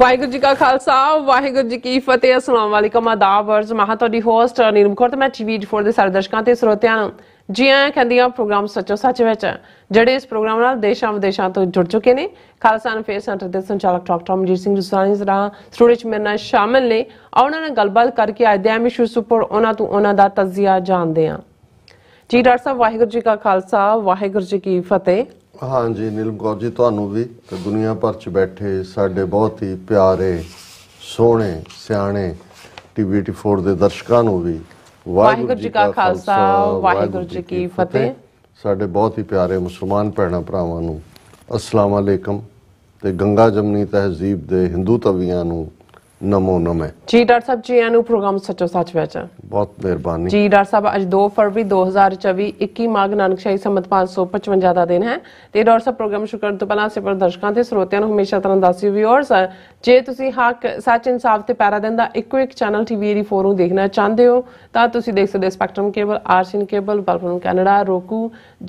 ਵਾਹਿਗੁਰੂ ਜੀ ਕਾ ਖਾਲਸਾ ਵਾਹਿਗੁਰੂ ਜੀ ਕੀ ਫਤਿਹ ਅਸਲਾਮ ਵਾਲੇਕਮ ਆਦਾਬ ਅਰਜ਼ ਮਹਾ ਤੁਹਾਡੀ ਹੋਸਟ ਨੀਲਮ ਕੌਰ ਤੇ ਮੈਂ ਟੀਵੀ ਫੋਰ ਦੇ ਸਾਰੇ ਦਰਸ਼ਕਾਂ ਤੇ ਸਰੋਤਿਆਂ ਨੂੰ ਆਇਆਂ ਕਹਿੰਦੀਆਂ ਪ੍ਰੋਗਰਾਮ ਸੱਚੋ ਸੱਚ ਵਿੱਚ ਜਿਹੜੇ ਇਸ ਪ੍ਰੋਗਰਾਮ ਨਾਲ ਦੇਸ਼ਾਂ ਵਿਦੇਸ਼ਾਂ ਤੋਂ ਜੁੜ ਚੁੱਕੇ ਨੇ ਖਾਲਸਾ ਫੇਸ ਸੈਂਟਰ ਦੇ ਸੰਚਾਲਕ ਡਾਕਟਰ ਅਮਜੀਤ ਸਿੰਘ ਜਸਾਨੀ ਜ਼ਰਾ ਸਟੂਡੈਂਟ ਮੇਰੇ ਨਾਲ ਸ਼ਾਮਿਲ ਨੇ ਉਹਨਾਂ ਨਾਲ ਗੱਲਬਾਤ ਕਰਕੇ ਅੱਜ ਦੇ ਐਮ ਸੁਪਰ ਉਹਨਾਂ ਤੋਂ ਉਹਨਾਂ ਦਾ ਤਜ਼ੀਆ ਜਾਣਦੇ ਆ ਜੀ ਡਾਕਟਰ ਸਾਹਿਬ ਵਾਹਿਗੁਰੂ ਜੀ ਕਾ ਖਾਲਸਾ ਵਾਹਿਗੁਰੂ ਜੀ ਕੀ ਫਤਿਹ ਹਾਂਜੀ ਨੀਲਮ ਕੌਰ ਜੀ ਤੁਹਾਨੂੰ ਵੀ ਤੇ ਦੁਨੀਆ ਭਰ ਚ ਬੈਠੇ ਸਾਡੇ ਬਹੁਤ ਹੀ ਪਿਆਰੇ ਸੋਹਣੇ ਸਿਆਣੇ ਟੀਵੀ 24 ਦੇ ਦਰਸ਼ਕਾਂ ਨੂੰ ਵੀ ਵਾਹਿਗੁਰੂ ਜੀ ਕਾ ਖਾਲਸਾ ਵਾਹਿਗੁਰੂ ਜੀ ਕੀ ਫਤਿਹ ਸਾਡੇ ਬਹੁਤ ਹੀ ਪਿਆਰੇ ਮੁਸਲਮਾਨ ਭੈਣਾ ਭਰਾਵਾਂ ਨੂੰ ਅਸਲਾਮ ਅਲੈਕਮ ਤੇ ਗੰਗਾ ਜਮਨੀ ਤਹਿਜ਼ੀਬ ਦੇ ਹਿੰਦੂ ਤਵੀਆਂ ਨੂੰ ਨਮੋ ਨਮੇ ਜੀ ਡਾਕਟਰ ਸਾਹਿਬ ਜੀ ਇਹਨੂੰ ਪ੍ਰੋਗਰਾਮ ਸੱਚੋ ਸੱਚ ਵਿੱਚ ਬਹੁਤ ਮਿਹਰਬਾਨੀ ਜੀ ਡਾਕਟਰ ਸਾਹਿਬ ਅੱਜ 2 ਫਰਵਰੀ 2024 21 ਮਾਘ ਨਾਨਕਸ਼ਾਹੀ ਸੰਮਤ 555 ਦਾ ਦਿਨ ਹੈ ਤੇ ਡਾਕਟਰ ਸਾਹਿਬ ਪ੍ਰੋਗਰਾਮ ਸ਼ੁਰੂ ਕਰਨ ਤੋਂ ਪਹਿਲਾਂ ਸੇ ਪਰ ਦਰਸ਼ਕਾਂ ਤੇ ਸਰੋਤਿਆਂ ਨੂੰ ਹਮੇਸ਼ਾ ਤਰ੍ਹਾਂ ਦੱਸੀ ਵਿਊਅਰਸ ਜੇ ਤੁਸੀਂ ਹੱਕ ਸੱਚ ਇਨਸਾਫ ਤੇ ਪੈਰਾ ਦਿਨ ਦਾ ਇੱਕੋ ਇੱਕ ਚੈਨਲ ਟੀਵੀ 4 ਨੂੰ ਦੇਖਣਾ ਚਾਹੁੰਦੇ ਹੋ ਤਾਂ ਤੁਸੀਂ ਦੇਖ ਸਕਦੇ ਸਪੈਕਟਰਮ ਕੇਬਲ ਆਰਸੀਨ ਕੇਬਲ ਬਲਫਨ ਕੈਨੇਡਾ ਰੋਕੂ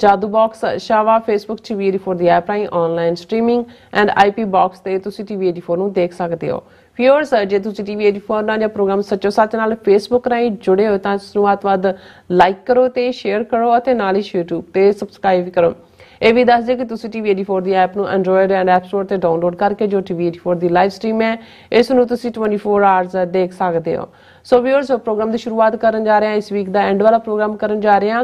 ਜਾਦੂ ਬਾਕਸ ਸ਼ਾਵਾ ਫੇਸਬੁੱਕ ਟੀਵੀ 4 ਦੀ ਐਪ ਰਾਹੀਂ online streaming and IP box ਤੇ ਤੁਸੀਂ ਟੀਵੀ 84 ਨੂੰ ਦੇਖ ਸਕਦੇ ਹੋ ਵਿਊਅਰਸ ਜੇ ਤੁਸੀਂ ਟੀਵੀ 84 ਨਾਲ ਜਾਂ ਪ੍ਰੋਗਰਾਮ ਸੱਚੋ ਸੱਚ ਨਾਲ ਫੇਸਬੁੱਕ ਰਾਹੀਂ ਜੁੜੇ ਹੋ ਤਾਂ ਸ਼ੁਰੂਆਤ ਵੱਦ ਲਾਈਕ ਕਰੋ ਤੇ ਸ਼ੇਅਰ ਕਰੋ ਅਤੇ ਨਾਲ ਹੀ YouTube ਤੇ ਸਬਸਕ੍ਰਾਈਬ ਕਰੋ ਇਹ ਵੀ ਦੱਸ ਦਿਓ ਕਿ ਤੁਸੀਂ ਟੀਵੀ 84 ਦੀ ਐਪ ਨੂੰ Android ਐਂਡ App Store ਤੇ ਡਾਊਨਲੋਡ ਕਰਕੇ ਜੋ ਟੀਵੀ 84 ਦੀ ਲਾਈਵ ਸਟ੍ਰੀਮ ਹੈ ਇਸ ਨੂੰ ਤੁਸੀਂ 24 ਆਵਰਸ ਦੇਖ ਸਕਦੇ ਹੋ ਸੋ ਵੀਅਰਸ ਪ੍ਰੋਗਰਾਮ ਦੀ ਸ਼ੁਰੂਆਤ ਕਰਨ ਜਾ ਰਹੇ ਹਾਂ ਇਸ ਵੀਕ ਦਾ ਐਂਡ ਵਾਲਾ ਪ੍ਰੋਗਰਾਮ ਕਰਨ ਜਾ ਰਹੇ ਹਾਂ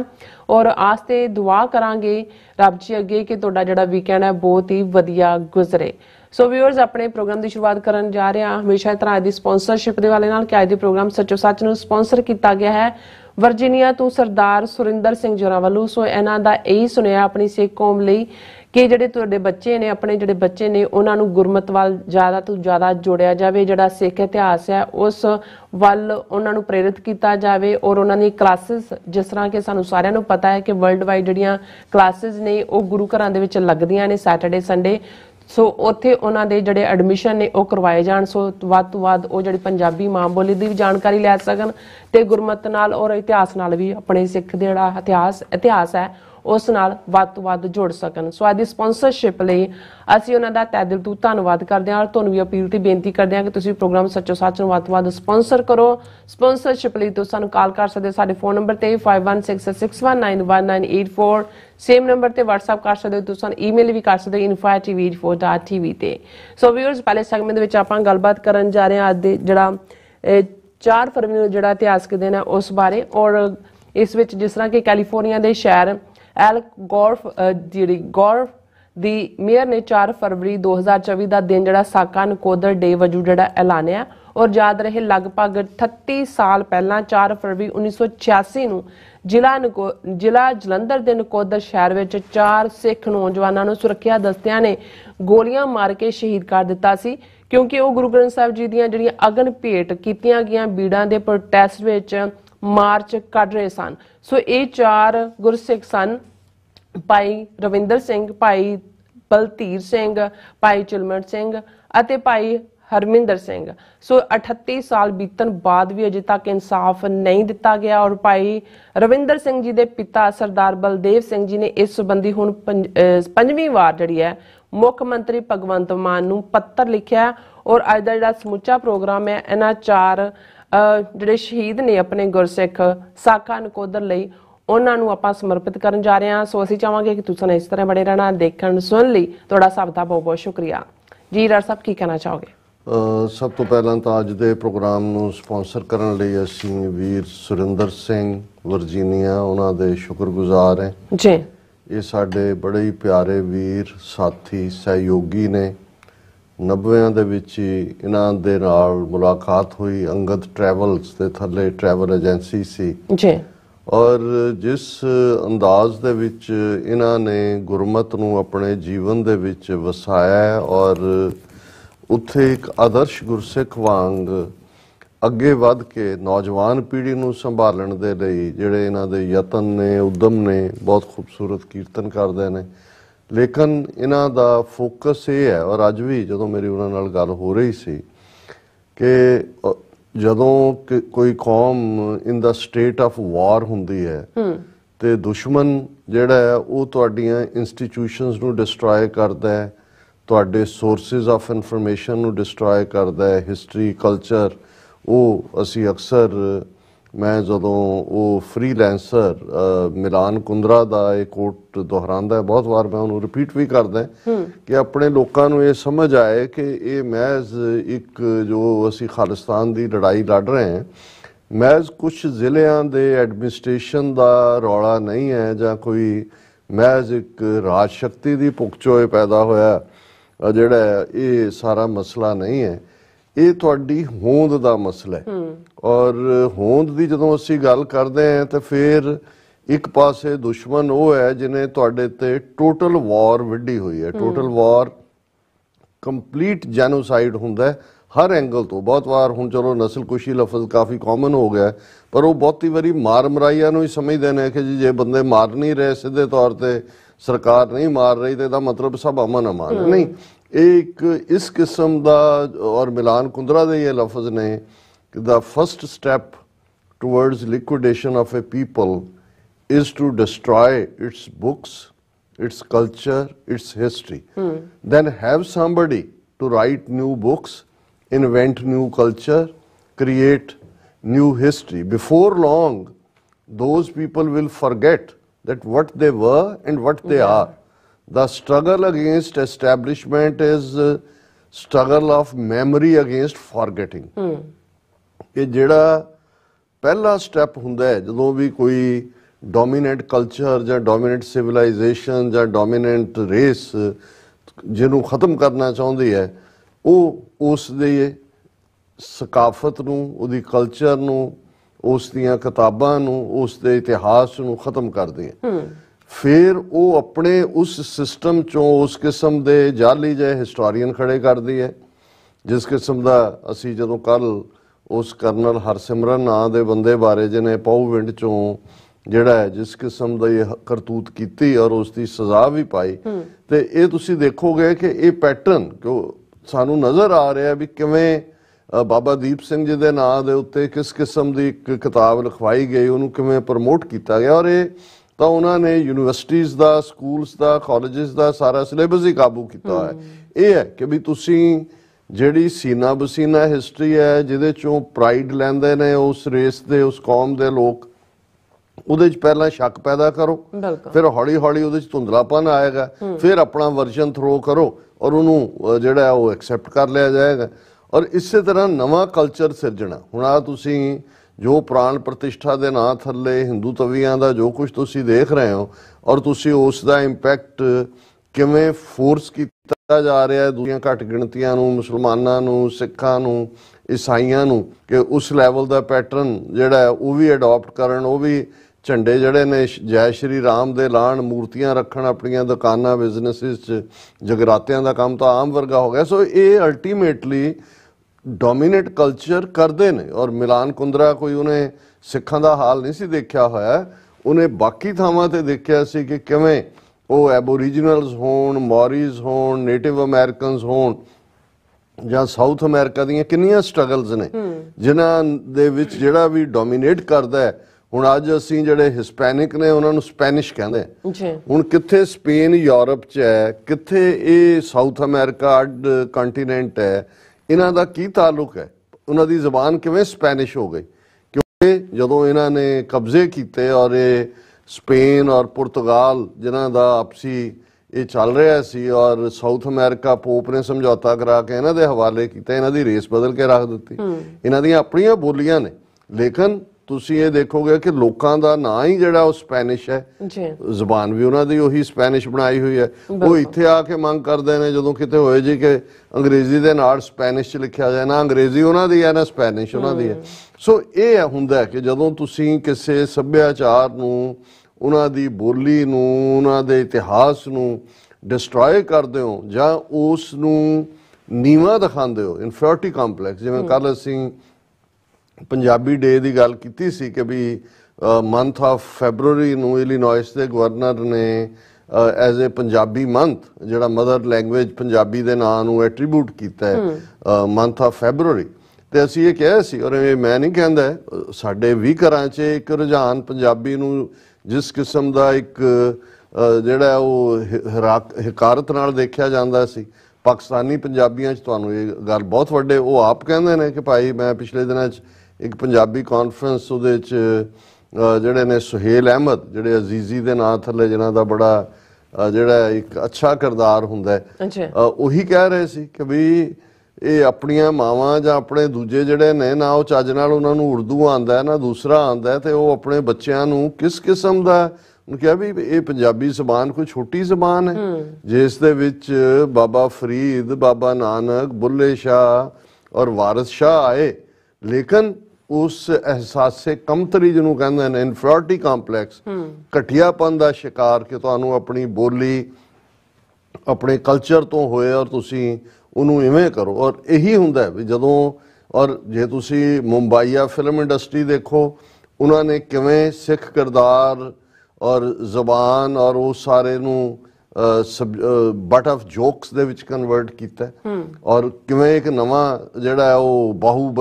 ਔਰ ਆਸ ਤੇ ਦੁਆ ਕਰਾਂਗੇ ਰੱਬ ਜੀ ਅੱਗੇ ਕਿ ਤੁਹਾਡਾ ਜਿਹੜਾ ਵੀਕਐਂਡ ਹੈ ਬਹੁਤ ਹੀ ਵਧੀਆ ਗੁਜ਼ਰੇ ਸੋ ਵੀਵਰਸ ਆਪਣੇ ਪ੍ਰੋਗਰਾਮ ਦੀ ਸ਼ੁਰੂਆਤ ਕਰਨ ਜਾ ਰਹੇ ਹਾਂ ਹਮੇਸ਼ਾ ਇਸ ਤਰ੍ਹਾਂ ਦੀ ਸਪਾਂਸਰਸ਼ਿਪ ਦੇ ਵਾਲੇ ਨਾਲ ਕਿ ਅੱਜ ਦੇ ਪ੍ਰੋਗਰਾਮ ਸੱਚੋ ਸੱਚ ਨੂੰ ਸਪਾਂਸਰ ਕੀਤਾ ਗਿਆ ਹੈ ਵਰਜੀਨੀਆ ਤੋਂ ਸਰਦਾਰ ਸੁਰਿੰਦਰ ਸਿੰਘ ਜਰਾ ਵੱਲੋਂ ਸੋ ਇਹਨਾਂ ਦਾ ਇਹੀ ਸੁਨੇਹਾ ਆਪਣੀ ਸਿੱਖ ਕੌਮ ਲਈ ਕਿ ਜਿਹੜੇ ਤੁਹਾਡੇ ਬੱਚੇ ਨੇ ਆਪਣੇ ਜਿਹੜੇ ਬੱਚੇ ਨੇ ਉਹਨਾਂ ਨੂੰ ਗੁਰਮਤ ਵੱਲ ਜ਼ਿਆਦਾ ਤੋਂ ਜ਼ਿਆਦਾ ਜੋੜਿਆ ਜਾਵੇ ਜਿਹੜਾ ਸਿੱਖ ਇਤਿਹਾਸ ਹੈ ਉਸ ਵੱਲ ਉਹਨਾਂ ਨੂੰ ਪ੍ਰੇਰਿਤ ਕੀਤਾ ਜਾਵੇ ਔਰ ਉਹਨਾਂ ਦੀ ਕਲਾਸਿਸ ਜਿਸ ਤਰ੍ਹਾਂ ਕਿ ਸਾਨੂੰ ਸਾਰਿਆਂ ਨੂੰ ਪਤਾ ਹੈ ਕਿ ਵਰਲਡ ਵਾਈਡ ਜਿਹੜੀਆਂ ਕਲਾਸਿਸ ਨੇ ਉਹ ਗੁਰੂ ਘਰਾਂ ਦੇ ਵਿੱਚ ਲੱਗਦੀਆਂ ਨੇ ਸੈਟਰਡੇ ਸੰਡੇ ਸੋ ਉੱਥੇ ਉਹਨਾਂ ਦੇ ਜਿਹੜੇ ਐਡਮਿਸ਼ਨ ਨੇ ਉਹ ਕਰਵਾਏ ਜਾਣ ਸੋ ਵੱਧ ਤੋਂ ਵੱਧ ਉਹ ਜਿਹੜੀ ਪੰਜਾਬੀ ਮਾਂ ਬੋਲੀ ਦੀ ਵੀ ਜਾਣਕਾਰੀ ਲੈ ਸਕਣ ਤੇ ਗੁਰਮਤ ਨਾਲ ਔਰ ਇਤਿਹਾਸ ਨਾਲ ਵੀ ਆਪਣੇ ਸਿੱਖ ਦੇ ਜਿਹੜਾ ਇਤਿਹਾਸ ਇਤਿਹਾਸ ਹੈ ਉਸ ਨਾਲ ਵੱਧ ਤੋਂ ਵੱਧ ਜੁੜ ਸਕਣ ਸੋ ਅੱਜ ਦੀ ਸਪਾਂਸਰਸ਼ਿਪ ਲਈ ਅਸੀਂ ਉਹਨਾਂ ਦਾ ਤਹਿ ਦਿਲ ਤੋਂ ਧੰਨਵਾਦ ਕਰਦੇ ਹਾਂ ਔਰ ਤੁਹਾਨੂੰ ਵੀ ਅਪੀਲ ਤੇ ਬੇਨਤੀ ਕਰਦੇ ਹਾਂ ਕਿ ਤੁਸੀਂ ਪ੍ਰੋਗਰਾਮ ਸੱਚੋ ਸੱਚ ਨੂੰ ਵੱਧ ਤੋਂ ਵੱਧ ਸਪਾਂਸਰ ਕਰੋ ਸਪਾਂਸਰਸ਼ਿਪ ਲਈ ਤੁਸੀਂ ਸਾਨੂੰ ਕਾਲ ਕਰ ਸਕਦੇ ਸਾਡੇ ਫੋਨ ਨੰਬਰ ਤੇ 5166191984 ਸੇਮ ਨੰਬਰ ਤੇ WhatsApp ਕਰ ਸਕਦੇ ਹੋ ਤੁਸੀਂ ਈਮੇਲ ਵੀ ਕਰ ਸਕਦੇ ਹੋ info@tv4.tv ਤੇ ਸੋ ਵੀਅਰਸ ਪਹਿਲੇ ਸੈਗਮੈਂਟ ਦੇ ਵਿੱਚ ਆਪਾਂ ਗੱਲਬਾਤ ਕਰਨ ਜਾ ਰਹੇ ਹਾਂ ਅੱਜ ਦੇ ਜਿਹੜਾ 4 ਫਰਵਰੀ ਨੂੰ ਜਿਹੜਾ ਇਤਿਹਾਸਕ ਦਿਨ ਹੈ ਉਸ ਬਾਰੇ ਔਰ ਇਸ ਵਿੱਚ ਜਿਸ ਤਰ੍ਹਾਂ ਕਿ ਕੈਲੀਫੋਰਨੀਆ ਦੇ ਸ਼ਹਿਰ ਐਲ ਗੋਰਫ ਜਿਹੜੀ ਗੋਰਫ ਦੀ ਮੇਅਰ ਨੇ 4 ਫਰਵਰੀ 2024 ਦਾ ਦਿਨ ਜਿਹੜਾ ਸਾਕਾ ਨਕੋਦਰ ਡੇ ਵਜੂ ਜਿਹੜਾ ਐਲਾਨਿਆ ਔਰ ਯਾਦ ਰਹੇ ਲਗਭਗ 38 ਸਾਲ ਪਹਿਲਾਂ 4 ਫਰਵਰੀ 1986 ਨੂੰ ਜ਼ਿਲ੍ਹਾ ਜ਼ਿਲ੍ਹਾ ਜਲੰਧਰ ਦੇ ਨਕੋਦਰ ਸ਼ਹਿਰ ਵਿੱਚ ਚਾਰ ਸਿੱਖ ਨੌਜਵਾਨਾਂ ਨੂੰ ਸੁਰੱਖਿਆ ਦਸਤਿਆਂ ਨੇ ਗੋਲੀਆਂ ਮਾਰ ਕੇ ਸ਼ਹੀਦ ਕਰ ਦਿੱਤਾ ਸੀ ਕਿਉਂਕਿ ਉਹ ਗੁਰੂ ਗ੍ਰੰਥ ਸਾਹਿਬ ਜੀ ਦੀਆਂ ਜਿਹੜੀਆਂ ਅਗਨ ਭੇਟ ਕੀਤੀਆਂ ਗਈਆਂ ਬੀੜਾਂ ਦੇ ਪ੍ਰੋਟੈਸਟ ਵਿੱਚ ਮਾਰਚ ਕੱਢ ਰਹੇ ਸਨ ਸੋ ਇਹ ਚਾਰ ਗੁਰਸਿੱਖ ਸਨ ਭਾਈ ਰਵਿੰਦਰ ਸਿੰਘ ਭਾਈ ਬਲਤੀਰ ਸਿੰਘ ਭਾਈ ਚਿਲਮਣ ਸਿੰਘ ਅਤੇ ਭਾਈ ਹਰਮਿੰਦਰ ਸਿੰਘ ਸੋ 38 ਸਾਲ ਬੀਤਣ ਬਾਅਦ ਵੀ ਅਜੇ ਤੱਕ ਇਨਸਾਫ ਨਹੀਂ ਦਿੱਤਾ ਗਿਆ ਔਰ ਭਾਈ ਰਵਿੰਦਰ ਸਿੰਘ ਜੀ ਦੇ ਪਿਤਾ ਸਰਦਾਰ ਬਲਦੇਵ ਸਿੰਘ ਜੀ ਨੇ ਇਸ ਸੰਬੰਧੀ ਹੁਣ ਪੰਜਵੀਂ ਵਾਰ ਜਿਹੜੀ ਹੈ ਮੁੱਖ ਮੰਤਰੀ ਭਗਵੰਤ ਮਾਨ ਨੂੰ ਪੱਤਰ ਲਿਖਿਆ ਔਰ ਅੱਜ ਦਾ ਜਿਹੜਾ ਸਮੁੱਚਾ ਪ੍ਰੋਗਰਾਮ ਹੈ ਇਹਨਾਂ ਚਾਰ ਜਿਹੜੇ ਸ਼ਹੀਦ ਨੇ ਆਪਣੇ ਗੁਰਸਿੱਖ ਸਾਖਾ ਨਕੋਦਰ ਲਈ ਉਹਨਾਂ ਨੂੰ ਆਪਾਂ ਸਮਰਪਿਤ ਕਰਨ ਜਾ ਰਹੇ ਹਾਂ ਸੋ ਅਸੀਂ ਚਾਹਾਂਗੇ ਕਿ ਤੁਸੀਂ ਇਸ ਤਰ੍ਹਾਂ ਬੜੇ ਰਹਿਣਾ ਦੇਖਣ ਸੁਣ ਲਈ ਤੁਹਾਡਾ ਸਭ ਦਾ ਬਹੁਤ ਬਹੁਤ ਸ਼ੁਕਰੀਆ ਜੀ ਰਾਜ ਸਾਹਿਬ ਕੀ ਕਹਿਣਾ ਚਾਹੋਗੇ ਸਭ ਤੋਂ ਪਹਿਲਾਂ ਤਾਂ ਅੱਜ ਦੇ ਪ੍ਰੋਗਰਾਮ ਨੂੰ ਸਪான்ਸਰ ਕਰਨ ਲਈ ਅਸੀਂ ਵੀਰ ਸੁਰਿੰਦਰ ਸਿੰਘ ਵਰਜੀਨੀਆ ਉਹਨਾਂ ਦੇ ਸ਼ੁਕਰਗੁਜ਼ਾਰ ਹਾਂ ਜੀ ਇਹ ਸਾਡੇ ਬੜੇ ਹੀ ਪਿਆਰੇ ਵੀਰ ਸਾਥੀ ਸਹਿਯੋਗੀ ਨੇ 90ਆਂ ਦੇ ਵਿੱਚ ਇਹਨਾਂ ਦੇ ਨਾਲ ਮੁਲਾਕਾਤ ਹੋਈ ਅੰਗਦ ਟਰੈਵਲਸ ਦੇ ਥੱਲੇ ਟਰੈਵਲ ਏਜੰਸੀ ਸੀ ਜੀ ਔਰ ਜਿਸ ਅੰਦਾਜ਼ ਦੇ ਵਿੱਚ ਇਹਨਾਂ ਨੇ ਗੁਰਮਤ ਨੂੰ ਆਪਣੇ ਜੀਵਨ ਦੇ ਵਿੱਚ ਵਸਾਇਆ ਔਰ ਉੱਥੇ ਇੱਕ ਆਦਰਸ਼ ਗੁਰਸਿੱਖ ਵਾਂਗ ਅੱਗੇ ਵੱਧ ਕੇ ਨੌਜਵਾਨ ਪੀੜ੍ਹੀ ਨੂੰ ਸੰਭਾਲਣ ਦੇ ਲਈ ਜਿਹੜੇ ਇਹਨਾਂ ਦੇ ਯਤਨ ਨੇ ਉਦਮ ਨੇ ਬਹੁਤ ਖੂਬਸੂਰਤ ਕੀਰਤਨ ਕਰਦੇ ਨੇ ਲੇਕਿਨ ਇਹਨਾਂ ਦਾ ਫੋਕਸ ਇਹ ਹੈ ਔਰ ਅੱਜ ਵੀ ਜਦੋਂ ਮੇਰੀ ਉਹਨਾਂ ਨਾਲ ਗੱਲ ਹੋ ਰਹੀ ਸੀ ਕਿ ਜਦੋਂ ਕੋਈ ਕੌਮ ਇਨ ਦਾ ਸਟੇਟ ਆਫ ਵਾਰ ਹੁੰਦੀ ਹੈ ਤੇ ਦੁਸ਼ਮਨ ਜਿਹੜਾ ਹੈ ਉਹ ਤੁਹਾਡੀਆਂ ਇੰਸਟੀਟਿਊਸ਼ਨਸ ਨੂੰ ਡਿਸਟਰੋਏ ਕਰਦਾ ਹੈ ਤੁਹਾਡੇ ਸੋਰਸਸ ਆਫ ਇਨਫੋਰਮੇਸ਼ਨ ਨੂੰ ਡਿਸਟਰੋਏ ਕਰਦਾ ਹੈ ਹਿਸਟਰੀ ਕਲਚਰ ਉਹ ਅਸੀਂ ਅਕਸਰ ਮੈਂ ਜਦੋਂ ਉਹ ਫ੍ਰੀਲੈਂਸਰ ਮਿਲਾਨ ਕੁੰਦਰਾ ਦਾ ਇਹ ਕੋਟ ਦੁਹਰਾਉਂਦਾ ਬਹੁਤ ਵਾਰ ਮੈਂ ਉਹਨੂੰ ਰਿਪੀਟ ਵੀ ਕਰਦਾ ਕਿ ਆਪਣੇ ਲੋਕਾਂ ਨੂੰ ਇਹ ਸਮਝ ਆਏ ਕਿ ਇਹ ਮੈਜ਼ ਇੱਕ ਜੋ ਅਸੀਂ ਖਾਲਿਸਤਾਨ ਦੀ ਲੜਾਈ ਲੜ ਰਹੇ ਹਾਂ ਮੈਜ਼ ਕੁਝ ਜ਼ਿਲ੍ਹਿਆਂ ਦੇ ਐਡਮਿਨਿਸਟ੍ਰੇਸ਼ਨ ਦਾ ਰੌਲਾ ਨਹੀਂ ਹੈ ਜਾਂ ਕੋਈ ਮੈਜ਼ ਇੱਕ ਰਾਜ ਸ਼ਕਤੀ ਦੀ ਪੁਕਚੋਏ ਪੈਦਾ ਹੋਇਆ ਜਿਹੜਾ ਇਹ ਸਾਰਾ ਮਸਲਾ ਨਹੀਂ ਹੈ ਇਹ ਤੁਹਾਡੀ ਹੋਂਦ ਦਾ ਮਸਲਾ ਹੈ ਔਰ ਹੋਂਦ ਦੀ ਜਦੋਂ ਅਸੀਂ ਗੱਲ ਕਰਦੇ ਆਂ ਤਾਂ ਫਿਰ ਇੱਕ ਪਾਸੇ ਦੁਸ਼ਮਣ ਉਹ ਹੈ ਜਿਨੇ ਤੁਹਾਡੇ ਤੇ ਟੋਟਲ ਵਾਰ ਵਿੱਢੀ ਹੋਈ ਹੈ ਟੋਟਲ ਵਾਰ ਕੰਪਲੀਟ ਜੈਨੋਸਾਈਡ ਹੁੰਦਾ ਹੈ ਹਰ ਐਂਗਲ ਤੋਂ ਬਹੁਤ ਵਾਰ ਹੁਣ ਚਲੋ ਨਸਲਕੁਸ਼ੀ ਲਫ਼ਜ਼ ਕਾਫੀ ਕਾਮਨ ਹੋ ਗਿਆ ਪਰ ਉਹ ਬਹੁਤੀ ਵਾਰੀ ਮਾਰ ਮਰਾਈਆਂ ਨੂੰ ਹੀ ਸਮਝਦੇ ਨੇ ਕਿ ਜੇ ਬੰਦੇ ਮਾਰ ਨਹੀਂ ਰਹੇ ਸਿੱਧੇ ਤੌਰ ਤੇ ਸਰਕਾਰ ਨਹੀਂ ਮਾਰ ਰਹੀ ਤੇ ਇਹਦਾ ਮਤਲਬ ਸਭ ਅਮਨ ਅਮਾਨ ਨਹੀਂ ایک اس قسم دا اور ملان کندرہ دے یہ لفظ نے the first step towards liquidation of a people is to destroy its books its culture its history then have somebody to write new books invent new culture create new history before long those people will forget that what they were and what they are The struggle against establishment is uh, struggle of memory against forgetting. Hmm. ਇਹ ਜਿਹੜਾ ਪਹਿਲਾ step ਹੁੰਦਾ ਹੈ ਜਦੋਂ ਵੀ ਕੋਈ dominant culture ਜਾਂ dominant civilisation ਜਾਂ ਡੋਮੀਨੈਂਟ ਰੇਸ ਜਿਹਨੂੰ ਖਤਮ ਕਰਨਾ ਚਾਹੁੰਦੀ ਹੈ ਉਹ ਉਸ ਦੇ ਸਕਾਫਤ ਨੂੰ ਉਹਦੀ ਕਲਚਰ ਨੂੰ ਉਸ ਦੀਆਂ ਕਿਤਾਬਾਂ ਨੂੰ ਉਸ ਦੇ ਇਤਿਹਾਸ ਨੂੰ ਖਤਮ ਕਰਦੇ ਹੈ ਫਿਰ ਉਹ ਆਪਣੇ ਉਸ ਸਿਸਟਮ ਚੋਂ ਉਸ ਕਿਸਮ ਦੇ ਜਾਲੀ ਜੇ ਹਿਸਟੋਰੀਅਨ ਖੜੇ ਕਰਦੀ ਹੈ ਜਿਸ ਕਿਸਮ ਦਾ ਅਸੀਂ ਜਦੋਂ ਕੱਲ ਉਸ ਕਰਨਲ ਹਰਸਿਮਰਨ ਨਾਂ ਦੇ ਬੰਦੇ ਬਾਰੇ ਜਿਹਨੇ ਪਾਉ ਵਿੰਡ ਚੋਂ ਜਿਹੜਾ ਹੈ ਜਿਸ ਕਿਸਮ ਦਾ ਇਹ ਕਰਤੂਤ ਕੀਤੀ ਔਰ ਉਸ ਦੀ ਸਜ਼ਾ ਵੀ ਪਾਈ ਤੇ ਇਹ ਤੁਸੀਂ ਦੇਖੋਗੇ ਕਿ ਇਹ ਪੈਟਰਨ ਕਿ ਸਾਨੂੰ ਨਜ਼ਰ ਆ ਰਿਹਾ ਵੀ ਕਿਵੇਂ ਬਾਬਾ ਦੀਪ ਸਿੰਘ ਜੀ ਦੇ ਨਾਂ ਦੇ ਉੱਤੇ ਕਿਸ ਕਿਸਮ ਦੀ ਇੱਕ ਕਿਤਾਬ ਲਿਖਵਾਈ ਗਈ ਉਹਨੂੰ ਕਿਵੇਂ ਪ੍ਰਮੋਟ ਕੀਤਾ ਗਿਆ ਔਰ ਇਹ ਤਾਂ ਉਹਨਾਂ ਨੇ ਯੂਨੀਵਰਸਿਟੀਆਂ ਦਾ ਸਕੂਲਸ ਦਾ ਕਾਲਜਸ ਦਾ ਸਾਰਾ ਸਿਲੇਬਸ ਹੀ ਕਾਬੂ ਕੀਤਾ ਹੈ ਇਹ ਹੈ ਕਿ ਵੀ ਤੁਸੀਂ ਜਿਹੜੀ ਸੀਨਾ ਬਸੀਨਾ ਹਿਸਟਰੀ ਹੈ ਜਿਹਦੇ ਚੋਂ ਪ੍ਰਾਈਡ ਲੈਂਦੇ ਨੇ ਉਸ ਰੇਸ ਦੇ ਉਸ ਕੌਮ ਦੇ ਲੋਕ ਉਹਦੇ 'ਚ ਪਹਿਲਾਂ ਸ਼ੱਕ ਪੈਦਾ ਕਰੋ ਫਿਰ ਹੌਲੀ-ਹੌਲੀ ਉਹਦੇ 'ਚ ਧੁੰਦਲਾਪਨ ਆਏਗਾ ਫਿਰ ਆਪਣਾ ਵਰਜਨ ਥਰੋ ਕਰੋ ਔਰ ਉਹਨੂੰ ਜਿਹੜਾ ਉਹ ਐਕਸੈਪਟ ਕਰ ਲਿਆ ਜਾਏਗਾ ਔਰ ਇਸੇ ਤਰ੍ਹਾਂ ਨਵਾਂ ਕਲਚਰ ਸਿਰਜਣਾ ਹੁਣ ਆ ਤੁਸੀਂ ਜੋ ਪ੍ਰਾਣ ਪ੍ਰਤਿਸ਼ਠਾ ਦੇ ਨਾਂ ਥੱਲੇ ਹਿੰਦੂ ਤਵੀਆਂ ਦਾ ਜੋ ਕੁਝ ਤੁਸੀਂ ਦੇਖ ਰਹੇ ਹੋ ਔਰ ਤੁਸੀਂ ਉਸ ਦਾ ਇੰਪੈਕਟ ਕਿਵੇਂ ਫੋਰਸ ਕੀਤਾ ਜਾ ਰਿਹਾ ਹੈ ਦੂਜੀਆਂ ਘੱਟ ਗਿਣਤੀਆਂ ਨੂੰ ਮੁਸਲਮਾਨਾਂ ਨੂੰ ਸਿੱਖਾਂ ਨੂੰ ਈਸਾਈਆਂ ਨੂੰ ਕਿ ਉਸ ਲੈਵਲ ਦਾ ਪੈਟਰਨ ਜਿਹੜਾ ਹੈ ਉਹ ਵੀ ਅਡਾਪਟ ਕਰਨ ਉਹ ਵੀ ਝੰਡੇ ਜਿਹੜੇ ਨੇ ਜੈ ਸ਼੍ਰੀ ਰਾਮ ਦੇ ਲਾਣ ਮੂਰਤੀਆਂ ਰੱਖਣ ਆਪਣੀਆਂ ਦੁਕਾਨਾਂ ਬਿਜ਼ਨੈਸਿਸ ਚ ਜਗਰਾਤਿਆਂ ਦਾ ਕੰਮ ਤਾਂ ਆਮ ਵਰਗਾ ਹੋ ਗਿਆ ਸੋ ਇਹ ਅਲਟੀਮੇਟਲੀ ਡੋਮੀਨੇਟ ਕਲਚਰ ਕਰਦੇ ਨੇ ਔਰ ਮਿਲਾਨ ਕੁੰਦਰਾ ਕੋਈ ਉਹਨੇ ਸਿੱਖਾਂ ਦਾ ਹਾਲ ਨਹੀਂ ਸੀ ਦੇਖਿਆ ਹੋਇਆ ਉਹਨੇ ਬਾਕੀ ਥਾਵਾਂ ਤੇ ਦੇਖਿਆ ਸੀ ਕਿ ਕਿਵੇਂ ਉਹ ਐਬੋਰੀਜਨਲਸ ਹੋਣ ਮੌਰੀਜ਼ ਹੋਣ ਨੇਟਿਵ ਅਮਰੀਕਨਸ ਹੋਣ ਜਾਂ ਸਾਊਥ ਅਮਰੀਕਾ ਦੀਆਂ ਕਿੰਨੀਆਂ ਸਟਰਗਲਸ ਨੇ ਜਿਨ੍ਹਾਂ ਦੇ ਵਿੱਚ ਜਿਹੜਾ ਵੀ ਡੋਮੀਨੇਟ ਕਰਦਾ ਹੈ ਹੁਣ ਅੱਜ ਅਸੀਂ ਜਿਹੜੇ ਹਿਸਪੈਨਿਕ ਨੇ ਉਹਨਾਂ ਨੂੰ ਸਪੈਨਿਸ਼ ਕਹਿੰਦੇ ਜੀ ਹੁਣ ਕਿੱਥੇ ਸਪੇਨ ਯੂਰਪ 'ਚ ਹੈ ਕਿੱਥੇ ਇਹ ਸਾਊਥ ਅਮਰੀਕਾ ਕੰਟੀਨੈਂਟ ਹੈ ਇਹਨਾਂ ਦਾ ਕੀ ਤਾਲੁਕ ਹੈ ਉਹਨਾਂ ਦੀ ਜ਼ਬਾਨ ਕਿਵੇਂ ਸਪੈਨਿਸ਼ ਹੋ ਗਈ ਕਿਉਂਕਿ ਜਦੋਂ ਇਹਨਾਂ ਨੇ ਕਬਜ਼ੇ ਕੀਤੇ ਔਰ ਇਹ ਸਪੇਨ ਔਰ ਪੁਰਤਗਾਲ ਜਿਨ੍ਹਾਂ ਦਾ ਆਪਸੀ ਇਹ ਚੱਲ ਰਿਹਾ ਸੀ ਔਰ ਸਾਊਥ ਅਮਰੀਕਾ ਪੋਪ ਨੇ ਸਮਝੌਤਾ ਕਰਾ ਕੇ ਇਹਨਾਂ ਦੇ ਹਵਾਲੇ ਕੀਤਾ ਇਹਨਾਂ ਦੀ ਰੇਸ ਬਦਲ ਕੇ ਰੱਖ ਦਿੱਤੀ ਇਹਨਾਂ ਦੀਆਂ ਆਪਣੀਆਂ ਬੋਲੀਆਂ ਨੇ ਲੇਕਿਨ ਤੁਸੀਂ ਇਹ ਦੇਖੋਗੇ ਕਿ ਲੋਕਾਂ ਦਾ ਨਾਂ ਹੀ ਜਿਹੜਾ ਉਹ ਸਪੈਨਿਸ਼ ਹੈ ਜੀ ਜ਼ੁਬਾਨ ਵੀ ਉਹਨਾਂ ਦੀ ਉਹੀ ਸਪੈਨਿਸ਼ ਬਣਾਈ ਹੋਈ ਹੈ ਉਹ ਇੱਥੇ ਆ ਕੇ ਮੰਗ ਕਰਦੇ ਨੇ ਜਦੋਂ ਕਿਤੇ ਹੋਏ ਜੀ ਕਿ ਅੰਗਰੇਜ਼ੀ ਦੇ ਨਾਲ ਸਪੈਨਿਸ਼ ਚ ਲਿਖਿਆ ਜਾਏ ਨਾ ਅੰਗਰੇਜ਼ੀ ਉਹਨਾਂ ਦੀ ਹੈ ਨਾ ਸਪੈਨਿਸ਼ ਉਹਨਾਂ ਦੀ ਹੈ ਸੋ ਇਹ ਹੁੰਦਾ ਕਿ ਜਦੋਂ ਤੁਸੀਂ ਕਿਸੇ ਸੱਭਿਆਚਾਰ ਨੂੰ ਉਹਨਾਂ ਦੀ ਬੋਲੀ ਨੂੰ ਉਹਨਾਂ ਦੇ ਇਤਿਹਾਸ ਨੂੰ ਡਿਸਟਰੋਏ ਕਰਦੇ ਹੋ ਜਾਂ ਉਸ ਨੂੰ ਨੀਵਾ ਦਿਖਾਉਂਦੇ ਹੋ ਇਨਫਰਟੀ ਕੰਪਲੈਕਸ ਜਿਵੇਂ ਕਾਰਲ ਸਿੰਘ ਪੰਜਾਬੀ ਡੇ ਦੀ ਗੱਲ ਕੀਤੀ ਸੀ ਕਿ ਵੀ ਮੰਥ ਆਫ ਫੈਬਰੂਰੀ ਨੂੰ ਇਲੀਨੋਇਸ ਦੇ ਗਵਰਨਰ ਨੇ ਐਜ਼ ਅ ਪੰਜਾਬੀ ਮੰਥ ਜਿਹੜਾ ਮਦਰ ਲੈਂਗੁਏਜ ਪੰਜਾਬੀ ਦੇ ਨਾਂ ਨੂੰ ਐਟਰੀਬਿਊਟ ਕੀਤਾ ਹੈ ਮੰਥ ਆਫ ਫੈਬਰੂਰੀ ਤੇ ਅਸੀਂ ਇਹ ਕਿਹਾ ਸੀ ਔਰ ਇਹ ਮੈਂ ਨਹੀਂ ਕਹਿੰਦਾ ਸਾਡੇ ਵੀ ਘਰਾਂ 'ਚ ਇੱਕ ਰੁਝਾਨ ਪੰਜਾਬੀ ਨੂੰ ਜਿਸ ਕਿਸਮ ਦਾ ਇੱਕ ਜਿਹੜਾ ਉਹ ਹਕਾਰਤ ਨਾਲ ਦੇਖਿਆ ਜਾਂਦਾ ਸੀ ਪਾਕਿਸਤਾਨੀ ਪੰਜਾਬੀਆਂ 'ਚ ਤੁਹਾਨੂੰ ਇਹ ਗੱਲ ਬਹੁਤ ਵੱਡੇ ਉਹ ਆਪ ਕਹਿੰਦੇ ਨੇ ਕਿ ਭਾਈ ਮੈਂ ਪਿਛਲੇ ਦਿਨਾਂ 'ਚ ਇੱਕ ਪੰਜਾਬੀ ਕਾਨਫਰੰਸ ਉਹਦੇ ਵਿੱਚ ਜਿਹੜੇ ਨੇ ਸੁਹੇਲ ਅਹਿਮਦ ਜਿਹੜੇ ਅਜ਼ੀਜ਼ੀ ਦੇ ਨਾਂ ਥੱਲੇ ਜਿਨ੍ਹਾਂ ਦਾ ਬੜਾ ਜਿਹੜਾ ਇੱਕ ਅੱਛਾ ਕਿਰਦਾਰ ਹੁੰਦਾ ਹੈ ਉਹੀ ਕਹਿ ਰਹੇ ਸੀ ਕਿ ਵੀ ਇਹ ਆਪਣੀਆਂ ਮਾਵਾਂ ਜਾਂ ਆਪਣੇ ਦੂਜੇ ਜਿਹੜੇ ਨੇ ਨਾ ਉਹ ਚੱਜ ਨਾਲ ਉਹਨਾਂ ਨੂੰ ਉਰਦੂ ਆਂਦਾ ਹੈ ਨਾ ਦੂਸਰਾ ਆਂਦਾ ਹੈ ਤੇ ਉਹ ਆਪਣੇ ਬੱਚਿਆਂ ਨੂੰ ਕਿਸ ਕਿਸਮ ਦਾ ਉਹ ਕਿਹਾ ਵੀ ਇਹ ਪੰਜਾਬੀ ਜ਼ਬਾਨ ਕੋਈ ਛੋਟੀ ਜ਼ਬਾਨ ਹੈ ਜਿਸ ਦੇ ਵਿੱਚ ਬਾਬਾ ਫਰੀਦ ਬਾਬਾ ਨਾਨਕ ਬੁੱਲੇ ਸ਼ਾਹ ਔਰ ਵਾਰਿਸ ਸ਼ਾਹ ਆਏ ਲੇਕਿਨ ਉਸ ਅਹਿਸਾਸੇ ਕਮਤਰੀ ਜਿਹਨੂੰ ਕਹਿੰਦੇ ਨੇ ਇਨਫਰੀਓਰਿਟੀ ਕੰਪਲੈਕਸ ਘਟਿਆਪਨ ਦਾ ਸ਼ਿਕਾਰ ਕਿ ਤੁਹਾਨੂੰ ਆਪਣੀ ਬੋਲੀ ਆਪਣੇ ਕਲਚਰ ਤੋਂ ਹੋਏ ਔਰ ਤੁਸੀਂ ਉਹਨੂੰ ਇਵੇਂ ਕਰੋ ਔਰ ਇਹੀ ਹੁੰਦਾ ਵੀ ਜਦੋਂ ਔਰ ਜੇ ਤੁਸੀਂ ਮੁੰਬਈਆ ਫਿਲਮ ਇੰਡਸਟਰੀ ਦੇਖੋ ਉਹਨਾਂ ਨੇ ਕਿਵੇਂ ਸਿੱਖ ਕਰਦਾਰ ਔਰ ਜ਼ਬਾਨ ਔਰ ਉਹ ਸਾਰੇ ਨੂੰ ਬਟ ਆਫ ਜੋਕਸ ਦੇ ਵਿੱਚ ਕਨਵਰਟ ਕੀਤਾ ਔਰ ਕਿਵੇਂ ਇੱਕ ਨਵਾਂ ਜਿਹੜਾ ਉਹ ਬਾਹੂ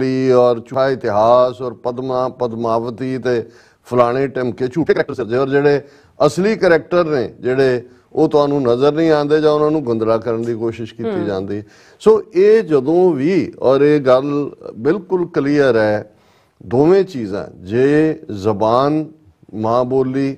ਬਲੀ ਔਰ ਚੁਹਾ ਇਤਿਹਾਸ ਔਰ ਪਦਮਾ ਪਦਮਾਵਤੀ ਤੇ ਫਲਾਣੇ ਟਮਕੇ ਝੂਠੇ ਕੈਰੈਕਟਰ ਸਰ ਜਿਹੜੇ ਅਸਲੀ ਕੈਰੈਕਟਰ ਨੇ ਜਿਹੜੇ ਉਹ ਤੁਹਾਨੂੰ ਨਜ਼ਰ ਨਹੀਂ ਆਉਂਦੇ ਜਾਂ ਉਹਨਾਂ ਨੂੰ ਗੁੰਦਲਾ ਕਰਨ ਦੀ ਕੋਸ਼ਿਸ਼ ਕੀਤੀ ਜਾਂਦੀ ਸੋ ਇਹ ਜਦੋਂ ਵੀ ਔਰ ਇਹ ਗੱਲ ਬਿਲਕੁਲ ਕਲੀਅਰ ਹੈ ਦੋਵੇਂ ਚੀਜ਼ਾਂ ਜੇ ਜ਼ਬਾਨ ਮਾਂ ਬੋਲੀ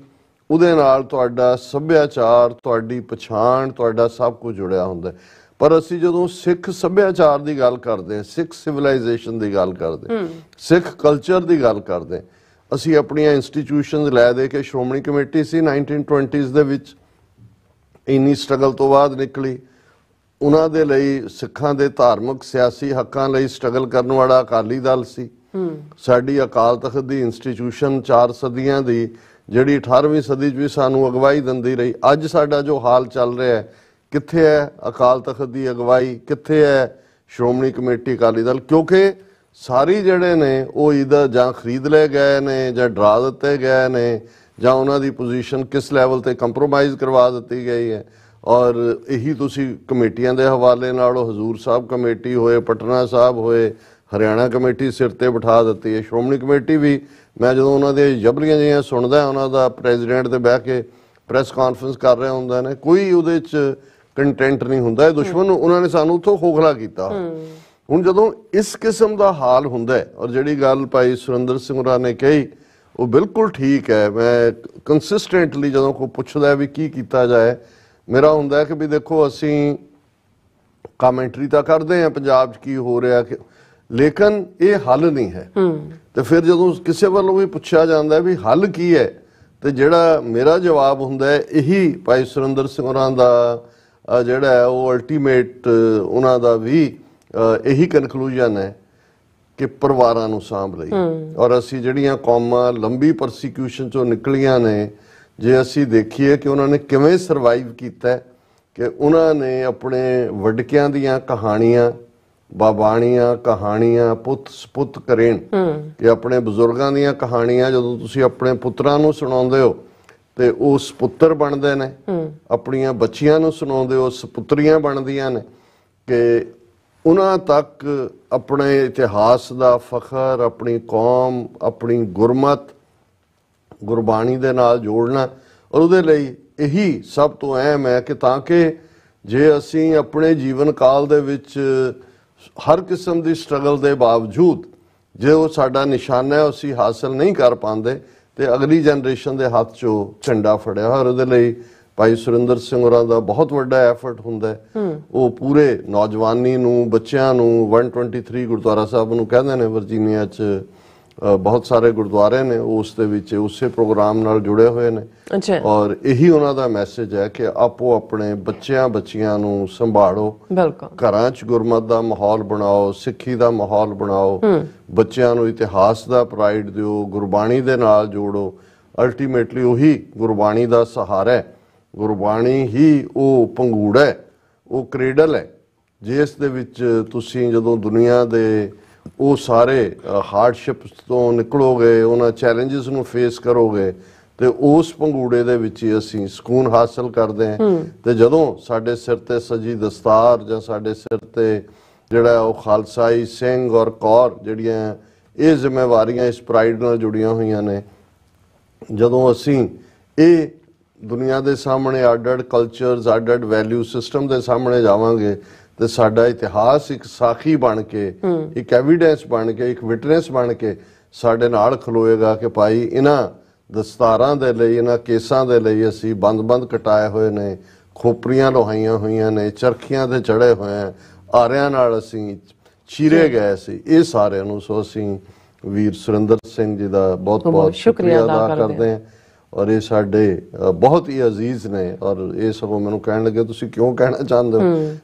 ਉਹਦੇ ਨਾਲ ਤੁਹਾਡਾ ਸੱਭਿਆਚਾਰ ਤੁਹਾਡੀ ਪਛਾਣ ਤੁਹਾਡਾ ਸਭ ਕੁਝ ਜੁੜਿਆ ਹੁੰਦਾ ਹੈ ਪਰ ਅਸੀਂ ਜਦੋਂ ਸਿੱਖ ਸੱਭਿਆਚਾਰ ਦੀ ਗੱਲ ਕਰਦੇ ਹਾਂ ਸਿੱਖ ਸਿਵਲਾਈਜੇਸ਼ਨ ਦੀ ਗੱਲ ਕਰਦੇ ਸਿੱਖ ਕਲਚਰ ਦੀ ਗੱਲ ਕਰਦੇ ਅਸੀਂ ਆਪਣੀਆਂ ਇੰਸਟੀਟਿਊਸ਼ਨਸ ਲੈ ਦੇ ਕੇ ਸ਼੍ਰੋਮਣੀ ਕਮੇਟੀ ਸੀ 1920s ਦੇ ਵਿੱਚ ਇੰਨੀ ਸਟਰਗਲ ਤੋਂ ਬਾਅਦ ਨਿਕਲੀ ਉਹਨਾਂ ਦੇ ਲਈ ਸਿੱਖਾਂ ਦੇ ਧਾਰਮਿਕ ਸਿਆਸੀ ਹੱਕਾਂ ਲਈ ਸਟਰਗਲ ਕਰਨ ਵਾਲਾ ਅਕਾਲੀ ਦਲ ਸੀ ਸਾਡੀ ਅਕਾਲ ਤਖਤ ਦੀ ਇੰਸਟੀਟਿਊਸ਼ਨ 4 ਸਦੀਆਂ ਦੀ ਜਿਹੜੀ 18ਵੀਂ ਸਦੀ 'ਚ ਵੀ ਸਾਨੂੰ ਅਗਵਾਈ ਦਿੰਦੀ ਰਹੀ ਅੱਜ ਸਾਡਾ ਜੋ ਹਾਲ ਚੱਲ ਰਿਹਾ ਹੈ ਕਿੱਥੇ ਹੈ ਅਕਾਲ ਤਖਤ ਦੀ ਅਗਵਾਈ ਕਿੱਥੇ ਹੈ ਸ਼੍ਰੋਮਣੀ ਕਮੇਟੀ ਅਕਾਲੀ ਦਲ ਕਿਉਂਕਿ ਸਾਰੀ ਜਿਹੜੇ ਨੇ ਉਹ ਇਹਦਾ ਜਾਂ ਖਰੀਦ ਲਏ ਗਏ ਨੇ ਜਾਂ ਡਰਾ ਦਿੱਤੇ ਗਏ ਨੇ ਜਾਂ ਉਹਨਾਂ ਦੀ ਪੋਜੀਸ਼ਨ ਕਿਸ ਲੈਵਲ ਤੇ ਕੰਪਰੋਮਾਈਜ਼ ਕਰਵਾ ਦਿੱਤੀ ਗਈ ਹੈ ਔਰ ਇਹੀ ਤੁਸੀਂ ਕਮੇਟੀਆਂ ਦੇ ਹਵਾਲੇ ਨਾਲ ਉਹ ਹਜ਼ੂਰ ਸਾਹਿਬ ਕਮੇਟੀ ਹੋਏ ਪਟਨਾ ਸਾਹਿਬ ਹੋਏ ਹਰਿਆਣਾ ਕਮੇਟੀ ਸਿਰ ਤੇ ਬਿਠਾ ਦਿੱਤੀ ਹੈ ਸ਼੍ਰੋਮਣੀ ਕਮੇਟੀ ਵੀ ਮੈਂ ਜਦੋਂ ਉਹਨਾਂ ਦੇ ਜਬਰੀਆਂ ਜਿਹੀਆਂ ਸੁਣਦਾ ਉਹਨਾਂ ਦਾ ਪ੍ਰੈਜ਼ੀਡੈਂਟ ਤੇ ਬਹਿ ਕੇ ਪ੍ਰੈਸ ਕਾਨਫਰੰਸ ਕਰ ਰਹੇ ਹੁੰਦੇ ਨੇ ਕੋਈ ਉਹਦੇ 'ਚ ਕੰਟੈਂਟ ਨਹੀਂ ਹੁੰਦਾ ਇਹ ਦੁਸ਼ਮਣ ਉਹਨਾਂ ਨੇ ਸਾਨੂੰ ਉੱਥੋਂ ਖੋਖਲਾ ਕੀਤਾ ਹੁਣ ਜਦੋਂ ਇਸ ਕਿਸਮ ਦਾ ਹਾਲ ਹੁੰਦਾ ਔਰ ਜਿਹੜੀ ਗੱਲ ਭਾਈ ਸੁਰਿੰਦਰ ਸਿੰਘ ਹੋਰਾਂ ਨੇ ਕਹੀ ਉਹ ਬਿਲਕੁਲ ਠੀਕ ਹੈ ਮੈਂ ਕੰਸਿਸਟੈਂਟਲੀ ਜਦੋਂ ਕੋ ਪੁੱਛਦਾ ਵੀ ਕੀ ਕੀਤਾ ਜਾਏ ਮੇਰਾ ਹੁੰਦਾ ਕਿ ਵੀ ਦੇਖੋ ਅਸੀਂ ਕਮੈਂਟਰੀ ਤਾਂ ਕਰਦੇ ਆ ਪੰਜਾਬ 'ਚ ਕੀ ਹੋ ਰਿਹਾ ਕਿ ਲੇਕਿਨ ਇਹ ਹੱਲ ਨਹੀਂ ਹੈ ਤੇ ਫਿਰ ਜਦੋਂ ਕਿਸੇ ਵੱਲੋਂ ਵੀ ਪੁੱਛਿਆ ਜਾਂਦਾ ਵੀ ਹੱਲ ਕੀ ਹੈ ਤੇ ਜਿਹੜਾ ਮੇਰਾ ਜਵਾਬ ਹੁੰਦਾ ਹੈ ਇਹੀ ਭਾਈ ਸੁਰਿੰਦਰ ਸਿੰਘ ਹੋਰਾਂ ਦਾ ਜਿਹੜਾ ਹੈ ਉਹ ਅਲਟੀਮੇਟ ਉਹਨਾਂ ਦਾ ਵੀ ਇਹੀ ਕਨਕਲੂਜਨ ਹੈ ਕਿ ਪਰਿਵਾਰਾਂ ਨੂੰ ਸਾਂਭ ਲਈ ਔਰ ਅਸੀਂ ਜਿਹੜੀਆਂ ਕੌਮਾਂ ਲੰਬੀ ਪਰਸੀਕਿਊਸ਼ਨ ਚੋਂ ਨਿਕਲੀਆਂ ਨੇ ਜੇ ਅਸੀਂ ਦੇਖੀਏ ਕਿ ਉਹਨਾਂ ਨੇ ਕਿਵੇਂ ਸਰਵਾਈਵ ਕੀਤਾ ਕਿ ਉਹਨਾਂ ਨੇ ਆਪਣੇ ਵਡਕਿਆਂ ਦੀਆਂ ਕਹਾਣੀਆਂ ਬਾਬਾਣੀਆਂ ਕਹਾਣੀਆਂ ਪੁੱਤ ਸੁਪੁੱਤ ਕਰੇਣ ਕਿ ਆਪਣੇ ਬਜ਼ੁਰਗਾਂ ਦੀਆਂ ਕਹਾਣੀਆਂ ਜਦੋਂ ਤੁਸੀਂ ਆਪਣੇ ਪੁੱਤਰਾਂ ਨੂੰ ਸੁਣਾਉਂਦੇ ਹੋ ਤੇ ਉਹ ਸੁਪੁੱਤਰ ਬਣਦੇ ਨੇ ਆਪਣੀਆਂ ਬੱਚੀਆਂ ਨੂੰ ਸੁਣਾਉਂਦੇ ਉਹ ਸੁਪੁੱਤਰੀਆਂ ਬਣਦੀਆਂ ਨੇ ਕਿ ਉਹਨਾਂ ਤੱਕ ਆਪਣੇ ਇਤਿਹਾਸ ਦਾ ਫਖਰ ਆਪਣੀ ਕੌਮ ਆਪਣੀ ਗੁਰਮਤ ਗੁਰਬਾਣੀ ਦੇ ਨਾਲ ਜੋੜਨਾ ਔਰ ਉਹਦੇ ਲਈ ਇਹੀ ਸਭ ਤੋਂ ਅਹਿਮ ਹੈ ਕਿ ਤਾਂ ਕਿ ਜੇ ਅਸੀਂ ਆਪਣੇ ਜੀਵਨ ਕਾਲ ਦੇ ਵਿੱਚ ਹਰ ਕਿਸਮ ਦੀ ਸਟਰਗਲ ਦੇ ਬਾਵਜੂਦ ਜੇ ਉਹ ਸਾਡਾ ਨਿਸ਼ਾਨਾ ਹੈ ਅਸੀਂ ਹਾਸਲ ਨਹੀਂ ਕਰ ਪਾਉਂਦੇ ਤੇ ਅਗਲੀ ਜਨਰੇਸ਼ਨ ਦੇ ਹੱਥ 'ਚੋਂ ਝੰਡਾ ਫੜਿਆ ਔਰ ਉਹਦੇ ਲਈ ਭਾਈ ਸੁਰਿੰਦਰ ਸਿੰਘ ਹੋਰਾਂ ਦਾ ਬਹੁਤ ਵੱਡਾ ਐਫਰਟ ਹੁੰਦਾ ਹੈ ਉਹ ਪੂਰੇ ਨੌਜਵਾਨੀ ਨੂੰ ਬੱਚਿਆਂ ਨੂੰ 123 ਗੁਰਦੁਆਰਾ ਸਾਹਿਬ ਨੂੰ ਕਹਿੰਦੇ ਨੇ ਵਰਜੀਨੀਆ 'ਚ ਬਹੁਤ ਸਾਰੇ ਗੁਰਦੁਆਰੇ ਨੇ ਉਸ ਦੇ ਵਿੱਚ ਉਸੇ ਪ੍ਰੋਗਰਾਮ ਨਾਲ ਜੁੜੇ ਹੋਏ ਨੇ ਅੱਛਾ ਔਰ ਇਹੀ ਉਹਨਾਂ ਦਾ ਮੈਸੇਜ ਹੈ ਕਿ ਆਪੋ ਆਪਣੇ ਬੱਚਿਆਂ ਬੱਚੀਆਂ ਨੂੰ ਸੰਭਾਲੋ ਬਿਲਕੁਲ ਘਰਾਂ 'ਚ ਗੁਰਮਤ ਦਾ ਮਾਹੌਲ ਬਣਾਓ ਸਿੱਖੀ ਦਾ ਮਾਹੌਲ ਬਣਾਓ ਬੱਚਿਆਂ ਨੂੰ ਇਤਿਹਾਸ ਦਾ ਪ੍ਰਾਈਡ ਦਿਓ ਗੁਰਬਾਣੀ ਦੇ ਨਾਲ ਜੋੜੋ ਅਲਟੀਮੇਟਲੀ ਉਹੀ ਗੁਰਬਾਣੀ ਦਾ ਸਹਾਰਾ ਹੈ ਗੁਰਬਾਣੀ ਹੀ ਉਹ ਪੰਗੂੜਾ ਹੈ ਉਹ ਕ੍ਰੇਡਲ ਹੈ ਜਿਸ ਦੇ ਵਿੱਚ ਤੁਸੀਂ ਜਦੋਂ ਦੁਨੀਆ ਦੇ ਉਹ ਸਾਰੇ ਹਾਰਡਸ਼ਿਪਸ ਤੋਂ ਨਿਕਲੋਗੇ ਉਹਨਾਂ ਚੈਲੰਜਸ ਨੂੰ ਫੇਸ ਕਰੋਗੇ ਤੇ ਉਸ ਪੰਗੂੜੇ ਦੇ ਵਿੱਚ ਹੀ ਅਸੀਂ ਸਕੂਨ ਹਾਸਲ ਕਰਦੇ ਹਾਂ ਤੇ ਜਦੋਂ ਸਾਡੇ ਸਿਰ ਤੇ ਸਜੀ ਦਸਤਾਰ ਜਾਂ ਸਾਡੇ ਸਿਰ ਤੇ ਜਿਹੜਾ ਉਹ ਖਾਲਸਾਈ ਸਿੰਘ ਔਰ ਕੌਰ ਜਿਹੜੀਆਂ ਇਹ ਜ਼ਿੰਮੇਵਾਰੀਆਂ ਇਸ ਪ੍ਰਾਈਡ ਨਾਲ ਜੁੜੀਆਂ ਹੋਈਆਂ ਨੇ ਜਦੋਂ ਅਸੀਂ ਇਹ ਦੁਨੀਆ ਦੇ ਸਾਹਮਣੇ added cultures ordered value system ਦੇ ਸਾਹਮਣੇ ਜਾਵਾਂਗੇ ਤੇ ਸਾਡਾ ਇਤਿਹਾਸ ਇੱਕ ਸਾਖੀ ਬਣ ਕੇ ਇੱਕ ਐਵੀਡੈਂਸ ਬਣ ਕੇ ਇੱਕ ਵਿਟਨੈਸ ਬਣ ਕੇ ਸਾਡੇ ਨਾਲ ਖਲੋਏਗਾ ਕਿ ਭਾਈ ਇਹਨਾਂ ਦਸਤਾਰਾਂ ਦੇ ਲਈ ਇਹਨਾਂ ਕੇਸਾਂ ਦੇ ਲਈ ਅਸੀਂ ਬੰਦ-ਬੰਦ ਕਟਾਏ ਹੋਏ ਨੇ ਖੋਪਰੀਆਂ ਲੋਹਾਈਆਂ ਹੋਈਆਂ ਨੇ ਚਰਖੀਆਂ ਤੇ ਚੜੇ ਹੋਏ ਆ ਆਰਿਆਂ ਨਾਲ ਅਸੀਂ ਚੀਰੇ ਗਏ ਸੀ ਇਹ ਸਾਰਿਆਂ ਨੂੰ ਸੋ ਅਸੀਂ ਵੀਰ ਸੁਰਿੰਦਰ ਸਿੰਘ ਜੀ ਦਾ ਬਹੁਤ ਬਹੁਤ ਸ਼ੁਕਰੀਆ ਅਦਾ ਕਰਦੇ ਹਾਂ ਔਰ ਇਹ ਸਾਡੇ ਬਹੁਤ ਹੀ ਅਜ਼ੀਜ਼ ਨੇ ਔਰ ਇਹ ਉਹ ਮੈਨੂੰ ਕਹਿਣ ਲੱਗੇ ਤੁਸੀਂ ਕਿਉਂ ਕਹਿਣਾ ਚਾਹੁੰਦੇ ਹੋ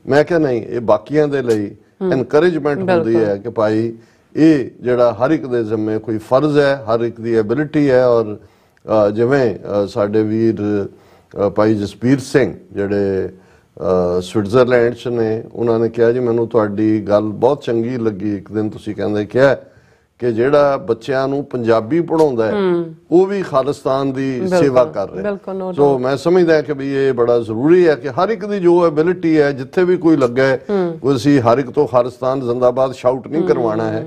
ਮੈਂ ਕਿਹਾ ਨਹੀਂ ਇਹ ਬਾਕੀਆਂ ਦੇ ਲਈ ਐਨਕਰੇਜਮੈਂਟ ਹੁੰਦੀ ਹੈ ਕਿ ਭਾਈ ਇਹ ਜਿਹੜਾ ਹਰ ਇੱਕ ਦੇ ਜ਼ਿੰਮੇ ਕੋਈ ਫਰਜ਼ ਹੈ ਹਰ ਇੱਕ ਦੀ ਐਬਿਲਿਟੀ ਹੈ ਔਰ ਜਿਵੇਂ ਸਾਡੇ ਵੀਰ ਭਾਈ ਜਸਪੀਰ ਸਿੰਘ ਜਿਹੜੇ ਸਵਿਟਜ਼ਰਲੈਂਡ 'ਚ ਨੇ ਉਹਨਾਂ ਨੇ ਕਿਹਾ ਜੀ ਮੈਨੂੰ ਤੁਹਾਡੀ ਗੱਲ ਬਹੁਤ ਚੰਗੀ ਲੱਗੀ ਇੱਕ ਦਿਨ ਤੁਸੀਂ ਕਹਿੰਦੇ ਕਿਹਾ ਕਿ ਜਿਹੜਾ ਬੱਚਿਆਂ ਨੂੰ ਪੰਜਾਬੀ ਪੜਾਉਂਦਾ ਹੈ ਉਹ ਵੀ ਖਾਲਿਸਤਾਨ ਦੀ ਸੇਵਾ ਕਰ ਰਿਹਾ ਸੋ ਮੈਂ ਸਮਝਦਾ ਕਿ ਵੀ ਇਹ ਬੜਾ ਜ਼ਰੂਰੀ ਹੈ ਕਿ ਹਰ ਇੱਕ ਦੀ ਜੋ ਐਬਿਲਿਟੀ ਹੈ ਜਿੱਥੇ ਵੀ ਕੋਈ ਲੱਗਾ ਹੈ ਉਹ ਅਸੀਂ ਹਰ ਇੱਕ ਤੋਂ ਖਾਲਿਸਤਾਨ ਜ਼ਿੰਦਾਬਾਦ ਸ਼ਾਊਟ ਨਹੀਂ ਕਰਵਾਉਣਾ ਹੈ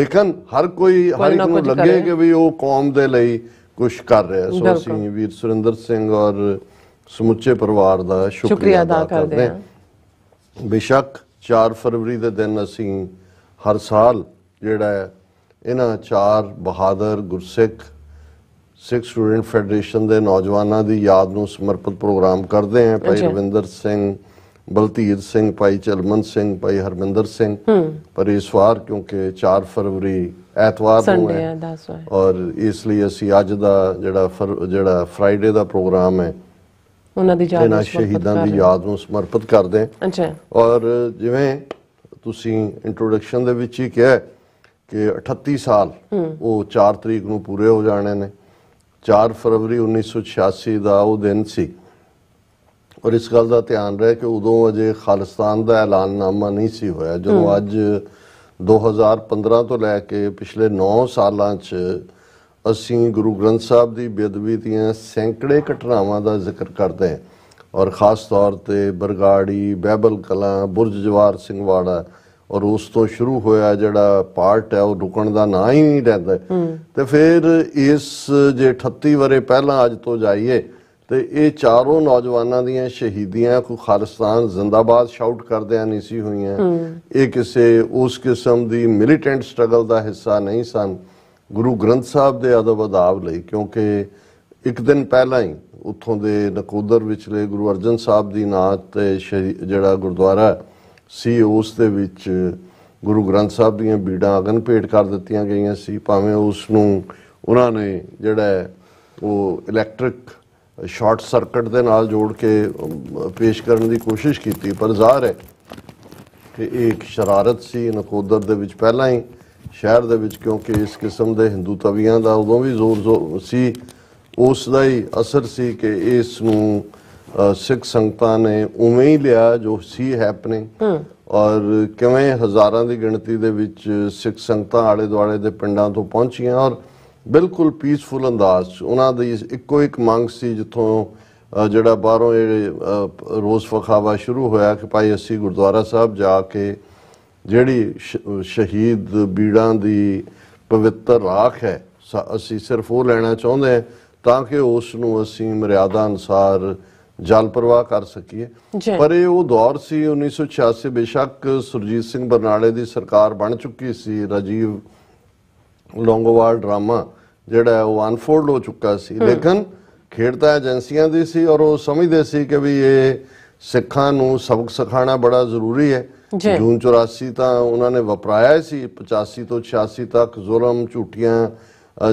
ਲੇਕਿਨ ਹਰ ਕੋਈ ਹਰ ਇੱਕ ਨੂੰ ਲੱਗੇ ਕਿ ਵੀ ਉਹ ਕੌਮ ਦੇ ਲਈ ਕੁਝ ਕਰ ਰਿਹਾ ਸੋ ਅਸੀਂ ਵੀਰ ਸੁਰਿੰਦਰ ਸਿੰਘ ਔਰ ਸਮੁੱਚੇ ਪਰਿਵਾਰ ਦਾ ਸ਼ੁਕਰੀਆ ਅਦਾ ਕਰਦੇ ਹਾਂ ਬੇਸ਼ੱਕ 4 ਫਰਵਰੀ ਦੇ ਦਿਨ ਅਸੀਂ ਹਰ ਸਾਲ ਜਿਹੜਾ ਇਹਨਾਂ ਚਾਰ ਬਹਾਦਰ ਗੁਰਸਿੱਖ ਸਿੱਖ ਸਟੂਡੈਂਟ ਫੈਡਰੇਸ਼ਨ ਦੇ ਨੌਜਵਾਨਾਂ ਦੀ ਯਾਦ ਨੂੰ ਸਮਰਪਿਤ ਪ੍ਰੋਗਰਾਮ ਕਰਦੇ ਆਂ ਭਾਈ ਰਵਿੰਦਰ ਸਿੰਘ ਬਲਤੀਰ ਸਿੰਘ ਭਾਈ ਚਲਮਨ ਸਿੰਘ ਭਾਈ ਹਰਮਿੰਦਰ ਸਿੰਘ ਪਰ ਇਸ ਵਾਰ ਕਿਉਂਕਿ 4 ਫਰਵਰੀ ਐਤਵਾਰ ਨੂੰ ਹੈ ਔਰ ਇਸ ਲਈ ਅਸੀਂ ਅੱਜ ਦਾ ਜਿਹੜਾ ਜਿਹੜਾ ਫਰਾਈਡੇ ਦਾ ਪ੍ਰੋਗਰਾਮ ਹੈ ਉਹਨਾਂ ਦੀ ਯਾਦ ਨੂੰ ਸ਼ਹੀਦਾਂ ਦੀ ਯਾਦ ਨੂੰ ਸਮਰਪਿਤ ਕਰਦੇ ਆਂ ਅੱਛਾ ਔਰ ਜਿਵੇਂ ਤੁਸੀਂ ਇੰਟਰੋਡਕਸ਼ਨ ਦੇ ਵਿੱਚ ਹੀ ਕਿਹਾ ਕਿ 38 ਸਾਲ ਉਹ 4 ਤਰੀਕ ਨੂੰ ਪੂਰੇ ਹੋ ਜਾਣੇ ਨੇ 4 ਫਰਵਰੀ 1986 ਦਾ ਉਹ ਦਿਨ ਸੀ ਔਰ ਇਸ ਗੱਲ ਦਾ ਧਿਆਨ ਰਹੇ ਕਿ ਉਦੋਂ ਅਜੇ ਖਾਲਿਸਤਾਨ ਦਾ ਐਲਾਨਨਾਮਾ ਨਹੀਂ ਸੀ ਹੋਇਆ ਜਦੋਂ ਅੱਜ 2015 ਤੋਂ ਲੈ ਕੇ ਪਿਛਲੇ 9 ਸਾਲਾਂ 'ਚ ਅਸੀਂ ਗੁਰੂ ਗ੍ਰੰਥ ਸਾਹਿਬ ਦੀ ਬੇਦਬੀ ਦੀਆਂ ਸੈਂਕੜੇ ਘਟਨਾਵਾਂ ਦਾ ਜ਼ਿਕਰ ਕਰਦੇ ਹਾਂ ਔਰ ਖਾਸ ਤੌਰ ਤੇ ਬਰਗਾੜੀ ਬੈਬਲ ਕਲਾ ਬੁਰਜ ਜਵਾਰ ਸਿੰਘ ਵਾੜਾ ਔਰ ਉਸ ਤੋਂ ਸ਼ੁਰੂ ਹੋਇਆ ਜਿਹੜਾ ਪਾਰਟ ਹੈ ਉਹ ਰੁਕਣ ਦਾ ਨਾਂ ਹੀ ਨਹੀਂ ਲੈਂਦਾ ਤੇ ਫਿਰ ਇਸ ਜੇ 38 ਬਰੇ ਪਹਿਲਾਂ ਅੱਜ ਤੋਂ ਜਾਈਏ ਤੇ ਇਹ ਚਾਰੋਂ ਨੌਜਵਾਨਾਂ ਦੀਆਂ ਸ਼ਹੀਦੀਆਂ ਕੋ ਖਾਲਸਤਾਨ ਜ਼ਿੰਦਾਬਾਦ ਸ਼ਾਊਟ ਕਰਦਿਆਂ ਨਹੀਂ ਸੀ ਹੋਈਆਂ ਇਹ ਕਿਸੇ ਉਸ ਕਿਸਮ ਦੀ ਮਿਲੀਟੈਂਟ ਸਟਰਗਲ ਦਾ ਹਿੱਸਾ ਨਹੀਂ ਸਨ ਗੁਰੂ ਗ੍ਰੰਥ ਸਾਹਿਬ ਦੇ ਅਦਬ ਅਦਾਬ ਲਈ ਕਿਉਂਕਿ ਇੱਕ ਦਿਨ ਪਹਿਲਾਂ ਹੀ ਉੱਥੋਂ ਦੇ ਨਕੋਦਰ ਵਿਚਲੇ ਗੁਰੂ ਅਰਜਨ ਸਾਹਿਬ ਦੀ ਨਾਤ ਤੇ ਜਿਹੜਾ ਗੁਰਦੁਆਰਾ ਹੈ ਸੀ ਉਸ ਦੇ ਵਿੱਚ ਗੁਰੂ ਗ੍ਰੰਥ ਸਾਹਿਬ ਦੀਆਂ ਬੀੜਾਂ ਅਗਨ ਭੇਟ ਕਰ ਦਿੱਤੀਆਂ ਗਈਆਂ ਸੀ ਭਾਵੇਂ ਉਸ ਨੂੰ ਉਹਨਾਂ ਨੇ ਜਿਹੜਾ ਉਹ ਇਲੈਕਟ੍ਰਿਕ ਸ਼ਾਰਟ ਸਰਕਟ ਦੇ ਨਾਲ ਜੋੜ ਕੇ ਪੇਸ਼ ਕਰਨ ਦੀ ਕੋਸ਼ਿਸ਼ ਕੀਤੀ ਪਰ ਜ਼ਾਹਰ ਹੈ ਕਿ ਇਹ ਇੱਕ ਸ਼ਰਾਰਤ ਸੀ ਨਕੋਦਰ ਦੇ ਵਿੱਚ ਪਹਿਲਾਂ ਹੀ ਸ਼ਹਿਰ ਦੇ ਵਿੱਚ ਕਿਉਂਕਿ ਇਸ ਕਿਸਮ ਦੇ ਹਿੰਦੂ ਤਵੀਆਂ ਦਾ ਉਦੋਂ ਵੀ ਜ਼ੋਰ ਸੀ ਉਸ ਦਾ ਹੀ ਅਸਰ ਸੀ ਕਿ ਇਸ ਨੂੰ ਸਿੱਖ ਸੰਗਤਾਂ ਨੇ ਉਵੇਂ ਹੀ ਲਿਆ ਜੋ ਸੀ ਹੈਪਨਿੰਗ ਔਰ ਕਿਵੇਂ ਹਜ਼ਾਰਾਂ ਦੀ ਗਿਣਤੀ ਦੇ ਵਿੱਚ ਸਿੱਖ ਸੰਗਤਾਂ ਆਲੇ ਦੁਆਲੇ ਦੇ ਪਿੰਡਾਂ ਤੋਂ ਪਹੁੰਚੀਆਂ ਔਰ ਬਿਲਕੁਲ ਪੀਸਫੁਲ ਅੰਦਾਜ਼ ਉਹਨਾਂ ਦੀ ਇੱਕੋ ਇੱਕ ਮੰਗ ਸੀ ਜਿੱਥੋਂ ਜਿਹੜਾ ਬਾਹਰੋਂ ਇਹ ਰੋਜ਼ ਫਖਾਵਾ ਸ਼ੁਰੂ ਹੋਇਆ ਕਿ ਭਾਈ ਅਸੀਂ ਗੁਰਦੁਆਰਾ ਸਾਹਿਬ ਜਾ ਕੇ ਜਿਹੜੀ ਸ਼ਹੀਦ ਬੀੜਾਂ ਦੀ ਪਵਿੱਤਰ ਰਾਖ ਹੈ ਅਸੀਂ ਸਿਰਫ ਉਹ ਲੈਣਾ ਚਾਹੁੰਦੇ ਹਾਂ ਤਾਂ ਕਿ ਉਸ ਨੂੰ ਅਸੀਂ ਮਰਿਆਦਾ ਅਨਸਾਰ ਜਲ ਪ੍ਰਵਾਹ ਕਰ ਸਕੀਏ ਪਰ ਇਹ ਉਹ ਦੌਰ ਸੀ 1986 ਬੇਸ਼ੱਕ ਸੁਰਜੀਤ ਸਿੰਘ ਬਰਨਾਲੇ ਦੀ ਸਰਕਾਰ ਬਣ ਚੁੱਕੀ ਸੀ ਰਾਜੀਵ ਲੋਂਗੋਵਾਲ ਡਰਾਮਾ ਜਿਹੜਾ ਉਹ ਅਨਫੋਲਡ ਹੋ ਚੁੱਕਾ ਸੀ ਲੇਕਿਨ ਖੇਡਤਾ ਏਜੰਸੀਆਂ ਦੀ ਸੀ ਔਰ ਉਹ ਸਮਝਦੇ ਸੀ ਕਿ ਵੀ ਇਹ ਸਿੱਖਾਂ ਨੂੰ ਸਬਕ ਸਿਖਾਣਾ ਬੜਾ ਜ਼ਰੂਰੀ ਹੈ ਜੂਨ 84 ਤਾਂ ਉਹਨਾਂ ਨੇ ਵਪਰਾਇਆ ਸੀ 85 ਤੋਂ 86 ਤੱਕ ਜ਼ੁਲਮ ਝੂਠੀਆਂ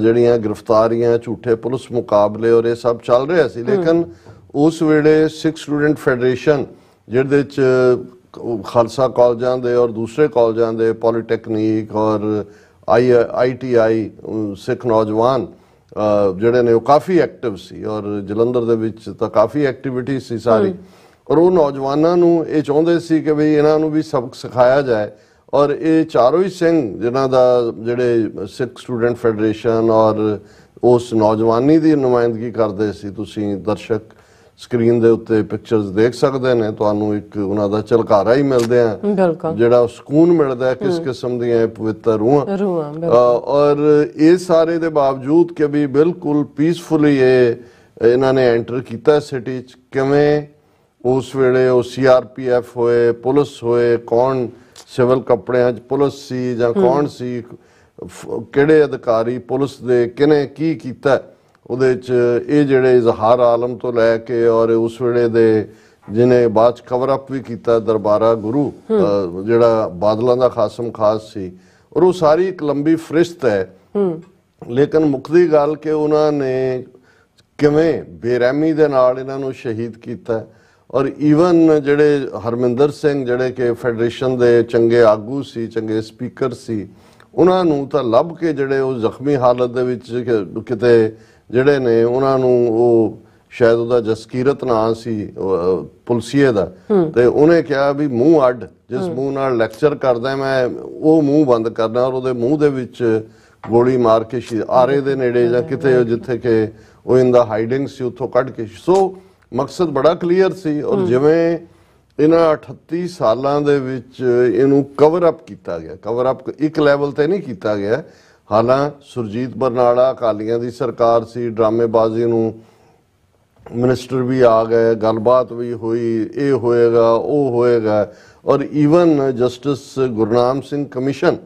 ਜਿਹੜੀਆਂ ਗ੍ਰਿਫਤਾਰੀਆਂ ਝੂਠੇ ਪੁਲਿਸ ਮੁਕਾਬਲੇ ਔਰ ਇਹ ਸਭ ਚੱਲ ਰਿਹਾ ਸੀ ਲੇਕਿਨ ਉਸ ਵੇਲੇ ਸਿੱਖ ਸਟੂਡੈਂਟ ਫੈਡਰੇਸ਼ਨ ਜਿਹਦੇ ਵਿੱਚ ਖਾਲਸਾ ਕਾਲਜਾਂ ਦੇ ਔਰ ਦੂਸਰੇ ਕਾਲਜਾਂ ਦੇ ਪੋਲੀਟੈਕਨਿਕ ਔਰ ਆਈ ਆਈਟੀਆਈ ਸਿੱਖ ਨੌਜਵਾਨ ਜਿਹੜੇ ਨੇ ਉਹ ਕਾਫੀ ਐਕਟਿਵ ਸੀ ਔਰ ਜਲੰਧਰ ਦੇ ਵਿੱਚ ਤਾਂ ਕਾਫੀ ਐਕਟੀਵਿਟੀ ਸੀ ਸਾਰੀ ਔਰ ਉਹ ਨੌਜਵਾਨਾਂ ਨੂੰ ਇਹ ਚਾਹੁੰਦੇ ਸੀ ਕਿ ਵੀ ਇਹਨਾਂ ਨੂੰ ਵੀ ਸਬਕ ਸਿਖਾਇਆ ਜਾਏ ਔਰ ਇਹ ਚਾਰੋਂ ਹੀ ਸਿੰਘ ਜਿਨ੍ਹਾਂ ਦਾ ਜਿਹੜੇ ਸਿੱਖ ਸਟੂਡੈਂਟ ਫੈਡਰੇਸ਼ਨ ਔਰ ਉਸ ਨੌਜਵਾਨੀ ਦੀ ਨੁਮਾਇੰਦਗੀ ਕਰਦੇ ਸੀ ਤੁਸੀਂ ਦਰਸ਼ਕ ਸਕਰੀਨ ਦੇ ਉੱਤੇ ਪਿਕਚਰਸ ਦੇਖ ਸਕਦੇ ਨੇ ਤੁਹਾਨੂੰ ਇੱਕ ਉਹਨਾਂ ਦਾ ਚਲਕਾਰਾ ਹੀ ਮਿਲਦੇ ਆ ਜਿਹੜਾ ਸਕੂਨ ਮਿਲਦਾ ਕਿਸ ਕਿਸਮ ਦੀਆਂ ਪਵਿੱਤਰ ਰੂਹਾਂ ਰੂਹਾਂ ਔਰ ਇਹ ਸਾਰੇ ਦੇ ਬਾਵਜੂਦ ਕਿ ਵੀ ਬਿਲਕੁਲ ਪੀਸਫੁਲੀ ਇਹ ਇਹਨਾਂ ਨੇ ਐਂਟਰ ਕੀਤਾ ਸਿਟੀ ਚ ਕਿਵੇਂ ਉਸ ਵੇਲੇ ਉਹ ਸੀਆਰਪੀਐਫ ਹੋਏ ਪੁਲਿਸ ਹੋਏ ਕੌਣ ਸਿਵਲ ਕੱਪੜਿਆਂ ਚ ਪੁਲਿਸ ਸੀ ਜਾਂ ਕੌਣ ਸੀ ਕਿਹੜੇ ਅਧਿਕਾਰੀ ਪੁਲਿਸ ਦੇ ਕਿਨੇ ਕੀ ਕੀਤਾ ਉਹਦੇ 'ਚ ਇਹ ਜਿਹੜੇ ਇਜ਼ਹਾਰ ਆਲਮ ਤੋਂ ਲੈ ਕੇ ਔਰ ਉਸ ਵੇਲੇ ਦੇ ਜਿਨੇ ਬਾਅਦ ਕਵਰ ਅਪ ਵੀ ਕੀਤਾ ਦਰਬਾਰਾ ਗੁਰੂ ਜਿਹੜਾ ਬਾਦਲਾਂ ਦਾ ਖਾਸਮ ਖਾਸ ਸੀ ਔਰ ਉਹ ਸਾਰੀ ਇੱਕ ਲੰਬੀ ਫਰਿਸ਼ਤ ਹੈ ਲੇਕਿਨ ਮੁਖਦੀ ਗੱਲ ਕਿ ਉਹਨਾਂ ਨੇ ਕਿਵੇਂ ਬੇਰਹਿਮੀ ਦੇ ਨਾਲ ਇਹਨਾਂ ਨੂੰ ਸ਼ਹੀਦ ਕੀਤਾ ਔਰ ਈਵਨ ਜਿਹੜੇ ਹਰਮਿੰਦਰ ਸਿੰਘ ਜਿਹੜੇ ਕਿ ਫੈਡਰੇਸ਼ਨ ਦੇ ਚੰਗੇ ਆਗੂ ਸੀ ਚੰਗੇ ਸਪੀਕਰ ਸੀ ਉਹਨਾਂ ਨੂੰ ਤਾਂ ਲੱਭ ਕੇ ਜਿਹੜੇ ਉਹ ਜ਼ਖਮੀ ਹਾਲਤ ਦੇ ਵਿੱਚ ਕਿਤੇ ਜਿਹੜੇ ਨੇ ਉਹਨਾਂ ਨੂੰ ਉਹ ਸ਼ਾਇਦ ਉਹਦਾ ਜਸਕੀਰਤ ਨਾਂ ਸੀ ਪੁਲਸੀਏ ਦਾ ਤੇ ਉਹਨੇ ਕਿਹਾ ਵੀ ਮੂੰਹ ਅੱਡ ਜਿਸ ਮੂੰਹ ਨਾਲ ਲੈਕਚਰ ਕਰਦਾ ਮੈਂ ਉਹ ਮੂੰਹ ਬੰਦ ਕਰਨਾ ਔਰ ਉਹਦੇ ਮੂੰਹ ਦੇ ਵਿੱਚ ਗੋਲੀ ਮਾਰ ਕੇ ਆਰੇ ਦੇ ਨੇੜੇ ਜਾਂ ਕਿਤੇ ਜਿੱਥੇ ਕਿ ਉਹ ਇਹਦਾ ਹਾਈਡਿੰਗ ਸੀ ਉੱਥੋਂ ਕੱਢ ਕੇ ਸੋ ਮਕਸਦ ਬੜਾ ਕਲੀਅਰ ਸੀ ਔਰ ਜਿਵੇਂ ਇਹਨਾਂ 38 ਸਾਲਾਂ ਦੇ ਵਿੱਚ ਇਹਨੂੰ ਕਵਰ ਅਪ ਕੀਤਾ ਗਿਆ ਕਵਰ ਅਪ ਇੱਕ ਲੈਵਲ ਤੇ ਨਹੀਂ ਕੀਤਾ ਗਿਆ ਹਾਲਾਂ ਸੁਰਜੀਤ ਬਰਨਾਲਾ ਅਕਾਲੀਆਂ ਦੀ ਸਰਕਾਰ ਸੀ ਡਰਾਮੇਬਾਜ਼ੀ ਨੂੰ ਮਿਨਿਸਟਰ ਵੀ ਆ ਗਏ ਗੱਲਬਾਤ ਵੀ ਹੋਈ ਇਹ ਹੋਏਗਾ ਉਹ ਹੋਏਗਾ ਔਰ even justice Gurnam Singh commission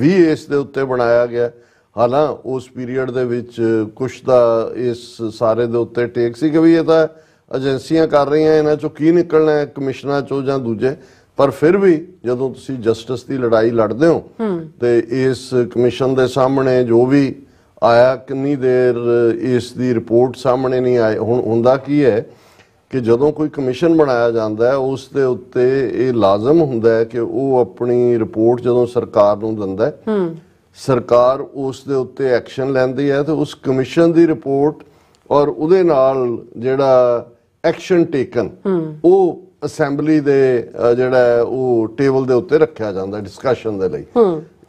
ਵੀ ਇਸ ਦੇ ਉੱਤੇ ਬਣਾਇਆ ਗਿਆ ਹਾਲਾਂ ਉਸ ਪੀਰੀਅਡ ਦੇ ਵਿੱਚ ਕੁਛ ਦਾ ਇਸ ਸਾਰੇ ਦੇ ਉੱਤੇ ਟੇਕ ਸੀ ਕਿ ਵੀ ਇਹ ਤਾਂ ਏਜੰਸੀਆਂ ਕਰ ਰਹੀਆਂ ਇਹਨਾਂ ਚੋਂ ਕੀ ਨਿਕਲਣਾ ਹੈ ਕਮਿਸ਼ਨਾਂ ਚੋਂ ਜਾਂ ਦੂਜੇ ਪਰ ਫਿਰ ਵੀ ਜਦੋਂ ਤੁਸੀਂ ਜਸਟਿਸ ਦੀ ਲੜਾਈ ਲੜਦੇ ਹੋ ਤੇ ਇਸ ਕਮਿਸ਼ਨ ਦੇ ਸਾਹਮਣੇ ਜੋ ਵੀ ਆਇਆ ਕਿੰਨੀ ਦੇਰ ਇਸ ਦੀ ਰਿਪੋਰਟ ਸਾਹਮਣੇ ਨਹੀਂ ਆਏ ਹੁਣ ਹੁੰਦਾ ਕੀ ਹੈ ਕਿ ਜਦੋਂ ਕੋਈ ਕਮਿਸ਼ਨ ਬਣਾਇਆ ਜਾਂਦਾ ਹੈ ਉਸ ਦੇ ਉੱਤੇ ਇਹ ਲਾਜ਼ਮ ਹੁੰਦਾ ਹੈ ਕਿ ਉਹ ਆਪਣੀ ਰਿਪੋਰਟ ਜਦੋਂ ਸਰਕਾਰ ਨੂੰ ਦਿੰਦਾ ਹੈ ਸਰਕਾਰ ਉਸ ਦੇ ਉੱਤੇ ਐਕਸ਼ਨ ਲੈਂਦੀ ਹੈ ਤੇ ਉਸ ਕਮਿਸ਼ਨ ਦੀ ਰਿਪੋਰਟ ਔਰ ਉਹਦੇ ਨਾਲ ਜਿਹੜਾ ਐਕਸ਼ਨ ਟੇਕਨ ਉਹ ਅਸੈਂਬਲੀ ਦੇ ਜਿਹੜਾ ਉਹ ਟੇਬਲ ਦੇ ਉੱਤੇ ਰੱਖਿਆ ਜਾਂਦਾ ਡਿਸਕਸ਼ਨ ਦੇ ਲਈ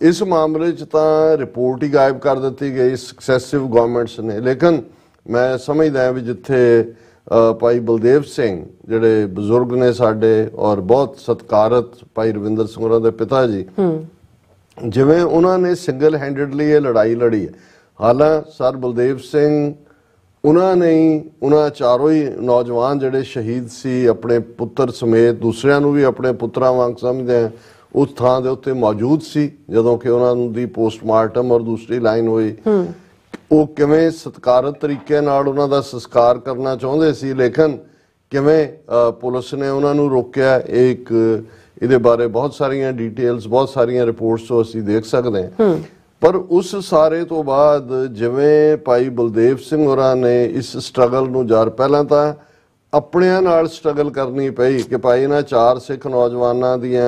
ਇਸ ਮਾਮਲੇ 'ਚ ਤਾਂ ਰਿਪੋਰਟ ਹੀ ਗਾਇਬ ਕਰ ਦਿੱਤੀ ਗਈ ਸਕਸੈਸਿਵ ਗਵਰਨਮੈਂਟਸ ਨੇ ਲੇਕਿਨ ਮੈਂ ਸਮਝਦਾ ਹਾਂ ਵੀ ਜਿੱਥੇ ਭਾਈ ਬਲਦੇਵ ਸਿੰਘ ਜਿਹੜੇ ਬਜ਼ੁਰਗ ਨੇ ਸਾਡੇ ਔਰ ਬਹੁਤ ਸਤਕਾਰਤ ਭਾਈ ਰਵਿੰਦਰ ਸਿੰਘ ਉਹਨਾਂ ਦੇ ਪਿਤਾ ਜੀ ਜਿਵੇਂ ਉਹਨਾਂ ਨੇ ਸਿੰਗਲ ਹੈਂਡਡਲੀ ਇਹ ਲੜਾਈ ਲੜੀ ਹੈ ਹਾਲਾਂ ਸਰ ਬਲਦੇਵ ਸਿੰਘ ਉਹਨਾਂ ਨੇ ਉਹਨਾਂ ਚਾਰੋਂ ਹੀ ਨੌਜਵਾਨ ਜਿਹੜੇ ਸ਼ਹੀਦ ਸੀ ਆਪਣੇ ਪੁੱਤਰ ਸਮੇਤ ਦੂਸਰਿਆਂ ਨੂੰ ਵੀ ਆਪਣੇ ਪੁੱਤਰਾਂ ਵਾਂਗ ਸਮਝਦੇ ਆ ਉਸ ਥਾਂ ਦੇ ਉੱਤੇ ਮੌਜੂਦ ਸੀ ਜਦੋਂ ਕਿ ਉਹਨਾਂ ਦੀ ਪੋਸਟਮਾਰਟਮ ਔਰ ਦੂਸਰੀ ਲਾਈਨ ਹੋਈ ਉਹ ਕਿਵੇਂ ਸਤਕਾਰਤ ਤਰੀਕੇ ਨਾਲ ਉਹਨਾਂ ਦਾ ਸੰਸਕਾਰ ਕਰਨਾ ਚਾਹੁੰਦੇ ਸੀ ਲੇਕਿਨ ਕਿਵੇਂ ਪੁਲਿਸ ਨੇ ਉਹਨਾਂ ਨੂੰ ਰੋਕਿਆ ਇੱਕ ਇਹਦੇ ਬਾਰੇ ਬਹੁਤ ਸਾਰੀਆਂ ਡਿਟੇਲਸ ਬਹੁਤ ਸਾਰੀਆਂ ਰਿਪੋਰਟਸ ਤੋਂ ਅਸੀਂ ਦੇਖ ਸਕਦੇ ਹਾਂ ਪਰ ਉਸ ਸਾਰੇ ਤੋਂ ਬਾਅਦ ਜਿਵੇਂ ਭਾਈ ਬਲਦੇਵ ਸਿੰਘ ਹੋਰਾਂ ਨੇ ਇਸ ਸਟਰਗਲ ਨੂੰ ਜਾਰ ਪਹਿਲਾਂ ਤਾਂ ਆਪਣਿਆਂ ਨਾਲ ਸਟਰਗਲ ਕਰਨੀ ਪਈ ਕਿ ਭਾਈ ਇਹਨਾਂ ਚਾਰ ਸਿੱਖ ਨੌਜਵਾਨਾਂ ਦੀਆਂ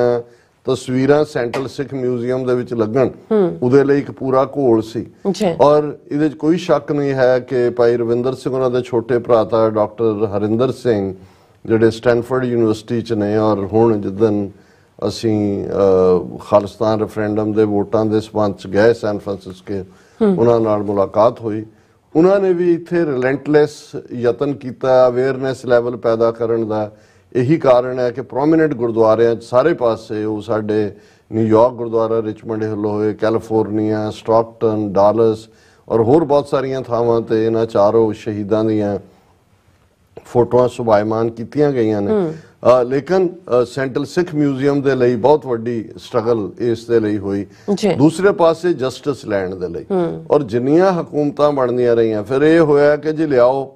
ਤਸਵੀਰਾਂ ਸੈਂਟਰਲ ਸਿੱਖ ਮਿਊਜ਼ੀਅਮ ਦੇ ਵਿੱਚ ਲੱਗਣ ਉਹਦੇ ਲਈ ਇੱਕ ਪੂਰਾ ਘੋਲ ਸੀ ਔਰ ਇਹਦੇ ਵਿੱਚ ਕੋਈ ਸ਼ੱਕ ਨਹੀਂ ਹੈ ਕਿ ਭਾਈ ਰਵਿੰਦਰ ਸਿੰਘ ਉਹਨਾਂ ਦੇ ਛੋਟੇ ਭਰਾ ਤਾਂ ਡਾਕਟਰ ਹਰਿੰਦਰ ਸਿੰਘ ਜਿਹੜੇ ਸਟੈਨਫੋਰਡ ਯੂਨੀਵਰਸਿਟੀ 'ਚ ਨੇ ਔਰ ਹੁਣ ਜਦਨ ਅਸੀਂ ਖਾਲਿਸਤਾਨ ਰੈਫਰੈਂਡਮ ਦੇ ਵੋਟਾਂ ਦੇ ਸਬੰਧ ਚ ਗਏ ਸੈਨ ਫਰਾਂਸਿਸਕੋ ਉਹਨਾਂ ਨਾਲ ਮੁਲਾਕਾਤ ਹੋਈ ਉਹਨਾਂ ਨੇ ਵੀ ਇੱਥੇ ਰਿਲੈਂਟਲੈਸ ਯਤਨ ਕੀਤਾ ਅਵੇਅਰਨੈਸ ਲੈਵਲ ਪੈਦਾ ਕਰਨ ਦਾ ਇਹੀ ਕਾਰਨ ਹੈ ਕਿ ਪ੍ਰੋਮਿਨੈਂਟ ਗੁਰਦੁਆਰਿਆਂ ਸਾਰੇ ਪਾਸੇ ਉਹ ਸਾਡੇ ਨਿਊਯਾਰਕ ਗੁਰਦੁਆਰਾ ਰਿਚਮੰਡ ਹਿੱਲ ਹੋਏ ਕੈਲੀਫੋਰਨੀਆ ਸਟਾਕਟਨ ਡਾਲਸ ਔਰ ਹੋਰ ਬਹੁਤ ਸਾਰੀਆਂ ਥਾਵਾਂ ਤੇ ਇਹਨਾਂ ਚਾਰੋਂ ਸ਼ਹੀਦਾਂ ਦੀਆਂ ਫੋਟੋਆਂ ਸੁਭਾਇਮਾਨ ਕੀਤੀਆਂ ਗਈਆਂ ਨੇ ਲੇਕਿਨ ਸੈਂਟਰਲ ਸਿੱਖ ਮਿਊਜ਼ੀਅਮ ਦੇ ਲਈ ਬਹੁਤ ਵੱਡੀ ਸਟਰਗਲ ਇਸ ਦੇ ਲਈ ਹੋਈ ਦੂਸਰੇ ਪਾਸੇ ਜਸਟਿਸ ਲੈਣ ਦੇ ਲਈ ਔਰ ਜਿੰਨੀਆਂ ਹਕੂਮਤਾਂ ਬਣਨੀਆਂ ਰਹੀਆਂ ਫਿਰ ਇਹ ਹੋਇਆ ਕਿ ਜੀ ਲਿਆਓ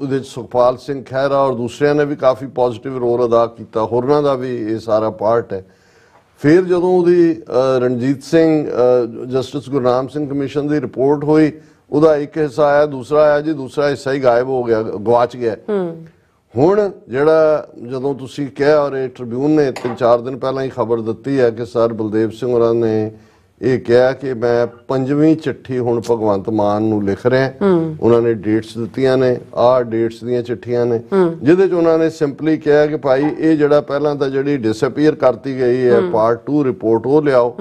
ਉਹਦੇ ਸੁਖਪਾਲ ਸਿੰਘ ਖਹਿਰਾ ਔਰ ਦੂਸਰਿਆਂ ਨੇ ਵੀ ਕਾਫੀ ਪੋਜ਼ਿਟਿਵ ਰੋਲ ਅਦਾ ਕੀਤਾ ਹੋਰਨਾਂ ਦਾ ਵੀ ਇਹ ਸਾਰਾ ਪਾਰਟ ਹੈ ਫਿਰ ਜਦੋਂ ਉਹਦੀ ਰਣਜੀਤ ਸਿੰਘ ਜਸਟਿਸ ਗੁਰਨਾਮ ਸਿੰਘ ਕਮਿਸ਼ਨ ਦੀ ਰਿਪੋਰਟ ਹੋਈ ਉਹਦਾ ਇੱਕ ਹਿੱਸਾ ਆਇਆ ਦੂਸਰਾ ਆਇਆ ਜੀ ਦੂਸਰਾ ਹਿੱਸਾ ਹੀ ਗਾਇਬ ਹੋ ਗਿਆ ਗਵਾਚ ਗਿਆ ਹੁਣ ਜਿਹੜਾ ਜਦੋਂ ਤੁਸੀਂ ਕਹਿ ਔਰ ਇਹ ਟ੍ਰਿਬਿਊਨ ਨੇ ਤਿੰਨ ਚਾਰ ਦਿਨ ਪਹਿਲਾਂ ਹੀ ਖਬਰ ਦਿੱਤੀ ਹੈ ਕਿ ਸਰ ਬਲਦੇਵ ਸਿੰਘ ਹੋਰਾਂ ਨੇ ਇਹ ਕਿਹਾ ਕਿ ਮੈਂ ਪੰਜਵੀਂ ਚਿੱਠੀ ਹੁਣ ਭਗਵੰਤ ਮਾਨ ਨੂੰ ਲਿਖ ਰਿਹਾ ਉਹਨਾਂ ਨੇ ਡੇਟਸ ਦਿੱਤੀਆਂ ਨੇ ਆਹ ਡੇਟਸ ਦੀਆਂ ਚਿੱਠੀਆਂ ਨੇ ਜਿਹਦੇ ਚ ਉਹਨਾਂ ਨੇ ਸਿੰਪਲੀ ਕਿਹਾ ਕਿ ਭਾਈ ਇਹ ਜਿਹੜਾ ਪਹਿਲਾਂ ਤਾਂ ਜਿਹੜੀ ਡਿਸਅਪੀਅਰ ਕਰਤੀ ਗਈ ਹੈ ਪਾਰਟ 2 ਰਿਪੋਰਟ ਉਹ ਲਿਆਓ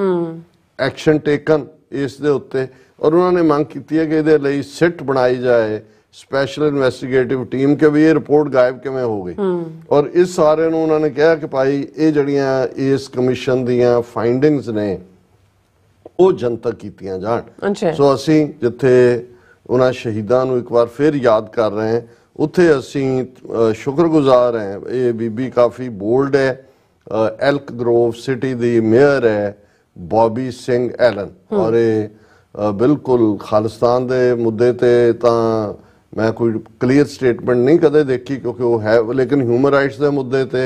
ਐਕਸ਼ਨ ਟੇਕਨ ਇਸ ਦੇ ਉੱਤੇ ਔਰ ਉਹਨਾਂ ਨੇ ਮੰਗ ਕੀਤੀ ਹੈ ਕਿ ਇਹਦੇ ਲਈ ਸਿੱਟ ਬਣਾਈ ਜਾਏ ਸਪੈਸ਼ਲ ਇਨਵੈਸਟੀਗੇਟਿਵ ਟੀਮ ਕੇ ਵੀ ਇਹ ਰਿਪੋਰਟ ਗਾਇਬ ਕਿਵੇਂ ਹੋ ਗਈ ਔਰ ਇਸ ਸਾਰੇ ਨੂੰ ਉਹਨਾਂ ਨੇ ਕਿਹਾ ਕਿ ਭਾਈ ਇਹ ਜਿਹੜੀਆਂ ਇਸ ਕਮਿਸ਼ਨ ਦੀਆਂ ਫਾਈਂਡਿੰਗਸ ਨੇ ਉਹ ਜਨਤਕ ਕੀਤੀਆਂ ਜਾਣ ਸੋ ਅਸੀਂ ਜਿੱਥੇ ਉਹਨਾਂ ਸ਼ਹੀਦਾਂ ਨੂੰ ਇੱਕ ਵਾਰ ਫਿਰ ਯਾਦ ਕਰ ਰਹੇ ਹਾਂ ਉੱਥੇ ਅਸੀਂ ਸ਼ੁਕਰਗੁਜ਼ਾਰ ਹਾਂ ਇਹ ਬੀਬੀ ਕਾਫੀ ਬੋਲਡ ਹੈ ਐਲਕ ਗਰੋਵ ਸਿਟੀ ਦੀ ਮੇਅਰ ਹੈ ਬੌਬੀ ਸਿੰਘ ਐਲਨ ਔਰ ਇਹ ਬਿਲਕੁਲ ਖਾਲਿਸਤਾਨ ਦੇ ਮੁੱਦੇ ਤੇ ਤਾਂ ਮੈਂ ਕੋਈ ਕਲੀਅਰ ਸਟੇਟਮੈਂਟ ਨਹੀਂ ਕਦੇ ਦੇਖੀ ਕਿਉਂਕਿ ਉਹ ਹੈ ਲੇਕਿਨ ਹਿਊਮਨ ਰਾਈਟਸ ਦੇ ਮੁੱਦੇ ਤੇ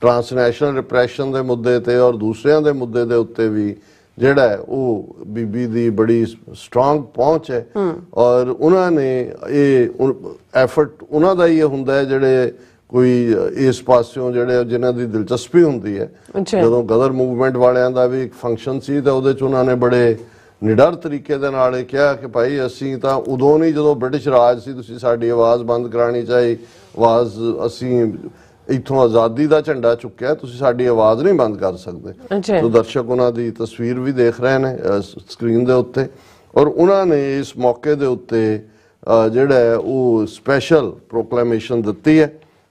ਟਰਾਂਸਨੈਸ਼ਨਲ ਰਿਪਰੈਸ਼ਨ ਦੇ ਮੁੱਦੇ ਤੇ ਔਰ ਦੂਸਰਿਆਂ ਦੇ ਮੁੱਦੇ ਦੇ ਉੱਤੇ ਵੀ ਜਿਹੜਾ ਉਹ ਬੀਬੀ ਦੀ ਬੜੀ ਸਟਰੋਂਗ ਪਹੁੰਚ ਹੈ ਔਰ ਉਹਨਾਂ ਨੇ ਇਹ ਐਫਰਟ ਉਹਨਾਂ ਦਾ ਹੀ ਹੁੰਦਾ ਹੈ ਜਿਹੜੇ ਕੋਈ ਇਸ ਪਾਸਿਓਂ ਜਿਹੜੇ ਜਿਨ੍ਹਾਂ ਦੀ ਦਿਲਚਸਪੀ ਹੁੰਦੀ ਹੈ ਜਦੋਂ ਗਦਰ ਮੂਵਮੈਂਟ ਵਾਲਿਆਂ ਦਾ ਵੀ ਇੱਕ ਫੰਕਸ਼ਨ ਸੀ ਤਾਂ ਉਹਦੇ ਚ ਉਹਨਾਂ ਨੇ ਬੜੇ ਨਿਡਰ ਤਰੀਕੇ ਦੇ ਨਾਲ ਇਹ ਕਿਹਾ ਕਿ ਭਾਈ ਅਸੀਂ ਤਾਂ ਉਦੋਂ ਨਹੀਂ ਜਦੋਂ ਬ੍ਰਿਟਿਸ਼ ਰਾਜ ਸੀ ਤੁਸੀਂ ਸਾਡੀ ਆਵਾਜ਼ ਬੰਦ ਕਰਾਣੀ ਚਾਹੀ ਆਵਾਜ਼ ਅਸੀਂ ਇਥੋਂ ਆਜ਼ਾਦੀ ਦਾ ਝੰਡਾ ਚੁੱਕਿਆ ਤੁਸੀਂ ਸਾਡੀ ਆਵਾਜ਼ ਨਹੀਂ ਬੰਦ ਕਰ ਸਕਦੇ ਸੋ ਦਰਸ਼ਕ ਉਹਨਾਂ ਦੀ ਤਸਵੀਰ ਵੀ ਦੇਖ ਰਹੇ ਨੇ ਸਕਰੀਨ ਦੇ ਉੱਤੇ ਔਰ ਉਹਨਾਂ ਨੇ ਇਸ ਮੌਕੇ ਦੇ ਉੱਤੇ ਜਿਹੜਾ ਉਹ ਸਪੈਸ਼ਲ ਪ੍ਰੋਕਲੇਮੇਸ਼ਨ ਦਿੱਤੀ ਹੈ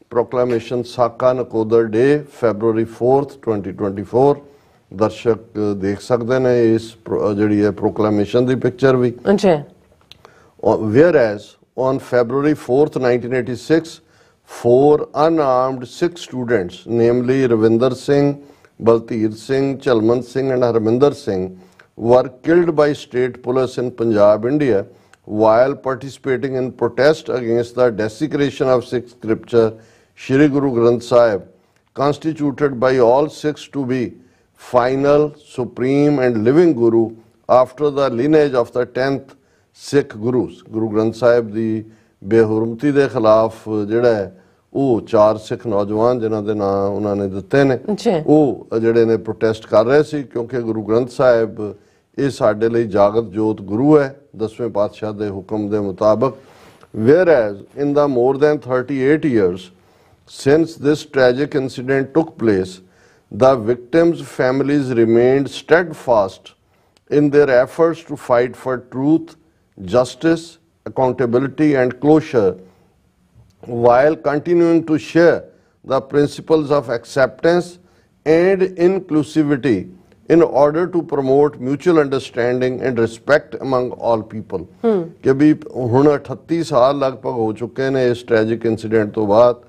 ਪ੍ਰੋਕਲੇਮੇਸ਼ਨ ਸਾਕਾ ਨਕੋਦਰ ਡੇ ਫੈਬਰੂਰੀ 4th 2024 ਦਰਸ਼ਕ ਦੇਖ ਸਕਦੇ ਨੇ ਇਸ ਜਿਹੜੀ ਹੈ ਪ੍ਰੋਕਲੇਮੇਸ਼ਨ ਦੀ ਪਿਕਚਰ ਵੀ ਜੀ whereas on February 4th 1986 four unarmed Sikh students, namely Ravinder Singh, Baltir Singh, Chalman Singh, and Harminder Singh, were killed by state police in Punjab, India, while participating in protest against the desecration of Sikh scripture, Shri Guru Granth Sahib, constituted by all Sikhs to be final, supreme and living Guru after the lineage of the 10th Sikh Gurus. Guru Granth Sahib ਦੀ ਬੇਹਰਮਤੀ ਦੇ ਖਿਲਾਫ ਜਿਹੜਾ ਉਹ ਚਾਰ ਸਿੱਖ ਨੌਜਵਾਨ ਜਿਨ੍ਹਾਂ ਦੇ ਨਾਂ ਉਹਨਾਂ ਨੇ ਦਿੱਤੇ ਨੇ ਉਹ ਜਿਹੜੇ ਨੇ ਪ੍ਰੋਟੈਸਟ ਕਰ ਰਹੇ ਸੀ ਕਿਉਂਕਿ ਗੁਰੂ ਗ੍ਰੰਥ ਸਾਹਿਬ ਇਹ ਸਾਡੇ ਲਈ ਜਾਗਤ ਜੋਤ ਗੁਰੂ ਹੈ ਦਸਵੇਂ ਪਾਤਸ਼ਾਹ ਦੇ ਹੁਕਮ ਦੇ ਮੁਤਾਬਕ whereas in the more than 38 years since this tragic incident took place the victims' families remained steadfast in their efforts to fight for truth, justice, accountability, and closure, while continuing to share the principles of acceptance and inclusivity in order to promote mutual understanding and respect among all people Hmm. ਵੀ ਹੁਣ 38 ਸਾਲ ਲਗਭਗ ਹੋ ਚੁੱਕੇ ਨੇ ਇਸ tragic incident ਤੋਂ ਬਾਅਦ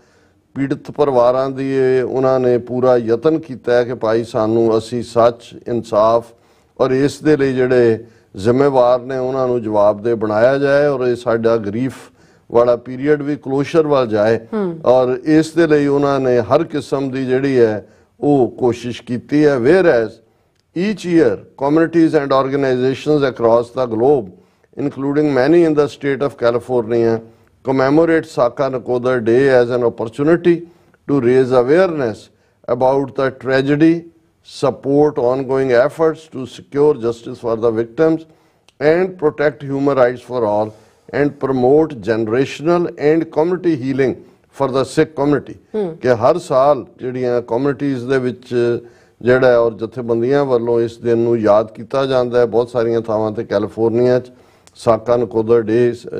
ਪੀੜਤ ਪਰਿਵਾਰਾਂ ਦੀ ਉਹਨਾਂ ਨੇ ਪੂਰਾ ਯਤਨ ਕੀਤਾ ਹੈ ਕਿ ਭਾਈ ਸਾਨੂੰ ਅਸੀਂ ਸੱਚ ਇਨਸਾਫ ਔਰ ਇਸ ਦੇ ਲਈ ਜਿਹੜੇ ਜ਼ਿੰਮੇਵਾਰ ਨੇ ਉਹਨਾਂ ਨੂੰ ਜਵਾਬਦੇ ਬਣਾਇਆ ਜਾਏ ਔਰ ਇਹ ਸਾਡਾ ਗਰੀਫ ਵਾਲਾ ਪੀਰੀਅਡ ਵੀ ਕਲੋਸ਼ਰ ਵੱਲ ਜਾਏ ਔਰ ਇਸ ਦੇ ਲਈ ਉਹਨਾਂ ਨੇ ਹਰ ਕਿਸਮ ਦੀ ਜਿਹੜੀ ਹੈ ਉਹ ਕੋਸ਼ਿਸ਼ ਕੀਤੀ ਹੈ whereas each year communities and organisations across the globe including many in the state of California commemorate Saka Nakoda Day as an opportunity to raise awareness about the tragedy, support ongoing efforts to secure justice for the victims, and protect human rights for all, and promote generational and community healing for the Sikh community. ਕਿ ਹਰ ਸਾਲ communities de vich, ਵਿੱਚ ਜਿਹੜਾ ਔਰ ਜਥੇਬੰਦੀਆਂ ਵੱਲੋਂ ਇਸ ਦਿਨ ਨੂੰ ਯਾਦ ਕੀਤਾ ਜਾਂਦਾ ਹੈ ਬਹੁਤ ਸਾਰੀਆਂ ਥਾਵਾਂ ਤੇ ਕੈਲੀਫੋਰਨੀਆ 'ਚ ਸਾਕਾ ਨਕੋਦਰ ਡੇ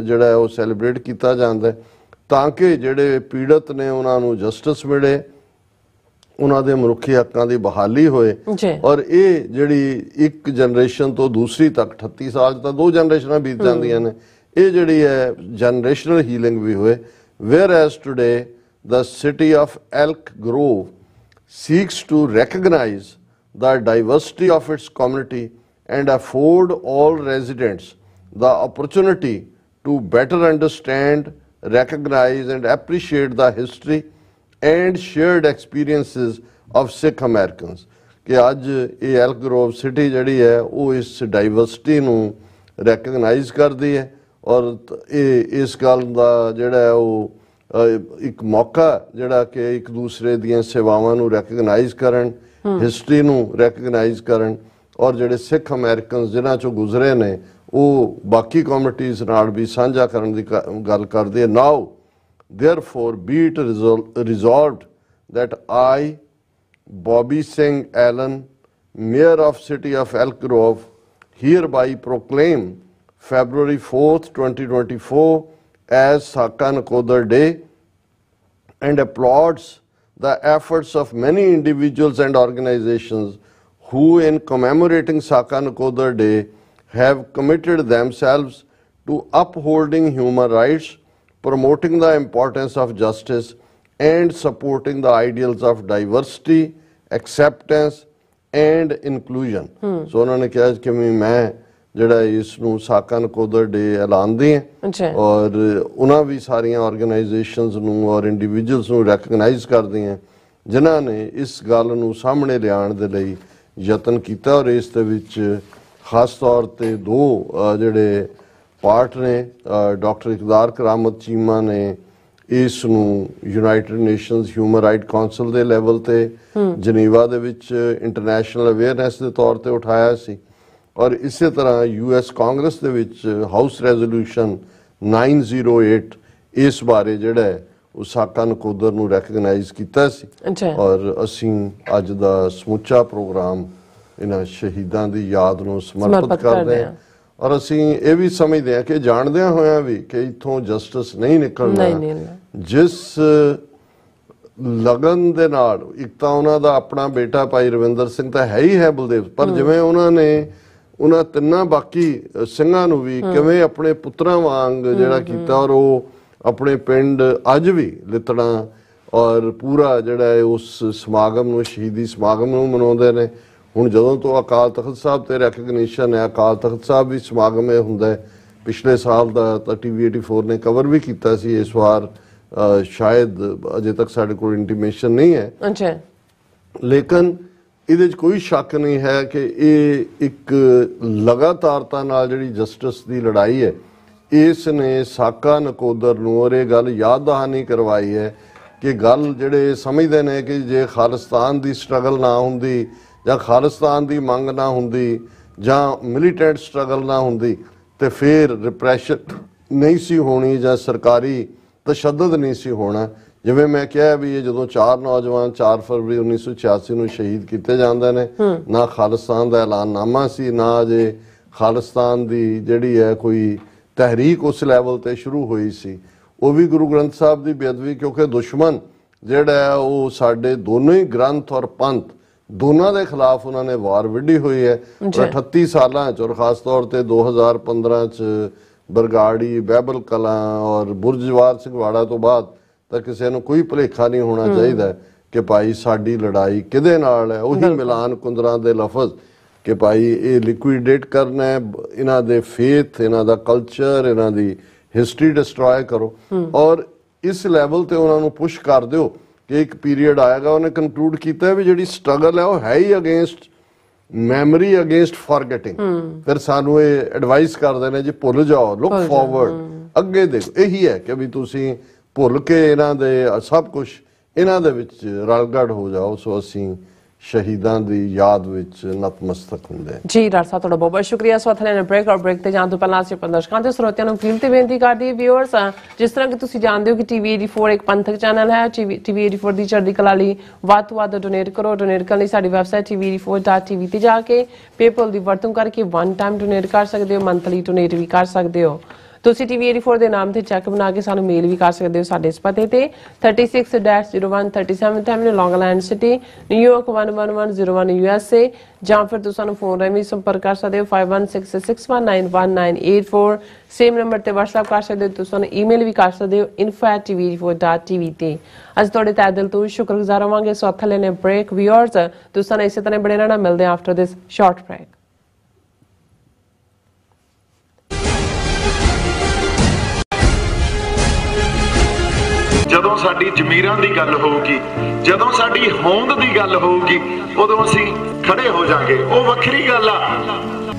ਜਿਹੜਾ ਉਹ ਸੈਲੀਬ੍ਰੇਟ ਕੀਤਾ ਜਾਂਦਾ ਹੈ ਤਾਂ ਕਿ ਜਿਹੜੇ ਪੀੜਤ ਨੇ ਉਹਨਾਂ ਨੂੰ ਜਸਟਿਸ ਮਿਲੇ ਉਹਨਾਂ ਦੇ ਮਨੁੱਖੀ ਹੱਕਾਂ ਦੀ ਬਹਾਲੀ ਹੋਏ ਔਰ ਇਹ ਜਿਹੜੀ ਇੱਕ ਜਨਰੇਸ਼ਨ ਤੋਂ ਦੂਸਰੀ ਤੱਕ 38 ਸਾਲ ਤੱਕ ਦੋ ਜਨਰੇਸ਼ਨਾਂ ਬੀਤ ਜਾਂਦੀਆਂ ਨੇ ਇਹ ਜਿਹੜੀ ਹੈ ਜਨਰੇਸ਼ਨਲ ਹੀਲਿੰਗ ਵੀ ਹੋਏ whereas today the city of Elk Grove seeks to recognise the diversity of its community and afford all residents the opportunity to better understand, recognize, and appreciate the history and shared experiences of Sikh Americans. ਕਿ ਅੱਜ ਇਹ ਐਲਕ Grove city ਜਿਹੜੀ ਹੈ ਉਹ ਇਸ diversity ਨੂੰ recognise ਕਰਦੀ ਹੈ ਔਰ ਇਹ ਇਸ ਗੱਲ ਦਾ ਜਿਹੜਾ ਉਹ ਇੱਕ ਮੌਕਾ ਜਿਹੜਾ ਕਿ ਇੱਕ ਦੂਸਰੇ ਦੀਆਂ ਸੇਵਾਵਾਂ ਨੂੰ ਰੈਕਗਨਾਈਜ਼ ਕਰਨ ਹਿਸਟਰੀ ਨੂੰ ਰੈਕਗਨਾਈਜ਼ ਕਰਨ ਔਰ ਜਿਹੜੇ ਸਿੱਖ ਅਮਰੀਕਨਸ ਜਿਨ੍ਹਾਂ ਚੋਂ ਗੁਜ਼ਰੇ ਨੇ ਉਹ ਬਾਕੀ ਕਮਿਊਨਿਟੀਜ਼ ਨਾਲ ਵੀ ਸਾਂਝਾ ਕਰਨ ਦੀ ਗੱਲ ਕਰਦੇ Now, therefore be it resolved that I, Bobby Singh Allen, Mayor of City of Elk Grove, hereby proclaim February 4th, 2024 as Saka Nakodar Day and applauds the efforts of many individuals and organizations who in commemorating Saka Nakodar Day have committed themselves to upholding human rights, promoting the importance of justice, and supporting the ideals of diversity, acceptance, and inclusion So, ਉਹਨਾਂ ਨੇ ਕਿਹਾ ਕਿ ਮੈਂ ਜਿਹੜਾ ਇਸ ਨੂੰ ਸਾਕਨ ਕੋਦਰ ਡੇ ਐਲਾਨਦੇ ਆ ਔਰ ਉਹਨਾਂ ਵੀ ਸਾਰੀਆਂ ਆਰਗੇਨਾਈਜੇਸ਼ਨਸ ਨੂੰ ਔਰ ਇੰਡੀਵਿਜੂਅਲਸ ਨੂੰ ਰੈਕਗਨਾਈਜ਼ ਕਰਦੇ ਆ ਜਿਨ੍ਹਾਂ ਨੇ ਇਸ ਗੱਲ ਨੂੰ ਸਾਹਮਣੇ ਲਿਆਉਣ ਦੇ ਲਈ ਯਤਨ ਕੀਤਾ ਔਰ ਇਸ ਦੇ ਵਿੱਚ ਖਾਸ ਤੌਰ ਤੇ ਦੋ ਜਿਹੜੇ ਪਾਰਟ ਨੇ ਡਾਕਟਰ ਇਕਦਾਰ ਕਰਾਮਤ ਚੀਮਾ ਨੇ ਇਸ ਨੂੰ United Nations human right council ਦੇ ਲੈਵਲ ਤੇ ਜਨੀਵਾ ਦੇ ਵਿੱਚ ਇੰਟਰਨੈਸ਼ਨਲ ਅਵੇਅਰਨੈਸ ਦੇ ਤੌਰ ਤੇ ਉਠਾਇਆ ਸੀ ਔਰ ਇਸੇ ਤਰ੍ਹਾਂ ਯੂਐਸ ਕਾਂਗਰਸ ਦੇ ਵਿੱਚ ਹਾਊਸ ਰੈਜ਼ੋਲੂਸ਼ਨ 908 ਇਸ ਬਾਰੇ ਜਿਹੜਾ ਉਸਾਕਾ ਨਕੋਦਰ ਨੂੰ ਰੈਕਗਨਾਈਜ਼ ਕੀਤਾ ਸੀ ਔਰ ਅਸੀਂ ਅੱਜ ਦਾ ਸਮੁੱਚਾ ਪ੍ਰੋਗਰਾਮ ਇਹਨਾਂ ਸ਼ਹੀਦਾਂ ਦੀ ਯਾਦ ਨੂੰ ਸਮਰਪਿਤ ਕਰਦੇ ਹਾਂ ਔਰ ਅਸੀਂ ਇਹ ਵੀ ਸਮਝਦੇ ਹਾਂ ਕਿ ਜਾਣਦਿਆਂ ਹੋਇਆ ਵੀ ਕਿ ਇਥੋਂ ਜਸਟਿਸ ਨਹੀਂ ਨਿਕਲਣਾ ਜਿਸ ਲਗਨ ਦੇ ਨਾਲ ਇੱਕ ਤਾਂ ਉਹਨਾਂ ਦਾ ਆਪਣਾ ਬੇਟਾ ਭਾਈ ਰਵਿੰਦਰ ਸਿੰਘ ਤਾਂ ਹੈ ਹੀ ਹੈ ਬਲਦੇਵ ਪਰ ਜਿਵੇਂ ਉਹਨਾਂ ਨੇ ਉਹਨਾਂ ਤਿੰਨਾਂ ਬਾਕੀ ਸਿੰਘਾਂ ਨੂੰ ਵੀ ਕਿਵੇਂ ਆਪਣੇ ਪੁੱਤਰਾਂ ਵਾਂਗ ਜਿਹੜਾ ਕੀਤਾ ਔਰ ਉਹ ਆਪਣੇ ਪਿੰਡ ਅੱਜ ਵੀ ਲਿਤੜਾ ਔਰ ਪੂਰਾ ਜਿਹੜਾ ਉਸ ਸਮਾਗਮ ਨੂੰ ਸ਼ਹੀਦੀ ਸਮਾਗਮ ਨੂੰ ਮਨਾਉਂਦੇ ਨੇ ਹੁਣ ਜਦੋਂ ਤੋਂ ਅਕਾਲ ਤਖਤ ਸਾਹਿਬ ਤੇ ਰੈਕਗਨੀਸ਼ਨ ਹੈ ਅਕਾਲ ਤਖਤ ਸਾਹਿਬ ਵੀ ਸਮਾਗਮ ਹੈ ਹੁੰਦਾ ਹੈ ਪਿਛਲੇ ਸਾਲ ਦਾ ਤਾਂ ਟੀਵੀ 84 ਨੇ ਕਵਰ ਵੀ ਕੀਤਾ ਸੀ ਇਸ ਵਾਰ ਸ਼ਾਇਦ ਅਜੇ ਤੱਕ ਸਾਡੇ ਕੋਲ ਇੰਟੀਮੇਸ਼ਨ ਨਹੀਂ ਹੈ ਅੱਛਾ ਲੇਕਿਨ ਇਹਦੇ ਵਿੱਚ ਕੋਈ ਸ਼ੱਕ ਨਹੀਂ ਹੈ ਕਿ ਇਹ ਇੱਕ ਲਗਾਤਾਰਤਾ ਨਾਲ ਜਿਹੜੀ ਜਸਟਿਸ ਦੀ ਲੜਾਈ ਹੈ ਇਸ ਨੇ ਸਾਕਾ ਨਕੋਦਰ ਨੂੰ ਔਰ ਇਹ ਗੱਲ ਯਾਦ ਦਹਾਨੀ ਕਰਵਾਈ ਹੈ ਕਿ ਗੱਲ ਜਿਹੜੇ ਸਮਝਦੇ ਨੇ ਕਿ ਜੇ ਖਾਲਿਸਤਾਨ ਦੀ ਸਟਰਗਲ ਨਾ ਹੁੰਦੀ ਜਾਂ ਖਾਲਿਸਤਾਨ ਦੀ ਮੰਗ ਨਾ ਹੁੰਦੀ ਜਾਂ ਮਿਲੀਟੈਂਟ ਸਟਰਗਲ ਨਾ ਹੁੰਦੀ ਤੇ ਫਿਰ ਰਿਪਰੈਸ਼ਨ ਨਹੀਂ ਸੀ ਹੋਣੀ ਜਾਂ ਸਰਕਾਰੀ ਤਸ਼ੱਦਦ ਨਹੀਂ ਸੀ ਹੋਣਾ ਜਿਵੇਂ ਮੈਂ ਕਿਹਾ ਵੀ ਇਹ ਜਦੋਂ ਚਾਰ ਨੌਜਵਾਨ 4 ਫਰਵਰੀ 1986 ਨੂੰ ਸ਼ਹੀਦ ਕੀਤੇ ਜਾਂਦੇ ਨੇ ਨਾ ਖਾਲਿਸਤਾਨ ਦਾ ਐਲਾਨਨਾਮਾ ਸੀ ਨਾ ਜੇ ਖਾਲਿਸਤਾਨ ਦੀ ਜਿਹੜੀ ਹੈ ਕੋਈ ਤਹਿਰੀਕ ਉਸ ਲੈਵਲ ਤੇ ਸ਼ੁਰੂ ਹੋਈ ਸੀ ਉਹ ਵੀ ਗੁਰੂ ਗ੍ਰੰਥ ਸਾਹਿਬ ਦੀ ਬੇਅਦਵੀ ਕਿਉਂਕਿ ਦੁਸ਼ਮਣ ਜਿਹੜਾ ਉਹ ਸਾਡੇ ਦੋਨੋਂ ਹੀ ਗ੍ਰੰਥ ਔਰ ਪੰਥ ਦੋਨਾਂ ਦੇ ਖਿਲਾਫ ਉਹਨਾਂ ਨੇ ਵਾਰ ਵਿੱਢੀ ਹੋਈ ਹੈ 38 ਸਾਲਾਂ ਚ ਔਰ ਖਾਸ ਤੌਰ ਤੇ 2015 ਚ ਬਰਗਾੜੀ ਬੈਬਲ ਕਲਾ ਔਰ ਬੁਰਜਵਾਰ ਸਿੰਘਵਾੜਾ ਤੋਂ ਬਾਅਦ ਤਾਂ ਕਿਸੇ ਨੂੰ ਕੋਈ ਭਲੇਖਾ ਨਹੀਂ ਹੋਣਾ ਚਾਹੀਦਾ ਕਿ ਭਾਈ ਸਾਡੀ ਲੜਾਈ ਕਿਹਦੇ ਨਾਲ ਹੈ ਉਹੀ ਮਿਲਾਨ ਕੁੰਦਰਾ ਦੇ ਲਫ਼ਜ਼ ਕਿ ਭਾਈ ਇਹ ਲਿਕੁਇਡੇਟ ਕਰਨਾ ਹੈ ਇਹਨਾਂ ਦੇ ਫੇਥ ਇਹਨਾਂ ਦਾ ਕਲਚਰ ਇਹਨਾਂ ਦੀ ਹਿਸਟਰੀ ਡਿਸਟਰੋਏ ਕਰੋ ਔਰ ਇਸ ਲੈਵਲ ਤੇ ਉਹਨਾਂ ਨੂੰ ਪੁਸ਼ ਕਰ ਦਿਓ ਕਿ ਇੱਕ ਪੀਰੀਅਡ ਆਏਗਾ ਉਹਨੇ ਕੰਕਲੂਡ ਕੀਤਾ ਵੀ ਜਿਹੜੀ ਸਟਰਗਲ ਹੈ ਉਹ ਹੈ ਹੀ ਅਗੇਂਸਟ ਮੈਮਰੀ ਅਗੇਂਸਟ ਫੋਰਗੇਟਿੰਗ ਫਿਰ ਸਾਨੂੰ ਇਹ ਐਡਵਾਈਸ ਕਰਦੇ ਨੇ ਜੀ ਭੁੱਲ ਜਾਓ ਲੁੱਕ ਫਾਰਵਰਡ ਅੱਗੇ ਦੇਖੋ ਇਹੀ ਹੈ ਕਿ ਵੀ ਤੁਸੀਂ ਭੁੱਲ ਕੇ ਇਹਨਾਂ ਦੇ ਸਭ ਕੁਝ ਇਹਨਾਂ ਦੇ ਵਿੱਚ ਰਲਗੜ ਹੋ ਜਾਓ ਸੋ ਅਸੀਂ ਸ਼ਹੀਦਾਂ ਦੀ ਯਾਦ ਵਿੱਚ ਨਤਮਸਤਕ ਹੁੰਦੇ ਜੀ ਡਾਕਟਰ ਸਾਹਿਬ ਤੁਹਾਡਾ ਬਹੁਤ ਬਹੁਤ ਸ਼ੁਕਰੀਆ ਸਵਾਥਲੇ ਨੇ ਬ੍ਰੇਕ ਆਰ ਬ੍ਰੇਕ ਤੇ ਜਾਂ ਤੋਂ ਪਹਿਲਾਂ ਅਸੀਂ ਪੰਦਰਸ਼ਕਾਂ ਤੇ ਸਰੋਤਿਆਂ ਨੂੰ ਕੀਮਤੀ ਬੇਨਤੀ ਕਰਦੀ ਹੈ ਵੀਅਰਸ ਜਿਸ ਤਰ੍ਹਾਂ ਕਿ ਤੁਸੀਂ ਜਾਣਦੇ ਹੋ ਕਿ ਟੀਵੀ 84 ਇੱਕ ਪੰਥਕ ਚੈਨਲ ਹੈ ਟੀਵੀ 84 ਦੀ ਚੜ੍ਹਦੀ ਕਲਾ ਲਈ ਵੱਧ ਤੋਂ ਵੱਧ ਡੋਨੇਟ ਕਰੋ ਡੋਨੇਟ ਕਰਨ ਲਈ ਸਾਡੀ ਵੈਬਸਾਈਟ tv84.tv ਤੇ ਜਾ ਕੇ ਪੇਪਲ ਦੀ ਵਰਤੋਂ ਕਰਕੇ ਵਨ ਟਾਈਮ ਡੋਨੇਟ ਕਰ ਸਕਦੇ ਹੋ ਮੰਥਲੀ ਡੋਨੇਟ ਵੀ ਕਰ ਸਕਦੇ ਹੋ ਤੁਸੀਂ ਟੀਵੀ 84 ਦੇ ਨਾਮ ਤੇ ਚੈੱਕ ਬਣਾ ਕੇ ਸਾਨੂੰ ਮੇਲ ਵੀ ਕਰ ਸਕਦੇ ਹੋ ਸਾਡੇ ਇਸ ਪਤੇ ਤੇ 36-0137 ਤੇ Long Island City New York 11101 USA ਜਾਂ ਫਿਰ ਤੁਸੀਂ ਸਾਨੂੰ ਫੋਨ ਰਾਹੀਂ ਸੰਪਰਕ ਕਰ ਸਕਦੇ ਹੋ 5166191984 ਸੇਮ ਨੰਬਰ ਤੇ WhatsApp ਕਰ ਸਕਦੇ ਹੋ ਤੁਸੀਂ ਸਾਨੂੰ ਈਮੇਲ ਵੀ ਕਰ ਸਕਦੇ ਹੋ info@tv4.tv ਤੇ ਅੱਜ ਤੁਹਾਡੇ ਤਹਿ ਦਿਲ ਤੋਂ ਸ਼ੁਕਰਗੁਜ਼ਾਰ ਹੋਵਾਂਗੇ ਸੋ ਅੱਥਲੇ ਨੇ ਬ੍ਰੇਕ ਵੀਅਰਸ ਤੁਸੀਂ ਸਾਨੂੰ ਇਸੇ ਤਰ੍ਹਾਂ ਬਣੇ ਰਹਿਣਾ ਮਿਲਦੇ ਆਫਟਰ ਦਿਸ ਸ਼ਾਰਟ ਬ੍ਰੇਕ ਜਦੋਂ ਸਾਡੀ ਜ਼ਮੀਰਾਂ ਦੀ ਗੱਲ ਹੋਊਗੀ ਜਦੋਂ ਸਾਡੀ ਹੋਂਦ ਦੀ ਗੱਲ ਹੋਊਗੀ ਉਦੋਂ ਅਸੀਂ ਖੜੇ ਹੋ ਜਾਾਂਗੇ ਉਹ ਵੱਖਰੀ ਗੱਲ ਆ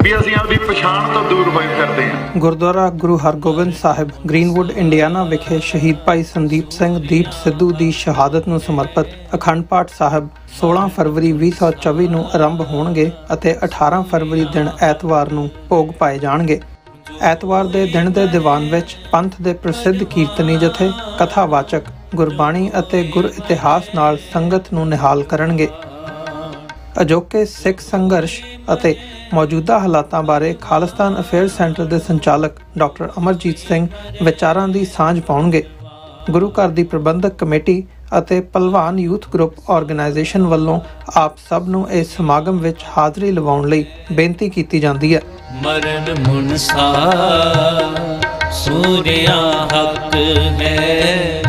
ਵੀ ਅਸੀਂ ਆਪਦੀ ਪਛਾਣ ਤੋਂ ਦੂਰ ਹੋਏ ਕਰਦੇ ਹਾਂ ਗੁਰਦੁਆਰਾ ਗੁਰੂ ਹਰਗੋਬਿੰਦ ਸਾਹਿਬ ਗ੍ਰੀਨਵੁੱਡ ਇੰਡੀਆਨਾ ਵਿਖੇ ਸ਼ਹੀਦ ਭਾਈ ਸੰਦੀਪ ਸਿੰਘ ਦੀਪ ਸਿੱਧੂ ਦੀ ਸ਼ਹਾਦਤ ਨੂੰ ਸਮਰਪਿਤ ਅਖੰਡ ਪਾਠ ਸਾਹਿਬ 16 ਫਰਵਰੀ 2024 ਨੂੰ ਆਰੰਭ ਹੋਣਗੇ ਅਤੇ 18 ਫਰਵਰੀ ਦਿਨ ਐਤਵਾਰ ਨੂੰ ਭੋਗ ਪਾਏ ਜਾਣਗੇ ਐਤਵਾਰ ਦੇ ਦਿਨ ਦੇ ਦੀਵਾਨ ਵਿੱਚ ਪੰਥ ਦੇ ਪ੍ਰਸਿੱਧ ਕੀਰਤਨੀ ਜਥੇ ਕਥਾਵਾਚਕ ਗੁਰਬਾਣੀ ਅਤੇ ਗੁਰ ਇਤਿਹਾਸ ਨਾਲ ਸੰਗਤ ਨੂੰ ਨਿਹਾਲ ਕਰਨਗੇ ਅਜੋਕੇ ਸਿੱਖ ਸੰਘਰਸ਼ ਅਤੇ ਮੌਜੂਦਾ ਹਾਲਾਤਾਂ ਬਾਰੇ ਖਾਲਸਤਾਨ ਅਫੇਅਰ ਸੈਂਟਰ ਦੇ ਸੰਚਾਲਕ ਡਾਕਟਰ ਅਮਰਜੀਤ ਸਿੰਘ ਵਿਚਾਰਾਂ ਦੀ ਸਾਂਝ ਪਾਉਣਗੇ ਗੁਰੂ ਘਰ ਦੀ ਪ੍ਰਬੰਧਕ ਕਮੇਟੀ ਅਤੇ ਪਹਿਲਵਾਨ ਯੂਥ ਗਰੁੱਪ ਆਰਗੇਨਾਈਜੇਸ਼ਨ ਵੱਲੋਂ ਆਪ ਸਭ ਨੂੰ ਇਸ ਸਮਾਗਮ ਵਿੱਚ ਹਾਜ਼ਰੀ ਲਵਾਉਣ ਲਈ ਬੇਨਤੀ ਕੀਤੀ ਜਾਂਦੀ ਹੈ ਮਰਨ ਮੁਨਸਾ ਸੂਰਿਆ ਹੱਕ ਹੈ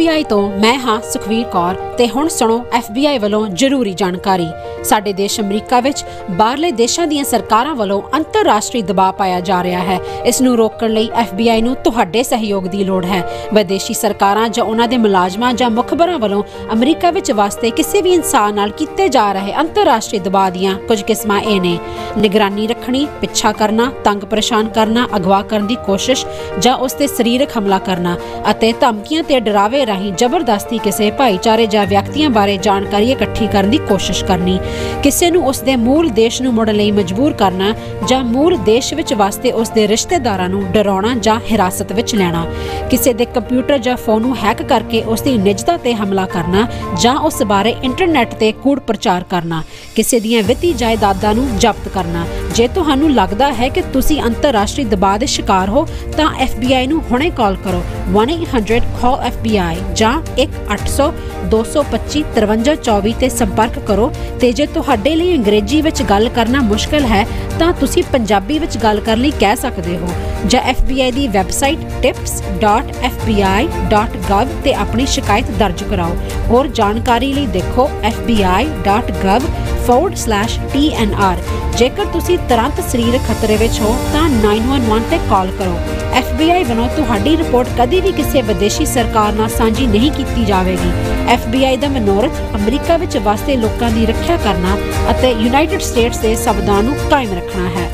FBI ਤੋਂ ਮੈਂ ਹਾਂ ਸੁਖਵੀਰ ਕੌਰ ਤੇ ਹੁਣ ਸੁਣੋ FBI ਵੱਲੋਂ ਜ਼ਰੂਰੀ ਜਾਣਕਾਰੀ ਸਾਡੇ ਦੇਸ਼ ਅਮਰੀਕਾ ਵਿੱਚ ਬਾਹਰਲੇ ਦੇਸ਼ਾਂ ਦੀਆਂ ਸਰਕਾਰਾਂ ਵੱਲੋਂ ਅੰਤਰਰਾਸ਼ਟਰੀ ਦਬਾਅ ਪਾਇਆ ਜਾ ਰਿਹਾ ਹੈ ਇਸ ਨੂੰ ਰੋਕਣ ਲਈ FBI ਨੂੰ ਤੁਹਾਡੇ ਸਹਿਯੋਗ ਦੀ ਲੋੜ ਹੈ ਵਿਦੇਸ਼ੀ ਸਰਕਾਰਾਂ ਜਾਂ ਉਹਨਾਂ ਦੇ ਮੁਲਾਜ਼ਮਾਂ ਜਾਂ ਮੁਖਬਰਾਂ ਵੱਲੋਂ ਅਮਰੀਕਾ ਵਿੱਚ ਵਾਸਤੇ ਕਿਸੇ ਵੀ ਇਨਸਾਨ ਨਾਲ ਕੀਤੇ ਜਾ ਰਹੇ ਅੰਤਰਰਾਸ਼ਟਰੀ ਦਬਾਅ ਦੀਆਂ ਕੁਝ ਕਿਸਮਾਂ ਇਹ ਨੇ ਨਿਗਰਾਨੀ ਰੱਖਣੀ ਪਿੱਛਾ ਕਰਨਾ ਤੰਗ ਪਰੇਸ਼ਾਨ ਕਰਨਾ ਅਗਵਾ ਕਰਨ ਦੀ ਕੋਸ਼ਿਸ਼ ਜਾਂ ਉਸ ਤੇ ਸਰੀਰਕ ਹਮਲਾ ਕਰਨਾ ਅਤੇ ਧਮਕੀਆਂ ਤੇ ਡਰਾਵੇ ਰਾਹੀਂ ਜ਼ਬਰਦਸਤੀ ਕਿਸੇ ਭਾਈਚਾਰੇ ਜਾਂ ਵਿਅਕਤੀਆਂ ਬਾਰੇ ਜਾਣਕਾਰੀ ਇਕੱਠੀ ਕਰਨ ਦੀ ਕੋਸ਼ਿਸ਼ ਕਰਨੀ ਕਿਸੇ ਨੂੰ ਉਸ ਦੇ ਮੂਲ ਦੇਸ਼ ਨੂੰ ਮੁੜਨ ਲਈ ਮਜਬੂਰ ਕਰਨਾ ਜਾਂ ਮੂਲ ਦੇਸ਼ ਵਿੱਚ ਵਸਦੇ ਉਸ ਦੇ ਰਿਸ਼ਤੇਦਾਰਾਂ ਨੂੰ ਡਰਾਉਣਾ ਜਾਂ ਹਿਰਾਸਤ ਵਿੱਚ ਲੈਣਾ ਕਿਸੇ ਦੇ ਕੰਪਿਊਟਰ ਜਾਂ ਫੋਨ ਨੂੰ ਹੈਕ ਕਰਕੇ ਉਸ ਦੀ ਨਿੱਜਤਾ ਤੇ ਹਮਲਾ ਕਰਨਾ ਜਾਂ ਉਸ ਬਾਰੇ ਇੰਟਰਨੈਟ ਤੇ ਕੂੜ ਪ੍ਰਚਾਰ ਕਰਨਾ ਕਿਸੇ ਦੀਆਂ ਵਿੱਤੀ ਜਾਇਦਾਦਾਂ ਨੂੰ ਜ਼ਬਤ ਕਰਨਾ ਜੇ ਤੁਹਾਨੂੰ ਲੱਗਦਾ ਹੈ ਕਿ ਤੁਸੀਂ ਅੰਤਰਰਾਸ਼ਟਰੀ ਦਬਾਅ ਦੇ ਸ਼ਿਕਾਰ ਹੋ ਤਾਂ FBI ਨੂੰ ਹੁਣੇ ਕਾਲ ਕਰੋ 1800 call FBI ਜਾਂ 1800 225 5324 ਤੇ ਸੰਪਰਕ ਕਰੋ ਤੇ ਜੇ ਤੁਹਾਡੇ ਲਈ ਅੰਗਰੇਜ਼ੀ ਵਿੱਚ ਗੱਲ ਕਰਨਾ ਮੁਸ਼ਕਲ ਹੈ ਤਾਂ ਤੁਸੀਂ ਪੰਜਾਬੀ ਵਿੱਚ ਗੱਲ ਕਰਨ ਲਈ ਕਹਿ ਸਕਦੇ ਹੋ ਜਾਂ FBI ਦੀ ਵੈਬਸਾਈਟ tips.fbi.gov ਤੇ ਆਪਣੀ ਸ਼ਿਕਾਇਤ ਦਰਜ ਕਰਾਓ ਹੋਰ ਜਾਣਕਾਰੀ ਲਈ ਦੇਖੋ fbi.gov/tnr ਜੇਕਰ ਤੁਸੀਂ ਤੁਰੰਤ ਸਰੀਰਕ ਖਤਰੇ ਵਿੱਚ ਹੋ ਤਾਂ 911 ਤੇ ਕਾਲ ਕਰੋ FBI ਵੱਲੋਂ ਤੁਹਾਡੀ ਰਿਪੋਰਟ ਕਦੀ ਵੀ ਕਿਸੇ ਵਿਦੇਸ਼ੀ ਸਰਕਾਰ ਨਾਲ ਸਾਂਝੀ ਨਹੀਂ ਕੀਤੀ ਜਾਵੇਗੀ ਐਫਬੀਆਈ ਦਾ ਮਨੋਰਥ ਅਮਰੀਕਾ ਵਿੱਚ ਵਸਦੇ ਲੋਕਾਂ ਦੀ ਰੱਖਿਆ ਕਰਨਾ ਅਤੇ ਯੂਨਾਈਟਿਡ ਸਟੇਟਸ ਦੇ ਸਬਦਾਂ ਨੂੰ ਕਾਇਮ ਰੱਖਣਾ ਹੈ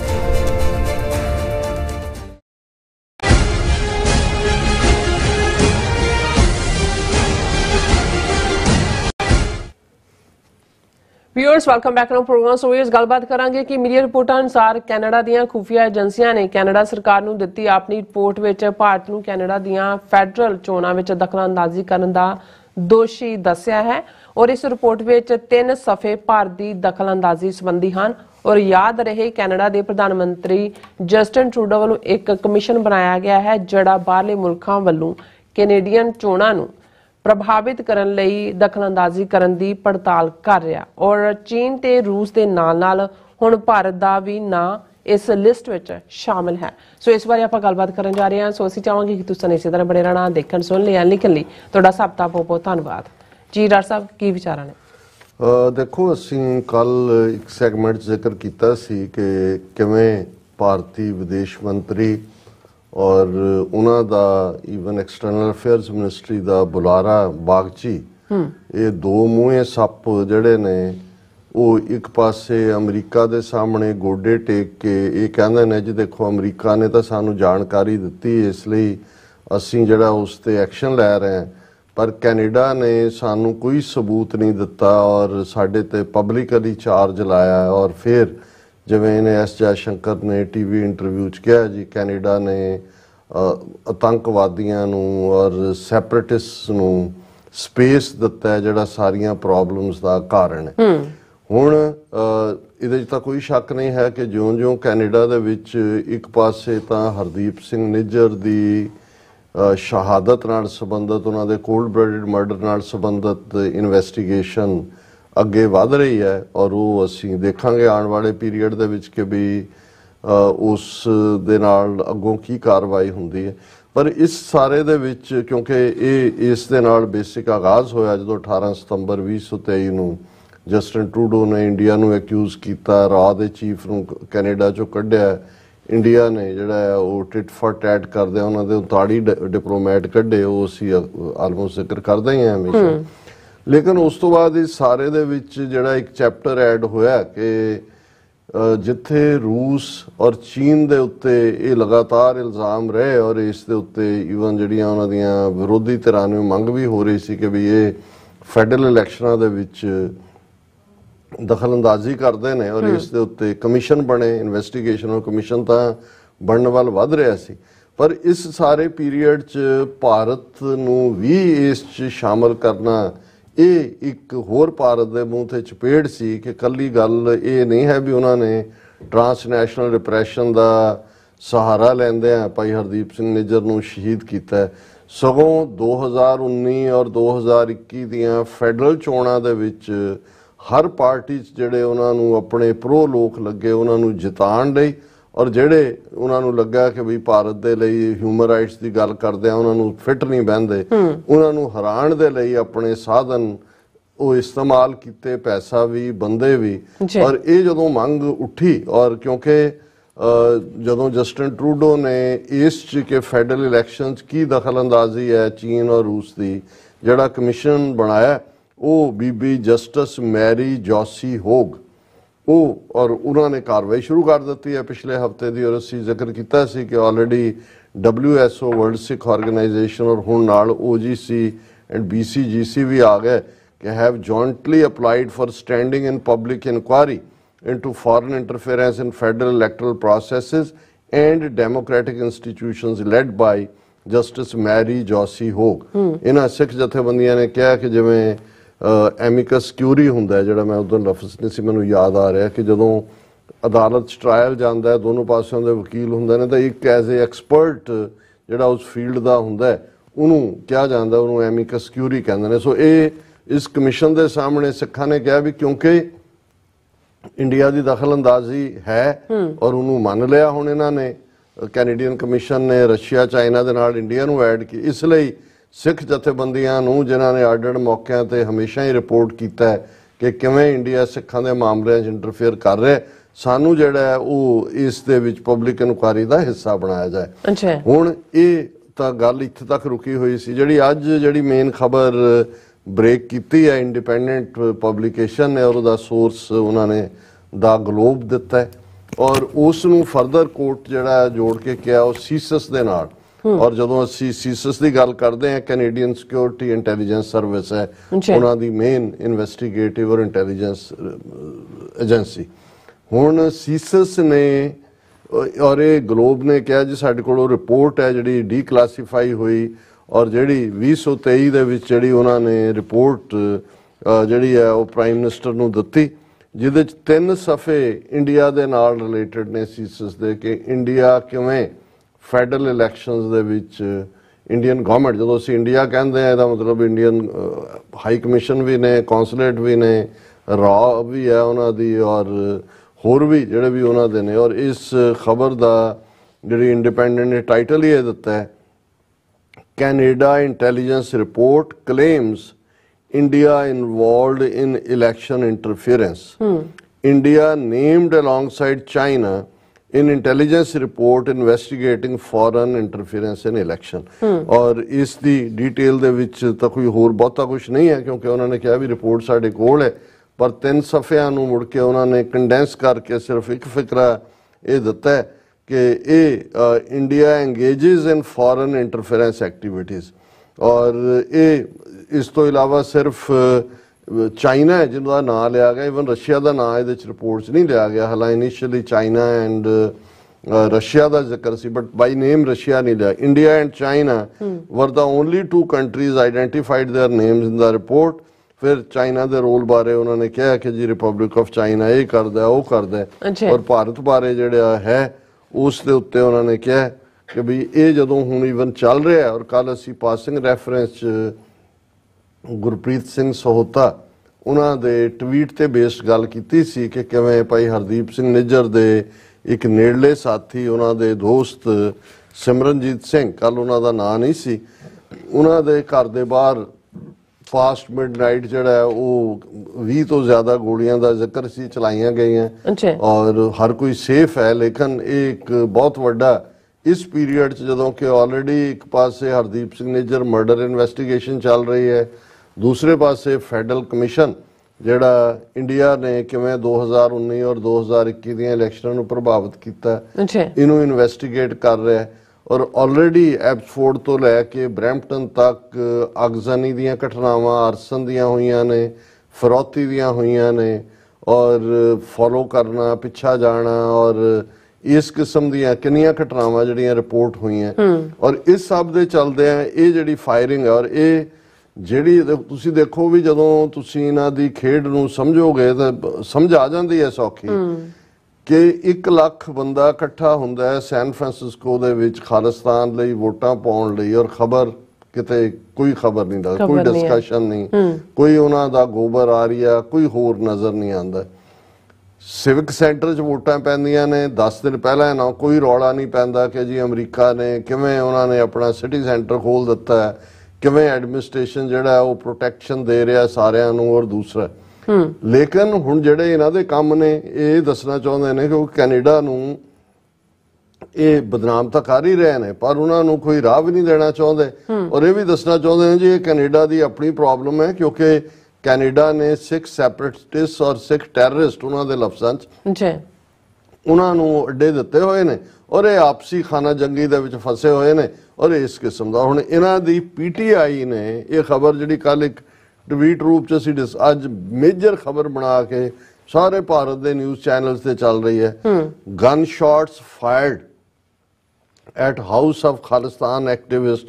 viewers welcome back to programme so viewers ਗੱਲਬਾਤ ਕਰਾਂਗੇ ਕਿ ਮੀਡੀਆ ਰਿਪੋਰਟਾਂ ਅਨੁਸਾਰ ਕੈਨੇਡਾ ਦੀਆਂ ਖੁਫੀਆ ਏਜੰਸੀਆਂ ਨੇ ਕੈਨੇਡਾ ਸਰਕਾਰ ਨੂੰ ਦਿੱਤੀ ਆਪਣੀ ਰਿਪੋਰਟ ਵਿੱਚ ਭਾਰਤ ਨੂੰ ਕੈਨੇਡਾ ਦੀਆਂ ਫੈਡਰਲ ਚੋਣਾਂ ਵਿੱਚ ਦਖਲਅੰਦਾਜ਼ੀ ਕਰਨ ਦਾ ਦੋਸ਼ੀ ਦੱਸਿਆ ਹੈ ਔਰ ਇਸ ਰਿਪੋਰਟ ਵਿੱਚ ਤਿੰਨ ਸਫੇ ਭਾਰਤ ਦੀ ਦਖਲਅੰਦਾਜ਼ੀ ਸੰਬੰਧੀ ਹਨ ਔਰ ਯਾਦ ਰਹੇ ਕੈਨੇਡਾ ਦੇ ਪ੍ਰਧਾਨ ਮੰਤਰੀ ਜਸਟਨ ਟਰੂਡੋ ਵੱਲੋਂ ਇੱਕ ਕਮਿਸ਼ਨ ਬਣਾਇਆ ਗਿਆ ਹੈ ਜਿਹੜਾ ਬਾਹਰਲੇ ਮੁਲਕਾਂ ਵੱਲੋਂ ਕੈਨੇਡੀਅਨ ਚੋਣਾਂ ਨੂੰ ਪ੍ਰਭਾਵਿਤ ਕਰਨ ਲਈ ਦਖਲਅੰਦਾਜ਼ੀ ਕਰਨ ਦੀ ਪੜਤਾਲ ਕਰ ਰਿਹਾ ਔਰ ਚੀਨ ਤੇ ਰੂਸ ਦੇ ਨਾਲ-ਨਾਲ ਹੁਣ ਭਾਰਤ ਦਾ ਵੀ ਨਾਂ ਇਸ ਲਿਸਟ ਵਿੱਚ ਸ਼ਾਮਿਲ ਹੈ ਸੋ ਇਸ ਬਾਰੇ ਆਪਾਂ ਗੱਲਬਾਤ ਕਰਨ ਜਾ ਰਹੇ ਹਾਂ ਸੋ ਅਸੀਂ ਚਾਹਾਂਗੇ ਕਿ ਤੁਸੀਂ ਇਸੇ ਤਰ੍ਹਾਂ ਬਣੇ ਰਹਿਣਾ ਦੇਖਣ ਸੁਣ ਲਿਆ ਲਿਖਣ ਲਈ ਤੁਹਾਡਾ ਸਭ ਦਾ ਬਹੁਤ ਬਹੁਤ ਧੰਨਵਾਦ ਜੀ ਡਾਕਟਰ ਸਾਹਿਬ ਕੀ ਵਿਚਾਰਾਂ ਨੇ ਦੇਖੋ ਅਸੀਂ ਕੱਲ ਇੱਕ ਸੈਗਮੈਂਟ ਜ਼ਿਕਰ ਕੀਤਾ ਸੀ ਕਿ ਕਿਵੇਂ ਭਾਰਤੀ ਵਿਦੇਸ਼ ਮੰਤਰੀ ਔਰ ਉਹਨਾਂ ਦਾ ਇਵਨ ਐਕਸਟਰਨਲ ਅਫੇਅਰਸ ਮਿਨਿਸਟਰੀ ਦਾ ਬੁਲਾਰਾ ਬਾਗਚੀ ਇਹ ਦੋ ਮੂੰਹੇ ਸੱਪ ਜਿਹੜੇ ਨੇ ਉਹ ਇੱਕ ਪਾਸੇ ਅਮਰੀਕਾ ਦੇ ਸਾਹਮਣੇ ਗੋਡੇ ਟੇਕ ਕੇ ਇਹ ਕਹਿੰਦੇ ਨੇ ਜੀ ਦੇਖੋ ਅਮਰੀਕਾ ਨੇ ਤਾਂ ਸਾਨੂੰ ਜਾਣਕਾਰੀ ਦਿੱਤੀ ਇਸ ਲਈ ਅਸੀਂ ਜਿਹੜਾ ਉਸ ਤੇ ਐਕਸ਼ਨ ਲੈ ਰਹੇ ਹਾਂ ਪਰ ਕੈਨੇਡਾ ਨੇ ਸਾਨੂੰ ਕੋਈ ਸਬੂਤ ਨਹੀਂ ਦਿੱਤਾ ਔਰ ਸਾਡੇ ਤੇ ਪਬਲਿਕਲੀ ਚਾਰਜ ਲਾਇਆ ਔਰ ਫਿਰ ਜਿਵੇਂ ਇਹਨੇ ਐਸ ਜੈ ਸ਼ੰਕਰ ਨੇ ਟੀਵੀ ਇੰਟਰਵਿਊ 'ਚ ਕਿਹਾ ਜੀ ਕੈਨੇਡਾ ਨੇ ਅਤੰਕਵਾਦੀਆਂ ਨੂੰ ਔਰ ਸੈਪਰੇਟਿਸਟ ਨੂੰ ਸਪੇਸ ਦਿੱਤਾ ਹੈ ਜਿਹੜਾ ਸਾਰੀਆਂ ਪ੍ਰੋਬਲਮਸ ਦਾ ਕਾਰਨ ਹੈ ਹੁਣ ਇਹਦੇ 'ਚ ਤਾਂ ਕੋਈ ਸ਼ੱਕ ਨਹੀਂ ਹੈ ਕਿ ਜਿਉਂ-ਜਿਉਂ ਕੈਨੇਡਾ ਦੇ ਵਿੱਚ ਇੱਕ ਪਾਸੇ ਤਾਂ ਹਰਦੀਪ ਸਿੰਘ ਨਿੱਜਰ ਦੀ ਸ਼ਹਾਦਤ ਨਾਲ ਸੰਬੰਧਤ ਉਹਨਾਂ ਦੇ ਕੋਲਡ ਬਲੱਡਡ ਮਰਡਰ ਨਾਲ ਸੰਬੰਧਤ ਇਨਵੈਸਟੀਗੇਸ਼ਨ ਅੱਗੇ ਵਧ ਰਹੀ ਹੈ ਔਰ ਉਹ ਅਸੀਂ ਦੇਖਾਂਗੇ ਆਉਣ ਵਾਲੇ ਪੀਰੀਅਡ ਦੇ ਵਿੱਚ ਕਿ ਵੀ ਉਸ ਦੇ ਨਾਲ ਅੱਗੋਂ ਕੀ ਕਾਰਵਾਈ ਹੁੰਦੀ ਹੈ ਪਰ ਇਸ ਸਾਰੇ ਦੇ ਵਿੱਚ ਕਿਉਂਕਿ ਇਹ ਇਸ ਦੇ ਨਾਲ ਬੇਸਿਕ ਆਗਾਜ਼ ਹੋਇਆ ਜਦੋਂ 18 ਸਤੰਬਰ 2023 ਨੂੰ ਜਸਟਨ ਟਰੂਡੋ ਨੇ ਇੰਡੀਆ ਨੂੰ ਐਕਿਊਜ਼ ਕੀਤਾ ਰਾ ਦੇ ਚੀਫ ਨੂੰ ਕੈਨੇਡਾ ਚੋਂ ਕੱਢਿਆ ਇੰਡੀਆ ਨੇ ਜਿਹੜਾ ਹੈ ਉਹ ਟਿਟ ਫਾਰ ਟੈਟ ਕਰਦੇ ਉਹਨਾਂ ਦੇ 39 ਡਿਪਲੋਮੈਟ ਕੱਢੇ ਉਹ ਅਸੀਂ ਆਲਮੋਸਟ ਜ਼ਿਕਰ ਕਰਦੇ ਹਾਂ ਹਮੇਸ਼ਾ ਲੇਕਿਨ ਉਸ ਤੋਂ ਬਾਅਦ ਇਸ ਸਾਰੇ ਦੇ ਵਿੱਚ ਜਿਹੜਾ ਇੱਕ ਚੈਪਟਰ ਐਡ ਹੋਇਆ ਕਿ ਜਿੱਥੇ ਰੂਸ ਔਰ ਚੀਨ ਦੇ ਉੱਤੇ ਇਹ ਲਗਾਤਾਰ ਇਲਜ਼ਾਮ ਰਹੇ ਔਰ ਇਸ ਦੇ ਉੱਤੇ ਇਵਨ ਜਿਹੜੀਆਂ ਉਹਨਾਂ ਦੀਆਂ ਵਿਰੋਧੀ ਧਿਰਾਂ ਨੂੰ ਮੰਗ ਵੀ ਹੋ ਰਹੀ ਸੀ ਕਿ ਵੀ ਇਹ ਫੈਡਰਲ ਇਲੈਕਸ਼ਨਾਂ ਦੇ ਵਿੱਚ ਦਖਲਅੰਦਾਜ਼ੀ ਕਰਦੇ ਨੇ ਔਰ ਇਸ ਦੇ ਉੱਤੇ ਕਮਿਸ਼ਨ ਬਣੇ ਇਨਵੈਸਟੀਗੇਸ਼ਨ ਔਰ ਕਮਿਸ਼ਨ ਤਾਂ ਬਣਨ ਵੱਲ ਵੱਧ ਰਿਹਾ ਸੀ ਪਰ ਇਸ ਸਾਰੇ ਪੀਰੀਅਡ 'ਚ ਭਾਰਤ ਨੂੰ ਵੀ ਇਸ 'ਚ ਸ਼ਾਮਲ ਕਰਨਾ ਇਹ ਇੱਕ ਹੋਰ ਭਾਰਤ ਦੇ ਮੂੰਹ ਤੇ ਚਪੇੜ ਸੀ ਕਿ ਕੱਲੀ ਗੱਲ ਇਹ ਨਹੀਂ ਹੈ ਵੀ ਉਹਨਾਂ ਨੇ ਟਰਾਂਸਨੈਸ਼ਨਲ ਰਿਪਰੈਸ਼ਨ ਦਾ ਸਹਾਰਾ ਲੈਂਦੇ ਆ ਭਾਈ ਹਰਦੀਪ ਸਿੰਘ ਨਿੱਜਰ ਨੂੰ ਸ਼ਹੀਦ ਕੀਤਾ ਸਗੋਂ 2019 ਔਰ 2021 ਦੀਆਂ ਫੈਡਰਲ ਚੋਣਾਂ ਦੇ ਵਿੱਚ ਹਰ ਪਾਰਟੀ ਜਿਹੜੇ ਉਹਨਾਂ ਨੂੰ ਆਪਣੇ ਪ੍ਰੋ ਲੋਕ ਲੱਗੇ ਉਹਨਾਂ ਨੂੰ ਜਿਤਾਣ ਲਈ ਔਰ ਜਿਹੜੇ ਉਹਨਾਂ ਨੂੰ ਲੱਗਾ ਕਿ ਵੀ ਭਾਰਤ ਦੇ ਲਈ ਹਿਊਮਨ ਰਾਈਟਸ ਦੀ ਗੱਲ ਕਰਦੇ ਆ ਉਹਨਾਂ ਨੂੰ ਫਿੱਟ ਨਹੀਂ ਬੰਦੇ ਉਹਨਾਂ ਨੂੰ ਹਰਾਣ ਦੇ ਲਈ ਆਪਣੇ ਸਾਧਨ ਉਹ ਇਸਤੇਮਾਲ ਕੀਤੇ ਪੈਸਾ ਵੀ ਬੰਦੇ ਵੀ ਔਰ ਇਹ ਜਦੋਂ ਮੰਗ ਉੱਠੀ ਔਰ ਕਿਉਂਕਿ ਜਦੋਂ ਜਸਟਨ ਟਰੂਡੋ ਨੇ ਇਸ ਚ ਕਿ ਫੈਡਰਲ ਇਲੈਕਸ਼ਨਸ ਕੀ ਦਖਲਅੰਦਾਜ਼ੀ ਹੈ ਚੀਨ ਔਰ ਰੂਸ ਦੀ ਜਿਹੜਾ ਕਮਿਸ਼ਨ ਬਣਾਇਆ ਉਹ ਬੀਬੀ ਜਸਟਿਸ ਮੈਰੀ ਜੋਸੀ ਹੋਗ ਉਹ ਔਰ ਉਹਨਾਂ ਨੇ ਕਾਰਵਾਈ ਸ਼ੁਰੂ ਕਰ ਦਿੱਤੀ ਹੈ ਪਿਛਲੇ ਹਫਤੇ ਦੀ ਔਰ ਅਸੀਂ ਜ਼ਿਕਰ ਕੀਤਾ ਸੀ ਕਿ already WSO world Sikh organisation ਔਰ ਹੁਣ ਨਾਲ OGC ਐਂਡ BCGC ਵੀ ਆ ਗਏ ਕਿ have jointly applied for standing in public inquiry into foreign interference in federal electoral processes and democratic institutions led by Justice Marie Josee Hogue ਇਹਨਾਂ ਸਿੱਖ ਜਥੇਬੰਦੀਆਂ ਨੇ ਕਿਹਾ ਕਿ ਜਿਵੇਂ ਐਮਿਕਸ ਕਿਊਰੀ ਹੁੰਦਾ ਜਿਹੜਾ ਮੈਂ ਉਦੋਂ ਲਫ਼ਜ਼ ਨਹੀਂ ਸੀ ਮੈਨੂੰ ਯਾਦ ਆ ਰਿਹਾ ਕਿ ਜਦੋਂ ਅਦਾਲਤ ਟ੍ਰਾਇਲ ਜਾਂਦਾ ਹੈ ਦੋਨੋਂ ਪਾਸਿਆਂ ਦੇ ਵਕੀਲ ਹੁੰਦੇ ਨੇ ਤਾਂ ਇੱਕ ਐਜ਼ ਅ ਐਕਸਪਰਟ ਜਿਹੜਾ ਉਸ ਫੀਲਡ ਦਾ ਹੁੰਦਾ ਹੈ ਉਹਨੂੰ ਕਿਹਾ ਜਾਂਦਾ ਉਹਨੂੰ ਐਮਿਕਸ ਕਿਊਰੀ ਕਹਿੰਦੇ ਨੇ ਸੋ ਇਹ ਇਸ ਕਮਿਸ਼ਨ ਦੇ ਸਾਹਮਣੇ ਸਿੱਖਾਂ ਨੇ ਕਿਹਾ ਵੀ ਕਿਉਂਕਿ ਇੰਡੀਆ ਦੀ ਦਖਲਅੰਦਾਜ਼ੀ ਹੈ ਔਰ ਉਹਨੂੰ ਮੰਨ ਲਿਆ ਹੁਣ ਇਹਨਾਂ ਨੇ ਕੈਨੇਡੀਅਨ ਕਮਿਸ਼ਨ ਨੇ ਰਸ਼ੀਆ ਚਾਈਨਾ ਦੇ ਨਾਲ ਇੰਡੀਆ ਨੂੰ ਐਡ ਕੀ ਇਸ ਲਈ ਸਿੱਖ ਜਥੇਬੰਦੀਆਂ ਨੂੰ ਜਿਨ੍ਹਾਂ ਨੇ ਆਰਡਰਡ ਮੌਕਿਆਂ ਤੇ ਹਮੇਸ਼ਾ ਹੀ ਰਿਪੋਰਟ ਕੀਤਾ ਹੈ ਕਿ ਕਿਵੇਂ ਇੰਡੀਆ ਸਿੱਖਾਂ ਦੇ ਮਾਮਲਿਆਂ 'ਚ ਇੰਟਰਫੇਅਰ ਕਰ ਰਿਹਾ ਸਾਨੂੰ ਜਿਹੜਾ ਉਹ ਇਸ ਦੇ ਵਿੱਚ ਪਬਲਿਕ ਇਨਕੁਆਰੀ ਦਾ ਹਿੱਸਾ ਬਣਾਇਆ ਜਾਏ ਹੁਣ ਇਹ ਤਾਂ ਗੱਲ ਇੱਥੇ ਤੱਕ ਰੁਕੀ ਹੋਈ ਸੀ ਜਿਹੜੀ ਅੱਜ ਜਿਹੜੀ ਮੇਨ ਖਬਰ ਬ੍ਰੇਕ ਕੀਤੀ ਹੈ ਇੰਡੀਪੈਂਡੈਂਟ ਪਬਲੀਕੇਸ਼ਨ ਨੇ ਔਰ ਉਹਦਾ ਸੋਰਸ ਉਹਨਾਂ ਨੇ ਦਾ ਗਲੋਬ ਦਿੱਤਾ ਹੈ ਔਰ ਉਸ ਨੂੰ ਫਰਦਰ ਕੋਰਟ ਜਿਹੜਾ ਜੋੜ ਕੇ ਕਿਹਾ ਉਹ ਸੀਸਸ ਦੇ ਨਾਲ ਔਰ ਜਦੋਂ ਅਸੀਂ ਸੀਸਸ ਦੀ ਗੱਲ ਕਰਦੇ ਹਾਂ ਕੈਨੇਡੀਅਨ ਸਿਕਿਉਰਿਟੀ ਇੰਟੈਲੀਜੈਂਸ ਸਰਵਿਸ ਹੈ ਉਹਨਾਂ ਦੀ ਮੇਨ ਇਨਵੈਸਟੀਗੇਟਿਵ ਔਰ ਇੰਟੈਲੀਜੈਂਸ ਏਜੰਸੀ ਹੁਣ ਸੀਸਸ ਨੇ ਔਰ ਇਹ ਗਲੋਬ ਨੇ ਕਿਹਾ ਜੀ ਸਾਡੇ ਕੋਲ ਉਹ ਰਿਪੋਰਟ ਹੈ ਜਿਹੜੀ ਡੀਕਲਾਸੀਫਾਈ ਹੋਈ ਔਰ ਜਿਹੜੀ 2023 ਦੇ ਵਿੱਚ ਜਿਹੜੀ ਉਹਨਾਂ ਨੇ ਰਿਪੋਰਟ ਜਿਹੜੀ ਹੈ ਉਹ ਪ੍ਰਾਈਮ ਮਿਨਿਸਟਰ ਨੂੰ ਦਿੱਤੀ ਜਿਹਦੇ ਚ ਤਿੰਨ ਸਫੇ ਇੰਡੀਆ ਦੇ ਨਾਲ ਰਿਲੇਟਡ ਨੇ ਸੀਸਸ ਦੇ ਕਿ ਇੰਡੀਆ ਕਿਵੇਂ ਫੈਡਰਲ ਇਲੈਕਸ਼ਨਸ ਦੇ ਵਿੱਚ ਇੰਡੀਅਨ ਗਵਰਨਮੈਂਟ ਜਦੋਂ ਅਸੀਂ ਇੰਡੀਆ ਕਹਿੰਦੇ ਆ ਇਹਦਾ ਮਤਲਬ ਇੰਡੀਅਨ ਹਾਈ ਕਮਿਸ਼ਨ ਵੀ ਨੇ ਕੌਂਸੂਲੇਟ ਵੀ ਨੇ ਰਾ ਵੀ ਹੈ ਉਹਨਾਂ ਦੀ ਔਰ ਹੋਰ ਵੀ ਜਿਹੜੇ ਵੀ ਉਹਨਾਂ ਦੇ ਨੇ ਔਰ ਇਸ ਖਬਰ ਦਾ ਜਿਹੜੀ ਇੰਡੀਪੈਂਡੈਂਟ ਨੇ ਟਾਈਟਲ ਹੀ ਇਹ ਦਿੱਤਾ ਹੈ Canada intelligence report claims India involved in election interference India named alongside China in intelligence report investigating foreign interference in election ਔਰ ਇਸ ਦੀ ਡਿਟੇਲ ਦੇ ਵਿੱਚ ਤਾਂ ਕੋਈ ਹੋਰ ਬਹੁਤਾ ਕੁਝ ਨਹੀਂ ਹੈ ਕਿਉਂਕਿ ਉਹਨਾਂ ਨੇ ਕਿਹਾ ਵੀ ਰਿਪੋਰਟ ਸਾਡੇ ਕੋਲ ਹੈ ਪਰ ਤਿੰਨ ਸਫ਼ਿਆਂ ਨੂੰ ਮੁੜ ਕੇ ਉਹਨਾਂ ਨੇ ਕੰਡੈਂਸ ਕਰਕੇ ਸਿਰਫ ਇੱਕ ਫਿਕਰਾ ਇਹ ਦਿੱਤਾ ਕਿ ਇਹ India engages in foreign interference activities ਔਰ ਇਹ ਇਸ ਤੋਂ ਇਲਾਵਾ ਸਿਰਫ ਚਾਈਨਾ ਹੈ ਜਿਹਦਾ ਨਾਮ ਲਿਆ ਗਿਆ ਇਵਨ ਰਸ਼ੀਆ ਦਾ ਨਾਮ ਇਹਦੇ ਵਿੱਚ ਰਿਪੋਰਟਸ ਨਹੀਂ ਲਿਆ ਗਿਆ ਹਾਲਾਂ ਇਨੀਸ਼ੀਅਲੀ ਚਾਈਨਾ ਐਂਡ ਰਸ਼ੀਆ ਦਾ ਜ਼ਿਕਰ ਸੀ ਬਟ ਬਾਈ ਨੇਮ ਰਸ਼ੀਆ ਨਹੀਂ ਲਿਆ India and China were the only two countries identified their names in the report ਫਿਰ ਚਾਈਨਾ ਦੇ ਰੋਲ ਬਾਰੇ ਉਹਨਾਂ ਨੇ ਕਿਹਾ ਕਿ ਜੀ ਰਿਪਬਲਿਕ ਆਫ ਚਾਈਨਾ ਇਹ ਕਰਦਾ ਉਹ ਕਰਦਾ ਔਰ ਭਾਰਤ ਬਾਰੇ ਜਿਹੜਾ ਹੈ ਉਸ ਦੇ ਉੱਤੇ ਉਹਨਾਂ ਨੇ ਕਿਹਾ ਕਿ ਵੀ ਇਹ ਜਦੋਂ ਹੁਣ ਇਵਨ ਚੱਲ ਰਿਹਾ ਔਰ ਕੱਲ ਅਸੀਂ ਪਾਸਿੰਗ ਰੈਫਰੈਂਸ 'ਚ ਗੁਰਪ੍ਰੀਤ ਸਿੰਘ ਸੋਹਤਾ ਉਹਨਾਂ ਦੇ ਟਵੀਟ ਤੇ ਬੇਸਡ ਗੱਲ ਕੀਤੀ ਸੀ ਕਿ ਕਿਵੇਂ ਭਾਈ ਹਰਦੀਪ ਸਿੰਘ ਨਿੱਜਰ ਦੇ ਇੱਕ ਨੇੜਲੇ ਸਾਥੀ ਉਹਨਾਂ ਦੇ ਦੋਸਤ ਸਿਮਰਨਜੀਤ ਸਿੰਘ ਕੱਲ ਉਹਨਾਂ ਦਾ ਨਾਂ ਨਹੀਂ ਸੀ ਉਹਨਾਂ ਦੇ ਘਰ ਦੇ ਬਾਹਰ ਫਾਸਟ ਮਿਡਨਾਈਟ ਜਿਹੜਾ ਉਹ 20 ਤੋਂ ਜ਼ਿਆਦਾ ਗੋਲੀਆਂ ਦਾ ਜ਼ਿਕਰ ਸੀ ਚਲਾਈਆਂ ਗਈਆਂ ਔਰ ਹਰ ਕੋਈ ਸੇਫ ਹੈ ਲੇਕਿਨ ਇਹ ਇੱਕ ਬਹੁਤ ਵੱਡਾ ਇਸ ਪੀਰੀਅਡ 'ਚ ਜਦੋਂ ਕਿ ਆਲਰੇਡੀ ਇੱਕ ਪਾਸੇ ਹਰਦੀਪ ਸਿੰਘ ਨੇਜਰ ਮਰਡਰ ਇਨਵੈਸਟੀਗੇਸ਼ਨ ਚੱਲ ਰਹੀ ਹੈ ਦੂਸਰੇ ਪਾਸੇ ਫੈਡਰਲ ਕਮਿਸ਼ਨ ਜਿਹੜਾ ਇੰਡੀਆ ਨੇ ਕਿਵੇਂ 2019 ਔਰ 2021 ਦੀਆਂ ਇਲੈਕਸ਼ਨਾਂ ਨੂੰ ਪ੍ਰਭਾਵਿਤ ਕੀਤਾ ਇਹਨੂੰ ਇਨਵੈਸਟੀਗੇਟ ਕਰ ਰਿਹਾ ਹੈ ਔਰ ਆਲਰੇਡੀ ਐਬਸਫੋਰਡ ਤੋਂ ਲੈ ਕੇ ਬ੍ਰੈਂਪਟਨ ਤੱਕ ਅਗਜ਼ਨੀ ਦੀਆਂ ਘਟਨਾਵਾਂ ਅਰਸਨ ਦੀਆਂ ਹੋਈਆਂ ਨੇ ਫਰੋਤੀ ਦੀਆਂ ਹੋਈਆਂ ਨੇ ਔਰ ਫੋਲੋ ਕਰਨਾ ਪਿੱਛਾ ਜਾਣਾ ਔਰ ਇਸ ਕਿਸਮ ਦੀਆਂ ਕਿੰਨੀਆਂ ਘਟਨਾਵਾਂ ਜਿਹੜੀਆਂ ਰਿਪੋਰਟ ਹੋਈਆਂ ਔਰ ਇਸ ਸਭ ਦੇ ਚੱਲਦੇ ਆ ਇਹ ਜਿਹੜੀ ਫਾਇਰਿੰਗ ਔਰ ਇਹ ਜਿਹੜੀ ਤੁਸੀਂ ਦੇਖੋ ਵੀ ਜਦੋਂ ਤੁਸੀਂ ਇਹਨਾਂ ਦੀ ਖੇਡ ਨੂੰ ਸਮਝੋਗੇ ਤਾਂ ਸਮਝ ਆ ਜਾਂਦੀ ਹੈ ਸੌਖੀ ਕਿ 1 ਲੱਖ ਬੰਦਾ ਇਕੱਠਾ ਹੁੰਦਾ ਹੈ ਸੈਨ ਫਰਾਂਸਿਸਕੋ ਦੇ ਵਿੱਚ ਖਾਲਿਸਤਾਨ ਲਈ ਵੋਟਾਂ ਪਾਉਣ ਲਈ ਔਰ ਖਬਰ ਕਿਤੇ ਕੋਈ ਖਬਰ ਨਹੀਂ ਦਾ ਕੋਈ ਡਿਸਕਸ਼ਨ ਨਹੀਂ ਕੋਈ ਉਹਨਾਂ ਦਾ ਗੋਬਰ ਆ ਰਿਹਾ ਕੋਈ ਹੋਰ ਨਜ਼ਰ ਨਹੀਂ ਆਉਂਦਾ ਸਿਵਿਕ ਸੈਂਟਰ 'ਚ ਵੋਟਾਂ ਪੈਂਦੀਆਂ ਨੇ 10 ਦਿਨ ਪਹਿਲਾਂ ਨਾ ਕੋਈ ਰੌਲਾ ਨਹੀਂ ਪੈਂਦਾ ਕਿ ਜੀ ਅਮਰੀਕਾ ਨੇ ਕਿਵੇਂ ਉਹਨਾਂ ਨੇ ਆਪਣਾ ਸਿਟੀ ਸੈਂਟਰ ਖੋਲ ਦਿੱਤਾ ਹੈ ਕਿਵੇਂ ਐਡਮਿਨਿਸਟ੍ਰੇਸ਼ਨ ਜਿਹੜਾ ਉਹ ਪ੍ਰੋਟੈਕਸ਼ਨ ਦੇ ਰਿਹਾ ਸਾਰਿਆਂ ਨੂੰ ਔਰ ਦੂਸਰਾ ਲੇਕਿਨ ਹੁਣ ਜਿਹੜੇ ਇਹਨਾਂ ਦੇ ਕੰਮ ਨੇ ਇਹ ਦੱਸਣਾ ਚਾਹੁੰਦੇ ਨੇ ਕਿ ਉਹ ਕੈਨੇਡਾ ਨੂੰ ਇਹ ਬਦਨਾਮ ਤਾਂ ਕਰ ਹੀ ਰਹੇ ਨੇ ਪਰ ਉਹਨਾਂ ਨੂੰ ਕੋਈ ਰਾਹ ਵੀ ਨਹੀਂ ਦੇਣਾ ਚਾਹੁੰਦੇ ਔਰ ਇਹ ਵੀ ਦੱਸਣਾ ਚਾਹੁੰਦੇ ਨੇ ਜੀ ਇਹ ਕੈਨੇਡਾ ਦੀ ਆਪਣੀ ਪ੍ਰੋਬਲਮ ਹੈ ਕਿਉਂਕਿ ਕੈਨੇਡਾ ਨੇ ਸਿੱਖ ਸੈਪਰੇਟਿਸਟਸ ਔਰ ਸਿੱਖ ਟੈਰਰਿਸਟ ਉਹਨਾਂ ਦੇ ਲਫ਼ਜ਼ਾਂ 'ਚ ਜੀ ਉਹਨਾਂ ਨੂੰ ਅੱਡੇ ਦਿੱਤੇ ਹੋਏ ਨੇ ਔਰ ਇਹ ਆਪਸੀ ਖਾਨਾ ਜੰਗੀ ਦੇ ਵਿੱਚ ਫਸੇ ਹੋਏ ਨੇ ਔਰ ਇਸ ਕਿਸਮ ਦਾ ਹੁਣ ਇਹਨਾਂ ਦੀ ਪੀਟੀਆਈ ਨੇ ਇਹ ਖਬਰ ਜਿਹੜੀ ਕੱਲ ਇੱਕ ਟਵੀਟ ਰੂਪ ਚ ਅਸੀਂ ਅੱਜ ਮੇਜਰ ਖਬਰ ਬਣਾ ਕੇ ਸਾਰੇ ਭਾਰਤ ਦੇ ਨਿਊਜ਼ ਚੈਨਲਸ ਤੇ ਚੱਲ ਰਹੀ ਹੈ gun shots fired at house of Khalistan activist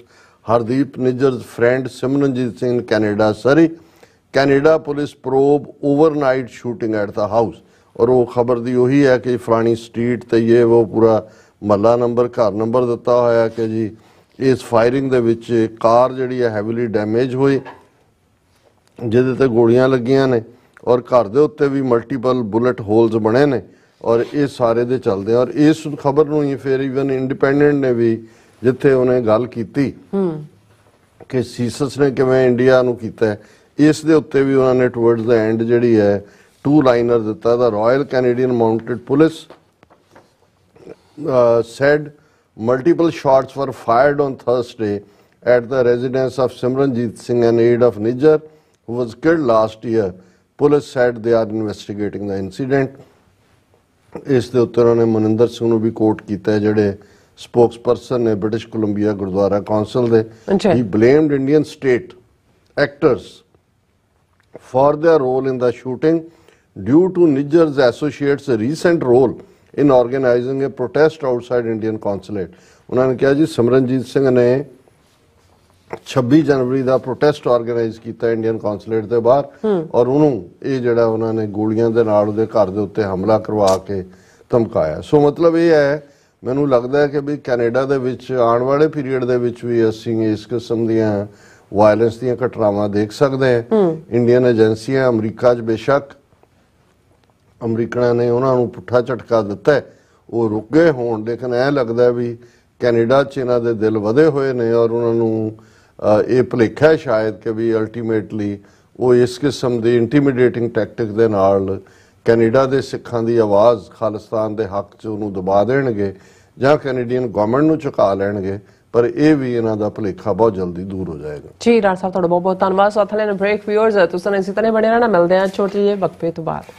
Hardeep Nijjar friend Simranjit Singh Canada Surrey Canada police probe overnight shooting at the house ਔਰ ਉਹ ਖਬਰ ਦੀ ਉਹੀ ਹੈ ਕਿ ਫਰਾਨੀ ਸਟਰੀਟ ਤੇ ਇਹ ਉਹ ਪੂਰਾ ਮੱਲਾ ਨੰਬਰ ਘਰ ਨੰਬਰ ਦਿੱਤਾ ਹੋਇਆ ਕਿ ਜੀ ਇਸ ਫਾਇਰਿੰਗ ਦੇ ਵਿੱਚ ਕਾਰ ਜਿਹੜੀ ਹੈ ਹੈਵਲੀ ਡੈਮੇਜ ਹੋਈ ਜਿਹਦੇ ਤੇ ਗੋਲੀਆਂ ਲੱਗੀਆਂ ਨੇ ਔਰ ਘਰ ਦੇ ਉੱਤੇ ਵੀ ਮਲਟੀਪਲ ਬੁਲਟ ਹੋਲਸ ਬਣੇ ਨੇ ਔਰ ਇਹ ਸਾਰੇ ਦੇ ਚੱਲਦੇ ਔਰ ਇਸ ਖਬਰ ਨੂੰ ਹੀ ਫਿਰ ਇਵਨ ਇੰਡੀਪੈਂਡੈਂਟ ਨੇ ਵੀ ਜਿੱਥੇ ਉਹਨੇ ਗੱਲ ਕੀਤੀ ਕਿ ਸੀਸਸ ਨੇ ਕਿਵੇਂ ਇੰਡੀਆ ਨੂੰ ਕੀਤਾ ਇਸ ਦੇ ਉੱਤੇ ਵੀ ਉਹਨਾਂ ਨੇ ਟਵਰਡਸ ਦਾ ਐਂਡ ਜਿਹੜੀ ਹੈ ਟੂ ਲਾਈਨਰ ਦਿੱਤਾ the Royal Canadian Mounted Police said multiple shots were fired on Thursday at the residence of Simranjit Singh, an aide of Nijar, who was killed last year. Police said they are investigating the incident ਇਸ ਦੇ ਉੱਤੇ ਉਹਨਾਂ ਨੇ ਮਨਿੰਦਰ ਸਿੰਘ ਨੂੰ ਵੀ ਕੋਟ ਕੀਤਾ ਹੈ ਜਿਹੜੇ spokesperson ਨੇ ਬ੍ਰਿਟਿਸ਼ ਕੋਲੰਬੀਆ ਗੁਰਦੁਆਰਾ ਕੌਂਸਲ ਦੇ he blamed Indian state actors for their role in the shooting due to Nijjar's associates recent role in organising a protest outside Indian consulate ਉਹਨਾਂ ਨੇ ਕਿਹਾ ਜੀ ਸਮਰਨਜੀਤ ਸਿੰਘ ਨੇ 26 ਜਨਵਰੀ ਦਾ ਪ੍ਰੋਟੈਸਟ ਆਰਗੇਨਾਈਜ਼ ਕੀਤਾ ਇੰਡੀਅਨ ਕੌਂਸੂਲੇਟ ਦੇ ਬਾਹਰ ਔਰ ਉਹਨੂੰ ਇਹ ਜਿਹੜਾ ਉਹਨਾਂ ਨੇ ਗੋਲੀਆਂ ਦੇ ਨਾਲ ਉਹਦੇ ਘਰ ਦੇ ਉੱਤੇ ਹਮਲਾ ਕਰਵਾ ਕੇ ਧਮਕਾਇਆ ਸੋ ਮਤਲਬ ਇਹ ਹੈ ਮੈਨੂੰ ਲੱਗਦਾ ਹੈ ਕਿ ਵੀ ਕੈਨੇਡਾ ਦੇ ਵਿੱਚ ਆਉਣ ਵਾਲੇ ਪੀਰੀਅਡ ਦੇ ਵਿੱਚ ਵੀ ਅਸੀਂ ਇਸ ਕਿਸਮ ਦੀਆਂ ਵਾਇਲੈਂਸ ਦੀਆਂ ਘਟਨਾਵਾਂ ਦੇਖ ਸਕਦੇ ਹਾਂ ਇੰਡੀਅਨ ਏਜੰਸੀਆਂ ਅਮਰੀਕਾ 'ਚ ਬੇਸ਼ੱਕ ਅਮਰੀਕਨਾਂ ਨੇ ਉਹਨਾਂ ਨੂੰ ਪੁੱਠਾ ਝਟਕਾ ਦਿੱਤਾ ਉਹ ਰੁਕ ਗਏ ਹੋਣ ਲੇਕਿਨ ਇਹ ਲੱਗਦਾ ਵੀ ਕੈਨੇਡਾ ਚ ਇਹਨਾਂ ਦੇ ਦਿਲ ਵਧੇ ਹੋਏ ਨੇ ਔਰ ਉਹਨਾਂ ਨੂੰ ਇਹ ਭਲੇਖਾ ਸ਼ਾਇਦ ਕਿ ਵੀ ਅਲਟੀਮੇਟਲੀ ਉਹ ਇਸ ਕਿਸਮ ਦੀ ਇੰਟੀਮੀਡੇਟਿੰਗ ਟੈਕਟਿਕ ਦੇ ਨਾਲ ਕੈਨੇਡਾ ਦੇ ਸਿੱਖਾਂ ਦੀ ਆਵਾਜ਼ ਖਾਲਿਸਤਾਨ ਦੇ ਹੱਕ 'ਚ ਉਹਨੂੰ ਦਬਾ ਦੇਣਗੇ ਜਾਂ ਕੈਨੇਡੀਅਨ ਗਵਰਨਮੈਂਟ ਨੂੰ ਝੁਕਾ ਲੈਣਗੇ ਪਰ ਇਹ ਵੀ ਇਹਨਾਂ ਦਾ ਭਲੇਖਾ ਬਹੁਤ ਜਲਦੀ ਦੂਰ ਹੋ ਜਾਏਗਾ ਜੀ ਡਾਕਟਰ ਸਾਹਿਬ ਤੁਹਾਡਾ ਬਹੁਤ ਬਹੁਤ ਧੰਨਵਾਦ ਸਾਥ ਲੈਣ ਬ੍ਰੇਕ ਵੀਅਰਸ ਤੁਸੀਂ ਇਸੇ ਤਰ੍ਹਾਂ ਬਣੇ ਰਹਿਣਾ ਮਿਲਦੇ ਆਂ ਛੋਟੇ ਜਿਹੇ ਵਕਫੇ ਤੋਂ ਬਾਅਦ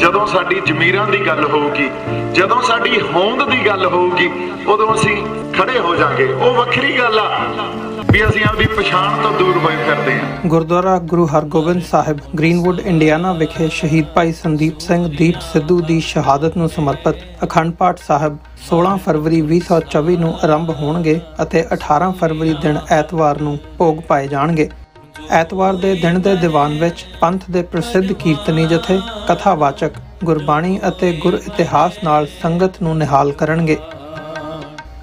ਜਦੋਂ ਸਾਡੀ ਜ਼ਮੀਰਾਂ ਦੀ ਗੱਲ ਹੋਊਗੀ ਜਦੋਂ ਸਾਡੀ ਹੋਂਦ ਦੀ ਗੱਲ ਹੋਊਗੀ ਉਦੋਂ ਅਸੀਂ ਖੜੇ ਹੋ ਜਾਾਂਗੇ ਉਹ ਵੱਖਰੀ ਗੱਲ ਆ ਵੀ ਅਸੀਂ ਆਪਣੀ ਪਛਾਣ ਤੋਂ ਦੂਰ ਹੋਏ ਫਿਰਦੇ ਹਾਂ ਗੁਰਦੁਆਰਾ ਗੁਰੂ ਹਰਗੋਬਿੰਦ ਸਾਹਿਬ ਗ੍ਰੀਨਵੁੱਡ ਇੰਡੀਆਨਾ ਵਿਖੇ ਸ਼ਹੀਦ ਭਾਈ ਸੰਦੀਪ ਸਿੰਘ ਦੀਪ ਸਿੱਧੂ ਦੀ ਸ਼ਹਾਦਤ ਨੂੰ ਸਮਰਪਿਤ ਅਖੰਡ ਪਾਠ ਸਾਹਿਬ 16 ਫਰਵਰੀ 2024 ਨੂੰ ਆਰੰਭ ਹੋਣਗੇ ਅਤੇ 18 ਫਰਵਰੀ ਦਿਨ ਐਤਵਾਰ ਨੂੰ ਭੋਗ ਪਾਏ ਜਾਣਗੇ ਐਤਵਾਰ ਦੇ ਦਿਨ ਦੇ ਦੀਵਾਨ ਵਿੱਚ ਪੰਥ ਦੇ ਪ੍ਰਸਿੱਧ ਕੀਰਤਨੀ ਜਥੇ ਕਥਾਵਾਚਕ ਗੁਰਬਾਣੀ ਅਤੇ ਗੁਰ ਇਤਿਹਾਸ ਨਾਲ ਸੰਗਤ ਨੂੰ ਨਿਹਾਲ ਕਰਨਗੇ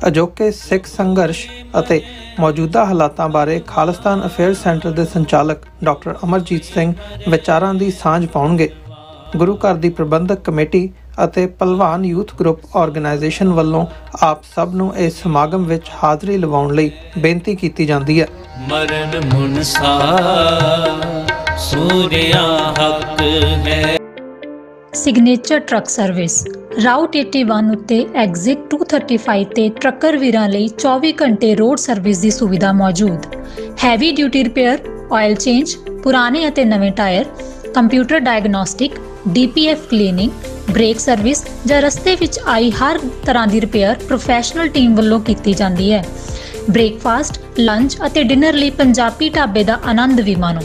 ਅਜੋਕੇ ਸਿੱਖ ਸੰਘਰਸ਼ ਅਤੇ ਮੌਜੂਦਾ ਹਾਲਾਤਾਂ ਬਾਰੇ ਖਾਲਸਤਾਨ ਅਫੇਅਰ ਸੈਂਟਰ ਦੇ ਸੰਚਾਲਕ ਡਾਕਟਰ ਅਮਰਜੀਤ ਸਿੰਘ ਵਿਚਾਰਾਂ ਦੀ ਸਾਂਝ ਪਾਉਣਗੇ ਗੁਰੂ ਘਰ ਦੀ ਪ੍ਰਬੰਧਕ ਕਮੇਟੀ ਅਤੇ ਪਹਿਲਵਾਨ ਯੂਥ ਗਰੁੱਪ ਆਰਗੇਨਾਈਜੇਸ਼ਨ ਵੱਲੋਂ ਆਪ ਸਭ ਨੂੰ ਇਸ ਸਮਾਗਮ ਵਿੱਚ ਹਾਜ਼ਰੀ ਲਵਾਉਣ ਲਈ ਬੇਨਤੀ ਕੀਤੀ ਜਾਂਦੀ ਹੈ ਮਰਨ ਮੁਨਸਾ ਸੂਰਿਆ ਹੱਕ ਹੈ ਸਿਗਨੇਚਰ ਟਰੱਕ ਸਰਵਿਸ ਰਾਊਟ 81 ਉੱਤੇ ਐਗਜ਼ਿਟ 235 ਤੇ ਟਰੱਕਰ ਵੀਰਾਂ ਲਈ 24 ਘੰਟੇ ਰੋਡ ਸਰਵਿਸ ਦੀ ਸੁਵਿਧਾ ਮੌਜੂਦ heavy duty repair oil change ਪੁਰਾਣੇ ਅਤੇ ਨਵੇਂ tyre computer diagnostic DPF cleaning brake service ਜਾਂ ਰਸਤੇ ਵਿੱਚ ਆਈ ਹਰ ਤਰ੍ਹਾਂ ਦੀ ਰਿਪੇਅਰ ਪ੍ਰੋਫੈਸ਼ਨਲ ਟੀਮ ਵੱਲੋਂ ਕੀਤੀ ਜਾਂਦੀ ਹੈ ਬ੍ਰੇਕਫਾਸਟ ਲੰਚ ਅਤੇ ਡਿਨਰ ਲਈ ਪੰਜਾਬੀ ਢਾਬੇ ਦਾ ਆਨੰਦ ਵੀ ਮਾਣੋ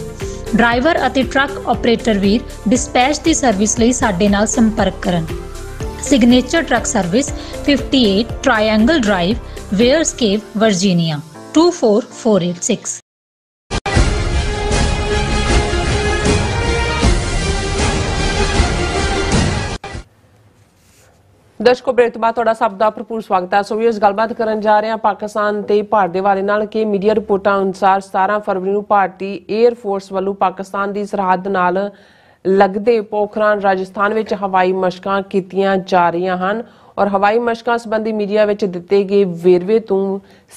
ਡਰਾਈਵਰ ਅਤੇ ਟਰੱਕ ਆਪਰੇਟਰ ਵੀਰ ਡਿਸਪੈਚ ਦੀ ਸਰਵਿਸ ਲਈ ਸਾਡੇ ਨਾਲ ਸੰਪਰਕ ਕਰਨ signature truck service 58 triangle drive Weyers Cave Virginia 24486 ਦਰਸ਼ਕੋ ਬ੍ਰੇਕ ਤੋਂ ਬਾਅਦ ਤੁਹਾਡਾ ਸਭ ਦਾ ਭਰਪੂਰ ਸਵਾਗਤ ਹੈ ਸੋ ਇਸ ਗੱਲਬਾਤ ਕਰਨ ਜਾ ਰਹੇ ਹਾਂ ਪਾਕਿਸਤਾਨ ਤੇ ਭਾਰਤ ਦੇ ਵਾਲੇ ਨਾਲ ਕਿ ਮੀਡੀਆ ਰਿਪੋਰਟਾਂ ਅਨੁਸਾਰ 17 ਫਰਵਰੀ ਨੂੰ ਭਾਰਤੀ 에ਅਰ ਫੋਰਸ ਵੱਲੋਂ ਪਾਕਿਸਤਾਨ ਦੀ ਸਰਹੱਦ ਨਾਲ ਲੱਗਦੇ ਪੋਖਰਾਨ ਰਾਜਸਥਾਨ ਵਿੱਚ ਹਵਾਈ ਮਸ਼ਕਾਂ ਕੀਤੀਆਂ ਜਾ ਰਹੀਆਂ ਹਨ ਔਰ ਹਵਾਈ ਮਸ਼ਕਾਂ ਸੰਬੰਧੀ ਮੀਡੀਆ ਵਿੱਚ ਦਿੱਤੇ ਗਏ ਵੇਰਵੇ ਤੋਂ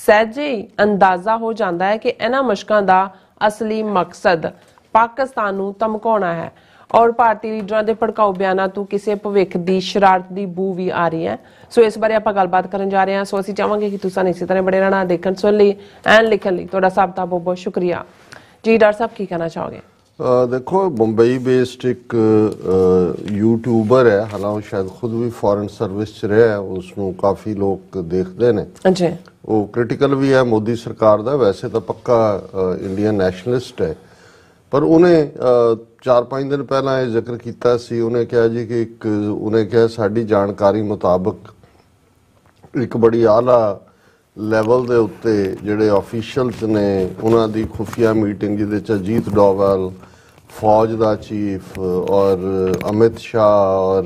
ਸਹਿਜੇ ਅੰਦਾਜ਼ਾ ਹੋ ਜਾਂਦਾ ਹੈ ਕਿ ਇਹਨਾਂ ਮਸ਼ਕਾਂ ਦਾ ਅਸਲੀ ਮਕਸਦ ਪਾਕਿਸਤਾਨ ਨੂੰ ਧਮਕਾਉਣਾ ਹੈ ਔਰ ਭਾਰਤੀ ਲੀਡਰਾਂ ਦੇ ਭੜਕਾਊ ਬਿਆਨਾਂ ਤੋਂ ਕਿਸੇ ਭਵਿੱਖ ਦੀ ਸ਼ਰਾਰਤ ਦੀ ਬੂ ਵੀ ਆ ਰਹੀ ਹੈ ਸੋ ਇਸ ਬਾਰੇ ਆਪਾਂ ਗੱਲਬਾਤ ਕਰਨ ਜਾ ਰਹੇ ਹਾਂ ਸੋ ਅਸੀਂ ਚਾਹਾਂਗੇ ਕਿ ਤੁਸੀਂ ਇਸੇ ਤਰ੍ਹਾਂ ਬੜੇ ਰਹਿਣਾ ਦੇਖਣ ਸੁਣ ਲਈ ਐਨ ਲਿਖਣ ਲਈ ਤੁਹਾਡਾ ਸਭ ਦਾ ਬਹੁਤ ਬਹੁਤ ਸ਼ੁਕਰੀਆ ਜੀ ਡਾਕਟਰ ਸਾਹਿਬ ਕੀ ਕਹਿਣਾ ਚਾਹੋਗੇ ਦੇਖੋ ਮੁੰਬਈ ਬੇਸਡ ਇੱਕ ਯੂਟਿਊਬਰ ਹੈ ਹਾਲਾਂਕਿ ਸ਼ਾਇਦ ਖੁਦ ਵੀ ਫੋਰਨ ਸਰਵਿਸ 'ਚ ਰਿਹਾ ਉਸ ਨੂੰ ਕਾਫੀ ਲੋਕ ਦੇਖਦੇ ਨੇ ਅੱਛਾ ਉਹ ਕ੍ਰਿਟੀਕਲ ਵੀ ਹੈ ਮੋਦੀ ਸਰਕਾਰ ਦਾ ਵੈਸੇ ਤਾਂ ਪੱਕਾ ਇੰਡੀਅਨ ਨੈਸ਼ਨਲਿਸਟ ਹੈ ਪਰ ਉਹਨੇ 4-5 ਦਿਨ ਪਹਿਲਾਂ ਇਹ ਜ਼ਿਕਰ ਕੀਤਾ ਸੀ ਉਹਨੇ ਕਿਹਾ ਜੀ ਕਿ ਇੱਕ ਉਹਨੇ ਕਿਹਾ ਸਾਡੀ ਜਾਣਕਾਰੀ ਮੁਤਾਬਕ ਇੱਕ ਬੜੀ ਆਲਾ ਲੈਵਲ ਦੇ ਉੱਤੇ ਜਿਹੜੇ ਆਫੀਸ਼ੀਅਲਸ ਨੇ ਉਹਨਾਂ ਦੀ ਖੁਫੀਆ ਮੀਟਿੰਗ ਜਿਹਦੇ ਚ ਅਜੀਤ ਡੋਵਲ ਫੌਜ ਦਾ ਚੀਫ ਔਰ ਅਮਿਤ ਸ਼ਾ ਔਰ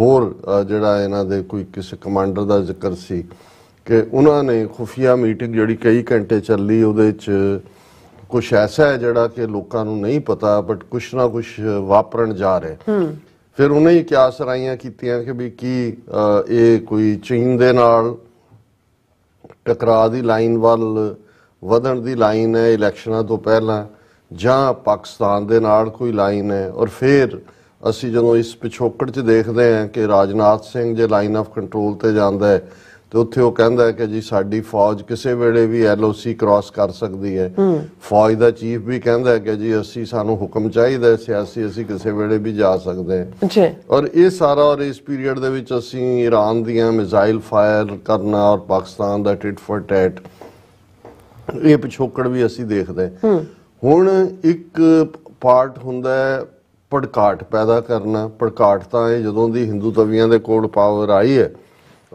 ਹੋਰ ਜਿਹੜਾ ਇਹਨਾਂ ਦੇ ਕੋਈ ਕਿਸੇ ਕਮਾਂਡਰ ਦਾ ਜ਼ਿਕਰ ਸੀ ਕਿ ਉਹਨਾਂ ਨੇ ਖੁਫੀਆ ਮੀਟਿੰਗ ਜਿਹੜੀ ਕਈ ਘੰਟੇ ਚੱਲੀ ਉਹਦੇ ਚ ਕੁਝ ਐਸਾ ਹੈ ਜਿਹੜਾ ਕਿ ਲੋਕਾਂ ਨੂੰ ਨਹੀਂ ਪਤਾ ਬਟ ਕੁਝ ਨਾ ਕੁਝ ਵਾਪਰਨ ਜਾ ਰਿਹਾ ਹੂੰ ਫਿਰ ਉਹਨੇ ਹੀ ਕਿਆ ਸਰਾਈਆਂ ਕੀਤੀਆਂ ਕਿ ਵੀ ਕੀ ਇਹ ਕੋਈ ਚੀਨ ਦੇ ਨਾਲ ਟਕਰਾਅ ਦੀ ਲਾਈਨ ਵੱਲ ਵਧਣ ਦੀ ਲਾਈਨ ਹੈ ਇਲੈਕਸ਼ਨਾਂ ਤੋਂ ਪਹਿਲਾਂ ਜਾਂ ਪਾਕਿਸਤਾਨ ਦੇ ਨਾਲ ਕੋਈ ਲਾਈਨ ਹੈ ਔਰ ਫਿਰ ਅਸੀਂ ਜਦੋਂ ਇਸ ਪਿਛੋਕੜ 'ਚ ਦੇਖਦੇ ਹਾਂ ਕਿ ਰਾਜਨਾਥ ਸਿੰਘ ਜੇ ਲਾਈਨ ਆਫ ਕੰਟਰੋਲ ਤੇ ਜਾਂਦਾ ਹੈ ਤੇ ਉੱਥੇ ਉਹ ਕਹਿੰਦਾ ਹੈ ਕਿ ਜੀ ਸਾਡੀ ਫੌਜ ਕਿਸੇ ਵੇਲੇ ਵੀ ਐਲਓਸੀ ਕ੍ਰਾਸ ਕਰ ਸਕਦੀ ਹੈ ਫੌਜ ਦਾ ਚੀਫ ਵੀ ਕਹਿੰਦਾ ਹੈ ਕਿ ਜੀ ਅਸੀਂ ਸਾਨੂੰ ਹੁਕਮ ਚਾਹੀਦਾ ਸਿਆਸੀ ਅਸੀਂ ਕਿਸੇ ਵੇਲੇ ਵੀ ਜਾ ਸਕਦੇ ਹਾਂ ਜੀ ਔਰ ਇਹ ਸਾਰਾ ਔਰ ਇਸ ਪੀਰੀਅਡ ਦੇ ਵਿੱਚ ਅਸੀਂ ਈਰਾਨ ਦੀਆਂ ਮਿਜ਼ਾਈਲ ਫਾਇਰ ਕਰਨਾ ਔਰ ਪਾਕਿਸਤਾਨ ਦਾ ਟਿਟ ਫॉर ਟੈਟ ਇਹ ਪਿਛੋਕੜ ਵੀ ਅਸੀਂ ਦੇਖਦੇ ਹੁਣ ਇੱਕ ਪਾਰਟ ਹੁੰਦਾ ਹੈ ਪੜਕਾਟ ਪੈਦਾ ਕਰਨਾ ਪੜਕਾਟ ਤਾਂ ਇਹ ਜਦੋਂ ਦੀ ਹਿੰਦੂ ਤਵੀਆਂ ਦੇ ਕੋਲ ਪਾਵਰ ਆਈ ਹੈ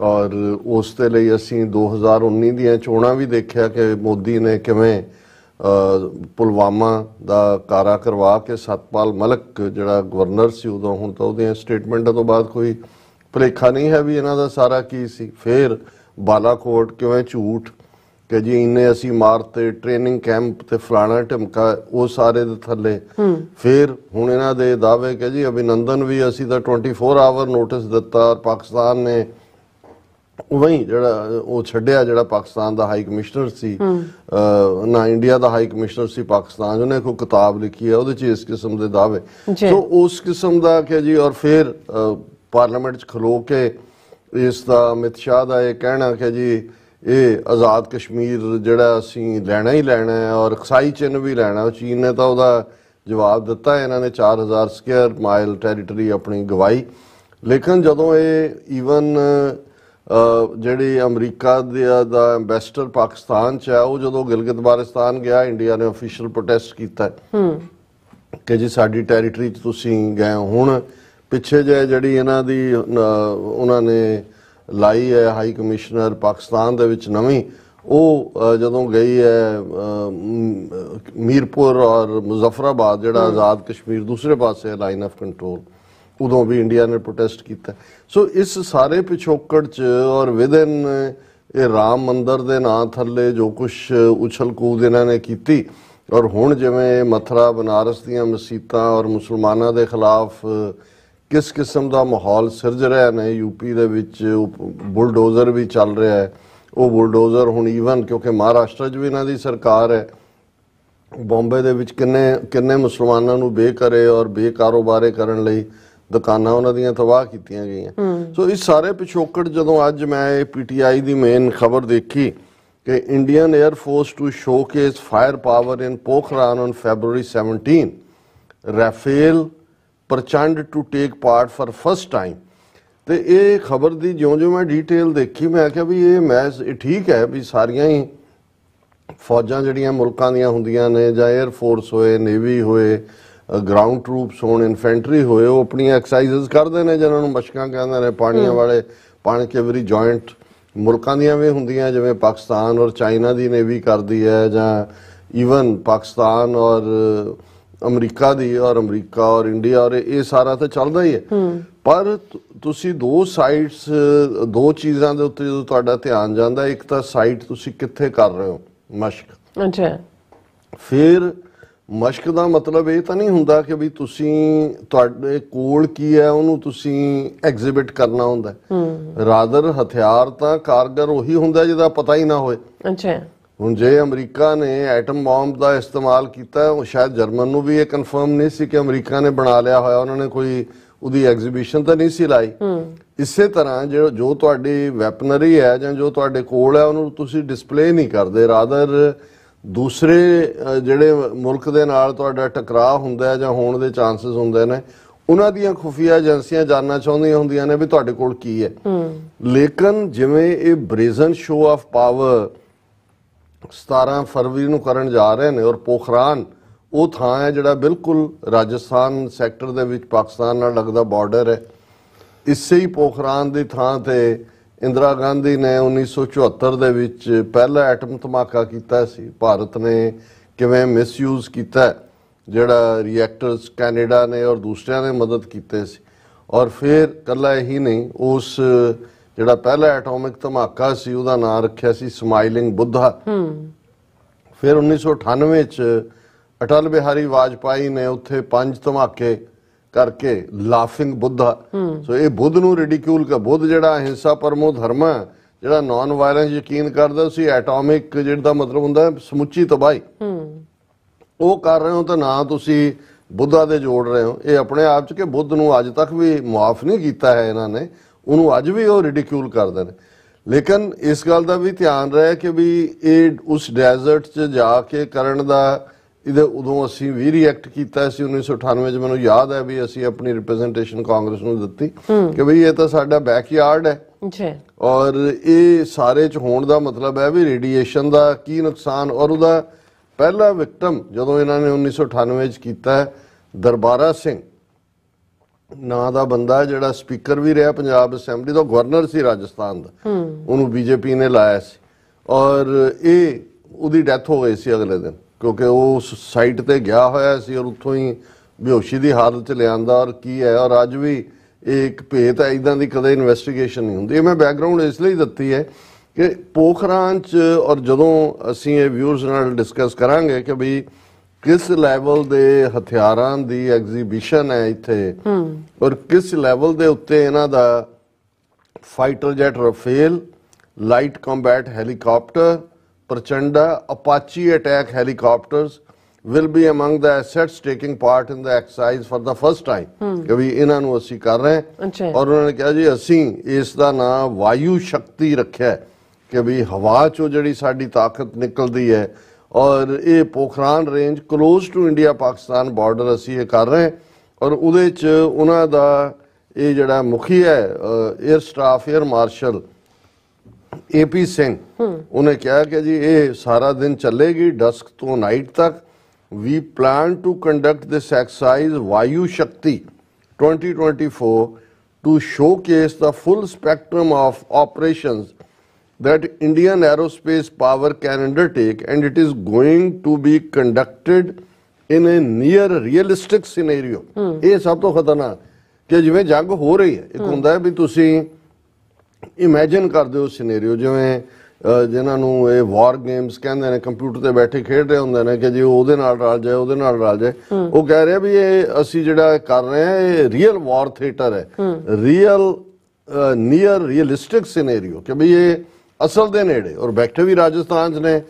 ਔਰ ਉਸ ਤੇ ਲਈ ਅਸੀਂ 2019 ਦੀਆਂ ਚੋਣਾਂ ਵੀ ਦੇਖਿਆ ਕਿ ਮੋਦੀ ਨੇ ਕਿਵੇਂ ਪੁਲਵਾਮਾ ਦਾ ਕਾਰਾ ਕਰਵਾ ਕੇ ਸਤਪਾਲ ਮਲਕ ਜਿਹੜਾ ਗਵਰਨਰ ਸੀ ਉਦੋਂ ਹੁਣ ਤਾਂ ਉਹਦੀਆਂ ਸਟੇਟਮੈਂਟਾਂ ਤੋਂ ਬਾਅਦ ਕੋਈ ਪ੍ਰੇਖਾ ਨਹੀਂ ਹੈ ਵੀ ਇਹਨਾਂ ਦਾ ਸਾਰਾ ਕੀ ਸੀ ਫਿਰ ਬਾਲਾਕੋਟ ਕਿਵੇਂ ਝੂਠ ਕਿ ਜੀ ਇਹਨੇ ਅਸੀਂ ਮਾਰਤੇ ਟ੍ਰੇਨਿੰਗ ਕੈਂਪ ਤੇ ਫਲਾਣਾ ਢਮਕਾ ਉਹ ਸਾਰੇ ਦੇ ਥੱਲੇ ਫਿਰ ਹੁਣ ਇਹਨਾਂ ਦੇ ਦਾਅਵੇ ਕਿ ਜੀ ਅਭਿਨੰਦਨ ਵੀ ਅਸੀਂ ਤਾਂ 24 ਆਵਰ ਨੋਟਿਸ ਦਿੱਤਾ ਔਰ ਪਾਕਿਸਤਾਨ ਨੇ ਉਵੇਂ ਜਿਹੜਾ ਉਹ ਛੱਡਿਆ ਜਿਹੜਾ ਪਾਕਿਸਤਾਨ ਦਾ ਹਾਈ ਕਮਿਸ਼ਨਰ ਸੀ ਨਾ ਇੰਡੀਆ ਦਾ ਹਾਈ ਕਮਿਸ਼ਨਰ ਸੀ ਪਾਕਿਸਤਾਨ ਉਹਨੇ ਕੋਈ ਕਿਤਾਬ ਲਿਖੀ ਹੈ ਉਹਦੇ 'ਚ ਇਸ ਕਿਸਮ ਦੇ ਦਾਅਵੇ ਸੋ ਉਸ ਕਿਸਮ ਦਾ ਕਿ ਜੀ ਔਰ ਫਿਰ ਪਾਰਲੀਮੈਂਟ 'ਚ ਖਲੋ ਕੇ ਇਸ ਦਾ ਅਮਿਤ ਸ਼ਾਹ ਦਾ ਇਹ ਕਹਿਣਾ ਕਿ ਜੀ ਇਹ ਆਜ਼ਾਦ ਕਸ਼ਮੀਰ ਜਿਹੜਾ ਅਸੀਂ ਲੈਣਾ ਹੀ ਲੈਣਾ ਹੈ ਔਰ ਖਸਾਈ ਚਿੰਨ ਵੀ ਲੈਣਾ ਚੀਨ ਨੇ ਤਾਂ ਉਹਦਾ ਜਵਾਬ ਦਿੱਤਾ ਇਹਨਾਂ ਨੇ 4000 ਸਕੁਅਰ ਮਾਈਲ ਟੈਰੀਟਰੀ ਆਪਣੀ ਗਵਾਈ ਲੇਕਿਨ ਜਦੋਂ ਇਹ ਈਵਨ ਜਿਹੜੀ ਅਮਰੀਕਾ ਦੇ ਦਾ ਐਮਬੈਸਡਰ ਪਾਕਿਸਤਾਨ ਚ ਆ ਉਹ ਜਦੋਂ ਗਿਲਗਿਤ ਬਾਰਿਸਤਾਨ ਗਿਆ ਇੰਡੀਆ ਨੇ ਅਫੀਸ਼ੀਅਲ ਪ੍ਰੋਟੈਸਟ ਕੀਤਾ ਹੂੰ ਕਿ ਜੀ ਸਾਡੀ ਟੈਰੀਟਰੀ ਚ ਤੁਸੀਂ ਗਏ ਹੁਣ ਪਿੱਛੇ ਜੇ ਜਿਹੜੀ ਇਹਨਾਂ ਦੀ ਉਹਨਾਂ ਨੇ ਲਾਈ ਹੈ ਹਾਈ ਕਮਿਸ਼ਨਰ ਪਾਕਿਸਤਾਨ ਦੇ ਵਿੱਚ ਨਵੀਂ ਉਹ ਜਦੋਂ ਗਈ ਹੈ ਮੀਰਪੁਰ ਔਰ ਮੁਜ਼ਫਰਾਬਾਦ ਜਿਹੜਾ ਆਜ਼ਾਦ ਕਸ਼ਮੀਰ ਦੂਸਰੇ ਪਾਸੇ ਲਾਈਨ ਆਫ ਕੰਟਰੋਲ ਉਦੋਂ ਵੀ ਇੰਡੀਆ ਨੇ ਪ੍ਰੋਟੈਸਟ ਕੀਤਾ ਸੋ ਇਸ ਸਾਰੇ ਪਿਛੋਕੜ 'ਚ ਔਰ ਵਿਦਨ ਇਹ ਰਾਮ ਮੰਦਰ ਦੇ ਨਾਂ ਥੱਲੇ ਜੋ ਕੁਝ ਉਛਲ ਕੂਦ ਇਹਨਾਂ ਨੇ ਕੀਤੀ ਔਰ ਹੁਣ ਜਿਵੇਂ ਮਥਰਾ ਬਨਾਰਸ ਦੀਆਂ ਮਸੀਤਾਂ ਔਰ ਮੁਸਲਮਾਨਾਂ ਦੇ ਖਿਲਾਫ ਕਿਸ ਕਿਸਮ ਦਾ ਮਾਹੌਲ ਸਿਰਜ ਰਿਹਾ ਨੇ ਯੂਪੀ ਦੇ ਵਿੱਚ ਬੁਲਡੋਜ਼ਰ ਵੀ ਚੱਲ ਰਿਹਾ ਹੈ ਉਹ ਬੁਲਡੋਜ਼ਰ ਹੁਣ ਈਵਨ ਕਿਉਂਕਿ ਮਹਾਰਾਸ਼ਟਰ ਜੀ ਵੀ ਇਹਨਾਂ ਦੀ ਸਰਕਾਰ ਹੈ ਬੰਬੇ ਦੇ ਵਿੱਚ ਕਿੰਨੇ ਕਿੰਨੇ ਮੁਸਲਮਾਨਾਂ ਨੂੰ ਬੇਕਰੇ ਔਰ ਬੇਕਾਰੋਬਾਰੇ ਕਰਨ ਲਈ ਦੁਕਾਨਾਂ ਉਹਨਾਂ ਦੀਆਂ ਤਬਾਹ ਕੀਤੀਆਂ ਗਈਆਂ ਸੋ ਇਹ ਸਾਰੇ ਪਿਛੋਕੜ ਜਦੋਂ ਅੱਜ ਮੈਂ ਇਹ ਪੀਟੀਆਈ ਦੀ ਮੇਨ ਖਬਰ ਦੇਖੀ ਕਿ Indian air force to showcase fire power in Pokhran on February 17 Rafale Prachand to take part for first time ਤੇ ਇਹ ਖਬਰ ਦੀ ਜਿਉਂ-ਜਿਉਂ ਮੈਂ ਡੀਟੇਲ ਦੇਖੀ ਮੈਂ ਕਿਹਾ ਵੀ ਇਹ ਇਹ ਠੀਕ ਹੈ ਵੀ ਸਾਰੀਆਂ ਹੀ ਫੌਜਾਂ ਜਿਹੜੀਆਂ ਮੁਲਕਾਂ ਦੀਆਂ ਹੁੰਦੀਆਂ ਨੇ ਜਾਂ 에ਅਰ ਫੋਰਸ ਹੋਏ ਨੇਵੀ ਹੋਏ ਗਰਾਊਂਡ ਟਰੂਪਸ ਹੋਣ ਇਨਫੈਂਟਰੀ ਹੋਏ ਉਹ ਆਪਣੀਆਂ ਐਕਸਰਸਾਈਜ਼ ਕਰਦੇ ਨੇ ਜਿਨ੍ਹਾਂ ਨੂੰ ਮਸ਼ਕਾਂ ਕਹਿੰਦੇ ਨੇ ਪਾਣੀਆਂ ਵਾਲੇ ਪਾਣ ਵੀ ਜੁਆਇੰਟ ਮੁਲਕਾਂ ਦੀਆਂ ਵੀ ਹੁੰਦੀਆਂ ਜਿਵੇਂ ਪਾਕਿਸਤਾਨ ਔਰ ਚਾਈਨਾ ਦੀ ਨੇਵੀ ਕਰਦੀ ਹੈ ਜਾਂ ਈਵਨ ਪਾਕਿਸਤਾਨ ਔਰ ਅਮਰੀਕਾ ਦੀ ਔਰ ਅਮਰੀਕਾ ਔਰ ਇੰਡੀਆ ਔਰ ਇਹ ਸਾਰਾ ਤਾਂ ਚੱਲਦਾ ਹੀ ਹੈ ਪਰ ਤੁਸੀਂ ਦੋ ਸਾਈਟਸ ਦੋ ਚੀਜ਼ਾਂ ਦੇ ਉੱਤੇ ਜਦੋਂ ਤੁਹਾਡਾ ਧਿਆਨ ਜਾਂਦਾ ਇੱਕ ਤਾਂ ਸਾਈਟ ਤੁਸੀਂ ਕਿੱਥੇ ਕਰ ਰਹੇ ਹੋ ਮਸ਼ਕ ਅੱਛਾ ਫਿਰ ਮਸ਼ਕ ਦਾ ਮਤਲਬ ਇਹ ਤਾਂ ਨਹੀਂ ਹੁੰਦਾ ਕਿ ਵੀ ਤੁਸੀਂ ਤੁਹਾਡੇ ਕੋਲ ਕੀ ਹੈ ਉਹਨੂੰ ਤੁਸੀਂ ਐਗਜ਼ਿਬਿਟ ਕਰਨਾ ਹੁੰਦਾ ਰਾਦਰ ਹਥਿਆਰ ਤਾਂ ਕਾਰਗਰ ਉਹੀ ਹੁੰਦਾ ਜਿਹਦਾ ਪਤਾ ਹੀ ਨਾ ਹੋਵੇ ਅੱਛਾ ਹੁਣ ਜੇ ਅਮਰੀਕਾ ਨੇ ਐਟਮ ਬੰਬ ਦਾ ਇਸਤੇਮਾਲ ਕੀਤਾ ਉਹ ਸ਼ਾਇਦ ਜਰਮਨ ਨੂੰ ਵੀ ਇਹ ਕਨਫਰਮ ਨਹੀਂ ਸੀ ਕਿ ਅਮਰੀਕਾ ਨੇ ਬਣਾ ਲਿਆ ਹੋਇਆ ਉਹਨਾਂ ਨੇ ਕੋਈ ਉਹਦੀ ਐਗਜ਼ਿਬਿਸ਼ਨ ਤਾਂ ਨਹੀਂ ਸੀ ਲਾਈ ਇਸੇ ਤਰ੍ਹਾਂ ਜੋ ਜੋ ਤੁਹਾਡੀ ਵੈਪਨਰੀ ਹੈ ਜਾਂ ਜੋ ਤੁਹਾਡੇ ਕੋਲ ਹੈ ਉਹਨੂੰ ਤੁਸੀਂ ਡਿਸਪਲੇ ਨਹੀਂ ਕਰਦੇ ਰਾਦਰ ਦੂਸਰੇ ਜਿਹੜੇ ਮੁਲਕ ਦੇ ਨਾਲ ਤੁਹਾਡਾ ਟਕਰਾਅ ਹੁੰਦਾ ਹੈ ਜਾਂ ਹੋਣ ਦੇ ਚਾਂਸਸ ਹੁੰਦੇ ਨੇ ਉਹਨਾਂ ਦੀਆਂ ਖੁਫੀਆ ਏਜੰਸੀਆਂ ਜਾਨਣਾ ਚਾਹੁੰਦੀਆਂ ਹੁੰਦੀਆਂ ਨੇ ਵੀ ਤੁਹਾਡੇ ਕੋਲ ਕੀ ਹੈ ਲੇਕਿਨ ਜਿਵੇਂ ਇਹ ਬ੍ਰੇਜ਼ਨ ਸ਼ੋ ਆਫ ਪਾਵਰ 17 ਫਰਵਰੀ ਨੂੰ ਕਰਨ ਜਾ ਰਹੇ ਨੇ ਔਰ ਪੋਖਰਾਨ ਉਹ ਥਾਂ ਹੈ ਜਿਹੜਾ ਬਿਲਕੁਲ ਰਾਜਸਥਾਨ ਸੈਕਟਰ ਦੇ ਵਿੱਚ ਪਾਕਿਸਤਾਨ ਨਾਲ ਲੱਗਦਾ ਬਾਰਡਰ ਹੈ ਇਸੇ ਹੀ ਪੋਖਰਾਨ ਦੀ ਥਾਂ ਤੇ ਇੰਦਰਾ ਗਾਂਧੀ ਨੇ 1974 ਦੇ ਵਿੱਚ ਪਹਿਲਾ ਐਟਮ ਧਮਾਕਾ ਕੀਤਾ ਸੀ ਭਾਰਤ ਨੇ ਕਿਵੇਂ ਮਿਸਯੂਜ਼ ਕੀਤਾ ਜਿਹੜਾ ਰਿਐਕਟਰਸ ਕੈਨੇਡਾ ਨੇ ਔਰ ਦੂਸਰਿਆਂ ਨੇ ਮਦਦ ਕੀਤੇ ਸੀ ਔਰ ਫਿਰ ਕੱਲਾ ਹੀ ਨਹੀਂ ਉਸ ਜਿਹੜਾ ਪਹਿਲਾ ਐਟੋਮਿਕ ਧਮਾਕਾ ਸੀ ਉਹਦਾ ਨਾਮ ਰੱਖਿਆ ਸੀ ਸਮਾਈਲਿੰਗ ਬੁੱਧਾ ਫਿਰ 1998 ਚ ਅਟਲ ਬਿਹਾਰੀ ਵਾਜਪਾਈ ਨੇ ਉੱਥੇ ਪੰਜ ਧਮਾਕੇ ਕਰਕੇ ਲਾਫਿੰਗ ਬੁੱਧਾ ਸੋ ਇਹ ਬੁੱਧ ਨੂੰ ਰਿਡਿਕਿਊਲ ਕਰ ਬੁੱਧ ਜਿਹੜਾ ਅਹਿੰਸਾ ਪਰਮੋ ਧਰਮ ਜਿਹੜਾ ਨਾਨ ਵਾਇਲੈਂਸ ਯਕੀਨ ਕਰਦਾ ਸੀ ਐਟੋਮਿਕ ਜਿਹੜਾ ਮਤਲਬ ਹੁੰਦਾ ਸਮੁੱਚੀ ਤਬਾਈ ਉਹ ਕਰ ਰਹੇ ਹੋ ਤਾਂ ਨਾ ਤੁਸੀਂ ਬੁੱਧਾ ਦੇ ਜੋੜ ਰਹੇ ਹੋ ਇਹ ਆਪਣੇ ਆਪ ਚ ਕਿ ਬੁੱਧ ਨੂੰ ਅੱਜ ਤੱਕ ਵੀ ਮਾਫ ਨਹੀਂ ਕੀਤਾ ਹੈ ਇਹਨਾਂ ਨੇ ਉਹਨੂੰ ਅੱਜ ਵੀ ਉਹ ਰਿਡਿਕਿਊਲ ਕਰਦੇ ਨੇ ਲੇਕਿਨ ਇਸ ਗੱਲ ਦਾ ਵੀ ਧਿਆਨ ਰਹੇ ਕਿ ਵੀ ਇਹ ਉਸ ਡੈਜ਼ਰਟ 'ਚ ਜਾ ਕੇ ਕਰਨ ਦਾ ਇਹਦੇ ਉਦੋਂ ਅਸੀਂ ਵੀ ਰਿਐਕਟ ਕੀਤਾ ਸੀ 1998 ਚ ਮੈਨੂੰ ਯਾਦ ਹੈ ਵੀ ਅਸੀਂ ਆਪਣੀ ਰਿਪਰੈਜ਼ੈਂਟੇਸ਼ਨ ਕਾਂਗਰਸ ਨੂੰ ਦਿੱਤੀ ਕਿ ਭਈ ਇਹ ਤਾਂ ਸਾਡਾ ਬੈਕਯਾਰਡ ਹੈ ਜੀ ਔਰ ਇਹ ਸਾਰੇ ਚ ਹੋਣ ਦਾ ਮਤਲਬ ਹੈ ਵੀ ਰੇਡੀਏਸ਼ਨ ਦਾ ਕੀ ਨੁਕਸਾਨ ਔਰ ਉਹਦਾ ਪਹਿਲਾ ਵਿਕਟਮ ਜਦੋਂ ਇਹਨਾਂ ਨੇ 1998 ਚ ਕੀਤਾ ਦਰਬਾਰਾ ਸਿੰਘ ਨਾਂ ਦਾ ਬੰਦਾ ਜਿਹੜਾ ਸਪੀਕਰ ਵੀ ਰਿਹਾ ਪੰਜਾਬ ਅਸੈਂਬਲੀ ਦਾ ਗਵਰਨਰ ਸੀ ਰਾਜਸਥਾਨ ਦਾ ਉਹਨੂੰ ਬੀਜੇਪੀ ਨੇ ਲਾਇਆ ਸੀ ਔਰ ਇਹ ਉਹਦੀ ਡੈਥ ਹੋ ਗਈ ਸੀ ਅਗਲੇ ਦਿਨ ਕਿਉਂਕਿ ਉਹ ਸਾਈਟ ਤੇ ਗਿਆ ਹੋਇਆ ਸੀ ਔਰ ਉੱਥੋਂ ਹੀ ਬੇਹੋਸ਼ੀ ਦੀ ਹਾਲਤ 'ਚ ਲਿਆਂਦਾ ਔਰ ਕੀ ਹੈ ਔਰ ਅੱਜ ਵੀ ਇਹ ਇੱਕ ਭੇਤ ਹੈ ਇਦਾਂ ਦੀ ਕਦੇ ਇਨਵੈਸਟੀਗੇਸ਼ਨ ਨਹੀਂ ਹੁੰਦੀ ਮੈਂ ਬੈਕਗ੍ਰਾਉਂਡ ਇਸ ਲਈ ਦਿੱਤੀ ਹੈ ਕਿ ਪੋਖਰਾਂ 'ਚ ਔਰ ਜਦੋਂ ਅਸੀਂ ਇਹ ਵਿਊਅਰਸ ਨਾਲ ਡਿਸਕਸ ਕਰਾਂਗੇ ਕਿ ਵੀ ਕਿਸ ਲੈਵਲ ਦੇ ਹਥਿਆਰਾਂ ਦੀ ਐਗਜ਼ੀਬਿਸ਼ਨ ਹੈ ਇੱਥੇ ਔਰ ਕਿਸ ਲੈਵਲ ਦੇ ਉੱਤੇ ਇਹਨਾਂ ਦਾ fighter jet Rafale light combat helicopter Prachanda Apache attack helicopters will be among the assets taking part in the exercise for the first time hmm. ਕਿ ਵੀ ਇਹਨਾਂ ਨੂੰ ਅਸੀਂ ਕਰ ਰਹੇ ਹਾਂ ਔਰ ਉਹਨਾਂ ਨੇ ਕਿਹਾ ਜੀ ਅਸੀਂ ਇਸ ਦਾ ਨਾਮ ਵਾਯੂ ਸ਼ਕਤੀ ਰੱਖਿਆ ਕਿ ਵੀ ਹਵਾ ਚੋਂ ਜਿਹੜੀ ਸਾਡੀ ਤਾਕਤ ਨਿਕਲਦੀ ਹੈ ਔਰ ਇਹ Pokhran range close to India Pakistan border ਅਸੀਂ ਇਹ ਕਰ ਰਹੇ ਹਾਂ ਔਰ ਉਹਦੇ ਚ ਉਹਨਾਂ ਦਾ ਇਹ ਜਿਹੜਾ ਮੁਖੀ ਹੈ air staff air marshal AP Singh ਉਹਨੇ ਕਿਹਾ ਕਿ ਜੀ ਇਹ ਸਾਰਾ ਦਿਨ ਚੱਲੇਗੀ ਡਸਕ ਤੋਂ ਨਾਈਟ ਤੱਕ we plan to conduct this exercise Vayu Shakti 2024 to showcase the full spectrum of operations that Indian aerospace power can undertake and it is going to be conducted in a near realistic scenario ਇਹ ਸਭ ਤੋਂ ਖਤਰਨਾਕ ਕਿ ਜਿਵੇਂ ਜੰਗ ਹੋ ਰਹੀ ਹੈ ਇੱਕ ਹੁੰਦਾ ਹੈ ਵੀ ਤੁਸੀਂ ਇਮੇਜਿਨ ਕਰਦੇ ਹੋ ਸਿਨੈਰੀਓ ਜਿਵੇਂ ਜਿਨ੍ਹਾਂ ਨੂੰ ਇਹ ਵਾਰ ਗੇਮਸ ਕਹਿੰਦੇ ਨੇ ਕੰਪਿਊਟਰ ਤੇ ਬੈਠੇ ਖੇਡ ਰਹੇ ਹੁੰਦੇ ਨੇ ਕਿ ਜੇ ਉਹਦੇ ਨਾਲ ਰਲ ਜਾਏ ਉਹਦੇ ਨਾਲ ਰਲ ਜਾਏ ਉਹ ਕਹਿ ਰਿਹਾ ਵੀ ਇਹ ਅਸੀਂ ਜਿਹੜਾ ਕਰ ਰਹੇ ਹਾਂ ਇਹ ਰੀਅਲ ਵਾਰ ਥੀਏਟਰ ਹੈ ਰੀਅਲ ਨੀਅਰ ਰੀਅਲਿਸਟਿਕ ਸਿਨੈਰੀਓ ਕਿ ਵੀ ਇਹ ਅਸਲ ਦੇ ਨੇੜੇ ਔਰ ਬੈਠੇ ਵੀ ਰਾਜਸਥਾਨ 'ਚ ਨੇ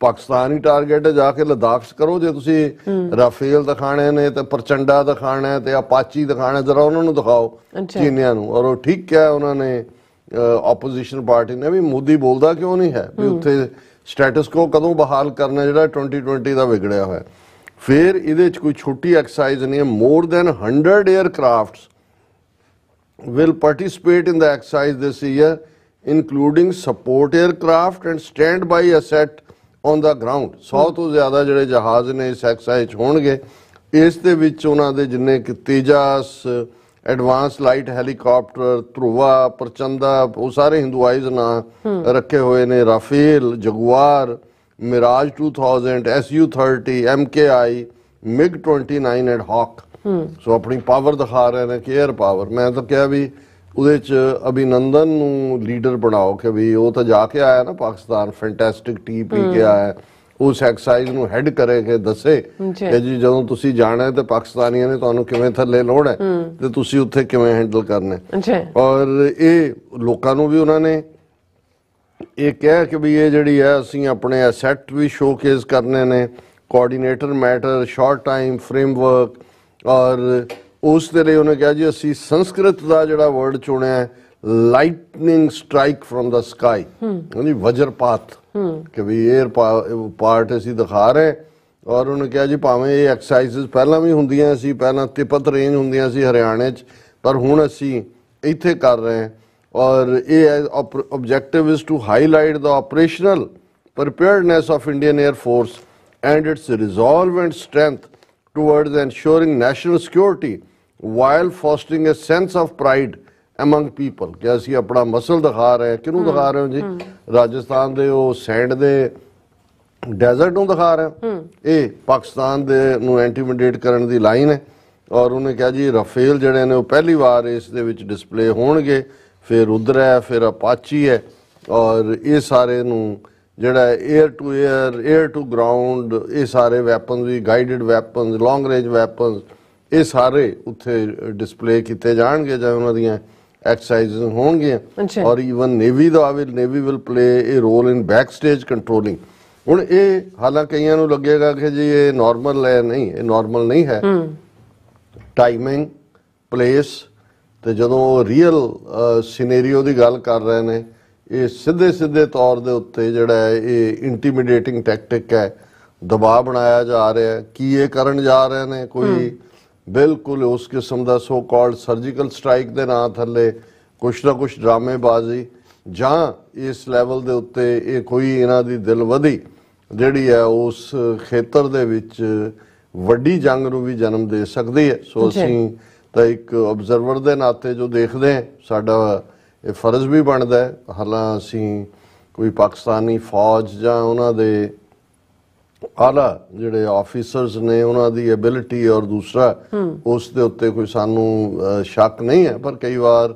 ਪਾਕਿਸਤਾਨੀ ਟਾਰਗੇਟ ਜਾ ਕੇ ਲਦਾਖ 'ਚ ਕਰੋ ਜੇ ਤੁਸੀਂ ਰਾਫੇਲ ਦਿਖਾਣੇ ਨੇ ਤੇ ਪ੍ਰਚੰਡਾ ਦਿਖਾਣਾ ਤੇ ਆਪਾਚੀ ਦਿਖਾਣਾ ਜਰਾ ਉਹਨਾਂ ਨੂੰ ਦਿਖਾਓ ਚੀਨੀਆਂ ਨੂੰ ਔਰ ਉਹ ਠੀਕ ਹੈ ਉਹਨਾਂ ਨੇ ਆਪੋਜੀਸ਼ਨ ਪਾਰਟੀ ਨੇ ਵੀ ਮੋਦੀ ਬੋਲਦਾ ਕਿਉਂ ਨਹੀਂ ਹੈ ਵੀ ਉੱਥੇ ਸਟੇਟਸ ਕੋ ਕਦੋਂ ਬਹਾਲ ਕਰਨਾ ਜਿਹੜਾ 2020 ਦਾ ਵਿਗੜਿਆ ਹੋਇਆ ਫਿਰ ਇਹਦੇ ਵਿੱਚ ਕੋਈ ਛੋਟੀ ਐਕਸਰਸਾਈਜ਼ ਨਹੀਂ ਹੈ more than 100 aircrafts will participate in the exercise this year, including support aircraft and standby asset on the ground. 100 ਤੋਂ ਜ਼ਿਆਦਾ ਜਿਹੜੇ ਜਹਾਜ਼ ਨੇ ਇਸ ਐਕਸਰਸਾਈਜ਼ ਹੋਣਗੇ ਇਸ ਦੇ ਵਿੱਚ ਉਹਨਾਂ ਦੇ ਜਿੰਨੇ ਕਿ Tejas advance light helicopter Dhruva Prachanda ਉਹ ਸਾਰੇ ਹਿੰਦੂਆਇਜ਼ ਨਾ ਰੱਖੇ ਹੋਏ ਨੇ Rafale Jaguar Mirage 2000 SU 30 MKI MiG 29 and Hawk so ਆਪਣੀ ਪਾਵਰ ਦਿਖਾ ਰਹੇ ਨੇ ਕਿ ਪਾਵਰ ਮੈਂ ਤਾਂ ਕਿਹਾ ਵੀ ਉਹਦੇ ਚ ਅਭਿਨੰਦਨ ਨੂੰ ਲੀਡਰ ਬਣਾਓ ਕਿ ਵੀ ਉਹ ਤਾਂ ਜਾ ਕੇ ਆਇਆ ਨਾ ਪਾਕਿਸਤਾਨ ਫੈਂਟੈਸਟਿਕ ਟੀਪੀ ਪੀ ਕੇ ਆਇਆ ਉਸ ਐਕਸਰਸਾਈਜ਼ ਨੂੰ ਹੈਡ ਕਰੇਗੇ ਦੱਸੇ ਕਿ ਜੀ ਜਦੋਂ ਤੁਸੀਂ ਜਾਣਾ ਹੈ ਤੇ ਪਾਕਿਸਤਾਨੀਆਂ ਨੇ ਤੁਹਾਨੂੰ ਕਿਵੇਂ ਥੱਲੇ ਲੋੜ ਹੈ ਤੇ ਤੁਸੀਂ ਉੱਥੇ ਕਿਵੇਂ ਹੈਂਡਲ ਕਰਨਾ ਹੈ ਔਰ ਇਹ ਲੋਕਾਂ ਨੂੰ ਵੀ ਉਹਨਾਂ ਨੇ ਇਹ ਕਹਿ ਕਿ ਵੀ ਇਹ ਜਿਹੜੀ ਹੈ ਅਸੀਂ ਆਪਣੇ ਐਸੈਟ ਵੀ ਸ਼ੋਕੇਸ ਕਰਨੇ ਨੇ coordinator matter short time framework ਔਰ ਉਸ ਦੇ ਲਈ ਉਹਨੇ ਕਿਹਾ ਜੀ ਅਸੀਂ ਸੰਸਕ੍ਰਿਤ ਦਾ ਜਿਹੜਾ ਵਰਡ ਚੁਣਿਆ ਹੈ lightning strike from the sky यानी वज्रपात ਕਿ ਵੀ 에ਅਰ ਪਾਰਟ ਅਸੀਂ ਦਿਖਾ ਰਹੇ ਔਰ ਉਹਨੇ ਕਿਹਾ ਜੀ ਭਾਵੇਂ ਇਹ ਐਕਸਰਸਾਈਜ਼ਸ ਪਹਿਲਾਂ ਵੀ ਹੁੰਦੀਆਂ ਸੀ ਪਹਿਲਾਂ ਤਿਪਤ ਰੇਂਜ ਹੁੰਦੀਆਂ ਸੀ ਹਰਿਆਣੇ 'ਚ ਪਰ ਹੁਣ ਅਸੀਂ ਇੱਥੇ ਕਰ ਰਹੇ ਹਾਂ ਔਰ ਇਹ objective is to highlight the operational preparedness of Indian Air Force and its resolve and strength towards ensuring national security while fostering a sense of pride among people ਕਿ ਅਸੀਂ ਆਪਣਾ ਮਸਲ ਦਿਖਾ ਰਹੇ ਹਾਂ ਕਿਹਨੂੰ ਦਿਖਾ ਰਹੇ ਹੋ ਜੀ ਰਾਜਸਥਾਨ ਦੇ ਉਹ ਸੈਂਡ ਦੇ ਡੈਜ਼ਰਟ ਨੂੰ ਦਿਖਾ ਰਹੇ ਹਾਂ ਇਹ ਪਾਕਿਸਤਾਨ ਦੇ ਨੂੰ ਐਂਟੀਮਿਡੇਟ ਕਰਨ ਦੀ ਲਾਈਨ ਹੈ ਔਰ ਉਹਨੇ ਕਿਹਾ ਜੀ ਰਫੇਲ ਜਿਹੜੇ ਨੇ ਉਹ ਪਹਿਲੀ ਵਾਰ ਇਸ ਦੇ ਵਿੱਚ ਡਿਸਪਲੇ ਹੋਣਗੇ ਫਿਰ ਉਧਰ ਹੈ ਫਿਰ ਅਪਾਚੀ ਹੈ ਔਰ ਇਹ ਸਾਰੇ ਨੂੰ ਜਿਹੜਾ air to air air to ground ਇਹ ਸਾਰੇ ਵੈਪਨਸ ਵੀ guided weapons long range weapons ਇਹ ਸਾਰੇ ਉੱਥੇ ਡਿਸਪਲੇ ਕੀਤੇ ਜਾਣਗੇ ਜਾਂ ਉਹਨਾਂ ਦੀਆਂ ਐਕਸਰਸਾਈਜ਼ ਹੋਣਗੇ ਔਰ ਇਵਨ ਨੇਵੀ ਦਾ will navy will play a role in backstage controlling ਹੁਣ ਇਹ ਹਾਲਾਂ ਕਈਆਂ ਨੂੰ ਲੱਗੇਗਾ ਕਿ ਜੀ ਇਹ ਨਾਰਮਲ ਹੈ ਨਹੀਂ ਇਹ ਨਾਰਮਲ ਨਹੀਂ ਹੈ ਟਾਈਮਿੰਗ ਪਲੇਸ ਤੇ ਜਦੋਂ ਉਹ ਰੀਅਲ ਸਿਨੈਰੀਓ ਦੀ ਗੱਲ ਕਰ ਰਹੇ ਨੇ ਇਹ ਸਿੱਧੇ ਸਿੱਧੇ ਤੌਰ ਦੇ ਉੱਤੇ ਜਿਹੜਾ ਇਹ ਇੰਟੀਮੀਡੀਏਟਿੰਗ ਟੈਕਟਿਕ ਹੈ ਦਬਾਅ ਬਣਾਇਆ ਜਾ ਰਿਹਾ ਹੈ ਕੀ ਇਹ ਕਰਨ ਜਾ ਰਹੇ ਨੇ ਕੋਈ ਬਿਲਕੁਲ ਉਸ ਕਿਸਮ ਦਾ ਸੋ ਕਾਲਡ ਸਰਜੀਕਲ ਸਟ੍ਰਾਈਕ ਦੇ ਨਾਂ ਥੱਲੇ ਕੁਛ ਨਾ ਕੁਛ ਡਰਾਮੇਬਾਜ਼ੀ ਜਾਂ ਇਸ ਲੈਵਲ ਦੇ ਉੱਤੇ ਇਹ ਕੋਈ ਇਹਨਾਂ ਦੀ ਦਿਲਵਦੀ ਜਿਹੜੀ ਹੈ ਉਸ ਖੇਤਰ ਦੇ ਵਿੱਚ ਵੱਡੀ ਜੰਗ ਨੂੰ ਵੀ ਜਨਮ ਦੇ ਸਕਦੀ ਹੈ ਸੋ ਅਸੀਂ ਤਾਂ ਇੱਕ ਆਬਜ਼ਰਵਰ ਦੇ ਨਾਤੇ ਜੋ ਦੇਖਦੇ ਹਾਂ ਸਾਡਾ ਇਹ ਫਰਜ਼ ਵੀ ਬਣਦਾ ਹੈ ਹਾਲਾਂ ਅਸੀਂ ਕੋਈ ਪਾਕਿਸਤਾਨੀ ਫੌਜ ਜਾਂ ਉਹਨਾਂ ਦੇ ਆਲਾ ਜਿਹੜੇ ਆਫੀਸਰਸ ਨੇ ਉਹਨਾਂ ਦੀ ਐਬਿਲਿਟੀ ਔਰ ਦੂਸਰਾ ਉਸ ਦੇ ਉੱਤੇ ਕੋਈ ਸਾਨੂੰ ਸ਼ੱਕ ਨਹੀਂ ਹੈ ਪਰ ਕਈ ਵਾਰ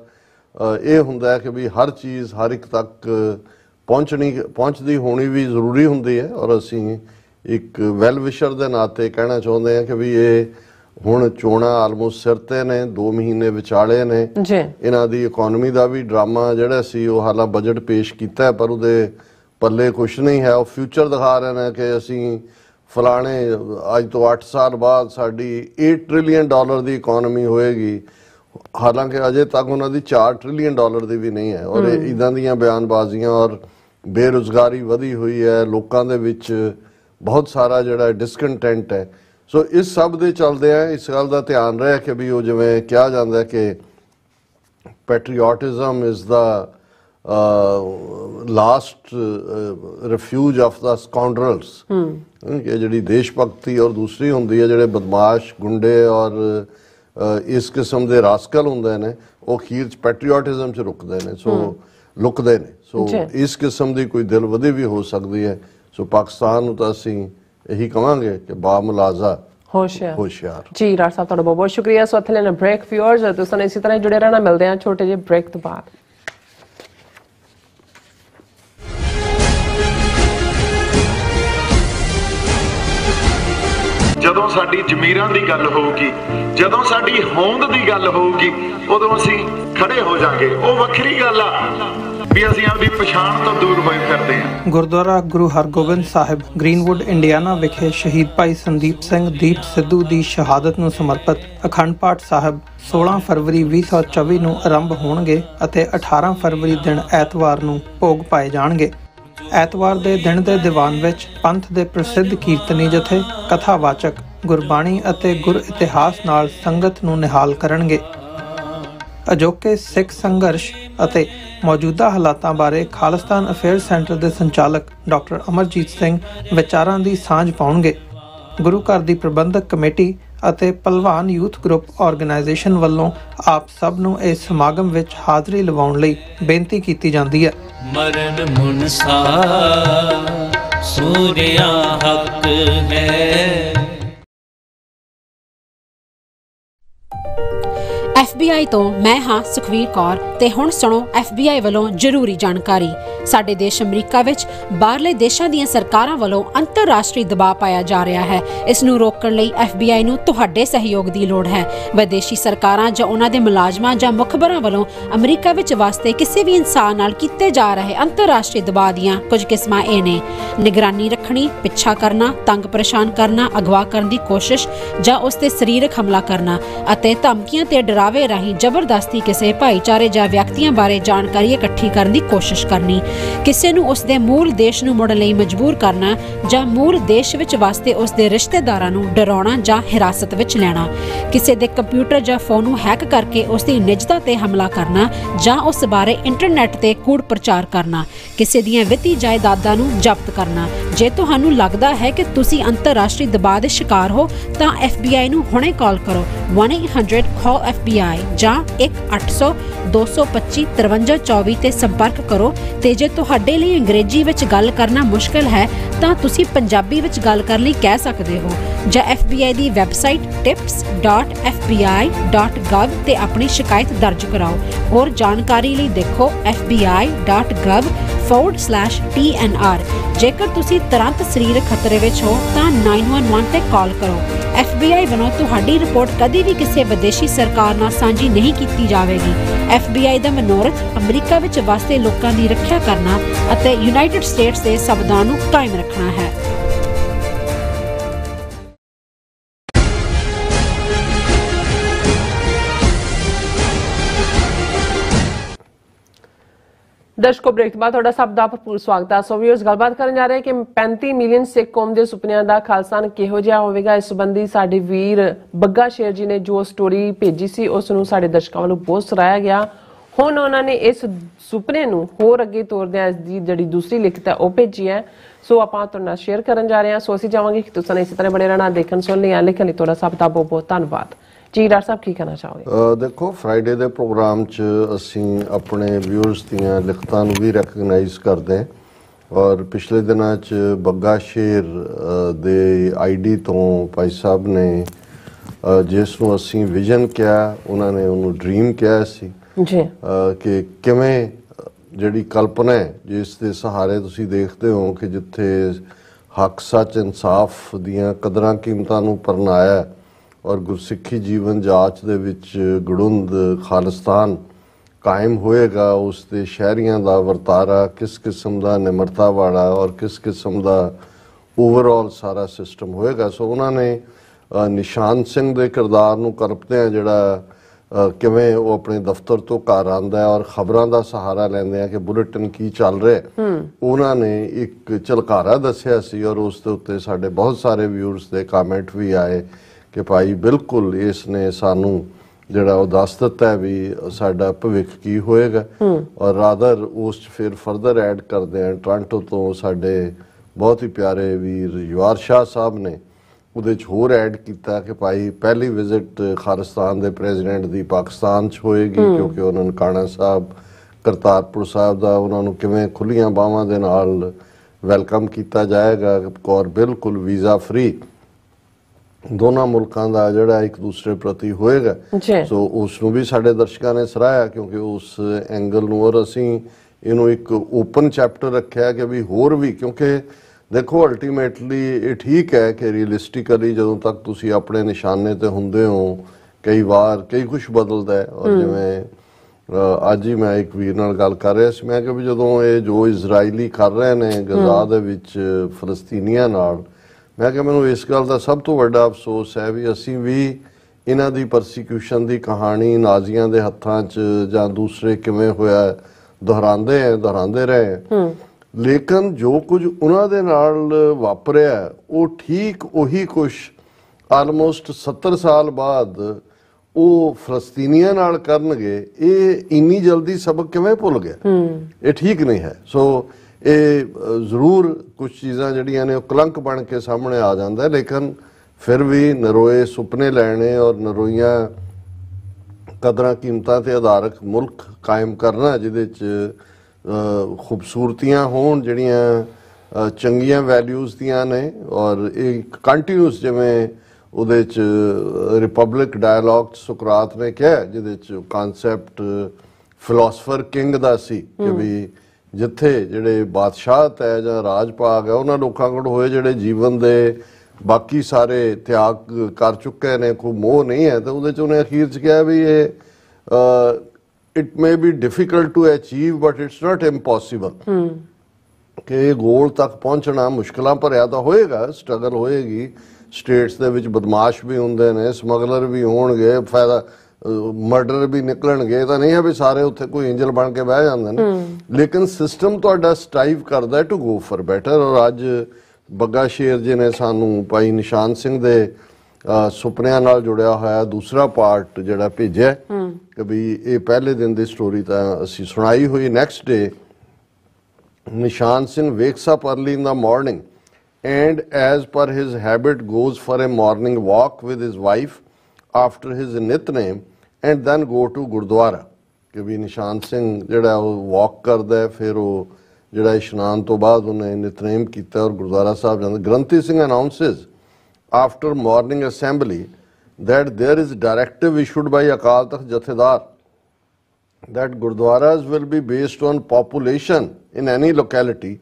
ਇਹ ਹੁੰਦਾ ਹੈ ਕਿ ਵੀ ਹਰ ਚੀਜ਼ ਹਰ ਇੱਕ ਤੱਕ ਪਹੁੰਚਣੀ ਪਹੁੰਚਦੀ ਹੋਣੀ ਵੀ ਜ਼ਰੂਰੀ ਹੁੰਦੀ ਹੈ ਔਰ ਅਸੀਂ ਇੱਕ ਵੈਲ ਵਿਸ਼ਰ ਦੇ ਨਾਤੇ ਕਹਿਣਾ ਚਾਹੁੰਦੇ ਹਾਂ ਕਿ ਵੀ ਇਹ ਹੁਣ ਚੋਣਾ ਆਲਮੋਸਟ ਸਿਰ ਤੇ ਨੇ 2 ਮਹੀਨੇ ਵਿਚਾਲੇ ਨੇ ਜੀ ਇਹਨਾਂ ਦੀ ਇਕਨੋਮੀ ਦਾ ਵੀ ਡਰਾਮਾ ਜਿਹੜਾ ਸੀ ਉਹ ਹਾਲਾ ਬਜਟ ਪੇਸ਼ ਕੀਤਾ ਪਰ ਉਹਦੇ ਪੱਲੇ ਕੁਛ ਨਹੀਂ ਹੈ ਉਹ ਫਿਊਚਰ ਦਿਖਾ ਰਹੇ ਨੇ ਕਿ ਅਸੀਂ ਫਲਾਣੇ ਅੱਜ ਤੋਂ 8 ਸਾਲ ਬਾਅਦ ਸਾਡੀ 8 ਟ੍ਰਿਲੀਅਨ ਡਾਲਰ ਦੀ ਇਕਨੋਮੀ ਹੋਏਗੀ ਹਾਲਾਂਕਿ ਅਜੇ ਤੱਕ ਉਹਨਾਂ ਦੀ 4 ਟ੍ਰਿਲੀਅਨ ਡਾਲਰ ਦੀ ਵੀ ਨਹੀਂ ਹੈ ਔਰ ਇਦਾਂ ਦੀਆਂ ਬਿਆਨਬਾਜ਼ੀਆਂ ਔਰ ਬੇਰੋਜ਼ਗਾਰੀ ਵਧੀ ਹੋਈ ਹੈ ਲੋਕਾਂ ਦੇ ਵਿੱਚ ਬਹੁਤ ਸਾਰਾ ਜਿਹੜਾ ਡਿਸਕੰਟੈਂਟ ਹੈ ਸੋ ਇਸ ਸਭ ਦੇ ਚੱਲਦੇ ਆ ਇਸ ਗੱਲ ਦਾ ਧਿਆਨ ਰੱਖਿਆ ਕਿ ਵੀ ਉਹ ਜਿਵੇਂ ਕਿਹਾ ਜਾਂਦਾ ਕਿ patriotism is the last refuge of the scoundrels hmm ਇਹ ਜਿਹੜੀ ਦੇਸ਼ ਭਗਤੀ ਔਰ ਦੂਸਰੀ ਹੁੰਦੀ ਹੈ ਜਿਹੜੇ ਬਦਮਾਸ਼ ਗੁੰਡੇ ਔਰ ਇਸ ਕਿਸਮ ਦੇ ਰਾਸਕਲ ਹੁੰਦੇ ਨੇ ਉਹ ਖੀਰ ਚ ਪੈਟਰੀਓਟਿਜ਼ਮ ਚ ਰੁਕਦੇ ਨੇ ਸੋ ਲੁਕਦੇ ਨੇ ਸੋ ਇਸ ਕਿਸਮ ਦੀ ਕੋਈ ਦਿਲਵਦੀ ਵੀ ਹੋ ਸਕਦੀ ਹੈ ਸੋ ਪਾਕਿਸਤਾਨ ਨੂੰ ਤਾਂ ਅਸੀਂ ਇਹੀ ਕਵਾਂਗੇ ਕਿ ਬਾ ਮੁਲਾਜ਼ਾ ਹੋਸ਼ਿਆਰ ਹੋਸ਼ਿਆਰ ਜੀ ਰਾਜ ਸਾਹਿਬ ਤੁਹਾਡਾ ਬਹੁਤ ਬਹੁਤ ਸ਼ੁਕਰੀਆ ਸੋ ਅਥਲੇ ਨੇ ਬ੍ਰੇਕ ਫਿਊਰਸ ਤੁਸੀਂ ਇਸੇ ਤਰ੍ਹਾਂ ਜੁੜੇ ਰਹਿਣਾ ਮਿਲਦੇ ਆ ਛੋਟੇ ਜਿਹੇ ਬ੍ਰੇਕ ਤੋਂ ਬਾਅਦ ਜਦੋਂ ਸਾਡੀ ਜ਼ਮੀਰਾਂ ਦੀ ਗੱਲ ਹੋਊਗੀ ਜਦੋਂ ਸਾਡੀ ਹੋਂਦ ਦੀ ਗੱਲ ਹੋਊਗੀ ਉਦੋਂ ਅਸੀਂ ਖੜੇ ਹੋ ਜਾਾਂਗੇ ਉਹ ਵੱਖਰੀ ਗੱਲ ਆ ਵੀ ਅਸੀਂ ਆਪਣੀ ਪਛਾਣ ਤੋਂ ਦੂਰ ਹੋਏ ਫਿਰਦੇ ਹਾਂ ਗੁਰਦੁਆਰਾ ਗੁਰੂ ਹਰਗੋਬਿੰਦ ਸਾਹਿਬ ਗ੍ਰੀਨਵੁੱਡ ਇੰਡੀਆਨਾ ਵਿਖੇ ਸ਼ਹੀਦ ਭਾਈ ਸੰਦੀਪ ਸਿੰਘ ਦੀਪ ਸਿੱਧੂ ਦੀ ਸ਼ਹਾਦਤ ਨੂੰ ਸਮਰਪਿਤ ਅਖੰਡ ਪਾਠ ਸਾਹਿਬ 16 ਫਰਵਰੀ 2024 ਨੂੰ ਆਰੰਭ ਹੋਣਗੇ ਅਤੇ 18 ਫਰਵਰੀ ਦਿਨ ਐਤਵਾਰ ਨੂੰ ਭੋਗ ਪਾਏ ਜਾਣਗੇ ਐਤਵਾਰ ਦੇ ਦਿਨ ਦੇ ਦੀਵਾਨ ਵਿੱਚ ਪੰਥ ਦੇ ਪ੍ਰਸਿੱਧ ਕੀਰਤਨੀ ਜਥੇ ਕਥਾਵਾਚਕ ਗੁਰਬਾਣੀ ਅਤੇ ਗੁਰ ਇਤਿਹਾਸ ਨਾਲ ਸੰਗਤ ਨੂੰ ਨਿਹਾਲ ਕਰਨਗੇ ਅਜੋਕੇ ਸਿੱਖ ਸੰਘਰਸ਼ ਅਤੇ ਮੌਜੂਦਾ ਹਾਲਾਤਾਂ ਬਾਰੇ ਖਾਲਿਸਤਾਨ ਅਫੇਅਰ ਸੈਂਟਰ ਦੇ ਸੰਚਾਲਕ ਡਾਕਟਰ ਅਮਰਜੀਤ ਸਿੰਘ ਵਿਚਾਰਾਂ ਦੀ ਸਾਂਝ ਪਾਉਣਗੇ ਗੁਰੂ ਘਰ ਦੀ ਪ੍ਰਬੰਧਕ ਕਮੇਟੀ ਅਤੇ ਪਹਿਲਵਾਨ ਯੂਥ ਗਰੁੱਪ ਆਰਗੇਨਾਈਜੇਸ਼ਨ ਵੱਲੋਂ ਆਪ ਸਭ ਨੂੰ ਇਸ ਸਮਾਗਮ ਵਿੱਚ ਹਾਜ਼ਰੀ ਲਵਾਉਣ ਲਈ ਬੇਨਤੀ ਕੀਤੀ ਜਾਂਦੀ ਹੈ ਮਰਨ ਮੁਨਸਾ ਸੂਰਿਆ ਹੱਕ ਹੈ FBI ਤੋਂ ਮੈਂ ਹਾਂ ਸੁਖਵੀਰ ਕੌਰ ਤੇ ਹੁਣ ਸੁਣੋ FBI ਵੱਲੋਂ ਜ਼ਰੂਰੀ ਜਾਣਕਾਰੀ ਸਾਡੇ ਦੇਸ਼ ਅਮਰੀਕਾ ਵਿੱਚ ਬਾਹਰਲੇ ਦੇਸ਼ਾਂ ਦੀਆਂ ਸਰਕਾਰਾਂ ਵੱਲੋਂ ਅੰਤਰਰਾਸ਼ਟਰੀ ਦਬਾਅ ਪਾਇਆ ਜਾ ਰਿਹਾ ਹੈ ਇਸ ਨੂੰ ਰੋਕਣ ਲਈ FBI ਨੂੰ ਤੁਹਾਡੇ ਸਹਿਯੋਗ ਦੀ ਲੋੜ ਹੈ ਵਿਦੇਸ਼ੀ ਸਰਕਾਰਾਂ ਜਾਂ ਉਹਨਾਂ ਦੇ ਮੁਲਾਜ਼ਮਾਂ ਜਾਂ ਮੁਖਬਰਾਂ ਵੱਲੋਂ ਅਮਰੀਕਾ ਵਿੱਚ ਵਾਸਤੇ ਕਿਸੇ ਵੀ ਇਨਸਾਨ ਨਾਲ ਕੀਤੇ ਜਾ ਰਹੇ ਅੰਤਰਰਾਸ਼ਟਰੀ ਦਬਾਅ ਦੀਆਂ ਕੁਝ ਕਿਸਮਾਂ ਇਹ ਨੇ ਨਿਗਰਾਨੀ ਰੱਖਣੀ ਪਿੱਛਾ ਕਰਨਾ ਤੰਗ ਪਰੇਸ਼ਾਨ ਕਰਨਾ ਅਗਵਾ ਕਰਨ ਦੀ ਕੋਸ਼ਿਸ਼ ਜਾਂ ਉਸ ਤੇ ਸਰੀਰਕ ਹਮਲਾ ਕਰਨਾ ਅਤੇ ਧਮਕੀਆਂ ਤੇ ਡਰਾ ਦਿਖਾਵੇ ਰਾਹੀਂ ਜ਼ਬਰਦਸਤੀ ਕਿਸੇ ਭਾਈਚਾਰੇ ਜਾਂ ਵਿਅਕਤੀਆਂ ਬਾਰੇ ਜਾਣਕਾਰੀ ਇਕੱਠੀ ਕਰਨ ਦੀ ਕੋਸ਼ਿਸ਼ ਕਰਨੀ ਕਿਸੇ ਨੂੰ ਉਸ ਦੇ ਮੂਲ ਦੇਸ਼ ਨੂੰ ਮੁੜਨ ਲਈ ਮਜਬੂਰ ਕਰਨਾ ਜਾਂ ਮੂਲ ਦੇਸ਼ ਵਿੱਚ ਵਸਦੇ ਉਸ ਦੇ ਰਿਸ਼ਤੇਦਾਰਾਂ ਨੂੰ ਡਰਾਉਣਾ ਜਾਂ ਹਿਰਾਸਤ ਵਿੱਚ ਲੈਣਾ ਕਿਸੇ ਦੇ ਕੰਪਿਊਟਰ ਜਾਂ ਫੋਨ ਨੂੰ ਹੈਕ ਕਰਕੇ ਉਸ ਦੀ ਨਿੱਜਤਾ ਤੇ ਹਮਲਾ ਕਰਨਾ ਜਾਂ ਉਸ ਬਾਰੇ ਇੰਟਰਨੈਟ ਤੇ ਕੂੜ ਪ੍ਰਚਾਰ ਕਰਨਾ ਕਿਸੇ ਦੀਆਂ ਵਿੱਤੀ ਜਾਇਦਾਦਾਂ ਨੂੰ ਜ਼ਬਤ ਕਰਨਾ ਜੇ ਤੁਹਾਨੂੰ ਲੱਗਦਾ ਹੈ ਕਿ ਤੁਸੀਂ ਅੰਤਰਰਾਸ਼ਟਰੀ ਦਬਾਅ ਦੇ ਸ਼ਿਕਾਰ ਹੋ ਤਾਂ FBI ਨੂੰ ਹੁਣੇ ਕਾਲ ਕਰੋ 1800 call FBI ਆਈ ਜਾਂ 800 225 5324 ਤੇ ਸੰਪਰਕ ਕਰੋ ਤੇ ਜੇ ਤੁਹਾਡੇ ਲਈ ਅੰਗਰੇਜ਼ੀ ਵਿੱਚ ਗੱਲ ਕਰਨਾ ਮੁਸ਼ਕਲ ਹੈ ਤਾਂ ਤੁਸੀਂ ਪੰਜਾਬੀ ਵਿੱਚ ਗੱਲ ਕਰਨ ਲਈ ਕਹਿ ਸਕਦੇ ਹੋ ਜਾਂ FBI ਦੀ ਵੈਬਸਾਈਟ tips.fbi.gov ਤੇ ਆਪਣੀ ਸ਼ਿਕਾਇਤ ਦਰਜ ਕਰਾਓ ਹੋਰ ਜਾਣਕਾਰੀ ਲਈ ਦੇਖੋ fbi.gov forward/tnr ਜੇਕਰ ਤੁਸੀਂ ਤੁਰੰਤ ਸਰੀਰਕ ਖਤਰੇ ਵਿੱਚ ਹੋ ਤਾਂ 911 ਤੇ ਕਾਲ ਕਰੋ FBI ਵੱਲੋਂ ਤੁਹਾਡੀ ਰਿਪੋਰਟ ਕਦੀ ਵੀ ਕਿਸੇ ਵਿਦੇਸ਼ੀ ਸਰਕਾਰ ਨਾਲ ਸਾਂਝੀ ਨਹੀਂ ਕੀਤੀ ਜਾਵੇਗੀ FBI ਦਾ ਮਨੋਰਥ ਅਮਰੀਕਾ ਵਿੱਚ ਵਸਦੇ ਲੋਕਾਂ ਦੀ ਰੱਖਿਆ ਕਰਨਾ ਅਤੇ ਯੂਨਾਈਟਿਡ ਸਟੇਟਸ ਦੇ ਸੰਵਿਧਾਨ ਨੂੰ ਕਾਇਮ ਰੱਖਣਾ ਹੈ ਦਰਸ਼ਕੋ ਬ੍ਰੇਕ ਤੋਂ ਬਾਅਦ ਤੁਹਾਡਾ ਸਭ ਦਾ ਭਰਪੂਰ ਸਵਾਗਤ ਹੈ ਸੋ ਵੀਰਸ ਗੱਲਬਾਤ ਕਰਨ ਜਾ ਰਹੇ ਕਿ 35 ਮਿਲੀਅਨ ਸਿੱਖ ਕੌਮ ਦੇ ਸੁਪਨਿਆਂ ਦਾ ਖਾਲਸਾਨ ਕਿਹੋ ਜਿਹਾ ਹੋਵੇਗਾ ਇਸ ਸੰਬੰਧੀ ਸਾਡੇ ਵੀਰ ਬੱਗਾ ਸ਼ੇਰ ਜੀ ਨੇ ਜੋ ਸਟੋਰੀ ਭੇਜੀ ਸੀ ਉਸ ਨੂੰ ਸਾਡੇ ਦਰਸ਼ਕਾਂ ਵੱਲੋਂ ਬਹੁਤ ਸਰਾਇਆ ਗਿਆ ਹੁਣ ਉਹਨਾਂ ਨੇ ਇਸ ਸੁਪਨੇ ਨੂੰ ਹੋਰ ਅੱਗੇ ਤੋਰਦਿਆਂ ਇਸ ਦੀ ਜਿਹੜੀ ਦੂਸਰੀ ਲਿਖਤ ਹੈ ਉਹ ਭੇਜੀ ਹੈ ਸੋ ਆਪਾਂ ਤੁਹਾਨੂੰ ਨਾਲ ਸ਼ੇਅਰ ਕਰਨ ਜਾ ਰਹੇ ਹਾਂ ਸੋ ਅਸੀਂ ਚਾਹਾਂਗੇ ਕਿ ਤੁਸੀਂ ਇਸੇ ਤਰ੍ਹਾਂ ਬਣੇ ਰਹਿਣਾ ਦੇਖਣ ਸੁਣਨ ਲਈ ਲਿਖਣ ਲਈ ਤੁਹਾਡਾ ਸਭ ਦਾ ਬਹੁਤ ਬਹੁਤ ਧੰਨਵਾਦ ਜੀ ਡਾਕਟਰ ਸਾਹਿਬ ਕੀ ਕਹਿਣਾ ਚਾਹੋਗੇ ਦੇਖੋ ਫਰਾਈਡੇ ਦੇ ਪ੍ਰੋਗਰਾਮ 'ਚ ਅਸੀਂ ਆਪਣੇ ਵਿਊਅਰਸ ਦੀਆਂ ਲਿਖਤਾਂ ਨੂੰ ਵੀ ਰੈਕਗਨਾਈਜ਼ ਕਰਦੇ ਹਾਂ ਔਰ ਪਿਛਲੇ ਦਿਨਾਂ 'ਚ ਬੱਗਾ ਸ਼ੇਰ ਦੇ ਆਈਡੀ ਤੋਂ ਭਾਈ ਸਾਹਿਬ ਨੇ ਜਿਸ ਨੂੰ ਅਸੀਂ ਵਿਜ਼ਨ ਕਿਹਾ ਉਹਨਾਂ ਨੇ ਉਹਨੂੰ ਡ੍ਰੀਮ ਕਿਹਾ ਸੀ ਜੀ ਕਿ ਕਿਵੇਂ ਜਿਹੜੀ ਕਲਪਨਾ ਹੈ ਜਿਸ ਦੇ ਸਹਾਰੇ ਤੁਸੀਂ ਦੇਖਦੇ ਹੋ ਕਿ ਜਿੱਥੇ ਹੱਕ ਸੱਚ ਇਨਸਾਫ ਦੀਆਂ ਕਦਰਾਂ ਕੀਮਤਾਂ ਨੂੰ ਪਰਨਾਇਆ ਔਰ ਗੁਰਸਿੱਖੀ ਜੀਵਨ ਜਾਚ ਦੇ ਵਿੱਚ ਗੜੁੰਦ ਖਾਲਸਤਾਨ ਕਾਇਮ ਹੋਏਗਾ ਉਸ ਦੇ ਸ਼ਹਿਰੀਆਂ ਦਾ ਵਰਤਾਰਾ ਕਿਸ ਕਿਸਮ ਦਾ ਨਿਮਰਤਾ ਵਾਲਾ ਔਰ ਕਿਸ ਕਿਸਮ ਦਾ ਓਵਰਆਲ ਸਾਰਾ ਸਿਸਟਮ ਹੋਏਗਾ ਸੋ ਉਹਨਾਂ ਨੇ ਨਿਸ਼ਾਨ ਸਿੰਘ ਦੇ ਕਿਰਦਾਰ ਨੂੰ ਕਰਪਤੇ ਆ ਜਿਹੜਾ ਕਿਵੇਂ ਉਹ ਆਪਣੇ ਦਫ਼ਤਰ ਤੋਂ ਘਰ ਆਂਦਾ ਹੈ ਔਰ ਖਬਰਾਂ ਦਾ ਸਹਾਰਾ ਲੈਂਦੇ ਆ ਕਿ ਬੁਲੇਟਿਨ ਕੀ ਚੱਲ ਰਿਹਾ ਉਹਨਾਂ ਨੇ ਇੱਕ ਚਲਕਾਰਾ ਦੱਸਿਆ ਸੀ ਔਰ ਉਸ ਦੇ ਉੱਤੇ ਸਾਡੇ ਬਹੁਤ ਸਾਰੇ ਵਿਊਅਰਸ ਦੇ ਕਮੈਂਟ ਵੀ ਆਏ ਕਿ ਭਾਈ ਬਿਲਕੁਲ ਇਸ ਨੇ ਸਾਨੂੰ ਜਿਹੜਾ ਉਹ ਦੱਸ ਦਿੱਤਾ ਵੀ ਸਾਡਾ ਭਵਿੱਖ ਕੀ ਹੋਏਗਾ ਔਰ ਰਾਦਰ ਉਸ ਫਿਰ ਫਰਦਰ ਐਡ ਕਰਦੇ ਆ ਟ੍ਰਾਂਟੋ ਤੋਂ ਸਾਡੇ ਬਹੁਤ ਹੀ ਪਿਆਰੇ ਵੀਰ ਯਵਾਰ ਸ਼ਾਹ ਸਾਹਿਬ ਨੇ ਉਹਦੇ ਚ ਹੋਰ ਐਡ ਕੀਤਾ ਕਿ ਭਾਈ ਪਹਿਲੀ ਵਿਜ਼ਿਟ ਖਾਰਿਸਤਾਨ ਦੇ ਪ੍ਰੈਜ਼ੀਡੈਂਟ ਦੀ ਪਾਕਿਸਤਾਨ ਚ ਹੋਏਗੀ ਕਿਉਂਕਿ ਉਹਨਾਂ ਨੇ ਕਾਣਾ ਸਾਹਿਬ ਕਰਤਾਰਪੁਰ ਸਾਹਿਬ ਦਾ ਉਹਨਾਂ ਨੂੰ ਕਿਵੇਂ ਖੁੱਲੀਆਂ ਬਾਹਾਂ ਦੇ ਨਾਲ ਵੈਲਕਮ ਕੀਤਾ ਜਾਏਗਾ ਔਰ ਬਿਲਕੁਲ ਵੀਜ਼ਾ ਫ੍ਰੀ ਦੋਨਾਂ ਮੁਲਕਾਂ ਦਾ ਜਿਹੜਾ ਇੱਕ ਦੂਸਰੇ ਪ੍ਰਤੀ ਹੋਏਗਾ ਸੋ ਉਸ ਨੂੰ ਵੀ ਸਾਡੇ ਦਰਸ਼ਕਾਂ ਨੇ ਸਰਾਇਆ ਕਿਉਂਕਿ ਉਸ ਐਂਗਲ ਨੂੰ ਔਰ ਅਸੀਂ ਇਹਨੂੰ ਇੱਕ ਓਪਨ ਚੈਪਟਰ ਰੱਖਿਆ ਕਿ ਵੀ ਹੋਰ ਵੀ ਕਿਉਂਕਿ ਦੇਖੋ ਅਲਟੀਮੇਟਲੀ ਇਹ ਠੀਕ ਹੈ ਕਿ ਰੀਅਲਿਸਟਿਕਲੀ ਜਦੋਂ ਤੱਕ ਤੁਸੀਂ ਆਪਣੇ ਨਿਸ਼ਾਨੇ ਤੇ ਹੁੰਦੇ ਹੋ ਕਈ ਵਾਰ ਕਈ ਕੁਝ ਬਦਲਦਾ ਹੈ ਔਰ ਜਿਵੇਂ ਅੱਜ ਹੀ ਮੈਂ ਇੱਕ ਵੀਰ ਨਾਲ ਗੱਲ ਕਰ ਰਿਹਾ ਸੀ ਮੈਂ ਕਿ ਵੀ ਜਦੋਂ ਇਹ ਜੋ ਇਜ਼ਰਾਈਲੀ ਕਰ ਰਹੇ ਨੇ ਗਜ਼ਾ ਦੇ ਵਿੱਚ ਫਲਸਤੀਨੀਆਂ ਨਾਲ ਮੈਂ ਕਿਹਾ ਮੈਨੂੰ ਇਸ ਗੱਲ ਦਾ ਸਭ ਤੋਂ ਵੱਡਾ ਅਫਸੋਸ ਹੈ ਵੀ ਅਸੀਂ ਵੀ ਇਹਨਾਂ ਦੀ ਪਰਸੀਕਿਊਸ਼ਨ ਦੀ ਕਹਾਣੀ ਨਾਜ਼ੀਆਂ ਦੇ ਹੱਥਾਂ 'ਚ ਜਾਂ ਦੂਸਰੇ ਕਿਵੇਂ ਹੋਇਆ ਦੁਹਰਾਉਂਦੇ ਆ ਦੁਹਰਾਉਂਦੇ ਰਹੇ ਹਮ ਲੇਕਿਨ ਜੋ ਕੁਝ ਉਹਨਾਂ ਦੇ ਨਾਲ ਵਾਪਰਿਆ ਉਹ ਠੀਕ ਉਹੀ ਕੁਝ ਆਲਮੋਸਟ 70 ਸਾਲ ਬਾਅਦ ਉਹ ਫਲਸਤੀਨੀਆਂ ਨਾਲ ਕਰਨਗੇ ਇਹ ਇੰਨੀ ਜਲਦੀ ਸਬਕ ਕਿਵੇਂ ਭੁੱਲ ਗਿਆ ਇਹ ਠੀਕ ਨਹੀਂ ਹੈ ਸੋ ਇਹ ਜ਼ਰੂਰ ਕੁਝ ਚੀਜ਼ਾਂ ਜਿਹੜੀਆਂ ਨੇ ਉਹ ਕਲੰਕ ਬਣ ਕੇ ਸਾਹਮਣੇ ਆ ਜਾਂਦਾ ਹੈ ਲੇਕਿਨ ਫਿਰ ਵੀ ਨਰੋਏ ਸੁਪਨੇ ਲੈਣੇ ਔਰ ਨਰੋਈਆਂ ਕਦਰਾਂ ਕੀਮਤਾਂ ਤੇ ਆਧਾਰਕ ਮੁਲਕ ਕਾਇਮ ਕਰਨਾ ਜਿਹਦੇ ਚ ਖੂਬਸੂਰਤੀਆਂ ਹੋਣ ਜਿਹੜੀਆਂ ਚੰਗੀਆਂ ਵੈਲਿਊਜ਼ ਦੀਆਂ ਨੇ ਔਰ ਇਹ ਕੰਟੀਨਿਊਸ ਜਿਵੇਂ ਉਹਦੇ ਚ ਰਿਪਬਲਿਕ ਡਾਇਲੌਗ ਸੁਕਰਾਤ ਨੇ ਕਿਹਾ ਜਿਹਦੇ ਚ ਕਨਸੈਪਟ ਫਿਲਾਸਫਰ ਕਿੰਗ ਦਾ ਸੀ ਕਿ ਵੀ ਜਿੱਥੇ ਜਿਹੜੇ ਬਾਦਸ਼ਾਹ ਹੈ ਜਾਂ ਰਾਜ ਭਾਗ ਹੈ ਉਹਨਾਂ ਲੋਕਾਂ ਕੋਲ ਹੋਏ ਜਿਹੜੇ ਜੀਵਨ ਦੇ ਬਾਕੀ ਸਾਰੇ ਤਿਆਗ ਕਰ ਚੁੱਕੇ ਨੇ ਕੋਈ ਮੋਹ ਨਹੀਂ ਹੈ ਤਾਂ ਉਹਦੇ ਚ ਉਹਨੇ ਅਖੀਰ ਚ ਕਿਹਾ ਵੀ ਇਹ it may be difficult to achieve but it's not impossible hmm ਕਿ ਗੋਲ ਤੱਕ ਪਹੁੰਚਣਾ ਮੁਸ਼ਕਲਾਂ ਭਰਿਆ ਤਾਂ ਹੋਏਗਾ ਸਟਰਗਲ ਹੋਏਗੀ ਸਟੇਟਸ ਦੇ ਵਿੱਚ ਬਦਮਾਸ਼ ਵੀ ਹੁੰਦੇ ਨੇ ਸਮਗਲਰ ਵੀ ਹੋਣਗੇ ਫਾਇਦਾ ਮਰਡਰ ਵੀ ਨਿਕਲਣਗੇ ਤਾਂ ਨਹੀਂ ਹੈ ਵੀ ਸਾਰੇ ਉੱਥੇ ਕੋਈ ਐਂਜਲ ਬਣ ਕੇ ਬਹਿ ਜਾਂਦੇ ਨੇ ਲੇਕਿਨ ਸਿਸਟਮ ਤੁਹਾਡਾ ਸਟ੍ਰਾਈਵ ਕਰਦਾ ਟੂ ਗੋ ਫॉर ਬੈਟਰ ਔਰ ਅੱਜ ਬੱਗਾ ਸ਼ੇਰ ਜੀ ਨੇ ਸਾਨੂੰ ਭਾਈ ਨਿਸ਼ਾਨ ਸਿੰਘ ਦੇ ਸੁਪਨਿਆਂ ਨਾਲ ਜੁੜਿਆ ਹੋਇਆ ਦੂਸਰਾ ਪਾਰਟ ਜਿਹੜਾ ਭੇਜਿਆ ਕਿ ਵੀ ਇਹ ਪਹਿਲੇ ਦਿਨ ਦੀ ਸਟੋਰੀ ਤਾਂ ਅਸੀਂ ਸੁਣਾਈ ਹੋਈ next day Nishan Singh wakes up early in the morning and as per his habit goes for a morning walk with his wife after his nickname and then go to Gurdwara. Kabhi Nishan Singh jada walk karda hai, phir o jada Ishnan to baad unhe nickname kita Gurdwara sahab janda. Granthi Singh announces after morning assembly that there is directive issued by Akal Takh Jathedar that Gurdwaras will be based on population in any locality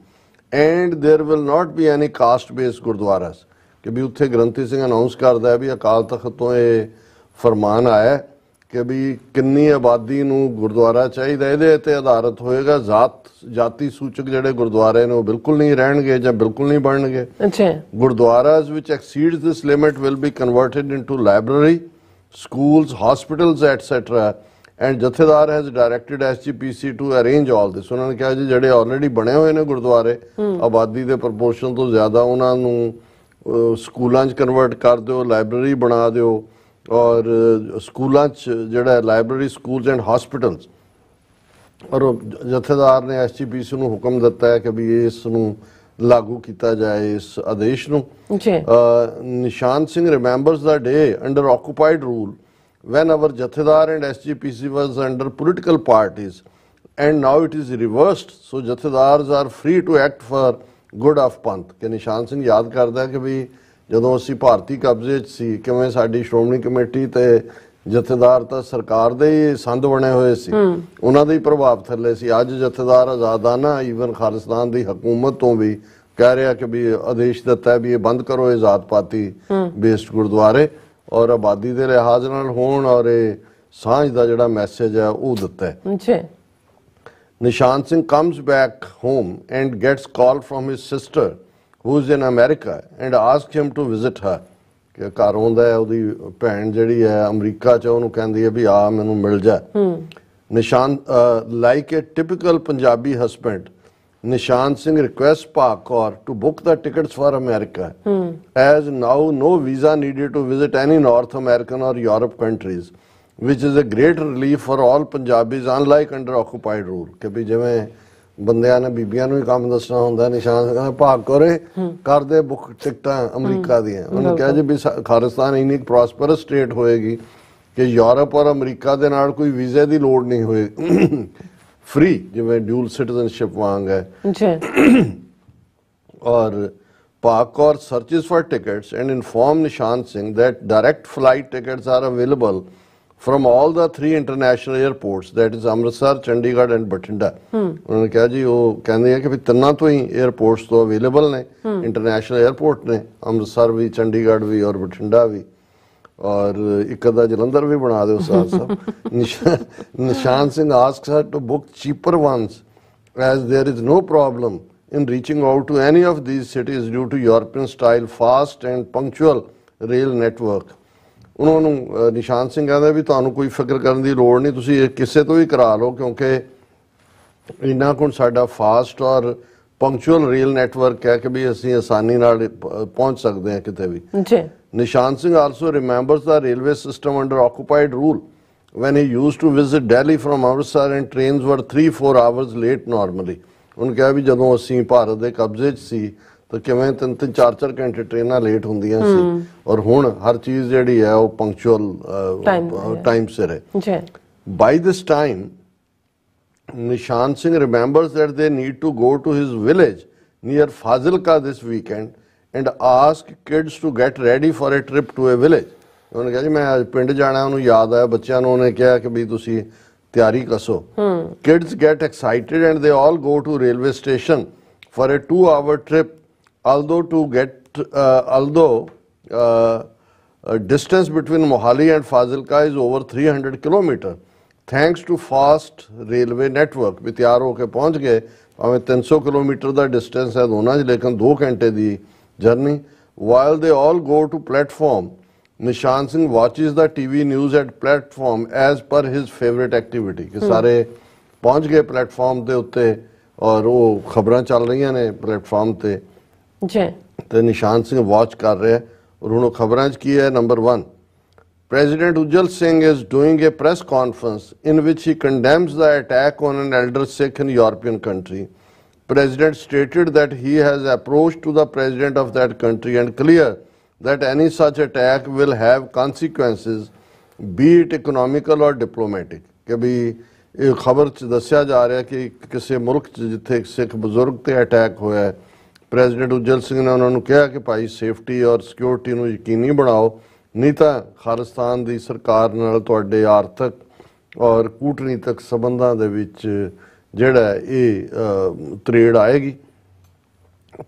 and there will not be any caste-based Gurdwaras. ਕਿ ਵੀ ਉੱਥੇ ਗ੍ਰੰਥੀ Singh announce ਕਰਦਾ ਹੈ ਵੀ ਅਕਾਲ ਤਖਤ ਤੋਂ ਇਹ ਫਰਮਾਨ ਆਇਆ ਕਿ ਵੀ ਕਿੰਨੀ ਆਬਾਦੀ ਨੂੰ ਗੁਰਦੁਆਰਾ ਚਾਹੀਦਾ ਇਹਦੇ ਤੇ ਆਧਾਰਿਤ ਹੋਏਗਾ ਜਾਤ ਜਾਤੀ ਸੂਚਕ ਜਿਹੜੇ ਗੁਰਦੁਆਰੇ ਨੇ ਉਹ ਬਿਲਕੁਲ ਨਹੀਂ ਰਹਿਣਗੇ ਜਾਂ ਬਿਲਕੁਲ ਨਹੀਂ ਬਣਨਗੇ ਅੱਛਾ ਗੁਰਦੁਆਰਾਸ ਵਿੱਚ exceeds this limit will be converted into library schools hospitals etcetera and jathedar has directed SGPC to arrange all this ਉਹਨਾਂ ਨੇ ਕਿਹਾ ਜੀ ਜਿਹੜੇ ਆਲਰੇਡੀ ਬਣੇ ਹੋਏ ਨੇ ਗੁਰਦੁਆਰੇ ਆਬਾਦੀ ਦੇ ਪ੍ਰੋਪੋਰਸ਼ਨ ਤੋਂ ਜ਼ਿਆਦਾ ਉਹਨਾਂ ਨੂੰ ਸਕੂਲਾਂ 'ਚ ਕਨਵਰਟ ਕਰ ਦਿਓ ਲਾਇਬ੍ਰੇਰੀ ਬਣਾ ਦਿਓ ਔਰ ਸਕੂਲਾਂ 'ਚ ਜਿਹੜਾ ਲਾਇਬ੍ਰੇਰੀ ਸਕੂਲਸ ਐਂਡ ਹਸਪੀਟਲਸ ਔਰ ਜਥੇਦਾਰ ਨੇ ਐਸਜੀਪੀਸੀ ਨੂੰ ਹੁਕਮ ਦਿੱਤਾ ਹੈ ਕਿ ਵੀ ਇਸ ਨੂੰ ਲਾਗੂ ਕੀਤਾ ਜਾਏ ਇਸ ਆਦੇਸ਼ ਨੂੰ ਜੀ Nishan Singh remembers the day under occupied rule when our jathedar and SGPC was under political ਪਾਰਟੀਆਂ and now it is reversed so jathedars are free to act for good of Panth ਕਿ ਨਿਸ਼ਾਨ ਸਿੰਘ ਯਾਦ ਕਰਦਾ ਕਿ ਵੀ ਜਦੋਂ ਅਸੀਂ ਭਾਰਤੀ ਕਬਜ਼ੇ 'ਚ ਸੀ ਕਿਵੇਂ ਸਾਡੀ ਸ਼੍ਰੋਮਣੀ ਕਮੇਟੀ ਤੇ ਜਥੇਦਾਰ ਤਾਂ ਸਰਕਾਰ ਦੇ ਹੀ ਸੰਦ ਬਣੇ ਹੋਏ ਸੀ ਉਹਨਾਂ ਦੇ ਹੀ ਪ੍ਰਭਾਵ ਥੱਲੇ ਸੀ ਅੱਜ ਜਥੇਦਾਰ ਆਜ਼ਾਦਾਨਾ ਈਵਨ ਖਾਲਿਸਤਾਨ ਦੀ ਹਕੂਮਤ ਤੋਂ ਵੀ ਕਹਿ ਰਿਹਾ ਕਿ ਵੀ ਆਦੇਸ਼ ਦਿੱਤਾ ਵੀ ਇਹ ਬੰਦ ਕਰੋ ਇਹ ਜ਼ਾਤ ਪਾਤੀ ਬੇਸਡ ਗੁਰਦੁਆਰੇ ਔਰ ਆਬਾਦੀ ਦੇ ਲਿਹਾਜ਼ ਨਾਲ ਹੋਣ ਔਰ ਇਹ ਸਾਂਝ ਦਾ ਜਿਹੜਾ ਮੈਸੇਜ ਹੈ ਉਹ ਦਿੱਤਾ ਹੈ Nishant Singh comes back home and gets call from his sister who's in America and asks him to visit her. ਕਿ ਘਰ ਆਉਂਦਾ ਹੈ ਉਹਦੀ ਭੈਣ ਜਿਹੜੀ ਹੈ ਅਮਰੀਕਾ 'ਚ ਉਹਨੂੰ ਕਹਿੰਦੀ ਹੈ ਵੀ ਆ ਮੈਨੂੰ ਮਿਲ ਜਾ Nishan like a typical Punjabi husband Nishan Singh request ਪਾਕੌਰ to book the tickets for America as now no visa needed to visit any North American or Europe countries which is a great relief for all Punjabis unlike under occupied rule ਕਿ ਵੀ ਜਿਵੇਂ ਬੰਦਿਆਂ ਨੇ ਬੀਬੀਆਂ ਨੂੰ ਹੀ ਕੰਮ ਦੱਸਣਾ ਹੁੰਦਾ ਨਿਸ਼ਾਨ ਕਹਿੰਦਾ ਭਾਗ ਕੋਰੇ ਕਰਦੇ ਬੁੱਕ ਟਿਕਟਾਂ ਅਮਰੀਕਾ ਦੀਆਂ ਉਹਨੇ ਕਿਹਾ ਜੀ ਵੀ ਖਾਲਿਸਤਾਨ ਇਨੀ ਪ੍ਰੋਸਪਰਸ ਸਟੇਟ ਹੋਏਗੀ ਕਿ ਯੂਰਪ ਔਰ ਅਮਰੀਕਾ ਦੇ ਨਾਲ ਕੋਈ ਵੀਜ਼ੇ ਦੀ ਲੋੜ ਨਹੀਂ ਹੋਏ ਫ੍ਰੀ ਜਿਵੇਂ ਡਿਊਲ ਸਿਟੀਜ਼ਨਸ਼ਿਪ ਵਾਂਗ ਹੈ ਜੀ ਔਰ Pakor searches for tickets and informed Nishan Singh that direct flight tickets are available from all the three international airports that is amritsar chandigarh and bathinda hmm unne keha ji oh kehnde hai ki bhi tinna airports to available hmm. international airport ne amritsar vi chandigarh vi or bathinda vi aur ik da jalandhar vi bana de sir singh asks her to book cheaper ones as there is no problem in reaching out to any of these cities due to european style fast and punctual rail network ਉਹਨਾਂ ਨੂੰ ਨਿਸ਼ਾਨ ਸਿੰਘ ਕਹਿੰਦਾ ਵੀ ਤੁਹਾਨੂੰ ਕੋਈ ਫਿਕਰ ਕਰਨ ਦੀ ਲੋੜ ਨਹੀਂ ਤੁਸੀਂ ਇਹ ਕਿਸੇ ਤੋਂ ਵੀ ਕਰਾ ਲਓ ਕਿਉਂਕਿ ਇੰਨਾ ਕੋਣ ਸਾਡਾ ਫਾਸਟ ਔਰ ਪੰਕਚੁਅਲ ਰੇਲ ਨੈਟਵਰਕ ਹੈ ਕਿ ਵੀ ਅਸੀਂ ਆਸਾਨੀ ਨਾਲ ਪਹੁੰਚ ਸਕਦੇ ਹਾਂ ਕਿਤੇ ਵੀ ਜੀ Nishan Singh also remembers the railway system under occupied rule when he used to visit Delhi from Amritsar and trains were 3-4 hours late normally ਉਹਨਾਂ ਕਿਹਾ ਵੀ ਜਦੋਂ ਅਸੀਂ ਭਾਰਤ ਦੇ ਕਬਜ਼ੇ 'ਚ ਸੀ ਤਾਂ ਕਿਵੇਂ ਤਿੰਨ ਤਿੰਨ ਚਾਰ ਚਾਰ ਘੰਟੇ ਟ੍ਰੇਨਾਂ ਲੇਟ ਹੁੰਦੀਆਂ ਸੀ ਔਰ ਹੁਣ ਹਰ ਚੀਜ਼ ਜਿਹੜੀ ਹੈ ਉਹ ਪੰਕਚੁਅਲ ਟਾਈਮ ਸਿਰ ਹੈ ਜੀ ਬਾਈ this time Nishan Singh remembers that they need to go to his village near Fazilka this weekend and ask kids to get ready for a trip to a village ਉਹਨੇ ਕਿਹਾ ਜੀ ਮੈਂ ਅੱਜ ਪਿੰਡ ਜਾਣਾ ਉਹਨੂੰ ਯਾਦ ਆਇਆ ਬੱਚਿਆਂ ਨੂੰ ਉਹਨੇ ਕਿਹਾ ਕਿ ਵੀ ਤੁਸੀਂ ਤਿਆਰੀ ਕਰੋ hmm kids get excited and they all go to railway station for a 2 hour trip although to get, uh, although uh, distance between Mohali and Fazilka is over 300 kilometer, thanks to fast railway network, with ਤਿਆਰ ਹੋ ਕੇ ਪਹੁੰਚ ਗਏ ਭਾਵੇਂ 300 kilometre ਦਾ distance ਹੈ ਦੋਨਾਂ 'ਚ ਲੇਕਿਨ 2 ਘੰਟੇ ਦੀ journey while they all go to platform nishan singh watches the tv news at platform as per his favorite activity ਕਿ ਸਾਰੇ ਪਹੁੰਚ ਗਏ ਪਲੇਟਫਾਰਮ ਦੇ ਉੱਤੇ ਔਰ ਉਹ ਖਬਰਾਂ ਚੱਲ ਰਹੀਆਂ ਨੇ ਪਲੇਟਫਾਰਮ ਤੇ ਜੀ ਤੇ ਨਿਸ਼ਾਨ ਸਿੰਘ ਵਾਚ ਕਰ ਰਿਹਾ ਔਰ ਹੁਣ ਖਬਰਾਂ 'ਚ ਕੀ ਹੈ number 1 President Ujjal Singh is doing a press conference in which he condemns the attack on an elder Sikh in European country. President stated that he has approached to the president of that country and clear that any such attack will have consequences, be it economical or diplomatic. ਕਿ ਵੀ ਇਹ ਖਬਰ ਚ ਦੱਸਿਆ ਜਾ ਰਿਹਾ ਕਿ ਕਿਸੇ ਮੁਲਕ ਚ ਜਿੱਥੇ ਇੱਕ ਸਿੱਖ ਬਜ਼ੁਰਗ ਤੇ ਅਟੈਕ ਹੋਇਆ ਹੈ ਪ੍ਰੈਜ਼ੀਡੈਂਟ ਉਜਲ ਸਿੰਘ ਨੇ ਉਹਨਾਂ ਨੂੰ ਕਿਹਾ ਕਿ ਭਾਈ ਸੇਫਟੀ ਔਰ ਸਿਕਿਉਰਿਟੀ ਨੂੰ ਯਕੀਨੀ ਬਣਾਓ ਨਹੀਂ ਤਾਂ ਖਾਲਿਸਤਾਨ ਦੀ ਸਰਕਾਰ ਨਾਲ ਤੁਹਾਡੇ ਆਰਥਿਕ ਔਰ ਕੂਟਨੀਤਕ ਸਬੰਧਾਂ ਦੇ ਵਿੱਚ ਜਿਹੜਾ ਇਹ ਤਰੇੜ ਆਏਗੀ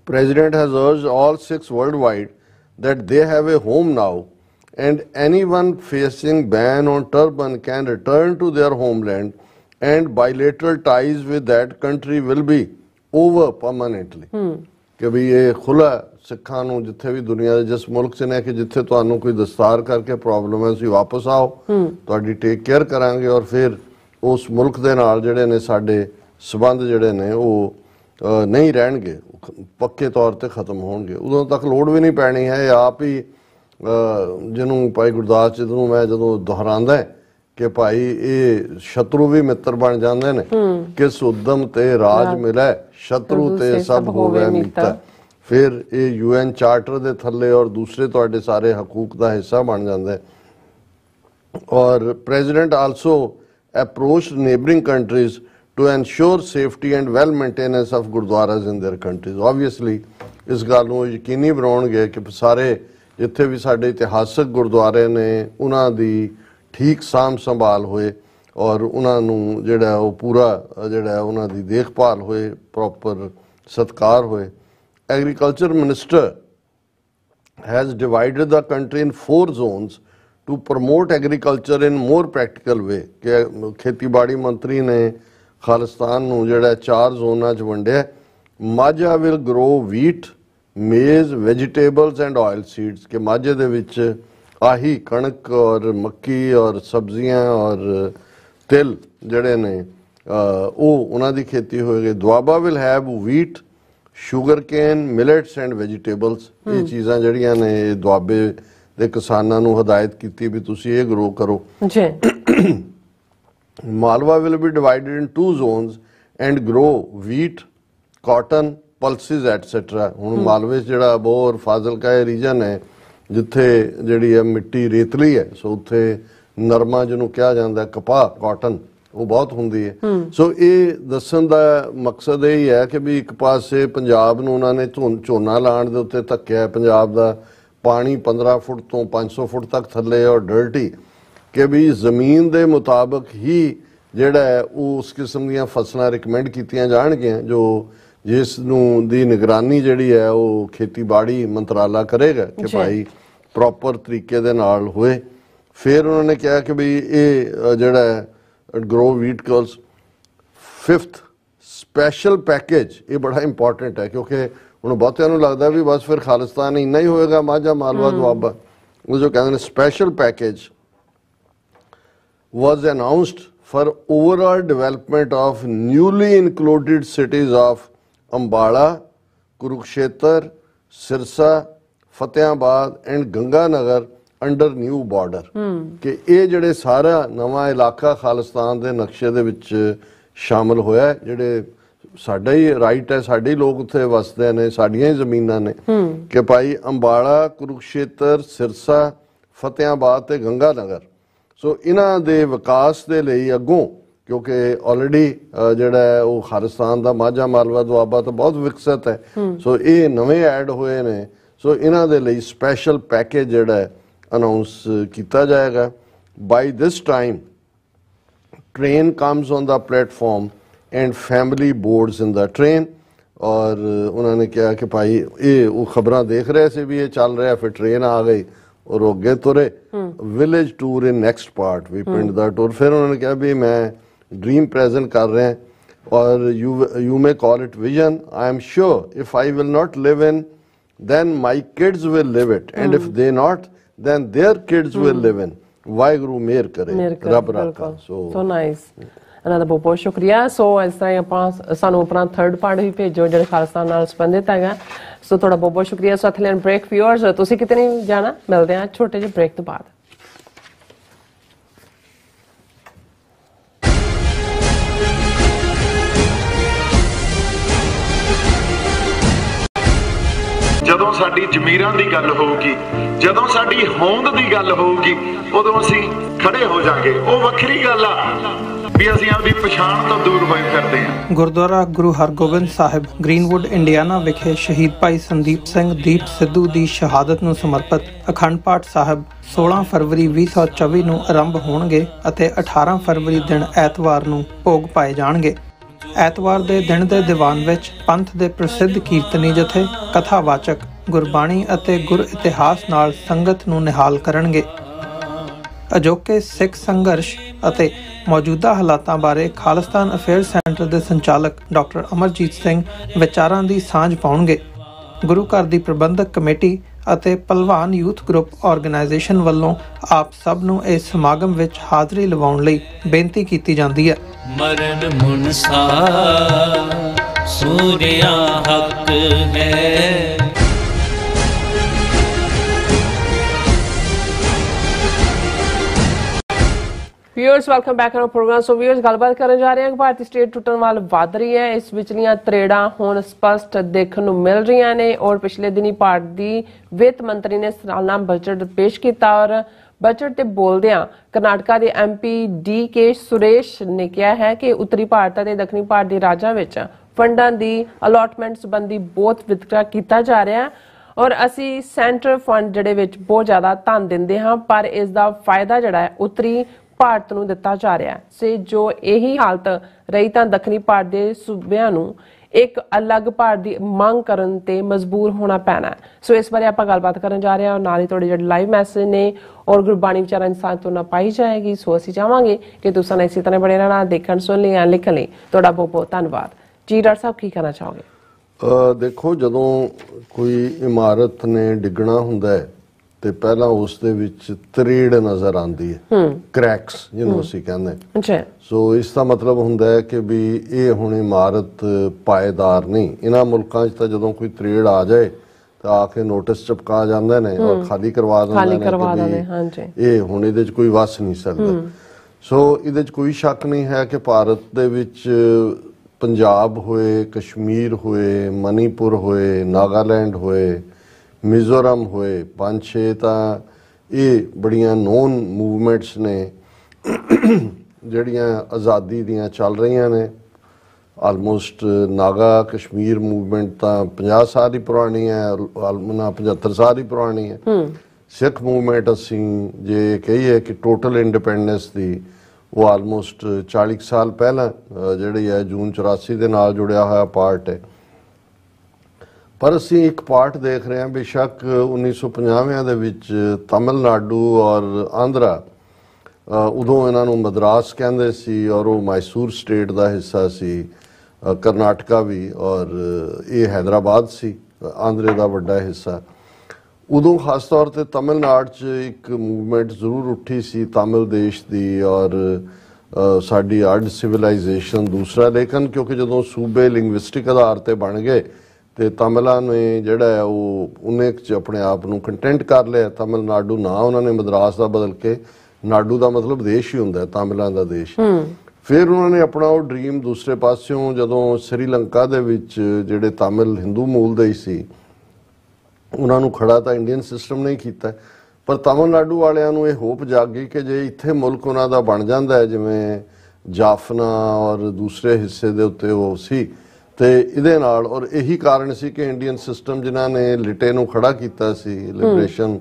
president has urged all 6 worldwide that they have a home now and anyone facing ban on turban can return to their homeland and bilateral ties with that country will be over permanently hmm ਕਿ ਵੀ ਇਹ ਖੁੱਲਾ ਸਿੱਖਾਂ ਨੂੰ ਜਿੱਥੇ ਵੀ ਦੁਨੀਆ ਦੇ ਜਿਸ ਮੁਲਕ 'ਚ ਨੇ ਕਿ ਜਿੱਥੇ ਤੁਹਾਨੂੰ ਕੋਈ ਦਸਤਾਰ ਕਰਕੇ ਪ੍ਰੋਬਲਮ ਹੈ ਤੁਸੀਂ ਵਾਪਸ ਆਓ ਤੁਹਾਡੀ ਟੇਕ ਕੇਅਰ ਕਰਾਂਗੇ ਔਰ ਫਿਰ ਉਸ ਮੁਲਕ ਦੇ ਨਾਲ ਜਿਹੜੇ ਨੇ ਸਾਡੇ ਸਬੰਧ ਜਿਹੜੇ ਨੇ ਉਹ ਨਹੀਂ ਰਹਿਣਗੇ ਪੱਕੇ ਤੌਰ ਤੇ ਖਤਮ ਹੋਣਗੇ ਉਦੋਂ ਤੱਕ ਲੋੜ ਵੀ ਨਹੀਂ ਪੈਣੀ ਹੈ ਆਪ ਹੀ ਜਿਹਨੂੰ ਭਾਈ ਗੁਰਦਾਸ ਜੀ ਨੂੰ ਮੈਂ ਜਦੋਂ ਦੁਹਰਾਉਂਦਾ ਕਿ ਭਾਈ ਇਹ ਸ਼ਤਰੂ ਵੀ ਮਿੱਤਰ ਬਣ ਜਾਂਦੇ ਨੇ ਕਿਸ ਉਦਮ ਤੇ ਰਾਜ ਮਿਲੇ ਸ਼ਤਰੂ ਤੇ ਸਭ ਹੋਵੇ ਮਿੱਤਰ ਫਿਰ ਇਹ ਯੂਐਨ ਚਾਰਟਰ ਦੇ ਥੱਲੇ ਔਰ ਦੂਸਰੇ ਤੁਹਾਡੇ ਸਾਰੇ ਹਕੂਕ ਦਾ ਹਿੱਸਾ ਬਣ ਜਾਂਦਾ ਹੈ ਔਰ president also approached neighbouring countries to ensure safety and well maintenance of gurdwaras in their countries obviously ਇਸ ਗੱਲ ਨੂੰ ਯਕੀਨੀ ਬਣਾਉਣਗੇ ਕਿ ਸਾਰੇ ਜਿੱਥੇ ਵੀ ਸਾਡੇ ਇਤਿਹਾਸਕ ਗੁਰਦੁਆਰੇ ਨੇ ਉਹਨਾਂ ਦੀ ਠੀਕ ਸਾਂਭ ਸੰਭਾਲ ਹੋਏ ਔਰ ਉਹਨਾਂ ਨੂੰ ਜਿਹੜਾ ਉਹ ਪੂਰਾ ਜਿਹੜਾ ਉਹਨਾਂ ਦੀ ਦੇਖਭਾਲ ਹੋਏ ਪ੍ਰੋਪਰ ਸਤਕਾਰ ਹੋਏ agriculture minister has divided the country in 4 zones to promote agriculture in more practical way ਕਿ ਖੇਤੀਬਾੜੀ ਮੰਤਰੀ ਨੇ ਖਾਲਿਸਤਾਨ ਨੂੰ ਜਿਹੜਾ ਚਾਰ ਜ਼ੋਨਾਂ 'ਚ ਵੰਡਿਆ Majha will grow wheat maize vegetables and oil seeds ਕਿ ਮਾਝੇ ਦੇ ਵਿੱਚ ਆਹੀ ਕਣਕ ਔਰ ਮੱਕੀ ਔਰ ਸਬਜ਼ੀਆਂ ਔਰ ਤਿਲ ਜਿਹੜੇ ਨੇ ਉਹ ਉਹਨਾਂ ਦੀ ਖੇਤੀ ਹੋਏਗੀ Doaba will have wheat sugar cane millets and vegetables ਇਹ ਚੀਜ਼ਾਂ ਜਿਹੜੀਆਂ ਨੇ ਦੁਆਬੇ ਦੇ ਕਿਸਾਨਾਂ ਨੂੰ ਹਦਾਇਤ ਕੀਤੀ ਵੀ ਤੁਸੀਂ ਇਹ ਗਰੋ ਕਰੋ ਜੀ Malwa will be divided in two zones and grow wheat cotton pulses etcetera ਹੁਣ ਮਾਲਵੇ ਜਿਹੜਾ ਬੋਰ ਫਾਜ਼ਲ ਇਹ ਰੀਜਨ ਹੈ ਜਿੱਥੇ ਜਿਹੜੀ ਹੈ ਮਿੱਟੀ ਰੇਤਲੀ ਹੈ ਸੋ ਉੱਥੇ ਨਰਮਾ ਜਿਹਨੂੰ ਕਿਹਾ ਜਾਂਦਾ ਕਪਾਹ ਕਾਟਨ ਉਹ ਬਹੁਤ ਹੁੰਦੀ ਹੈ ਸੋ ਇਹ ਦੱਸਣ ਦਾ ਮਕਸਦ ਇਹ ਹੀ ਹੈ ਕਿ ਵੀ ਇੱਕ ਪਾਸੇ ਪੰਜਾਬ ਨੂੰ ਉਹਨਾਂ ਨੇ ਝੋਨਾ ਲਾਣ ਦੇ ਉੱਤੇ ਧੱਕਿਆ ਪੰਜਾਬ ਦਾ ਪਾਣੀ 15 ਫੁੱਟ ਤੋਂ 500 ਫੁੱਟ ਤੱਕ ਥੱਲੇ ਔਰ ਡਰਟੀ ਕਿ ਵੀ ਜ਼ਮੀਨ ਦੇ ਮੁਤਾਬਕ ਹੀ ਜਿਹੜਾ ਹੈ ਉਹ ਉਸ ਕਿਸਮ ਦੀਆਂ ਫਸਲਾਂ ਰეკਮੈਂਡ ਕੀਤੀਆਂ ਜਾਣਗੀਆਂ ਜੋ ਜਿਸ ਨੂੰ ਦੀ ਨਿਗਰਾਨੀ ਜਿਹੜੀ ਹੈ ਉਹ ਖੇਤੀਬਾੜੀ ਮੰਤਰਾਲਾ ਕਰੇਗਾ ਕਿ ਭਾਈ ਪ੍ਰੋਪਰ ਤਰੀਕੇ ਦੇ ਨਾਲ ਹੋਏ ਫਿਰ ਉਹਨਾਂ ਨੇ ਕਿਹਾ ਕਿ ਵੀ ਇਹ ਜਿਹੜਾ ਗਰੋ ਵੀਟ ਕਲਸ 5th ਸਪੈਸ਼ਲ ਪੈਕੇਜ ਇਹ ਬੜਾ ਇੰਪੋਰਟੈਂਟ ਹੈ ਕਿਉਂਕਿ ਹੁਣ ਬਹੁਤਿਆਂ ਨੂੰ ਲੱਗਦਾ ਵੀ ਬਸ ਫਿਰ ਖਾਲਸਤਾਨ ਇੰਨਾ ਹੀ ਹੋਏਗਾ ਮਾਝਾ ਮਾਲਵਾ ਦੁਆਬਾ ਉਹ ਜੋ ਕਹਿੰਦੇ ਨੇ special package was announced for overall development of newly included cities of Ambala Kurukshetra Sirsa Fatehabad and Ganganagar under new border ਕਿ ਇਹ ਜਿਹੜੇ ਸਾਰਾ ਨਵਾਂ ਇਲਾਕਾ ਖਾਲਿਸਤਾਨ ਦੇ ਨਕਸ਼ੇ ਦੇ ਵਿੱਚ ਸ਼ਾਮਲ ਹੋਇਆ ਜਿਹੜੇ ਸਾਡਾ ਹੀ ਰਾਈਟ ਹੈ ਸਾਡੇ ਹੀ ਲੋਕ ਉੱਥੇ ਵਸਦੇ ਨੇ ਸਾਡੀਆਂ ਹੀ ਜ਼ਮੀਨਾਂ ਨੇ ਕਿ ਭਾਈ ਅੰਬਾਲਾ ਕੁਰੂਖੇਤਰ ਸਿਰਸਾ ਫਤਿਆਬਾਦ ਤੇ ਗੰਗਾ ਨਗਰ ਸੋ ਇਹਨਾਂ ਦੇ ਵਿਕਾਸ ਦੇ ਲਈ ਅੱਗੋਂ ਕਿਉਂਕਿ ਆਲਰੇਡੀ ਜਿਹੜਾ ਉਹ ਖਾਲਿਸਤਾਨ ਦਾ ਮਾਝਾ ਮਾਲਵਾ ਦੁਆਬਾ ਤਾਂ ਬਹੁਤ ਵਿਕਸਿਤ ਹੈ ਸੋ ਇਹ ਨਵੇਂ ਐਡ ਹੋਏ ਨੇ ਸੋ ਇਹਨਾਂ ਦੇ ਲਈ ਸਪੈਸ਼ਲ ਪੈਕੇਜ ਜਿਹੜਾ अनाउंस किया जाएगा by this time train comes on the platform and family boards in the train और उन्होंने कहा कि भाई ये वो खबर देख रहे से भी ये चल रहा है फिर ट्रेन आ गई और अगे तुरे village tour in next part भी पिंड का टूर फिर उन्होंने कहा भी मैं ड्रीम प्रेजेंट कर रहे हैं और you you may call it vision I am sure if I will not live in then my kids will live it and if they not then their kids mm. will live in Waheguru मेहर करे रब राखा सो so nice ਇਹਨਾਂ ਦਾ ਬਹੁਤ ਬਹੁਤ ਸ਼ੁਕਰੀਆ ਸੋ ਇਸ ਤਰ੍ਹਾਂ ਹੀ ਆਪਾਂ ਸਾਨੂੰ ਆਪਣਾ ਥਰਡ ਪਾਰਟ ਵੀ ਭੇਜੋ ਜਿਹੜੇ ਖਾਲਸਾ ਨਾਲ ਸੰਬੰਧਿਤ ਹੈਗਾ ਸੋ ਤੁਹਾਡਾ ਬਹੁਤ ਬਹੁਤ ਸ਼ੁਕਰੀਆ ਸੋ ਅਥਲੀਨ ਬ੍ਰੇਕ ਵਿਊਅਰਸ ਤੁਸੀਂ ਕਿਤੇ ਨਹੀਂ ਜਾਣਾ ਮਿਲਦੇ ਆ ਛੋਟੇ ਜਿਹੇ ਬ੍ਰੇਕ ਤੋਂ ਬਾਅਦ ਜਦੋਂ ਸਾਡੀ ਜ਼ਮੀਰਾਂ ਦੀ ਗੱਲ ਹੋਊਗੀ ਜਦੋਂ ਸਾਡੀ ਹੋਂਦ ਦੀ ਗੱਲ ਹੋਊਗੀ ਉਦੋਂ ਅਸੀਂ ਖੜੇ ਹੋ ਜਾਾਂਗੇ ਉਹ ਵੱਖਰੀ ਗੱਲ ਆ ਵੀ ਅਸੀਂ ਆਪਦੀ ਪਛਾਣ ਤੋਂ ਦੂਰ ਹੋਏ ਫਿਰਦੇ ਹਾਂ ਗੁਰਦੁਆਰਾ ਗੁਰੂ ਹਰਗੋਬਿੰਦ ਸਾਹਿਬ ਗ੍ਰੀਨਵੁੱਡ ਇੰਡੀਆਨਾ ਵਿਖੇ ਸ਼ਹੀਦ ਭਾਈ ਸੰਦੀਪ ਸਿੰਘ ਦੀਪ ਸਿੱਧੂ ਦੀ ਸ਼ਹਾਦਤ ਨੂੰ ਸਮਰਪਿਤ ਅਖੰਡ ਪਾਠ ਸਾਹਿਬ 16 ਫਰਵਰੀ 2024 ਨੂੰ ਆਰੰਭ ਹੋਣਗੇ ਅਤੇ 18 ਫਰਵਰੀ ਦਿਨ ਐਤਵਾਰ ਨੂੰ ਭੋਗ ਪਾਏ ਜਾਣਗੇ ਐਤਵਾਰ ਦੇ ਦਿਨ ਦੇ ਦੀਵਾਨ ਵਿੱਚ ਪੰਥ ਦੇ ਪ੍ਰਸਿੱਧ ਕੀਰਤਨੀ ਜਥੇ ਕਥਾਵਾਚਕ ਗੁਰਬਾਣੀ ਅਤੇ ਗੁਰ ਇਤਿਹਾਸ ਨਾਲ ਸੰਗਤ ਨੂੰ ਨਿਹਾਲ ਕਰਨਗੇ ਅਜੋਕੇ ਸਿੱਖ ਸੰਘਰਸ਼ ਅਤੇ ਮੌਜੂਦਾ ਹਾਲਾਤਾਂ ਬਾਰੇ ਖਾਲਿਸਤਾਨ ਅਫੇਅਰ ਸੈਂਟਰ ਦੇ ਸੰਚਾਲਕ ਡਾਕਟਰ ਅਮਰਜੀਤ ਸਿੰਘ ਵਿਚਾਰਾਂ ਦੀ ਸਾਂਝ ਪਾਉਣਗੇ ਗੁਰੂ ਘਰ ਦੀ ਪ੍ਰਬੰਧਕ ਕਮੇਟੀ ਅਤੇ ਪਲਵਾਨ ਯੂਥ ਗਰੁੱਪ ਆਰਗੇਨਾਈਜੇਸ਼ਨ ਵੱਲੋਂ ਆਪ ਸਭ ਨੂੰ ਇਸ ਸਮਾਗਮ ਵਿੱਚ ਹਾਜ਼ਰੀ ਲਵਾਉਣ ਲਈ ਬੇਨਤੀ ਕੀਤੀ ਜਾਂਦੀ ਹੈ ਮਰਨ ਮੁਨਸਾ ਸੂਰਿਆ ਹੱਕ ਹੈ viewers welcome back on program so viewers ਗੱਲਬਾਤ ਕਰਨ ਜਾ ਰਹੇ ਹਾਂ ਕਿ ਭਾਰਤੀ ਸਟੇਟ ਟੁੱਟਣ ਵਾਲ ਵੱਧ ਰਹੀ ਹੈ ਇਸ ਵਿਚਲੀਆਂ ਤਰੇੜਾਂ ਹੁਣ ਸਪਸ਼ਟ ਦੇਖਣ ਨੂੰ ਮਿਲ ਰਹੀਆਂ ਨੇ ਔਰ ਪਿਛਲੇ ਦਿਨੀ ਭਾਰਤ ਦੀ ਵਿੱਤ ਮੰਤਰੀ ਨੇ ਸਾਲਾਨਾ ਬਜਟ ਪੇਸ਼ ਕੀਤਾ ਔਰ ਬਜਟ ਤੇ ਬੋਲਦਿਆਂ ਕਰਨਾਟਕਾ ਦੇ ਐਮਪੀ ਡੀ ਕੇ ਸੁਰੇਸ਼ ਨੇ ਕਿਹਾ ਹੈ ਕਿ ਉੱਤਰੀ ਭਾਰਤ ਅਤੇ ਦੱਖਣੀ ਭਾਰਤ ਦੇ ਰਾਜਾਂ ਵਿੱਚ ਫੰਡਾਂ ਦੀ ਅਲੋਟਮੈਂਟ ਸੰਬੰਧੀ ਬਹੁਤ ਵਿਤਕਰਾ ਕੀਤਾ ਜਾ ਰਿਹਾ ਹੈ ਔਰ ਅਸੀਂ ਸੈਂਟਰ ਫੰਡ ਜਿਹੜੇ ਵਿੱਚ ਬਹੁਤ ਜ਼ਿਆਦਾ ਧਨ ਦਿੰਦੇ ਹਾਂ ਪਰ ਇਸ ਦਾ ਫਾਇਦਾ ਜਿਹੜਾ ਹੈ ਉਤਰੀ ਭਾਰਤ ਨੂੰ ਦਿੱਤਾ ਜਾ ਰਿਹਾ ਹੈ ਸੇ ਜੋ ਇਹੀ ਹਾਲਤ ਰਹੀ ਤਾਂ ਦੱਖਣੀ ਭਾਰਤ ਦੇ ਸੂਬਿਆਂ ਨੂੰ ਇੱਕ ਅਲੱਗ ਭਾਰਤ ਦੀ ਮੰਗ ਕਰਨ ਤੇ ਮਜਬੂਰ ਹੋਣਾ ਪੈਣਾ ਸੋ ਇਸ ਬਾਰੇ ਆਪਾਂ ਗੱਲਬਾਤ ਕਰਨ ਜਾ ਰਹੇ ਹਾਂ ਔਰ ਨਾਲ ਹੀ ਤੁਹਾਡੇ ਜਿਹੜੇ ਲਾਈਵ ਮੈਸੇਜ ਨੇ ਔਰ ਗੁਰਬਾਣੀ ਵਿਚਾਰਾਂ ਇਨਸਾਨ ਤੋਂ ਨਾ ਪਾਈ ਜਾਏਗੀ ਸੋ ਅਸੀਂ ਚਾਹਾਂਗੇ ਕਿ ਤੁਸੀਂ ਇਸੇ ਤਰ੍ਹਾਂ ਬੜੇ ਰਹਿਣਾ ਦੇਖਣ ਸੁਣ ਲਈ ਲਿਖ ਲਈ ਤੁਹਾਡਾ ਬਹੁਤ ਬਹੁਤ ਧੰਨਵਾਦ ਜੀ ਡਾਕਟਰ ਸਾਹਿਬ ਕੀ ਕਹਿਣਾ ਚਾਹੋਗੇ ਦੇਖੋ ਜਦੋਂ ਕੋਈ ਇਮਾਰਤ ਨੇ ਡਿੱਗਣਾ ਹੁੰਦਾ ਹੈ ਤੇ ਪਹਿਲਾਂ ਉਸ ਦੇ ਵਿੱਚ ਤਰੇੜ ਨਜ਼ਰ ਆਉਂਦੀ ਹੈ ਕ੍ਰੈਕਸ ਜਿਹਨੂੰ ਅਸੀਂ ਕਹਿੰਦੇ ਅੱਛਾ ਸੋ ਇਸ ਦਾ ਮਤਲਬ ਹੁੰਦਾ ਹੈ ਕਿ ਵੀ ਇਹ ਹੁਣ ਇਮਾਰਤ ਪਾਇਦਾਰ ਨਹੀਂ ਇਹਨਾਂ ਮੁਲਕਾਂ 'ਚ ਤਾਂ ਜਦੋਂ ਕੋਈ ਤਰੇੜ ਆ ਜਾਏ ਤਾਂ ਆ ਕੇ ਨੋਟਿਸ ਚਪਕਾ ਜਾਂਦੇ ਨੇ ਔਰ ਖਾਲੀ ਕਰਵਾ ਦਿੰਦੇ ਨੇ ਖਾਲੀ ਕਰਵਾ ਦਿੰਦੇ ਹਾਂਜੀ ਇਹ ਹੁਣ ਇਹਦੇ 'ਚ ਕੋਈ ਵਸ ਨਹੀਂ ਸਕਦਾ ਸੋ ਇਹਦੇ 'ਚ ਕੋਈ ਸ਼ੱਕ ਨਹੀਂ ਹੈ ਕਿ ਭਾਰਤ ਦੇ ਵਿੱਚ ਪੰਜਾਬ ਹੋਏ ਕਸ਼ਮੀਰ ਹੋਏ ਮਨੀਪੁਰ ਹੋਏ ਨਾਗਾਲੈਂਡ ਹੋਏ ਮਿਜ਼ੋਰਮ ਹੋਏ ਪੰਜ ਛੇ ਤਾਂ ਇਹ ਬੜੀਆਂ ਨੋਨ ਮੂਵਮੈਂਟਸ ਨੇ ਜਿਹੜੀਆਂ ਆਜ਼ਾਦੀ ਦੀਆਂ ਚੱਲ ਰਹੀਆਂ ਨੇ ਆਲਮੋਸਟ ਨਾਗਾ ਕਸ਼ਮੀਰ ਮੂਵਮੈਂਟ ਤਾਂ 50 ਸਾਲ ਦੀ ਪੁਰਾਣੀ ਹੈ ਆਲਮਨਾ 75 ਸਾਲ ਦੀ ਪੁਰਾਣੀ ਹੈ ਸਿੱਖ ਮੂਵਮੈਂਟ ਅਸੀਂ ਜੇ ਕਹੀਏ ਕਿ ਟੋਟਲ ਇੰਡੀਪੈਂਡੈਂਸ ਦੀ ਉਹ ਆਲਮੋਸਟ 40 ਸਾਲ ਪਹਿਲਾਂ ਜਿਹੜੀ ਹੈ ਜੂਨ 84 ਦੇ ਨਾਲ ਜੁੜਿਆ ਹੋਇਆ ਪਾਰਟ ਹੈ ਪਰ ਅਸੀਂ ਇੱਕ ਪਾਰਟ ਦੇਖ ਰਹੇ ਹਾਂ ਬੇਸ਼ੱਕ 1950ਆਂ ਦੇ ਵਿੱਚ ਤਾਮਿਲਨਾਡੂ ਔਰ ਆਂਧਰਾ ਉਦੋਂ ਇਹਨਾਂ ਨੂੰ ਮਦਰਾਸ ਕਹਿੰਦੇ ਸੀ ਔਰ ਉਹ ਮੈਸੂਰ ਸਟੇਟ ਦਾ ਹਿੱਸਾ ਸੀ ਕਰਨਾਟਕਾ ਵੀ ਔਰ ਇਹ ਹైదరాబాద్ ਸੀ ਆਂਧਰੇ ਦਾ ਵੱਡਾ ਹਿੱਸਾ ਉਦੋਂ ਖਾਸ ਤੌਰ ਤੇ ਤਾਮਿਲਨਾਡ 'ਚ ਇੱਕ ਮੂਵਮੈਂਟ ਜ਼ਰੂਰ ਉੱਠੀ ਸੀ ਤਾਮਿਲ ਦੇਸ਼ ਦੀ ਔਰ ਸਾਡੀ ਆਰਡ ਸਿਵਲਾਈਜੇਸ਼ਨ ਦੂਸਰਾ ਲੇਕਿਨ ਕਿਉਂਕਿ ਜਦੋਂ ਸੂਬੇ ਲਿੰਗੁਇਸਟਿਕ ਆਧਾਰ ਤੇ ਬਣ ਗਏ ਤੇ ਤਾਮਿਲਾਂ ਨੇ ਜਿਹੜਾ ਹੈ ਉਹ ਉਹਨੇ ਆਪਣੇ ਆਪ ਨੂੰ ਕੰਟੈਂਟ ਕਰ ਲਿਆ ਤਾਮਿਲਨਾਡੂ ਨਾ ਉਹਨਾਂ ਨੇ ਮਦਰਾਸ ਦਾ ਬਦਲ ਕੇ ਨਾਡੂ ਦਾ ਮਤਲਬ ਦੇਸ਼ ਹੀ ਹੁੰਦਾ ਹੈ ਤਾਮਿਲਾਂ ਦਾ ਦੇਸ਼ ਫਿਰ ਉਹਨਾਂ ਨੇ ਆਪਣਾ ਉਹ ਡ੍ਰੀਮ ਦੂਸਰੇ ਪਾਸਿਓਂ ਜਦੋਂ ਸ੍ਰੀਲੰਕਾ ਦੇ ਵਿੱਚ ਜਿਹੜੇ ਤਾਮਿਲ ਹਿੰਦੂ ਮੂਲ ਦੇ ਹੀ ਸੀ ਉਹਨਾਂ ਨੂੰ ਖੜਾ ਤਾਂ ਇੰਡੀਅਨ ਸਿਸਟਮ ਨੇ ਕੀਤਾ ਪਰ ਤਾਮਿਲਨਾਡੂ ਵਾਲਿਆਂ ਨੂੰ ਇਹ ਹੋਪ ਜਾਗ ਗਈ ਕਿ ਜੇ ਇੱਥੇ ਮੁਲਕ ਉਹਨਾਂ ਦਾ ਬਣ ਜਾਂਦਾ ਹੈ ਜਿਵੇਂ ਜਾਫਨਾ ਔਰ ਦੂਸਰੇ ਹਿੱਸੇ ਦੇ ਉੱਤੇ ਉਹ ਸੀ ਤੇ ਇਹਦੇ ਨਾਲ ਔਰ ਇਹੀ ਕਾਰਨ ਸੀ ਕਿ ਇੰਡੀਅਨ ਸਿਸਟਮ ਜਿਨ੍ਹਾਂ ਨੇ ਲਿਟੇ ਨੂੰ ਖੜਾ ਕੀਤਾ ਸੀ liberation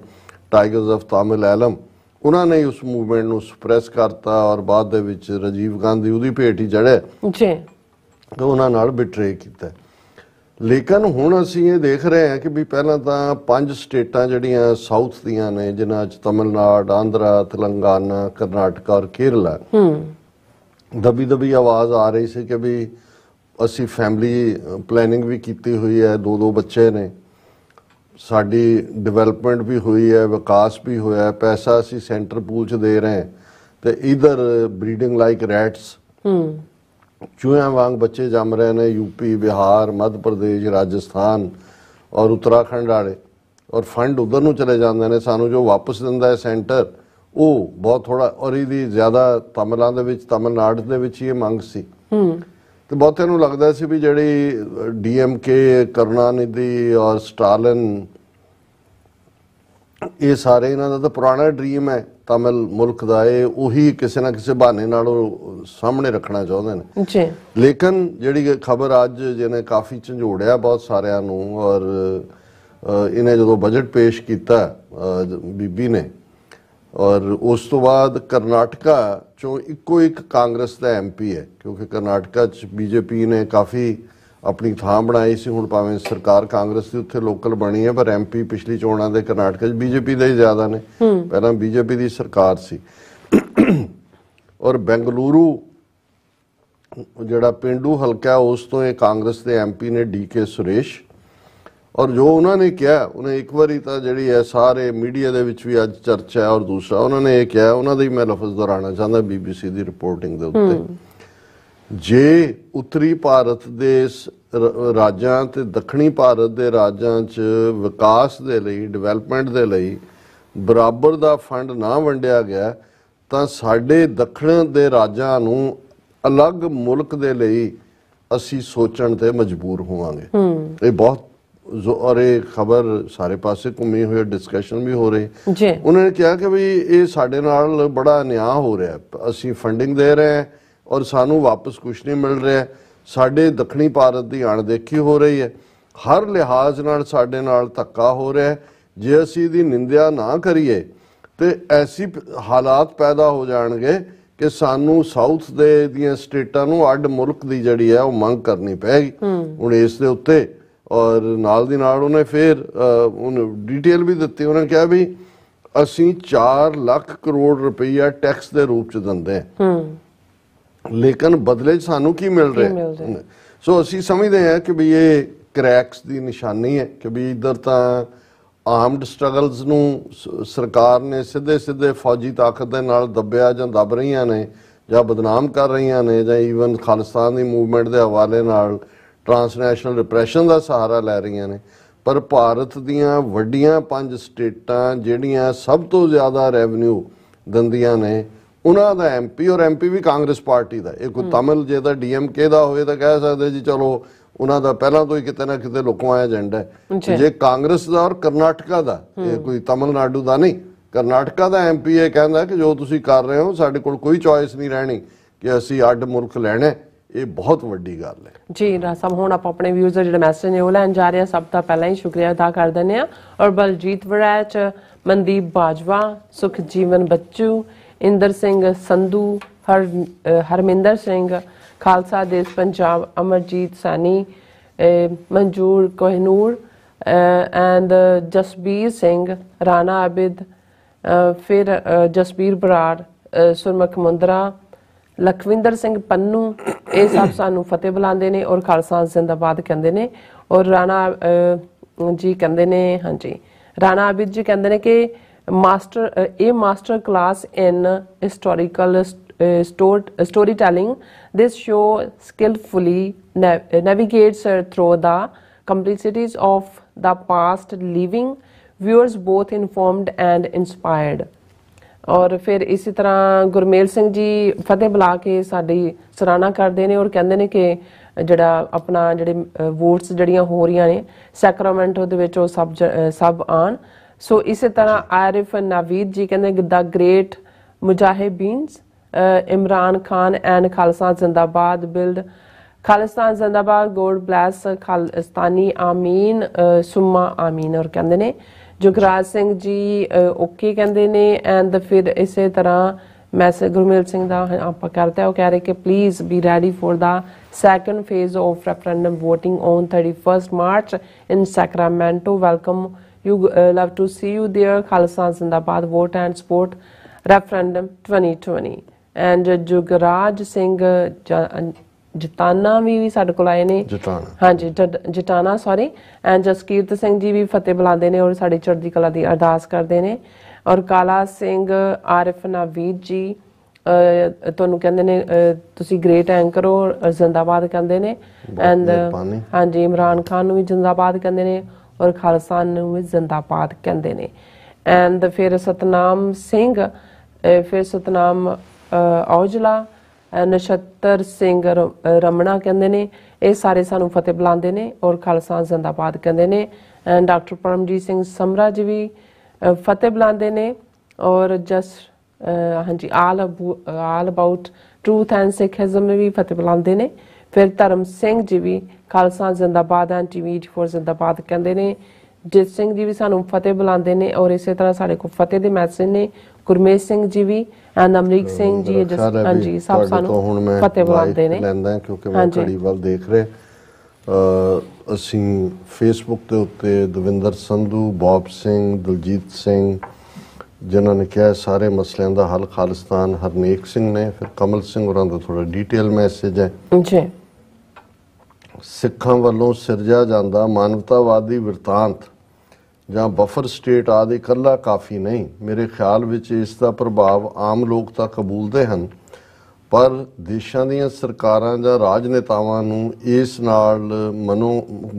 tigers of Tamil Eelam ਉਹਨਾਂ ਨੇ ਉਸ ਮੂਵਮੈਂਟ ਨੂੰ ਸਪਰੈਸ ਕਰਤਾ ਔਰ ਬਾਅਦ ਦੇ ਵਿੱਚ ਰਜੀਵ ਗਾਂਧੀ ਉਹਦੀ ਭੇਟ ਹੀ ਜੜਿਆ ਜੀ ਤੇ ਉਹਨਾਂ ਨਾਲ ਬਿਟਰੇ ਕੀਤਾ ਲੇਕਿਨ ਹੁਣ ਅਸੀਂ ਇਹ ਦੇਖ ਰਹੇ ਹਾਂ ਕਿ ਵੀ ਪਹਿਲਾਂ ਤਾਂ ਪੰਜ ਸਟੇਟਾਂ ਜਿਹੜੀਆਂ ਸਾਊਥ ਦੀਆਂ ਨੇ ਜਿਨ੍ਹਾਂ 'ਚ ਤਮਿਲਨਾਡੂ ਆਂਧਰਾ ਤੇਲੰਗਾਨਾ ਕਰਨਾਟਕਾ ਔਰ ਕੇਰਲਾ ਹੂੰ ਦਬੀ ਦਬੀ ਆਵਾਜ਼ ਆ ਰਹੀ ਸੀ ਕਿ ਵੀ ਅਸੀਂ ਫੈਮਿਲੀ ਪਲੈਨਿੰਗ ਵੀ ਕੀਤੀ ਹੋਈ ਹੈ ਦੋ ਦੋ ਬੱਚੇ ਨੇ ਸਾਡੀ ਡਿਵੈਲਪਮੈਂਟ ਵੀ ਹੋਈ ਹੈ ਵਿਕਾਸ ਵੀ ਹੋਇਆ ਪੈਸਾ ਅਸੀਂ ਸੈਂਟਰ ਪੂਲ ਚ ਦੇ ਰਹੇ ਤੇ ਇਧਰ ਬਰੀਡਿੰਗ ਲਾਈਕ ਰੈਟਸ ਹੂੰ ਚੂਹਿਆਂ ਵਾਂਗ ਬੱਚੇ ਜੰਮ ਰਹੇ ਨੇ ਯੂਪੀ ਬਿਹਾਰ ਮੱਧ ਪ੍ਰਦੇਸ਼ ਰਾਜਸਥਾਨ ਔਰ ਉਤਰਾਖੰਡ ਵਾਲੇ ਔਰ ਫੰਡ ਉਧਰ ਨੂੰ ਚਲੇ ਜਾਂਦੇ ਨੇ ਸਾਨੂੰ ਜੋ ਵਾਪਸ ਦਿੰਦਾ ਹੈ ਸੈਂਟਰ ਉਹ ਬਹੁਤ ਥੋੜਾ ਔਰ ਇਹਦੀ ਜ਼ਿਆਦਾ ਤਮਿਲਾਂ ਦੇ ਵਿੱਚ ਤਮਿਲਨਾਡੂ ਦੇ ਵਿੱਚ ਇਹ ਮੰਗ ਸੀ ਹੂੰ ਤੇ ਬਹੁਤਿਆਂ ਨੂੰ ਲੱਗਦਾ ਸੀ ਵੀ ਜਿਹੜੀ ਡੀਐਮਕੇ ਕਰਨਾ ਕਰਨਾਨਿਧੀ ਔਰ ਸਟਾਲਿਨ ਇਹ ਸਾਰੇ ਇਹਨਾਂ ਦਾ ਤਾਂ ਪੁਰਾਣਾ ਡ੍ਰੀਮ ਹੈ ਤਾਮਿਲ ਮੁਲਕ ਦਾ ਇਹ ਉਹੀ ਕਿਸੇ ਨਾ ਕਿਸੇ ਬਹਾਨੇ ਨਾਲ ਉਹ ਸਾਹਮਣੇ ਰੱਖਣਾ ਚਾਹੁੰਦੇ ਨੇ ਜੀ ਲੇਕਿਨ ਜਿਹੜੀ ਖਬਰ ਅੱਜ ਜਿਹਨੇ ਕਾਫੀ ਝੰਜੋੜਿਆ ਬਹੁਤ ਸਾਰਿਆਂ ਨੂੰ ਔਰ ਇਹਨੇ ਜਦੋਂ ਬਜਟ ਪੇਸ਼ ਕੀਤਾ ਬੀਬੀ ਨੇ ਔਰ ਉਸ ਤੋਂ ਬਾਅਦ ਕਰਨਾਟਕਾ ਚੋਂ ਇੱਕੋ ਇੱਕ ਕਾਂਗਰਸ ਦਾ ਐਮਪੀ ਹੈ ਕਿਉਂਕਿ ਕਰਨਾਟਕਾ ਚ ਬੀਜੇਪੀ ਨੇ ਕਾਫੀ ਆਪਣੀ ਥਾਂ ਬਣਾਈ ਸੀ ਹੁਣ ਭਾਵੇਂ ਸਰਕਾਰ ਕਾਂਗਰਸ ਦੀ ਉੱਥੇ ਲੋਕਲ ਬਣੀ ਹੈ ਪਰ ਐਮਪੀ ਪਿਛਲੀ ਚੋਣਾਂ ਦੇ ਕਰਨਾਟਕਾ ਚ ਬੀਜੇਪੀ ਦੇ ਹੀ ਜ਼ਿਆਦਾ ਨੇ ਪਹਿਲਾਂ ਬੀਜੇਪੀ ਦੀ ਸਰਕਾਰ ਸੀ ਔਰ ਬੈਂਗਲੁਰੂ ਜਿਹੜਾ ਪਿੰਡੂ ਹਲਕਾ ਉਸ ਤੋਂ ਇਹ ਕਾਂਗਰਸ ਦੇ ਐਮਪੀ ਨੇ ਡੀਕੇ ਸੁਰੇਸ਼ ਔਰ ਜੋ ਉਹਨਾਂ ਨੇ ਕਿਹਾ ਉਹਨੇ ਇੱਕ ਵਾਰੀ ਤਾਂ ਜਿਹੜੀ ਹੈ ਸਾਰੇ ਮੀਡੀਆ ਦੇ ਵਿੱਚ ਵੀ ਅੱਜ ਚਰਚਾ ਹੈ ਔਰ ਦੂਸਰਾ ਉਹਨਾਂ ਨੇ ਇਹ ਕਿਹਾ ਉਹਨਾਂ ਦੇ ਮੈਂ ਲਫ਼ਜ਼ ਦੁਹਰਾਣਾ ਚਾਹੁੰਦਾ ਬੀਬੀਸੀ ਦੀ ਰਿਪੋਰਟਿੰਗ ਦੇ ਉੱਤੇ ਜੇ ਉੱਤਰੀ ਭਾਰਤ ਦੇ ਰਾਜਾਂ ਤੇ ਦੱਖਣੀ ਭਾਰਤ ਦੇ ਰਾਜਾਂ 'ਚ ਵਿਕਾਸ ਦੇ ਲਈ ਡਿਵੈਲਪਮੈਂਟ ਦੇ ਲਈ ਬਰਾਬਰ ਦਾ ਫੰਡ ਨਾ ਵੰਡਿਆ ਗਿਆ ਤਾਂ ਸਾਡੇ ਦੱਖਣ ਦੇ ਰਾਜਾਂ ਨੂੰ ਅਲੱਗ ਮੁਲਕ ਦੇ ਲਈ ਅਸੀਂ ਸੋਚਣ ਤੇ ਮਜਬੂਰ ਹੋਵਾਂਗੇ ਇਹ ਬਹੁਤ ਔਰ ਖਬਰ ਸਾਰੇ ਪਾਸੇ ਘੁੰਮੀ ਹੋਈ ਡਿਸਕਸ਼ਨ ਵੀ ਹੋ ਰਹੀ ਜੀ ਉਹਨਾਂ ਨੇ ਕਿਹਾ ਕਿ ਵੀ ਇਹ ਸਾਡੇ ਨਾਲ ਬੜਾ ਅਨਿਆਂ ਹੋ ਰਿਹਾ ਅਸੀਂ ਫੰਡਿੰਗ ਦੇ ਰਹੇ ਹਾਂ ਔਰ ਸਾਨੂੰ ਵਾਪਸ ਕੁਝ ਨਹੀਂ ਮਿਲ ਰਿਹਾ ਸਾਡੇ ਦੱਖਣੀ ਭਾਰਤ ਦੀ ਅਣਦੇਖੀ ਹੋ ਰਹੀ ਹੈ ਹਰ ਲਿਹਾਜ਼ ਨਾਲ ਸਾਡੇ ਨਾਲ ਧੱਕਾ ਹੋ ਰਿਹਾ ਜੇ ਅਸੀਂ ਦੀ ਨਿੰਦਿਆ ਨਾ ਕਰੀਏ ਤੇ ਐਸੀ ਹਾਲਾਤ ਪੈਦਾ ਹੋ ਜਾਣਗੇ ਕਿ ਸਾਨੂੰ ਸਾਊਥ ਦੇ ਦੀਆਂ ਸਟੇਟਾਂ ਨੂੰ ਅੱਡ ਮੁਲਕ ਦੀ ਜਿਹੜੀ ਹੈ ਉਹ ਮੰਗ ਕਰਨੀ ਪੈਗੀ ਹੁਣ ਇਸ ਦੇ ਉੱਤੇ ਔਰ ਨਾਲ ਦੀ ਨਾਲ ਉਹਨੇ ਫਿਰ ਉਹਨੇ ਡਿਟੇਲ ਵੀ ਦਿੱਤੀ ਉਹਨੇ ਕਿਹਾ ਵੀ ਅਸੀਂ 4 ਲੱਖ ਕਰੋੜ ਰੁਪਈਆ ਟੈਕਸ ਦੇ ਰੂਪ ਚ ਦਿੰਦੇ ਹੂੰ ਲੇਕਿਨ ਬਦਲੇ ਸਾਨੂੰ ਕੀ ਮਿਲ ਰਿਹਾ ਸੋ ਅਸੀਂ ਸਮਝਦੇ ਹਾਂ ਕਿ ਵੀ ਇਹ ਕ੍ਰੈਕਸ ਦੀ ਨਿਸ਼ਾਨੀ ਹੈ ਕਿ ਵੀ ਇਧਰ ਤਾਂ ਆਰਮਡ ਸਟਰਗਲਸ ਨੂੰ ਸਰਕਾਰ ਨੇ ਸਿੱਧੇ ਸਿੱਧੇ ਫੌਜੀ ਤਾਕਤ ਦੇ ਨਾਲ ਦੱਬਿਆ ਜਾਂ ਦੱਬ ਰਹੀਆਂ ਨੇ ਜਾਂ ਬਦਨਾਮ ਕਰ ਰਹੀਆਂ ਨੇ ਜਾਂ ਈਵਨ ਖਾਲਸਾ ਦੀ ਮੂਵਮੈਂਟ ਦੇ ਹਵਾਲੇ ਨਾਲ ਟਰਾਂਸਨੈਸ਼ਨਲ ਰਿਪਰੈਸ਼ਨ ਦਾ ਸਹਾਰਾ ਲੈ ਰਹੀਆਂ ਨੇ ਪਰ ਭਾਰਤ ਦੀਆਂ ਵੱਡੀਆਂ ਪੰਜ ਸਟੇਟਾਂ ਜਿਹੜੀਆਂ ਸਭ ਤੋਂ ਜ਼ਿਆਦਾ ਰੈਵਨਿਊ ਦਿੰਦੀਆਂ ਨੇ ਉਹਨਾਂ ਦਾ ਐਮਪੀ ਔਰ ਐਮਪੀ ਵੀ ਕਾਂਗਰਸ ਪਾਰਟੀ ਦਾ ਇਹ ਕੋਈ ਤਮਿਲ ਜੇ ਦਾ ਡੀਐਮਕੇ ਦਾ ਹੋਵੇ ਤਾਂ ਕਹਿ ਸਕਦੇ ਜੀ ਚਲੋ ਉਹਨਾਂ ਦਾ ਪਹਿਲਾਂ ਤੋਂ ਹੀ ਕਿਤੇ ਨਾ ਕਿਤੇ ਲੋਕਾਂ ਆਇਆ ਏਜੰਡਾ ਹੈ ਜੇ ਕਾਂਗਰਸ ਦਾ ਔਰ ਕਰਨਾਟਕਾ ਦਾ ਇਹ ਕੋਈ ਤਮਿਲਨਾਡੂ ਦਾ ਨਹੀਂ ਕਰਨਾਟਕਾ ਦਾ ਐਮਪੀ ਇਹ ਕਹਿੰਦਾ ਕਿ ਜੋ ਤੁਸੀਂ ਕਰ ਰਹੇ ਹੋ ਸਾਡੇ ਕੋਲ ਕੋਈ ਚੋਇਸ ਨਹੀਂ ਰਹਿਣੀ ਕਿ ਅਸੀਂ ਅੱਡ ਮੁਲਕ ਲੈਣਾ ਇਹ ਬਹੁਤ ਵੱਡੀ ਗੱਲ ਹੈ ਜੀ ਸਭ ਹੁਣ ਆਪ ਆਪਣੇ ਵਿਊਜ਼ਰ ਜਿਹੜੇ ਮੈਸੇਜ ਨੇ ਉਹ ਲੈਣ ਜਾ ਰਹੇ ਆ ਸਭ ਦਾ ਪਹਿਲਾਂ ਹੀ ਸ਼ੁਕਰੀਆ ਅਦਾ ਕਰ ਦਿੰਦੇ ਆ ਔਰ ਬਲਜੀਤ ਵੜੈਚ ਮਨਦੀਪ ਬਾਜਵਾ ਸੁਖਜੀਵਨ ਬੱਚੂ ਇੰਦਰ ਸਿੰਘ ਸੰਧੂ ਹਰ ਹਰਮਿੰਦਰ ਸਿੰਘ ਖਾਲਸਾ ਦੇਸ ਪੰਜਾਬ ਅਮਰਜੀਤ ਸਾਨੀ ਮਨਜੂਰ ਕੋਹਨੂਰ ਐਂਡ ਜਸਬੀਰ ਸਿੰਘ ਰਾਣਾ ਅਬਿਦ ਫਿਰ ਜਸਬੀਰ ਬਰਾੜ ਸੁਰਮਖ ਮੰਦਰਾ ਲਖਵਿੰਦਰ ਸਿੰਘ ਪੰਨੂ ਇਹ ਸਭ ਸਾਨੂੰ ਫਤਿਹ ਬੁਲਾਉਂਦੇ ਨੇ ਔਰ ਖਾਲਸਾ ਜ਼ਿੰਦਾਬਾਦ ਕਹਿੰਦੇ ਨੇ ਔਰ ਰਾਣਾ ਜੀ ਕਹਿੰਦੇ ਨੇ ਹਾਂਜੀ ਰਾਣਾ ਅਬਿਦ ਜੀ ਕਹਿੰਦੇ ਨੇ ਕਿ ਮਾਸਟਰ ਇਹ master class in historical story telling this show skillfully navigates through the complexities of the past living viewers both informed and inspired ਔਰ ਫਿਰ ਇਸੇ ਤਰ੍ਹਾਂ ਗੁਰਮੇਲ ਸਿੰਘ ਜੀ ਫਤਿਹ ਬੁਲਾ ਕੇ ਸਾਡੀ ਸਰਾਣਾ ਕਰਦੇ ਨੇ ਔਰ ਕਹਿੰਦੇ ਨੇ ਕਿ ਜਿਹੜਾ ਆਪਣਾ ਜਿਹੜੇ ਵੋਟਸ ਜਿਹੜੀਆਂ ਹੋ ਰਹੀਆਂ ਨੇ ਸੈਕਰਾਮੈਂਟੋ ਦੇ ਵਿੱਚ ਉਹ ਸਭ ਸਭ ਆਣ ਸੋ ਇਸੇ ਤਰ੍ਹਾਂ ਆਰਿਫ ਨਾਵੀਦ ਜੀ ਕਹਿੰਦੇ ਦਾ ਗ੍ਰੇਟ ਮੁਜਾਹਿਬੀਨਸ ਇਮਰਾਨ ਖਾਨ ਐਂਡ ਖਾਲਸਾ ਜ਼ਿੰਦਾਬਾਦ ਬਿਲਡ ਖਾਲਿਸਤਾਨ ਜ਼ਿੰਦਾਬਾਦ ਗੋਡ ਬਲੈਸ ਖਾਲਿਸਤਾਨੀ ਆਮੀਨ ਸੁਮਾ ਆਮੀਨ ਔਰ ਕਹਿੰਦੇ ਨੇ ਜੁਗਰਾਜ ਸਿੰਘ ਜੀ ਓਕੇ ਕਹਿੰਦੇ ਨੇ ਐਂਡ ਫਿਰ ਇਸੇ ਤਰ੍ਹਾਂ ਮੈਸੇਜ ਗੁਰਮੇਲ ਸਿੰਘ ਦਾ ਆਪਾਂ ਕਰਤਾ ਉਹ ਕਹਿ ਰਹੇ ਕਿ please be ready for the second phase of referendum VOTING on 31st March in Sacramento welcome you love to see you there Khalsa ਜ਼ਿੰਦਾਬਾਦ vote and support referendum 2020 and Jugraj Singh Jatana ਵੀ ਸਾਡੇ ਕੋਲ ਆਏ ਨੇ ਜਟਾਨਾ ਹਾਂਜੀ ਜਟਾਨਾ ਸਾਰੇ ਐਂ ਜਸਕੀਰਤ ਸਿੰਘ ਜੀ ਵੀ ਫਤਿਹ ਬੁਲਾਉਂਦੇ ਨੇ ਔਰ ਸਾਡੇ ਚੜ੍ਹਦੀ ਕਲਾ ਦੀ ਅਰਦਾਸ ਕਰਦੇ ਨੇ ਔਰ ਕਾਲਾ ਸਿੰਘ ਆਰਫ ਨਵੀਦ ਜੀ ਤੁਹਾਨੂੰ ਕਹਿੰਦੇ ਨੇ ਤੁਸੀਂ ਗ੍ਰੇਟ ਐਂਕਰ ਹੋ ਜ਼ਿੰਦਾਬਾਦ ਕਹਿੰਦੇ ਨੇ ਐਂਡ ਹਾਂਜੀ ਇਮਰਾਨ ਖਾਨ ਨੂੰ ਵੀ ਜ਼ਿੰਦਾਬਾਦ ਕਹਿੰਦੇ ਨੇ ਔਰ ਖਾਲਸਾਨ ਨੂੰ ਵੀ ਜ਼ਿੰਦਾਬਾਦ ਕਹਿੰਦੇ ਨੇ ਐਂਡ ਫਿਰ ਸਤਨਾਮ ਸਿੰਘ ਫਿਰ ਸਤਨਾਮ ਔਜਲਾ ਨਛੱਤਰ ਸਿੰਘ ਰਮਣਾ ਕਹਿੰਦੇ ਨੇ ਇਹ ਸਾਰੇ ਸਾਨੂੰ ਫਤਿਹ ਬੁਲਾਉਂਦੇ ਨੇ ਔਰ ਖਾਲਸਾ ਜ਼ਿੰਦਾਬਾਦ ਕਹਿੰਦੇ ਨੇ ਡਾਕਟਰ ਪਰਮਜੀਤ ਸਿੰਘ ਸਮਰਾ ਜੀ ਵੀ ਫਤਿਹ ਬੁਲਾਉਂਦੇ ਨੇ ਔਰ ਜਸ ਹਾਂਜੀ all all about truth and Sikhism ਵੀ ਫਤਿਹ ਬੁਲਾਉਂਦੇ ਨੇ ਫਿਰ ਧਰਮ ਸਿੰਘ ਜੀ ਵੀ ਖਾਲਸਾ ਜ਼ਿੰਦਾਬਾਦ ਐਂਡ ਟੀਵੀ ਫੋਰ ਜ਼ਿੰਦਾਬਾਦ ਕਹਿੰਦੇ ਨੇ ਜਿਤ ਸਿੰਘ ਜੀ ਵੀ ਸਾਨੂੰ ਫਤਿਹ ਬੁਲਾਉਂਦੇ ਨੇ ਔਰ ਇਸੇ ਤਰ੍ਹਾਂ ਸਾਡੇ ਕੋ ਫਤਿਹ ਦੇ ਮੈਸੇਜ ਨੇ ਗੁਰਮੇਸ਼ ਸਿੰਘ ਜੀ ਵੀ ਐਂਡ ਅਮਰੀਕ ਸਿੰਘ ਜੀ ਜਸ ਹਾਂਜੀ ਸਭ ਸਾਨੂੰ ਪਤੇ ਬੁਲਾਉਂਦੇ ਨੇ ਲੈਂਦਾ ਕਿਉਂਕਿ ਮੈਂ ਘੜੀ ਵੱਲ ਦੇਖ ਰਹੇ ਅਸੀਂ ਫੇਸਬੁੱਕ ਦੇ ਉੱਤੇ ਦਵਿੰਦਰ ਸੰਧੂ ਬੌਬ ਸਿੰਘ ਦਲਜੀਤ ਸਿੰਘ ਜਿਨ੍ਹਾਂ ਨੇ ਕਿਹਾ ਸਾਰੇ ਮਸਲਿਆਂ ਦਾ ਹੱਲ ਖਾਲਿਸਤਾਨ ਹਰਨੇਕ ਸਿੰਘ ਨੇ ਫਿਰ ਕਮਲ ਸਿੰਘ ਹੋਰਾਂ ਦਾ ਥੋੜਾ ਡੀਟੇਲ ਮੈਸੇਜ ਹੈ ਜੀ ਸਿੱਖਾਂ ਵੱਲੋਂ ਸਿਰਜਿਆ ਜਾਂਦਾ ਮਾਨਵਤਾਵਾਦੀ ਵਰਤਾਂਤ ਜਾਂ ਬਫਰ ਸਟੇਟ ਆਦਿ ਇਕੱਲਾ ਕਾਫੀ ਨਹੀਂ ਮੇਰੇ ਖਿਆਲ ਵਿੱਚ ਇਸ ਦਾ ਪ੍ਰਭਾਵ ਆਮ ਲੋਕ ਤਾਂ ਕਬੂਲਦੇ ਹਨ ਪਰ ਦੇਸ਼ਾਂ ਦੀਆਂ ਸਰਕਾਰਾਂ ਜਾਂ ਰਾਜਨੇਤਾਵਾਂ ਨੂੰ ਇਸ ਨਾਲ ਮਨੋ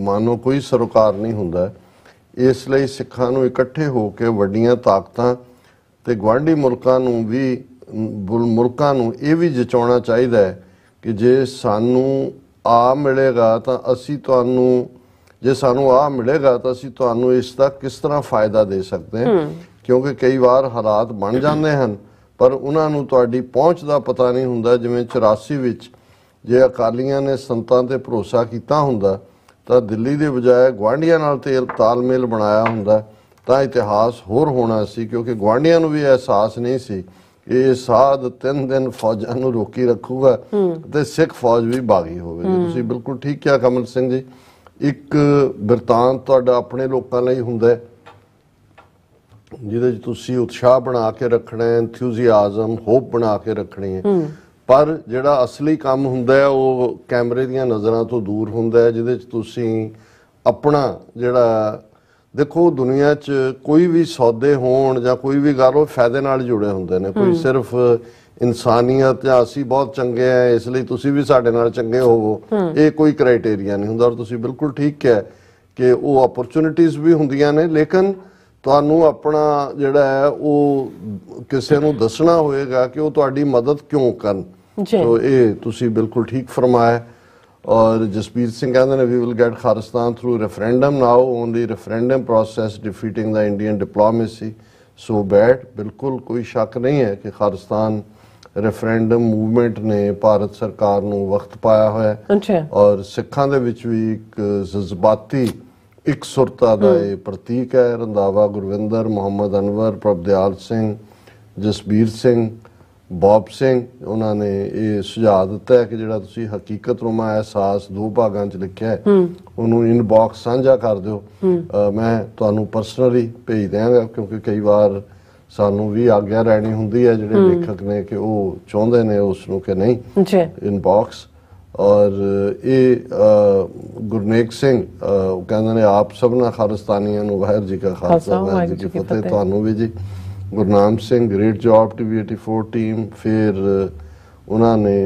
ਮਾਨੋ ਕੋਈ ਸਰਕਾਰ ਨਹੀਂ ਹੁੰਦਾ ਇਸ ਲਈ ਸਿੱਖਾਂ ਨੂੰ ਇਕੱਠੇ ਹੋ ਕੇ ਵੱਡੀਆਂ ਤਾਕਤਾਂ ਤੇ ਗਵਾਂਢੀ ਮੁਲਕਾਂ ਨੂੰ ਵੀ ਮੁਲਕਾਂ ਨੂੰ ਇਹ ਵੀ ਜਚਾਉਣਾ ਚਾਹੀਦਾ ਹੈ ਕਿ ਜੇ ਸਾਨੂੰ ਆ ਮਿਲੇਗਾ ਤਾਂ ਅਸੀਂ ਤੁਹਾਨੂੰ ਜੇ ਸਾਨੂੰ ਆ ਮਿਲੇਗਾ ਤਾਂ ਅਸੀਂ ਤੁਹਾਨੂੰ ਇਸ ਦਾ ਕਿਸ ਤਰ੍ਹਾਂ ਫਾਇਦਾ ਦੇ ਸਕਦੇ ਹਾਂ ਕਿਉਂਕਿ ਕਈ ਵਾਰ ਹਾਲਾਤ ਬਣ ਜਾਂਦੇ ਹਨ ਪਰ ਉਹਨਾਂ ਨੂੰ ਤੁਹਾਡੀ ਪਹੁੰਚ ਦਾ ਪਤਾ ਨਹੀਂ ਹੁੰਦਾ ਜਿਵੇਂ 84 ਵਿੱਚ ਜੇ ਅਕਾਲੀਆਂ ਨੇ ਸੰਤਾਂ ਤੇ ਭਰੋਸਾ ਕੀਤਾ ਹੁੰਦਾ ਤਾਂ ਦਿੱਲੀ ਦੇ ਬਜਾਏ ਗਵਾਂਡੀਆਂ ਨਾਲ ਤੇ ਤਾਲਮੇਲ ਬਣਾਇਆ ਹੁੰਦਾ ਤਾਂ ਇਤਿਹਾਸ ਹੋਰ ਹੋਣਾ ਸੀ ਕਿਉਂਕਿ ਗਵਾਂਡੀਆਂ ਨੂੰ ਵੀ ਅਹਿਸਾਸ ਨਹੀਂ ਸੀ ਇਹ ਸਾਧ ਤਿੰਨ ਦਿਨ ਫੌਜਾਂ ਨੂੰ ਰੋਕੀ ਰੱਖੂਗਾ ਤੇ ਸਿੱਖ ਫੌਜ ਵੀ ਬਾਗੀ ਹੋਵੇਗੀ ਤੁਸੀਂ ਬਿਲਕੁਲ ਠੀਕ ਕਿਹਾ ਕਮਲ ਸਿੰਘ ਜੀ ਇੱਕ ਵਰਤਾਨ ਤੁਹਾਡਾ ਆਪਣੇ ਲੋਕਾਂ ਲਈ ਹੁੰਦਾ ਜਿਹਦੇ ਵਿੱਚ ਤੁਸੀਂ ਉਤਸ਼ਾਹ ਬਣਾ ਕੇ ਰੱਖਣਾ ਹੈ ਐਨਥੂਸੀਆਜ਼ਮ ਹੋਪ ਬਣਾ ਕੇ ਰੱਖਣੀ ਹੈ ਪਰ ਜਿਹੜਾ ਅਸਲੀ ਕੰਮ ਹੁੰਦਾ ਹੈ ਉਹ ਕੈਮਰੇ ਦੀਆਂ ਨਜ਼ਰਾਂ ਤੋਂ ਦੂਰ ਹੁੰਦਾ ਹੈ ਜਿਹਦੇ ਵਿੱਚ ਤੁਸੀਂ ਆਪਣਾ ਜਿਹੜਾ ਦੇਖੋ ਦੁਨੀਆ 'ਚ ਕੋਈ ਵੀ ਸੌਦੇ ਹੋਣ ਜਾਂ ਕੋਈ ਵੀ ਗੱਲ ਉਹ ਫਾਇਦੇ ਨਾਲ ਜੁੜੇ ਹੁੰਦੇ ਨੇ ਕੋਈ ਸਿਰਫ ਇਨਸਾਨੀਅਤ ਜਾਂ ਅਸੀਂ ਬਹੁਤ ਚੰਗੇ ਆ ਇਸ ਲਈ ਤੁਸੀਂ ਵੀ ਸਾਡੇ ਨਾਲ ਚੰਗੇ ਹੋਵੋ ਇਹ ਕੋਈ ਕ੍ਰਾਈਟੇਰੀਆ ਨਹੀਂ ਹੁੰਦਾ ਔਰ ਤੁਸੀਂ ਬਿਲਕੁਲ ਠੀਕ ਹੈ ਕਿ ਉਹ ਓਪਰਚ्युनिटीज ਵੀ ਹੁੰਦੀਆਂ ਨੇ ਲੇਕਿਨ ਤੁਹਾਨੂੰ ਆਪਣਾ ਜਿਹੜਾ ਹੈ ਉਹ ਕਿਸੇ ਨੂੰ ਦੱਸਣਾ ਹੋਏਗਾ ਕਿ ਉਹ ਤੁਹਾਡੀ ਮਦਦ ਕਿਉਂ ਕਰਨ ਸੋ ਇਹ ਤੁਸੀਂ ਬਿਲਕੁਲ ਠੀਕ ਫਰਮਾਇਆ ਔਰ ਜਸਪੀਰ ਸਿੰਘ ਕਹਿੰਦੇ ਨੇ we will get Khalistan through referendum now only referendum process defeating the Indian diplomacy so bad ਬਿਲਕੁਲ ਕੋਈ ਸ਼ੱਕ ਨਹੀਂ ਹੈ ਕਿ ਖਾਰਸਤਾਨ ਰੈਫਰੈਂਡਮ ਮੂਵਮੈਂਟ ਨੇ ਭਾਰਤ ਸਰਕਾਰ ਨੂੰ ਵਕਤ ਪਾਇਆ ਹੋਇਆ ਅੱਛਾ ਔਰ ਸਿੱਖਾਂ ਦੇ ਵਿੱਚ ਵੀ ਇੱਕ ਜਜ਼ਬਾਤੀ ਇੱਕ ਸੁਰਤਾ ਦਾ ਇਹ ਪ੍ਰਤੀਕ ਹੈ ਰੰਦਾਵਾ ਗੁਰਵਿੰਦਰ ਮੁਹੰਮਦ ਅਨਵਰ ਪ੍ਰਭਦਿਆਲ ਸਿੰਘ ਜਸਬੀਰ ਸਿੰਘ ਬੌਬ ਸਿੰਘ ਉਹਨਾਂ ਨੇ ਇਹ ਸੁਝਾਅ ਦਿੱਤਾ ਕਿ ਜਿਹੜਾ ਤੁਸੀਂ ਹਕੀਕਤ ਰੁਮਾ ਅਹਿਸਾਸ ਦੋ ਭਾਗਾਂ 'ਚ ਲਿਖਿਆ ਹੈ ਉਹਨੂੰ ਇਨਬਾਕਸ ਸਾਂਝਾ ਕਰ ਦਿਓ ਮੈਂ ਤੁਹਾਨੂੰ ਪਰਸਨਲੀ ਭੇਜ ਦਿਆਂਗਾ ਕਿਉਂਕਿ ਕਈ ਵਾਰ ਸਾਨੂੰ ਵੀ ਆਗਿਆ ਰਹਿਣੀ ਹੁੰਦੀ ਹੈ ਜਿਹੜੇ ਲੇਖਕ ਨੇ ਕਿ ਉਹ ਚਾਹੁੰਦੇ ਨੇ ਉਸ ਨੂੰ ਕਿ ਨਹੀਂ ਜੀ ਇਨਬਾਕਸ ਔਰ ਇਹ ਗੁਰਨੇਕ ਸਿੰਘ ਉਹ ਕਹਿੰਦੇ ਨੇ ਆਪ ਸਭਨਾ ਖਾਲਸਤਾਨੀਆਂ ਨੂੰ ਵਾਹਿਰ ਜੀ ਦਾ ਖਾਲਸਾ ਵਾਹਿਰ ਜੀ ਦੀ ਫਤਿਹ ਤੁਹਾਨੂੰ ਵੀ ਜੀ Gurnam Singh great job TV 84 team ਫਿਰ ਉਹਨਾਂ ਨੇ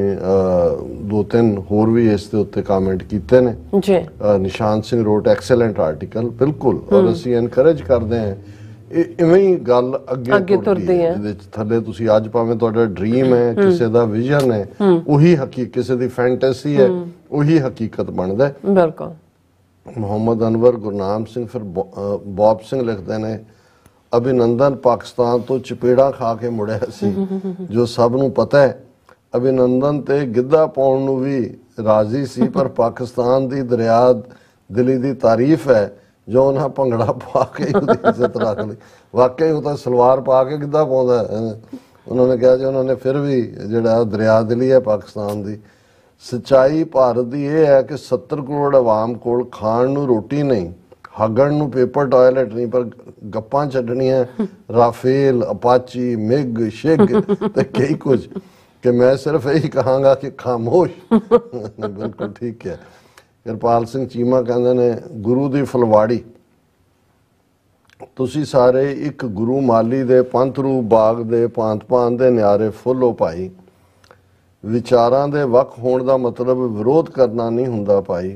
ਦੋ ਤਿੰਨ ਹੋਰ ਵੀ ਇਸ ਦੇ ਉੱਤੇ ਕਮੈਂਟ ਕੀਤੇ ਨੇ ਜੀ ਨਿਸ਼ਾਨ ਸਿੰਘ ਰੋਟ ਐਕਸਲੈਂਟ ਆਰਟੀਕਲ ਬਿਲਕੁਲ ਔਰ ਅਸੀਂ ਐਨਕਰੇਜ ਕਰਦੇ ਹਾਂ ਇਵੇਂ ਹੀ ਗੱਲ ਅੱਗੇ ਤੁਰਦੀ ਹੈ ਵਿੱਚ ਥੱਲੇ ਤੁਸੀਂ ਅੱਜ ਭਾਵੇਂ ਤੁਹਾਡਾ ਡ੍ਰੀਮ ਹੈ ਕਿਸੇ ਦਾ ਵਿਜ਼ਨ ਹੈ ਉਹੀ ਹਕੀਕਤ ਕਿਸੇ ਦੀ ਫੈਂਟੈਸੀ ਹੈ ਉਹੀ ਹਕੀਕਤ ਬਣਦਾ ਬਿਲਕੁਲ ਮੁਹੰਮਦ ਅਨਵਰ ਗੁਰਨਾਮ ਸਿੰਘ ਫਿਰ ਬੌਬ ਸਿੰਘ ਲਿਖਦੇ ਨੇ ਅਭਿਨੰਦਨ ਪਾਕਿਸਤਾਨ ਤੋਂ ਚਪੇੜਾ ਖਾ ਕੇ ਮੁੜਿਆ ਸੀ ਜੋ ਸਭ ਨੂੰ ਪਤਾ ਹੈ ਅਭਿਨੰਦਨ ਤੇ ਗਿੱਧਾ ਪਾਉਣ ਨੂੰ ਵੀ ਰਾਜ਼ੀ ਸੀ ਪਰ ਪਾਕਿਸਤਾਨ ਦੀ ਦਰਿਆ ਦਿੱਲੀ ਦੀ ਤਾਰੀਫ ਹੈ ਜੋ ਨਾ ਭੰਗੜਾ ਪਾ ਕੇ ਉਹਦੀ ਇੱਜ਼ਤ ਰੱਖ ਲਈ ਵਾਕਈ ਉਹ ਤਾਂ ਸਲਵਾਰ ਪਾ ਕੇ ਕਿੱਦਾਂ ਪਾਉਂਦਾ ਉਹਨਾਂ ਨੇ ਕਿਹਾ ਜੀ ਉਹਨਾਂ ਨੇ ਫਿਰ ਵੀ ਜਿਹੜਾ ਦਰਿਆ ਦੇ ਲਈ ਹੈ ਪਾਕਿਸਤਾਨ ਦੀ ਸਚਾਈ ਭਾਰਤ ਦੀ ਇਹ ਹੈ ਕਿ 70 ਕਰੋੜ ਆਵਾਮ ਕੋਲ ਖਾਣ ਨੂੰ ਰੋਟੀ ਨਹੀਂ ਹਗਣ ਨੂੰ ਪੇਪਰ ਟਾਇਲਟ ਨਹੀਂ ਪਰ ਗੱਪਾਂ ਛੱਡਣੀਆਂ ਰਾਫੇਲ ਅਪਾਚੀ ਮਿਗ ਸ਼ਿਗ ਤੇ ਕਈ ਕੁਝ ਕਿ ਮੈਂ ਸਿਰਫ ਇਹੀ ਕਹਾਂਗਾ ਕਿ ਖਾਮੋਸ਼ ਬਿਲਕੁਲ ਠੀਕ ਹੈ ਕਿਰਪਾਲ ਸਿੰਘ ਚੀਮਾ ਕਹਿੰਦੇ ਨੇ ਗੁਰੂ ਦੀ ਫਲਵਾੜੀ ਤੁਸੀਂ ਸਾਰੇ ਇੱਕ ਗੁਰੂ ਮਾਲੀ ਦੇ ਪੰਥ ਰੂਪ ਬਾਗ ਦੇ ਪਾਂਤ ਪਾਂਤ ਦੇ ਨਿਆਰੇ ਫੁੱਲੋ ਭਾਈ ਵਿਚਾਰਾਂ ਦੇ ਵੱਖ ਹੋਣ ਦਾ ਮਤਲਬ ਵਿਰੋਧ ਕਰਨਾ ਨਹੀਂ ਹੁੰਦਾ ਭਾਈ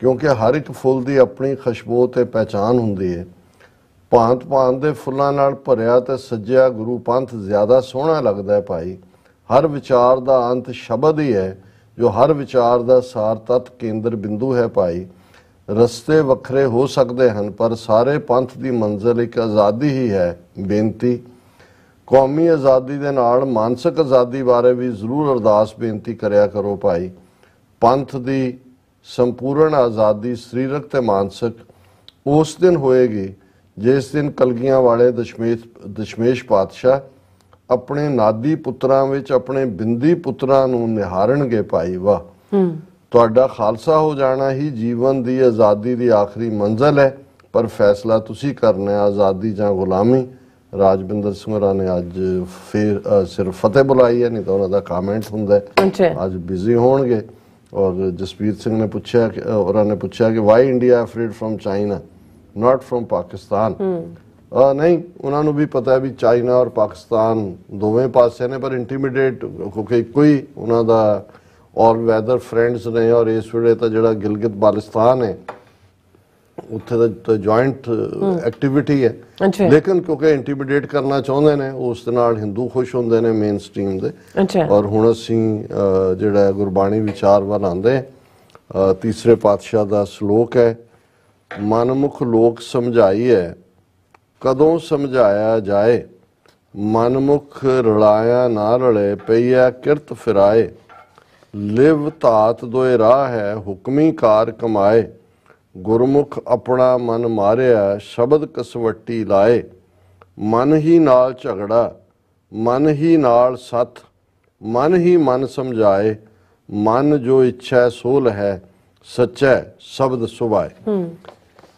ਕਿਉਂਕਿ ਹਰ ਇੱਕ ਫੁੱਲ ਦੀ ਆਪਣੀ ਖੁਸ਼ਬੂ ਤੇ ਪਛਾਣ ਹੁੰਦੀ ਹੈ ਪਾਂਤ ਭਾਂਤ ਦੇ ਫੁੱਲਾਂ ਨਾਲ ਭਰਿਆ ਤੇ ਸੱਜਿਆ ਗੁਰੂ ਪੰਥ ਜ਼ਿਆਦਾ ਸੋਹਣਾ ਲੱਗਦਾ ਹੈ ਭਾਈ ਹਰ ਵਿਚਾਰ ਦਾ ਅੰਤ ਸ਼ਬਦ ਹੀ ਹੈ ਜੋ ਹਰ ਵਿਚਾਰ ਦਾ ਸਾਰ ਤਤ ਕੇਂਦਰ ਬਿੰਦੂ ਹੈ ਭਾਈ ਰਸਤੇ ਵੱਖਰੇ ਹੋ ਸਕਦੇ ਹਨ ਪਰ ਸਾਰੇ ਪੰਥ ਦੀ ਮੰਜ਼ਿਲ ਇੱਕ ਆਜ਼ਾਦੀ ਹੀ ਹੈ ਬੇਨਤੀ ਕੌਮੀ ਆਜ਼ਾਦੀ ਦੇ ਨਾਲ ਮਾਨਸਿਕ ਆਜ਼ਾਦੀ ਬਾਰੇ ਵੀ ਜ਼ਰੂਰ ਅਰਦਾਸ ਬੇਨਤੀ ਕਰਿਆ ਕਰੋ ਭਾਈ ਪੰਥ ਦੀ ਸੰਪੂਰਨ ਆਜ਼ਾਦੀ ਸਰੀਰਕ ਤੇ ਮਾਨਸਿਕ ਉਸ ਦਿਨ ਹੋਏਗੀ ਜਿਸ ਦਿਨ ਕਲਗੀਆਂ ਵਾਲੇ ਦਸ਼ਮੇਸ਼ ਦਸ਼ਮੇਸ਼ ਪਾਤਸ਼ਾਹ ਆਪਣੇ ਨਾਦੀ ਪੁੱਤਰਾਂ ਵਿੱਚ ਆਪਣੇ ਬਿੰਦੀ ਪੁੱਤਰਾਂ ਨੂੰ ਨਿਹਾਰਨਗੇ ਭਾਈ ਵਾ ਤੁਹਾਡਾ ਖਾਲਸਾ ਹੋ ਜਾਣਾ ਹੀ ਜੀਵਨ ਦੀ ਆਜ਼ਾਦੀ ਦੀ ਆਖਰੀ ਮੰਜ਼ਲ ਹੈ ਪਰ ਫੈਸਲਾ ਤੁਸੀਂ ਕਰਨਾ ਹੈ ਆਜ਼ਾਦੀ ਜਾਂ ਗੁਲਾਮੀ ਰਾਜਵਿੰਦਰ ਸਿੰਘਰਾ ਨੇ ਅੱਜ ਫਿਰ ਸਿਰਫ ਫਤਿਹ ਬੁਲਾਈ ਹੈ ਨਹੀਂ ਤਾਂ ਉਹਨਾਂ ਦਾ ਕਮੈਂਟ ਹੁੰਦਾ ਅੱਜ ਬਿਜ਼ੀ ਹੋਣਗੇ ਔਰ ਜਸਪੀਤ ਸਿੰਘ ਨੇ ਪੁੱਛਿਆ ਕਿ ਉਹਨਾਂ ਨੇ ਪੁੱਛਿਆ ਕਿ why India freed from China not from Pakistan ਆ ਨਹੀਂ ਉਹਨਾਂ ਨੂੰ ਵੀ ਪਤਾ ਹੈ ਵੀ ਚਾਈਨਾ ਔਰ ਪਾਕਿਸਤਾਨ ਦੋਵੇਂ ਪਾਸੇ ਨੇ ਪਰ ਇੰਟੀਮੀਡੇਟ ਕਿਉਂਕਿ ਕੋਈ ਉਹਨਾਂ ਦਾ ਔਰ ਵੈਦਰ ਫਰੈਂਡਸ ਨੇ ਔਰ ਇਸ ਵੇਲੇ ਤਾਂ ਜਿਹੜਾ ਗਿਲਗਿਤ ਬਾਲਿਸਤਾਨ ਹੈ ਉੱਥੇ ਤਾਂ ਜੁਆਇੰਟ ਐਕਟੀਵਿਟੀ ਹੈ ਲੇਕਿਨ ਕਿਉਂਕਿ ਇੰਟੀਮੀਡੇਟ ਕਰਨਾ ਚਾਹੁੰਦੇ ਨੇ ਉਸ ਦੇ ਨਾਲ ਹਿੰਦੂ ਖੁਸ਼ ਹੁੰਦੇ ਨੇ ਮੇਨ ਸਟ੍ਰੀਮ ਦੇ ਔਰ ਹੁਣ ਅਸੀਂ ਜਿਹੜਾ ਗੁਰਬਾਣੀ ਵਿਚਾਰ ਬਣਾਉਂਦੇ ਤੀਸਰੇ ਪਾਤਸ਼ਾਹ ਦਾ ਸ਼ਲੋਕ ਹੈ ਮਨਮੁਖ ਲੋਕ ਸਮਝਾਈ ਹੈ ਕਦੋਂ ਸਮਝਾਇਆ ਜਾਏ ਮਨਮੁਖ ਰੜਾਇਆ ਨਾ ਰਲੇ ਪਈਆ ਕਿਰਤ ਫਿਰਾਏ ਲਿਵ ਤਾਤ ਦੋਏ ਰਾਹ ਹੈ ਹੁਕਮੀ ਕਾਰ ਕਮਾਏ ਗੁਰਮੁਖ ਆਪਣਾ ਮਨ ਮਾਰਿਆ ਸ਼ਬਦ ਕਸਵੱਟੀ ਲਾਏ ਮਨ ਹੀ ਨਾਲ ਝਗੜਾ ਮਨ ਹੀ ਨਾਲ ਸਤ ਮਨ ਹੀ ਮਨ ਸਮਝਾਏ ਮਨ ਜੋ ਇੱਛਾ ਸੋਲ ਹੈ ਸੱਚਾ ਸ਼ਬਦ ਸੁਭਾਏ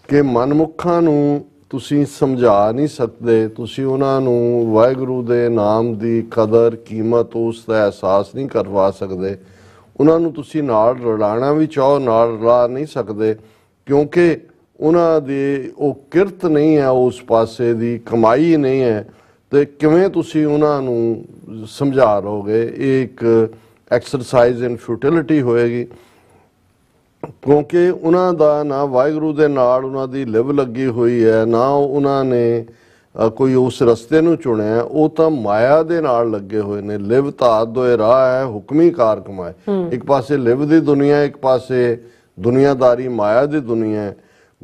ਕਿ ਮਨਮੁਖਾਂ ਨੂੰ ਤੁਸੀਂ ਸਮਝਾ ਨਹੀਂ ਸਕਦੇ ਤੁਸੀਂ ਉਹਨਾਂ ਨੂੰ ਵਾਹਿਗੁਰੂ ਦੇ ਨਾਮ ਦੀ ਕਦਰ ਕੀਮਤ ਉਸ ਦਾ ਅਹਿਸਾਸ ਨਹੀਂ ਕਰਵਾ ਸਕਦੇ ਉਹਨਾਂ ਨੂੰ ਤੁਸੀਂ ਨਾਲ ਰੜਾਣਾ ਵੀ ਚਾਹੋ ਨਾਲ ਰਾ ਨਹੀਂ ਸਕਦੇ ਕਿਉਂਕਿ ਉਹਨਾਂ ਦੇ ਉਹ ਕਿਰਤ ਨਹੀਂ ਹੈ ਉਸ ਪਾਸੇ ਦੀ ਕਮਾਈ ਨਹੀਂ ਹੈ ਤੇ ਕਿਵੇਂ ਤੁਸੀਂ ਉਹਨਾਂ ਨੂੰ ਸਮਝਾ ਰਹੋਗੇ ਇਹ ਇੱਕ ਐਕਸਰਸਾਈਜ਼ ਇਨ ਫਿਊਟਿਲਿਟੀ ਹੋਏਗੀ ਕਿਉਂਕਿ ਉਹਨਾਂ ਦਾ ਨਾ ਵਾਹਿਗੁਰੂ ਦੇ ਨਾਲ ਉਹਨਾਂ ਦੀ ਲਿਵ ਲੱਗੀ ਹੋਈ ਹੈ ਨਾ ਉਹਨਾਂ ਨੇ ਕੋਈ ਉਸ ਰਸਤੇ ਨੂੰ ਚੁਣਿਆ ਉਹ ਤਾਂ ਮਾਇਆ ਦੇ ਨਾਲ ਲੱਗੇ ਹੋਏ ਨੇ ਲਿਵ ਤਾਂ ਦੋਏ ਰਾਹ ਹੈ ਹੁਕਮੀ ਕਾਰ ਕਮਾਏ ਇੱਕ ਪਾਸੇ ਲਿਵ ਦੀ ਦੁਨੀਆ ਇੱਕ ਪਾਸੇ ਦੁਨੀਆਦਾਰੀ ਮਾਇਆ ਦੀ ਦੁਨੀਆ ਹੈ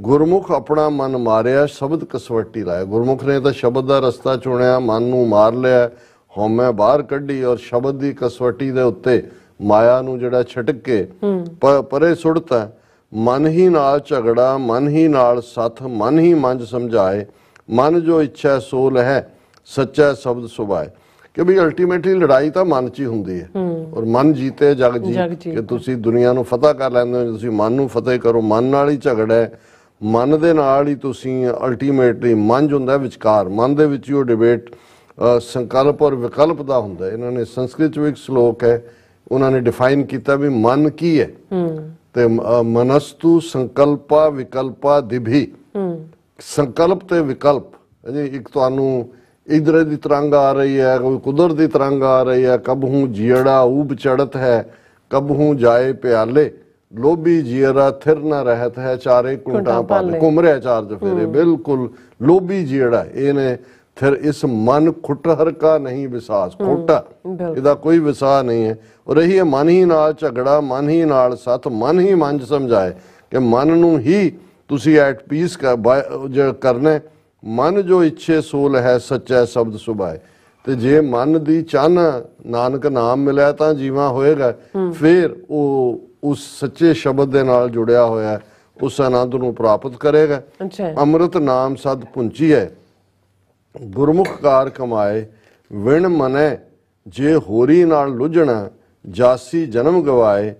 ਗੁਰਮੁਖ ਆਪਣਾ ਮਨ ਮਾਰਿਆ ਸ਼ਬਦ ਕਸਵੱਟੀ ਲਾਇਆ ਗੁਰਮੁਖ ਨੇ ਤਾਂ ਸ਼ਬਦ ਦਾ ਰਸਤਾ ਚੁਣਿਆ ਮਨ ਨੂੰ ਮਾਰ ਲਿਆ ਹਉਮੈ ਬਾਹਰ ਕੱਢੀ ਔਰ ਸ਼ਬਦ ਦੀ ਕਸਵੱਟੀ ਦੇ ਉੱਤੇ ਮਾਇਆ ਨੂੰ ਜਿਹੜਾ ਛਟਕ ਕੇ ਪਰੇ ਸੁੱਟਦਾ ਮਨ ਹੀ ਨਾਲ ਝਗੜਾ ਮਨ ਹੀ ਨਾਲ ਸਥ ਮਨ ਹੀ ਮੰਜ ਸਮਝਾਏ ਮਨ ਜੋ ਇੱਛਾ ਸੋਲ ਹੈ ਸੱਚਾ ਸ਼ਬਦ ਸੁਭਾਏ ਕਿ ਵੀ ਅਲਟੀਮੇਟਲੀ ਲੜਾਈ ਤਾਂ ਮਨ 'ਚ ਹੀ ਹੁੰਦੀ ਹੈ ਔਰ ਮਨ ਜੀਤੇ ਜਗ ਜੀ ਕਿ ਤੁਸੀਂ ਦੁਨੀਆ ਨੂੰ ਫਤਹ ਕਰ ਲੈਂਦੇ ਹੋ ਤੁਸੀਂ ਮਨ ਨੂੰ ਫਤਹ ਕਰੋ ਮਨ ਨਾਲ ਹੀ ਝਗੜਾ ਹੈ ਮਨ ਦੇ ਨਾਲ ਹੀ ਤੁਸੀਂ ਅਲਟੀਮੇਟਲੀ ਮੰਜ ਹੁੰਦਾ ਵਿਚਕਾਰ ਮਨ ਦੇ ਵਿੱਚ ਹੀ ਉਹ ਡਿਬੇਟ ਸੰਕਲਪ ਔਰ ਵਿਕਲਪ ਦਾ ਹੁੰਦਾ ਇਹਨਾਂ ਨੇ ਸੰਸਕ੍ਰਿਤ ਵਿੱਚ ਇੱਕ ਸ਼ਲੋਕ ਹੈ ਉਹਨਾਂ ਨੇ ਡਿਫਾਈਨ ਕੀਤਾ ਵੀ ਮਨ ਕੀ ਹੈ ਤੇ ਮਨਸਤੂ ਸੰਕਲਪਾ ਵਿਕਲਪਾ ਦਿਭੀ ਸੰਕਲਪ ਤੇ ਵਿਕਲਪ ਜੀ ਇੱਕ ਤੁਹਾਨੂੰ ਇਧਰ ਦੀ ਤਰੰਗ ਆ ਰਹੀ ਹੈ ਕੋਈ ਕੁਦਰਤ ਦੀ ਤਰੰਗ ਆ ਰਹੀ ਹੈ ਕਬ ਹੂੰ ਜੀੜਾ ਉਬ ਚੜਤ ਹੈ ਕਬ ਹੂੰ ਜਾਏ ਪਿਆਲੇ ਲੋਭੀ ਜੀੜਾ ਥਿਰ ਨਾ ਰਹਤ ਹੈ ਚਾਰੇ ਕੁੰਟਾਂ ਪਾਲ ਘੁੰਮ ਰਿਹਾ ਚਾਰ ਜਫੇਰੇ ਬਿਲਕੁਲ ਲੋਭੀ ਜੀੜਾ ਇਹਨੇ ਫਿਰ ਇਸ ਮਨ ਹਰ ਕਾ ਨਹੀਂ ਵਿਸਾਸ ਖੋਟਾ ਇਹਦਾ ਕੋਈ ਵਿਸਾਹ ਨਹੀਂ ਹੈ ਔਰ ਇਹ ਮਨ ਹੀ ਨਾਲ ਝਗੜਾ ਮਨ ਹੀ ਨਾਲ ਸਤ ਮਨ ਹੀ ਮੰਜ ਸਮਝਾਏ ਕਿ ਮਨ ਨੂੰ ਹੀ ਤੁਸੀਂ ਐਟ ਪੀਸ ਕਰਨਾ ਮਨ ਜੋ ਇੱਛੇ ਸੋਲ ਹੈ ਸੱਚਾ ਸ਼ਬਦ ਸੁਭਾਏ ਤੇ ਜੇ ਮਨ ਦੀ ਚੰਨ ਨਾਨਕ ਨਾਮ ਮਿਲਿਆ ਤਾਂ ਜੀਵਾ ਹੋਏਗਾ ਫਿਰ ਉਹ ਉਸ ਸੱਚੇ ਸ਼ਬਦ ਦੇ ਨਾਲ ਜੁੜਿਆ ਹੋਇਆ ਉਸ ਆਨੰਦ ਨੂੰ ਪ੍ਰਾਪਤ ਕਰੇਗਾ ਅੰਮ੍ਰਿਤ ਨਾਮ ਸਦ ਪੁੰਚੀ ਹੈ ਗੁਰਮੁਖ ਕਾਰ ਕਮਾਏ ਵਿਣ ਮਨੈ ਜੇ ਹੋਰੀ ਨਾਲ ਲੁਝਣਾ ਜਾਸੀ ਜਨਮ ਗਵਾਏ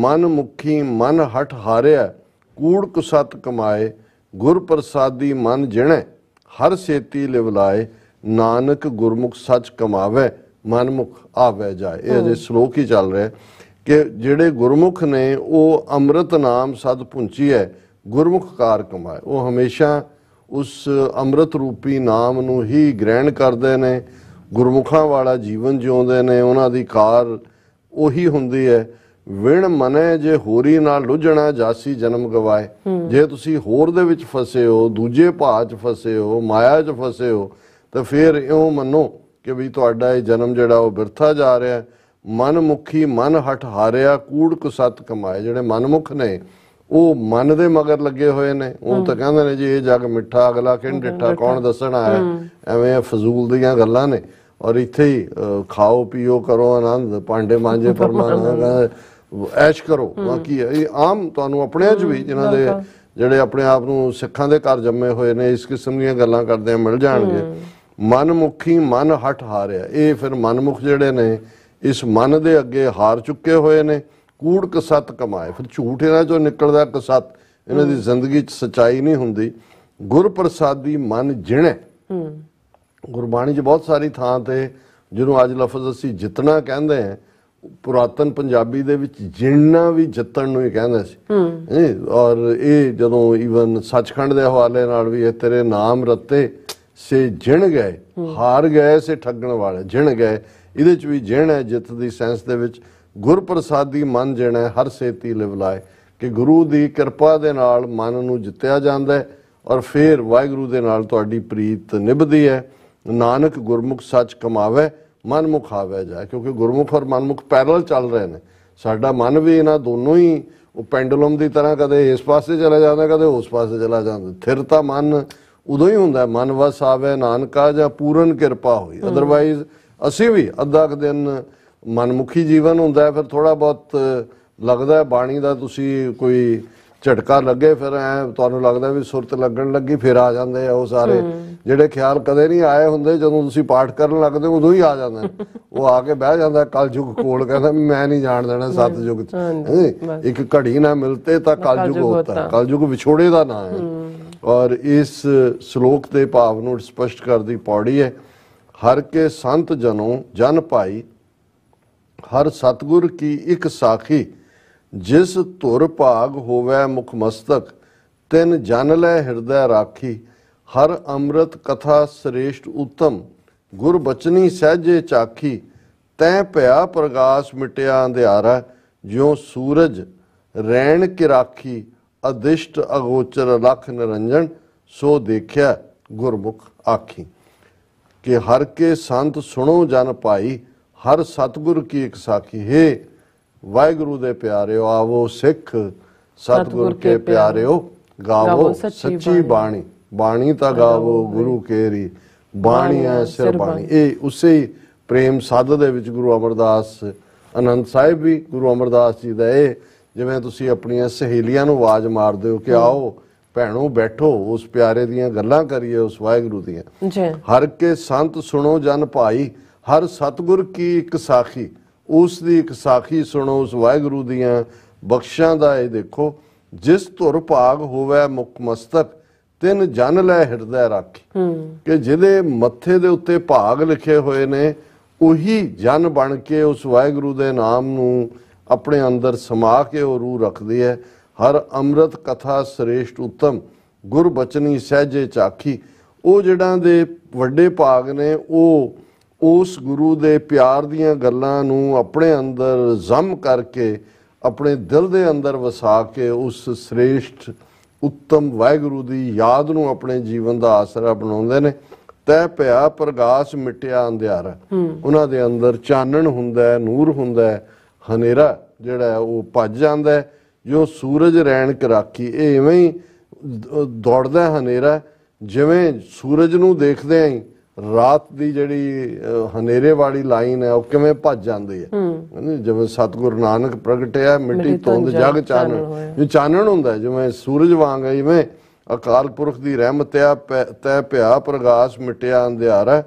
ਮਨ ਮੁਖੀ ਮਨ ਹਟ ਹਾਰਿਆ ਕੂੜ ਕੁਸਤ ਕਮਾਏ ਗੁਰ ਪ੍ਰਸਾਦੀ ਮਨ ਜਿਣੈ ਹਰ ਸੇਤੀ ਲਿਵਲਾਏ ਨਾਨਕ ਗੁਰਮੁਖ ਸੱਚ ਕਮਾਵੇ ਮਨ ਮੁਖ ਆਵੇ ਜਾਏ ਇਹ ਜੇ ਸ਼ਲੋਕ ਹੀ ਚੱਲ ਰਿਹਾ ਕਿ ਜਿਹੜੇ ਗੁਰਮੁਖ ਨੇ ਉਹ ਅੰਮ੍ਰਿਤ ਨਾਮ ਸਦ ਪੁੰਚੀ ਹੈ ਗੁਰਮੁਖ ਕਾਰ ਕਮਾਏ ਉਹ ਹਮੇਸ਼ਾ ਉਸ ਅੰਮ੍ਰਿਤ ਰੂਪੀ ਨਾਮ ਨੂੰ ਹੀ ਗ੍ਰਹਿਣ ਕਰਦੇ ਨੇ ਗੁਰਮੁਖਾਂ ਵਾਲਾ ਜੀਵਨ ਜਿਉਂਦੇ ਨੇ ਉਹਨਾਂ ਦੀ ਕਾਰ ਉਹੀ ਹੁੰਦੀ ਹੈ ਵਿਣ ਮਨੇ ਜੇ ਹੋਰੀ ਨਾਲ ਲੁਝਣਾ ਜਾਸੀ ਜਨਮ ਗਵਾਏ ਜੇ ਤੁਸੀਂ ਹੋਰ ਦੇ ਵਿੱਚ ਫਸੇ ਹੋ ਦੂਜੇ ਭਾਅ 'ਚ ਫਸੇ ਹੋ ਮਾਇਆ 'ਚ ਫਸੇ ਹੋ ਤਾਂ ਫਿਰ ਇਉਂ ਮੰਨੋ ਕਿ ਵੀ ਤੁਹਾਡਾ ਇਹ ਜਨਮ ਜਿਹੜਾ ਉਹ ਬਿਰਥਾ ਜਾ ਰਿਹਾ ਹੈ ਮਨਮੁਖੀ ਮਨ ਹਟ ਹਾਰਿਆ ਕੂੜ ਕੁਸਤ ਕਮਾਏ ਜਿਹੜੇ ਮਨਮੁਖ ਨੇ ਉਹ ਮਨ ਦੇ ਮਗਰ ਲੱਗੇ ਹੋਏ ਨੇ ਉਹ ਤਾਂ ਕਹਿੰਦੇ ਨੇ ਜੀ ਇਹ ਜਗ ਮਿੱਠਾ ਅਗਲਾ ਕਿੰਨ ਡਿੱਠਾ ਕੌਣ ਦੱਸਣਾ ਐਵੇਂ ਫਜ਼ੂਲ ਦੀਆਂ ਗੱਲਾਂ ਨੇ ਔਰ ਇੱਥੇ ਹੀ ਖਾਓ ਪੀਓ ਕਰੋ ਆਨੰਦ ਪਾਂਡੇ ਮਾਂਜੇ ਪਰਮਾਨੰਦ ਐਸ਼ ਕਰੋ ਬਾਕੀ ਇਹ ਆਮ ਤੁਹਾਨੂੰ ਆਪਣੇ 'ਚ ਵੀ ਜਿਨ੍ਹਾਂ ਦੇ ਜਿਹੜੇ ਆਪਣੇ ਆਪ ਨੂੰ ਸਿੱਖਾਂ ਦੇ ਘਰ ਜੰਮੇ ਹੋਏ ਨੇ ਇਸ ਕਿਸਮ ਦੀਆਂ ਗੱਲਾਂ ਕਰਦੇ ਆ ਮਿਲ ਜਾਣਗੇ ਮਨਮੁਖੀ ਮਨ ਹਟ ਹਾਰਿਆ ਇਹ ਫਿਰ ਮਨਮੁਖ ਜਿਹੜੇ ਨੇ ਇਸ ਮਨ ਦੇ ਅੱਗੇ ਹਾਰ ਚੁੱਕੇ ਹੋਏ ਨੇ ਕੂੜ ਕਸਤ ਕਮਾਏ ਫਿਰ ਝੂਠ ਇਹਨਾਂ ਚੋਂ ਨਿਕਲਦਾ ਕਸਤ ਇਹਨਾਂ ਦੀ ਜ਼ਿੰਦਗੀ 'ਚ ਸਚਾਈ ਨਹੀਂ ਹੁੰਦੀ ਗੁਰਪ੍ਰਸਾਦੀ ਮਨ ਜਿਣੇ ਗੁਰਬਾਣੀ 'ਚ ਬਹੁਤ ਸਾਰੀ ਥਾਂ ਤੇ ਜਿਹਨੂੰ ਅੱਜ ਲਫ਼ਜ਼ ਅਸੀਂ ਜਿੱਤਣਾ ਕਹਿੰਦੇ ਆ ਪੁਰਾਤਨ ਪੰਜਾਬੀ ਦੇ ਵਿੱਚ ਜਿੰਨਾ ਵੀ ਜਿੱਤਣ ਨੂੰ ਹੀ ਕਹਿੰਦੇ ਸੀ ਔਰ ਇਹ ਜਦੋਂ ਇਵਨ ਸੱਚਖੰਡ ਦੇ ਹਵਾਲੇ ਨਾਲ ਵੀ ਇਹ ਤੇਰੇ ਨਾਮ ਰੱਤੇ ਸੇ ਜਿਣ ਗਏ ਹਾਰ ਗਏ ਸੇ ਠੱਗਣ ਵਾਲੇ ਜਿਣ ਗਏ ਇਹਦੇ ਚ ਵੀ ਜਿਣ ਹੈ ਜਿੱਤ ਦੀ ਸੈਂਸ ਦੇ ਵਿੱਚ ਗੁਰਪ੍ਰਸਾਦੀ ਮਨ ਜਿਣਾ ਹਰ ਸੇਤੀ ਲਿਵਲਾਏ ਕਿ ਗੁਰੂ ਦੀ ਕਿਰਪਾ ਦੇ ਨਾਲ ਮਨ ਨੂੰ ਜਿੱਤਿਆ ਜਾਂਦਾ ਔਰ ਫਿਰ ਵਾਹਿਗੁਰੂ ਦੇ ਨਾਲ ਤੁਹਾਡੀ ਪ੍ਰੀਤ ਨਿਭਦੀ ਹੈ ਨਾਨਕ ਗੁਰਮੁਖ ਸੱਚ ਕਮਾਵੇ ਮਨਮੁਖ ਆਵੇ ਜਾ ਕਿਉਂਕਿ ਗੁਰਮੁਖ ਔਰ ਮਨਮੁਖ ਪੈਰਲਲ ਚੱਲ ਰਹੇ ਨੇ ਸਾਡਾ ਮਨ ਵੀ ਇਹਨਾਂ ਦੋਨੋਂ ਹੀ ਉਹ ਪੈਂਡੂਲਮ ਦੀ ਤਰ੍ਹਾਂ ਕਦੇ ਇਸ ਪਾਸੇ ਚਲਾ ਜਾਂਦਾ ਕਦੇ ਉਸ ਪਾਸੇ ਚਲਾ ਜਾਂਦਾ ਥਿਰਤਾ ਮਨ ਉਦੋਂ ਹੀ ਹੁੰਦਾ ਮਨ ਵਸ ਆਵੇ ਨਾਨਕਾ ਜਾਂ ਪੂਰਨ ਕਿਰਪਾ ਹੋਈ ਅਦਰਵਾਈਜ਼ ਅਸੀਂ ਵੀ ਅੱਧਾ ਕ ਦਿਨ ਮਨਮੁਖੀ ਜੀਵਨ ਹੁੰਦਾ ਫਿਰ ਥੋੜਾ ਬਹੁਤ ਲੱਗਦਾ ਬਾਣੀ ਦਾ ਤੁਸੀਂ ਕੋਈ ਝਟਕਾ ਲੱਗੇ ਫਿਰ ਐ ਤੁਹਾਨੂੰ ਲੱਗਦਾ ਵੀ ਸੁਰਤ ਲੱਗਣ ਲੱਗੀ ਫਿਰ ਆ ਜਾਂਦੇ ਆ ਉਹ ਸਾਰੇ ਜਿਹੜੇ ਖਿਆਲ ਕਦੇ ਨਹੀਂ ਆਏ ਹੁੰਦੇ ਜਦੋਂ ਤੁਸੀਂ ਪਾਠ ਕਰਨ ਲੱਗਦੇ ਉਦੋਂ ਹੀ ਆ ਜਾਂਦੇ ਉਹ ਆ ਕੇ ਬਹਿ ਜਾਂਦਾ ਕਲ ਯੁਗ ਕੋਲ ਕਹਿੰਦਾ ਮੈਂ ਨਹੀਂ ਜਾਣ ਦੇਣਾ ਸਤ ਯੁਗ ਚ ਇੱਕ ਘੜੀ ਨਾ ਮਿਲਤੇ ਤਾਂ ਕਲ ਯੁਗ ਹੁੰਦਾ ਕਲ ਯੁਗ ਵਿਛੋੜੇ ਦਾ ਨਾ ਹੈ ਔਰ ਇਸ ਸ਼ਲੋਕ ਦੇ ਭਾਵ ਨੂੰ ਸਪਸ਼ਟ ਕਰਦੀ ਪੌੜੀ ਹੈ ਹਰ ਕੇ ਸੰਤ ਜਨੋ ਜਨ ਭਾਈ ਹਰ ਸਤਗੁਰ ਕੀ ਇੱਕ ਸਾਖੀ ਜਿਸ ਧੁਰ ਭਾਗ ਹੋਵੇ ਮੁਖ ਮਸਤਕ ਤਿਨ ਜਨ ਲੈ ਹਿਰਦੈ ਰਾਖੀ ਹਰ ਅੰਮ੍ਰਿਤ ਕਥਾ ਸ੍ਰੇਸ਼ਟ ਉਤਮ ਗੁਰ ਬਚਨੀ ਸਹਜੇ ਚਾਖੀ ਤੈ ਭਇਆ ਪ੍ਰਗਾਸ ਮਿਟਿਆ ਅੰਧਿਆਰਾ ਜਿਉ ਸੂਰਜ ਰੈਣ ਕਿ ਰਾਖੀ ਅਦਿਸ਼ਟ ਅਗੋਚਰ ਲਖ ਨਰੰਜਨ ਸੋ ਦੇਖਿਆ ਗੁਰਮੁਖ ਆਖੀ ਕਿ ਹਰ ਕੇ ਸੰਤ ਸੁਣੋ ਜਨ ਪਾਈ ਹਰ ਸਤਗੁਰ ਕੀ ਇੱਕ ਸਾਖੀ ਹੈ ਵਾਹਿਗੁਰੂ ਦੇ ਪਿਆਰਿਓ ਆਵੋ ਸਿੱਖ ਸਤਗੁਰ ਕੇ ਪਿਆਰਿਓ ਗਾਵੋ ਸੱਚੀ ਬਾਣੀ ਬਾਣੀ ਤਾਂ ਗਾਵੋ ਗੁਰੂ ਕੇਰੀ ਬਾਣੀ ਐ ਸਿਰ ਬਾਣੀ ਇਹ ਉਸੇ ਪ੍ਰੇਮ ਸਾਧ ਦੇ ਵਿੱਚ ਗੁਰੂ ਅਮਰਦਾਸ ਅਨੰਦ ਸਾਹਿਬ ਵੀ ਗੁਰੂ ਅਮਰਦਾਸ ਜੀ ਦਾ ਇਹ ਜਿਵੇਂ ਤੁਸੀਂ ਆਪਣੀਆਂ ਸਹੇਲੀਆਂ ਨੂੰ ਆਵਾਜ਼ ਮਾਰਦੇ ਹੋ ਕਿ ਆਓ ਭੈਣੋ ਬੈਠੋ ਉਸ ਪਿਆਰੇ ਦੀਆਂ ਗੱਲਾਂ ਕਰੀਏ ਉਸ ਵਾਹਿਗੁਰੂ ਦੀਆਂ ਜੀ ਹਰ ਕੇ ਸੰਤ ਸੁਣੋ ਜਨ ਭਾਈ ਹਰ ਸਤਗੁਰ ਕੀ ਇੱਕ ਸਾਖੀ ਉਸ ਦੀ ਇੱਕ ਸਾਖੀ ਸੁਣੋ ਉਸ ਵਾਹਿਗੁਰੂ ਦੀਆਂ ਬਖਸ਼ਾਂ ਦਾ ਇਹ ਦੇਖੋ ਜਿਸ ਧੁਰ ਭਾਗ ਹੋਵੇ ਮੁਖ ਮਸਤਕ ਤਿੰਨ ਜਨ ਲੈ ਹਿਰਦੈ ਰੱਖ ਕਿ ਜਿਹਦੇ ਮੱਥੇ ਦੇ ਉੱਤੇ ਭਾਗ ਲਿਖੇ ਹੋਏ ਨੇ ਉਹੀ ਜਨ ਬਣ ਕੇ ਉਸ ਵਾਹਿਗੁਰੂ ਦੇ ਨਾਮ ਨੂੰ ਆਪਣੇ ਅੰਦਰ ਸਮਾ ਕੇ ਉਹ ਰੂਹ ਰੱਖਦੀ ਹੈ ਹਰ ਅੰਮ੍ਰਿਤ ਕਥਾ ਸ੍ਰੇਸ਼ਟ ਉਤਮ ਗੁਰ ਬਚਨੀ ਸਹਜੇ ਚਾਖੀ ਉਹ ਜਿਹੜਾਂ ਦੇ ਵੱਡੇ ਭਾਗ ਨੇ ਉਹ ਉਸ ਗੁਰੂ ਦੇ ਪਿਆਰ ਦੀਆਂ ਗੱਲਾਂ ਨੂੰ ਆਪਣੇ ਅੰਦਰ ਜ਼ਮ ਕਰਕੇ ਆਪਣੇ ਦਿਲ ਦੇ ਅੰਦਰ ਵਸਾ ਕੇ ਉਸ ਸ੍ਰੇਸ਼ਟ ਉੱਤਮ ਵਾਹਿਗੁਰੂ ਦੀ ਯਾਦ ਨੂੰ ਆਪਣੇ ਜੀਵਨ ਦਾ ਆਸਰਾ ਬਣਾਉਂਦੇ ਨੇ ਤੈ ਭਿਆ ਪ੍ਰਗਾਸ ਮਿਟਿਆ ਅੰਧਿਆਰਾ ਉਹਨਾਂ ਦੇ ਅੰਦਰ ਚਾਨਣ ਹੁੰਦਾ ਹੈ ਨੂਰ ਹੁੰਦਾ ਹੈ ਹਨੇਰਾ ਜਿਹੜਾ ਉਹ ਭੱਜ ਜਾਂਦਾ ਜੋ ਸੂਰਜ ਰੈਣ ਕਰਾਕੀ ਇਹ ਐਵੇਂ ਹੀ ਦੌੜਦਾ ਹਨੇਰਾ ਜਿਵੇਂ ਸੂਰਜ ਨੂੰ ਦੇਖਦੇ ਆਂ ਰਾਤ ਦੀ ਜਿਹੜੀ ਹਨੇਰੇ ਵਾਲੀ ਲਾਈਨ ਹੈ ਉਹ ਕਿਵੇਂ ਭੱਜ ਜਾਂਦੀ ਹੈ ਜਿਵੇਂ ਸਤਗੁਰੂ ਨਾਨਕ ਪ੍ਰਗਟਿਆ ਮਿੱਟੀ ਧੁੰਦ ਜਗ ਚਾਨਣ ਜੋ ਚਾਨਣ ਹੁੰਦਾ ਜਿਵੇਂ ਸੂਰਜ ਵਾਂਗ ਹੈ ਜਿਵੇਂ ਅਕਾਲ ਪੁਰਖ ਦੀ ਰਹਿਮਤ ਆ ਤੈ ਭਿਆ ਪ੍ਰਗਾਸ ਮਿਟਿਆ ਅੰਧਿਆਰਾ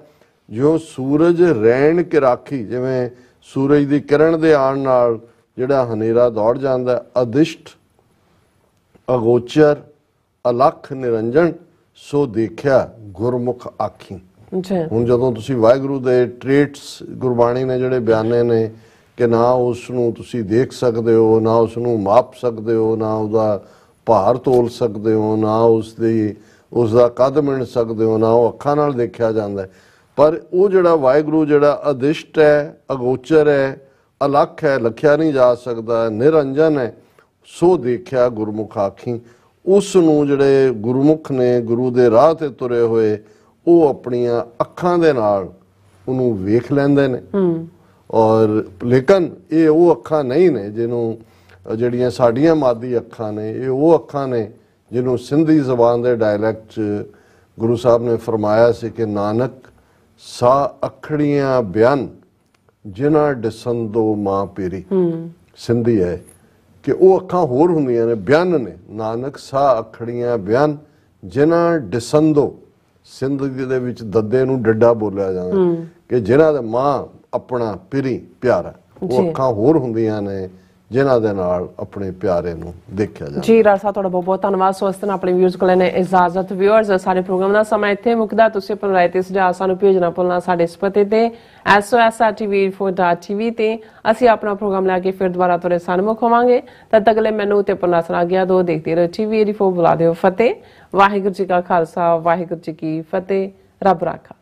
ਜੋ ਸੂਰਜ ਰਹਿਣ ਕੇ ਰਾਖੀ ਜਿਵੇਂ ਸੂਰਜ ਦੀ ਕਿਰਨ ਦੇ ਆਣ ਨਾਲ ਜਿਹੜਾ ਹਨੇਰਾ ਦੌੜ ਜਾਂਦਾ ਅਦਿਸ਼ਟ ਅਗੋਚਰ ਅਲਖ ਨਿਰੰਜਨ ਸੋ ਦੇਖਿਆ ਗੁਰਮੁਖ ਆਖੀ ਹੁਣ ਜਦੋਂ ਤੁਸੀਂ ਵਾਹਿਗੁਰੂ ਦੇ ਟ੍ਰੇਟਸ ਗੁਰਬਾਣੀ ਨੇ ਜਿਹੜੇ ਬਿਆਨੇ ਨੇ ਕਿ ਨਾ ਉਸ ਨੂੰ ਤੁਸੀਂ ਦੇਖ ਸਕਦੇ ਹੋ ਨਾ ਉਸ ਨੂੰ ਮਾਪ ਸਕਦੇ ਹੋ ਨਾ ਉਹਦਾ ਭਾਰ ਤੋਲ ਸਕਦੇ ਹੋ ਨਾ ਉਸ ਦੀ ਉਸ ਦਾ ਕਦ ਮਿਣ ਸਕਦੇ ਹੋ ਨਾ ਉਹ ਅੱਖਾਂ ਨਾਲ ਦੇਖਿਆ ਜਾਂਦਾ ਪਰ ਉਹ ਜਿਹੜਾ ਵਾਹਿਗੁਰੂ ਜਿਹੜਾ ਅਦਿਸ਼ਟ ਹੈ ਅਗੋਚਰ ਹੈ ਅਲਖ ਹੈ ਲਖਿਆ ਨਹੀਂ ਜਾ ਸਕਦਾ ਨਿਰੰਜਨ ਹੈ ਸੋ ਦੇਖਿਆ ਗੁਰਮੁਖ ਆਖੀ ਉਸ ਨੂੰ ਜਿਹੜੇ ਗੁਰਮੁਖ ਨੇ ਗੁਰੂ ਦੇ ਰਾਹ ਤੇ ਤੁਰੇ ਹੋਏ ਉਹ ਆਪਣੀਆਂ ਅੱਖਾਂ ਦੇ ਨਾਲ ਉਹਨੂੰ ਵੇਖ ਲੈਂਦੇ ਨੇ ਔਰ ਲੇਕਿਨ ਇਹ ਉਹ ਅੱਖਾਂ ਨਹੀਂ ਨੇ ਜਿਹਨੂੰ ਜਿਹੜੀਆਂ ਸਾਡੀਆਂ ਮਾਦੀ ਅੱਖਾਂ ਨੇ ਇਹ ਉਹ ਅੱਖਾਂ ਨੇ ਜਿਹਨੂੰ ਸਿੰਧੀ ਜ਼ਬਾਨ ਦੇ ਡਾਇਲੈਕਟ ਚ ਗੁਰੂ ਸਾਹਿਬ ਨੇ ਫਰਮਾਇਆ ਸੀ ਕਿ ਨਾਨਕ ਸਾ ਅਖੜੀਆਂ ਬਿਆਨ ਜਿਨ੍ਹਾਂ ਦਸੰਦੋ ਮਾਂ ਪੀਰੀ ਸਿੰਧੀ ਹੈ ਕਿ ਉਹ ਅੱਖਾਂ ਹੋਰ ਹੁੰਦੀਆਂ ਨੇ ਬਿਆਨ ਨੇ ਨਾਨਕ ਸਾ ਅਖੜੀਆਂ ਬਿਆਨ ਜਿਨ੍ਹਾਂ ਦਸੰਦੋ ਸਿੰਧ ਦੇ ਵਿੱਚ ਦੱਦੇ ਨੂੰ ਡੱਡਾ ਬੋਲਿਆ ਜਾਂਦਾ ਕਿ ਜਿਨ੍ਹਾਂ ਦੇ ਮਾਂ ਆਪਣਾ ਪਿਰੀ ਪਿਆਰਾ ਉਹ ਅੱਖਾਂ ਹੋਰ ਹੁੰਦੀਆਂ ਨੇ ਜਿਨ੍ਹਾਂ ਦੇ ਨਾਲ ਆਪਣੇ ਪਿਆਰੇ ਨੂੰ ਦੇਖਿਆ ਜਾਂਦਾ ਜੀ ਰਾਸਾ ਤੁਹਾਡਾ ਬਹੁਤ ਬਹੁਤ ਧੰਨਵਾਦ ਸੋਸਤਨ ਆਪਣੇ ਵੀਅਰਸ ਕੋਲ ਨੇ ਇਜਾਜ਼ਤ ਵੀਅਰਸ ਸਾਰੇ ਪ੍ਰੋਗਰਾਮ ਦਾ ਸਮਾਂ ਇੱਥੇ ਮੁਕਦਾ ਤੁਸੀਂ ਆਪਣੇ ਰਾਇਤੇ ਸੁਝਾਅ ਸਾਨੂੰ ਭੇਜਣਾ ਭੁੱਲਣਾ ਸਾਡੇ ਸਪਤੇ ਤੇ sos@tv4.tv ਤੇ ਅਸੀਂ ਆਪਣਾ ਪ੍ਰੋਗਰਾਮ ਲੈ ਕੇ ਫਿਰ ਦੁਬਾਰਾ ਤੁਹਾਡੇ ਸਾਹਮਣੇ ਖਵਾਂਗੇ ਤਦ ਤੱਕ ਲਈ ਮੈਨੂੰ ਤੇ ਆਪਣਾ ਸੁਣਾ ਗਿਆ ਦੋ ਦੇਖਦੇ ਰਹੋ ਟੀਵੀ 4 ਬੁਲਾ ਦਿਓ ਫਤਿਹ ਵਾਹਿਗੁਰੂ ਜੀ ਕਾ ਖਾਲਸਾ ਵਾਹਿਗੁਰੂ ਜੀ ਕੀ ਫਤਿਹ ਰੱਬ ਰਾਖਾ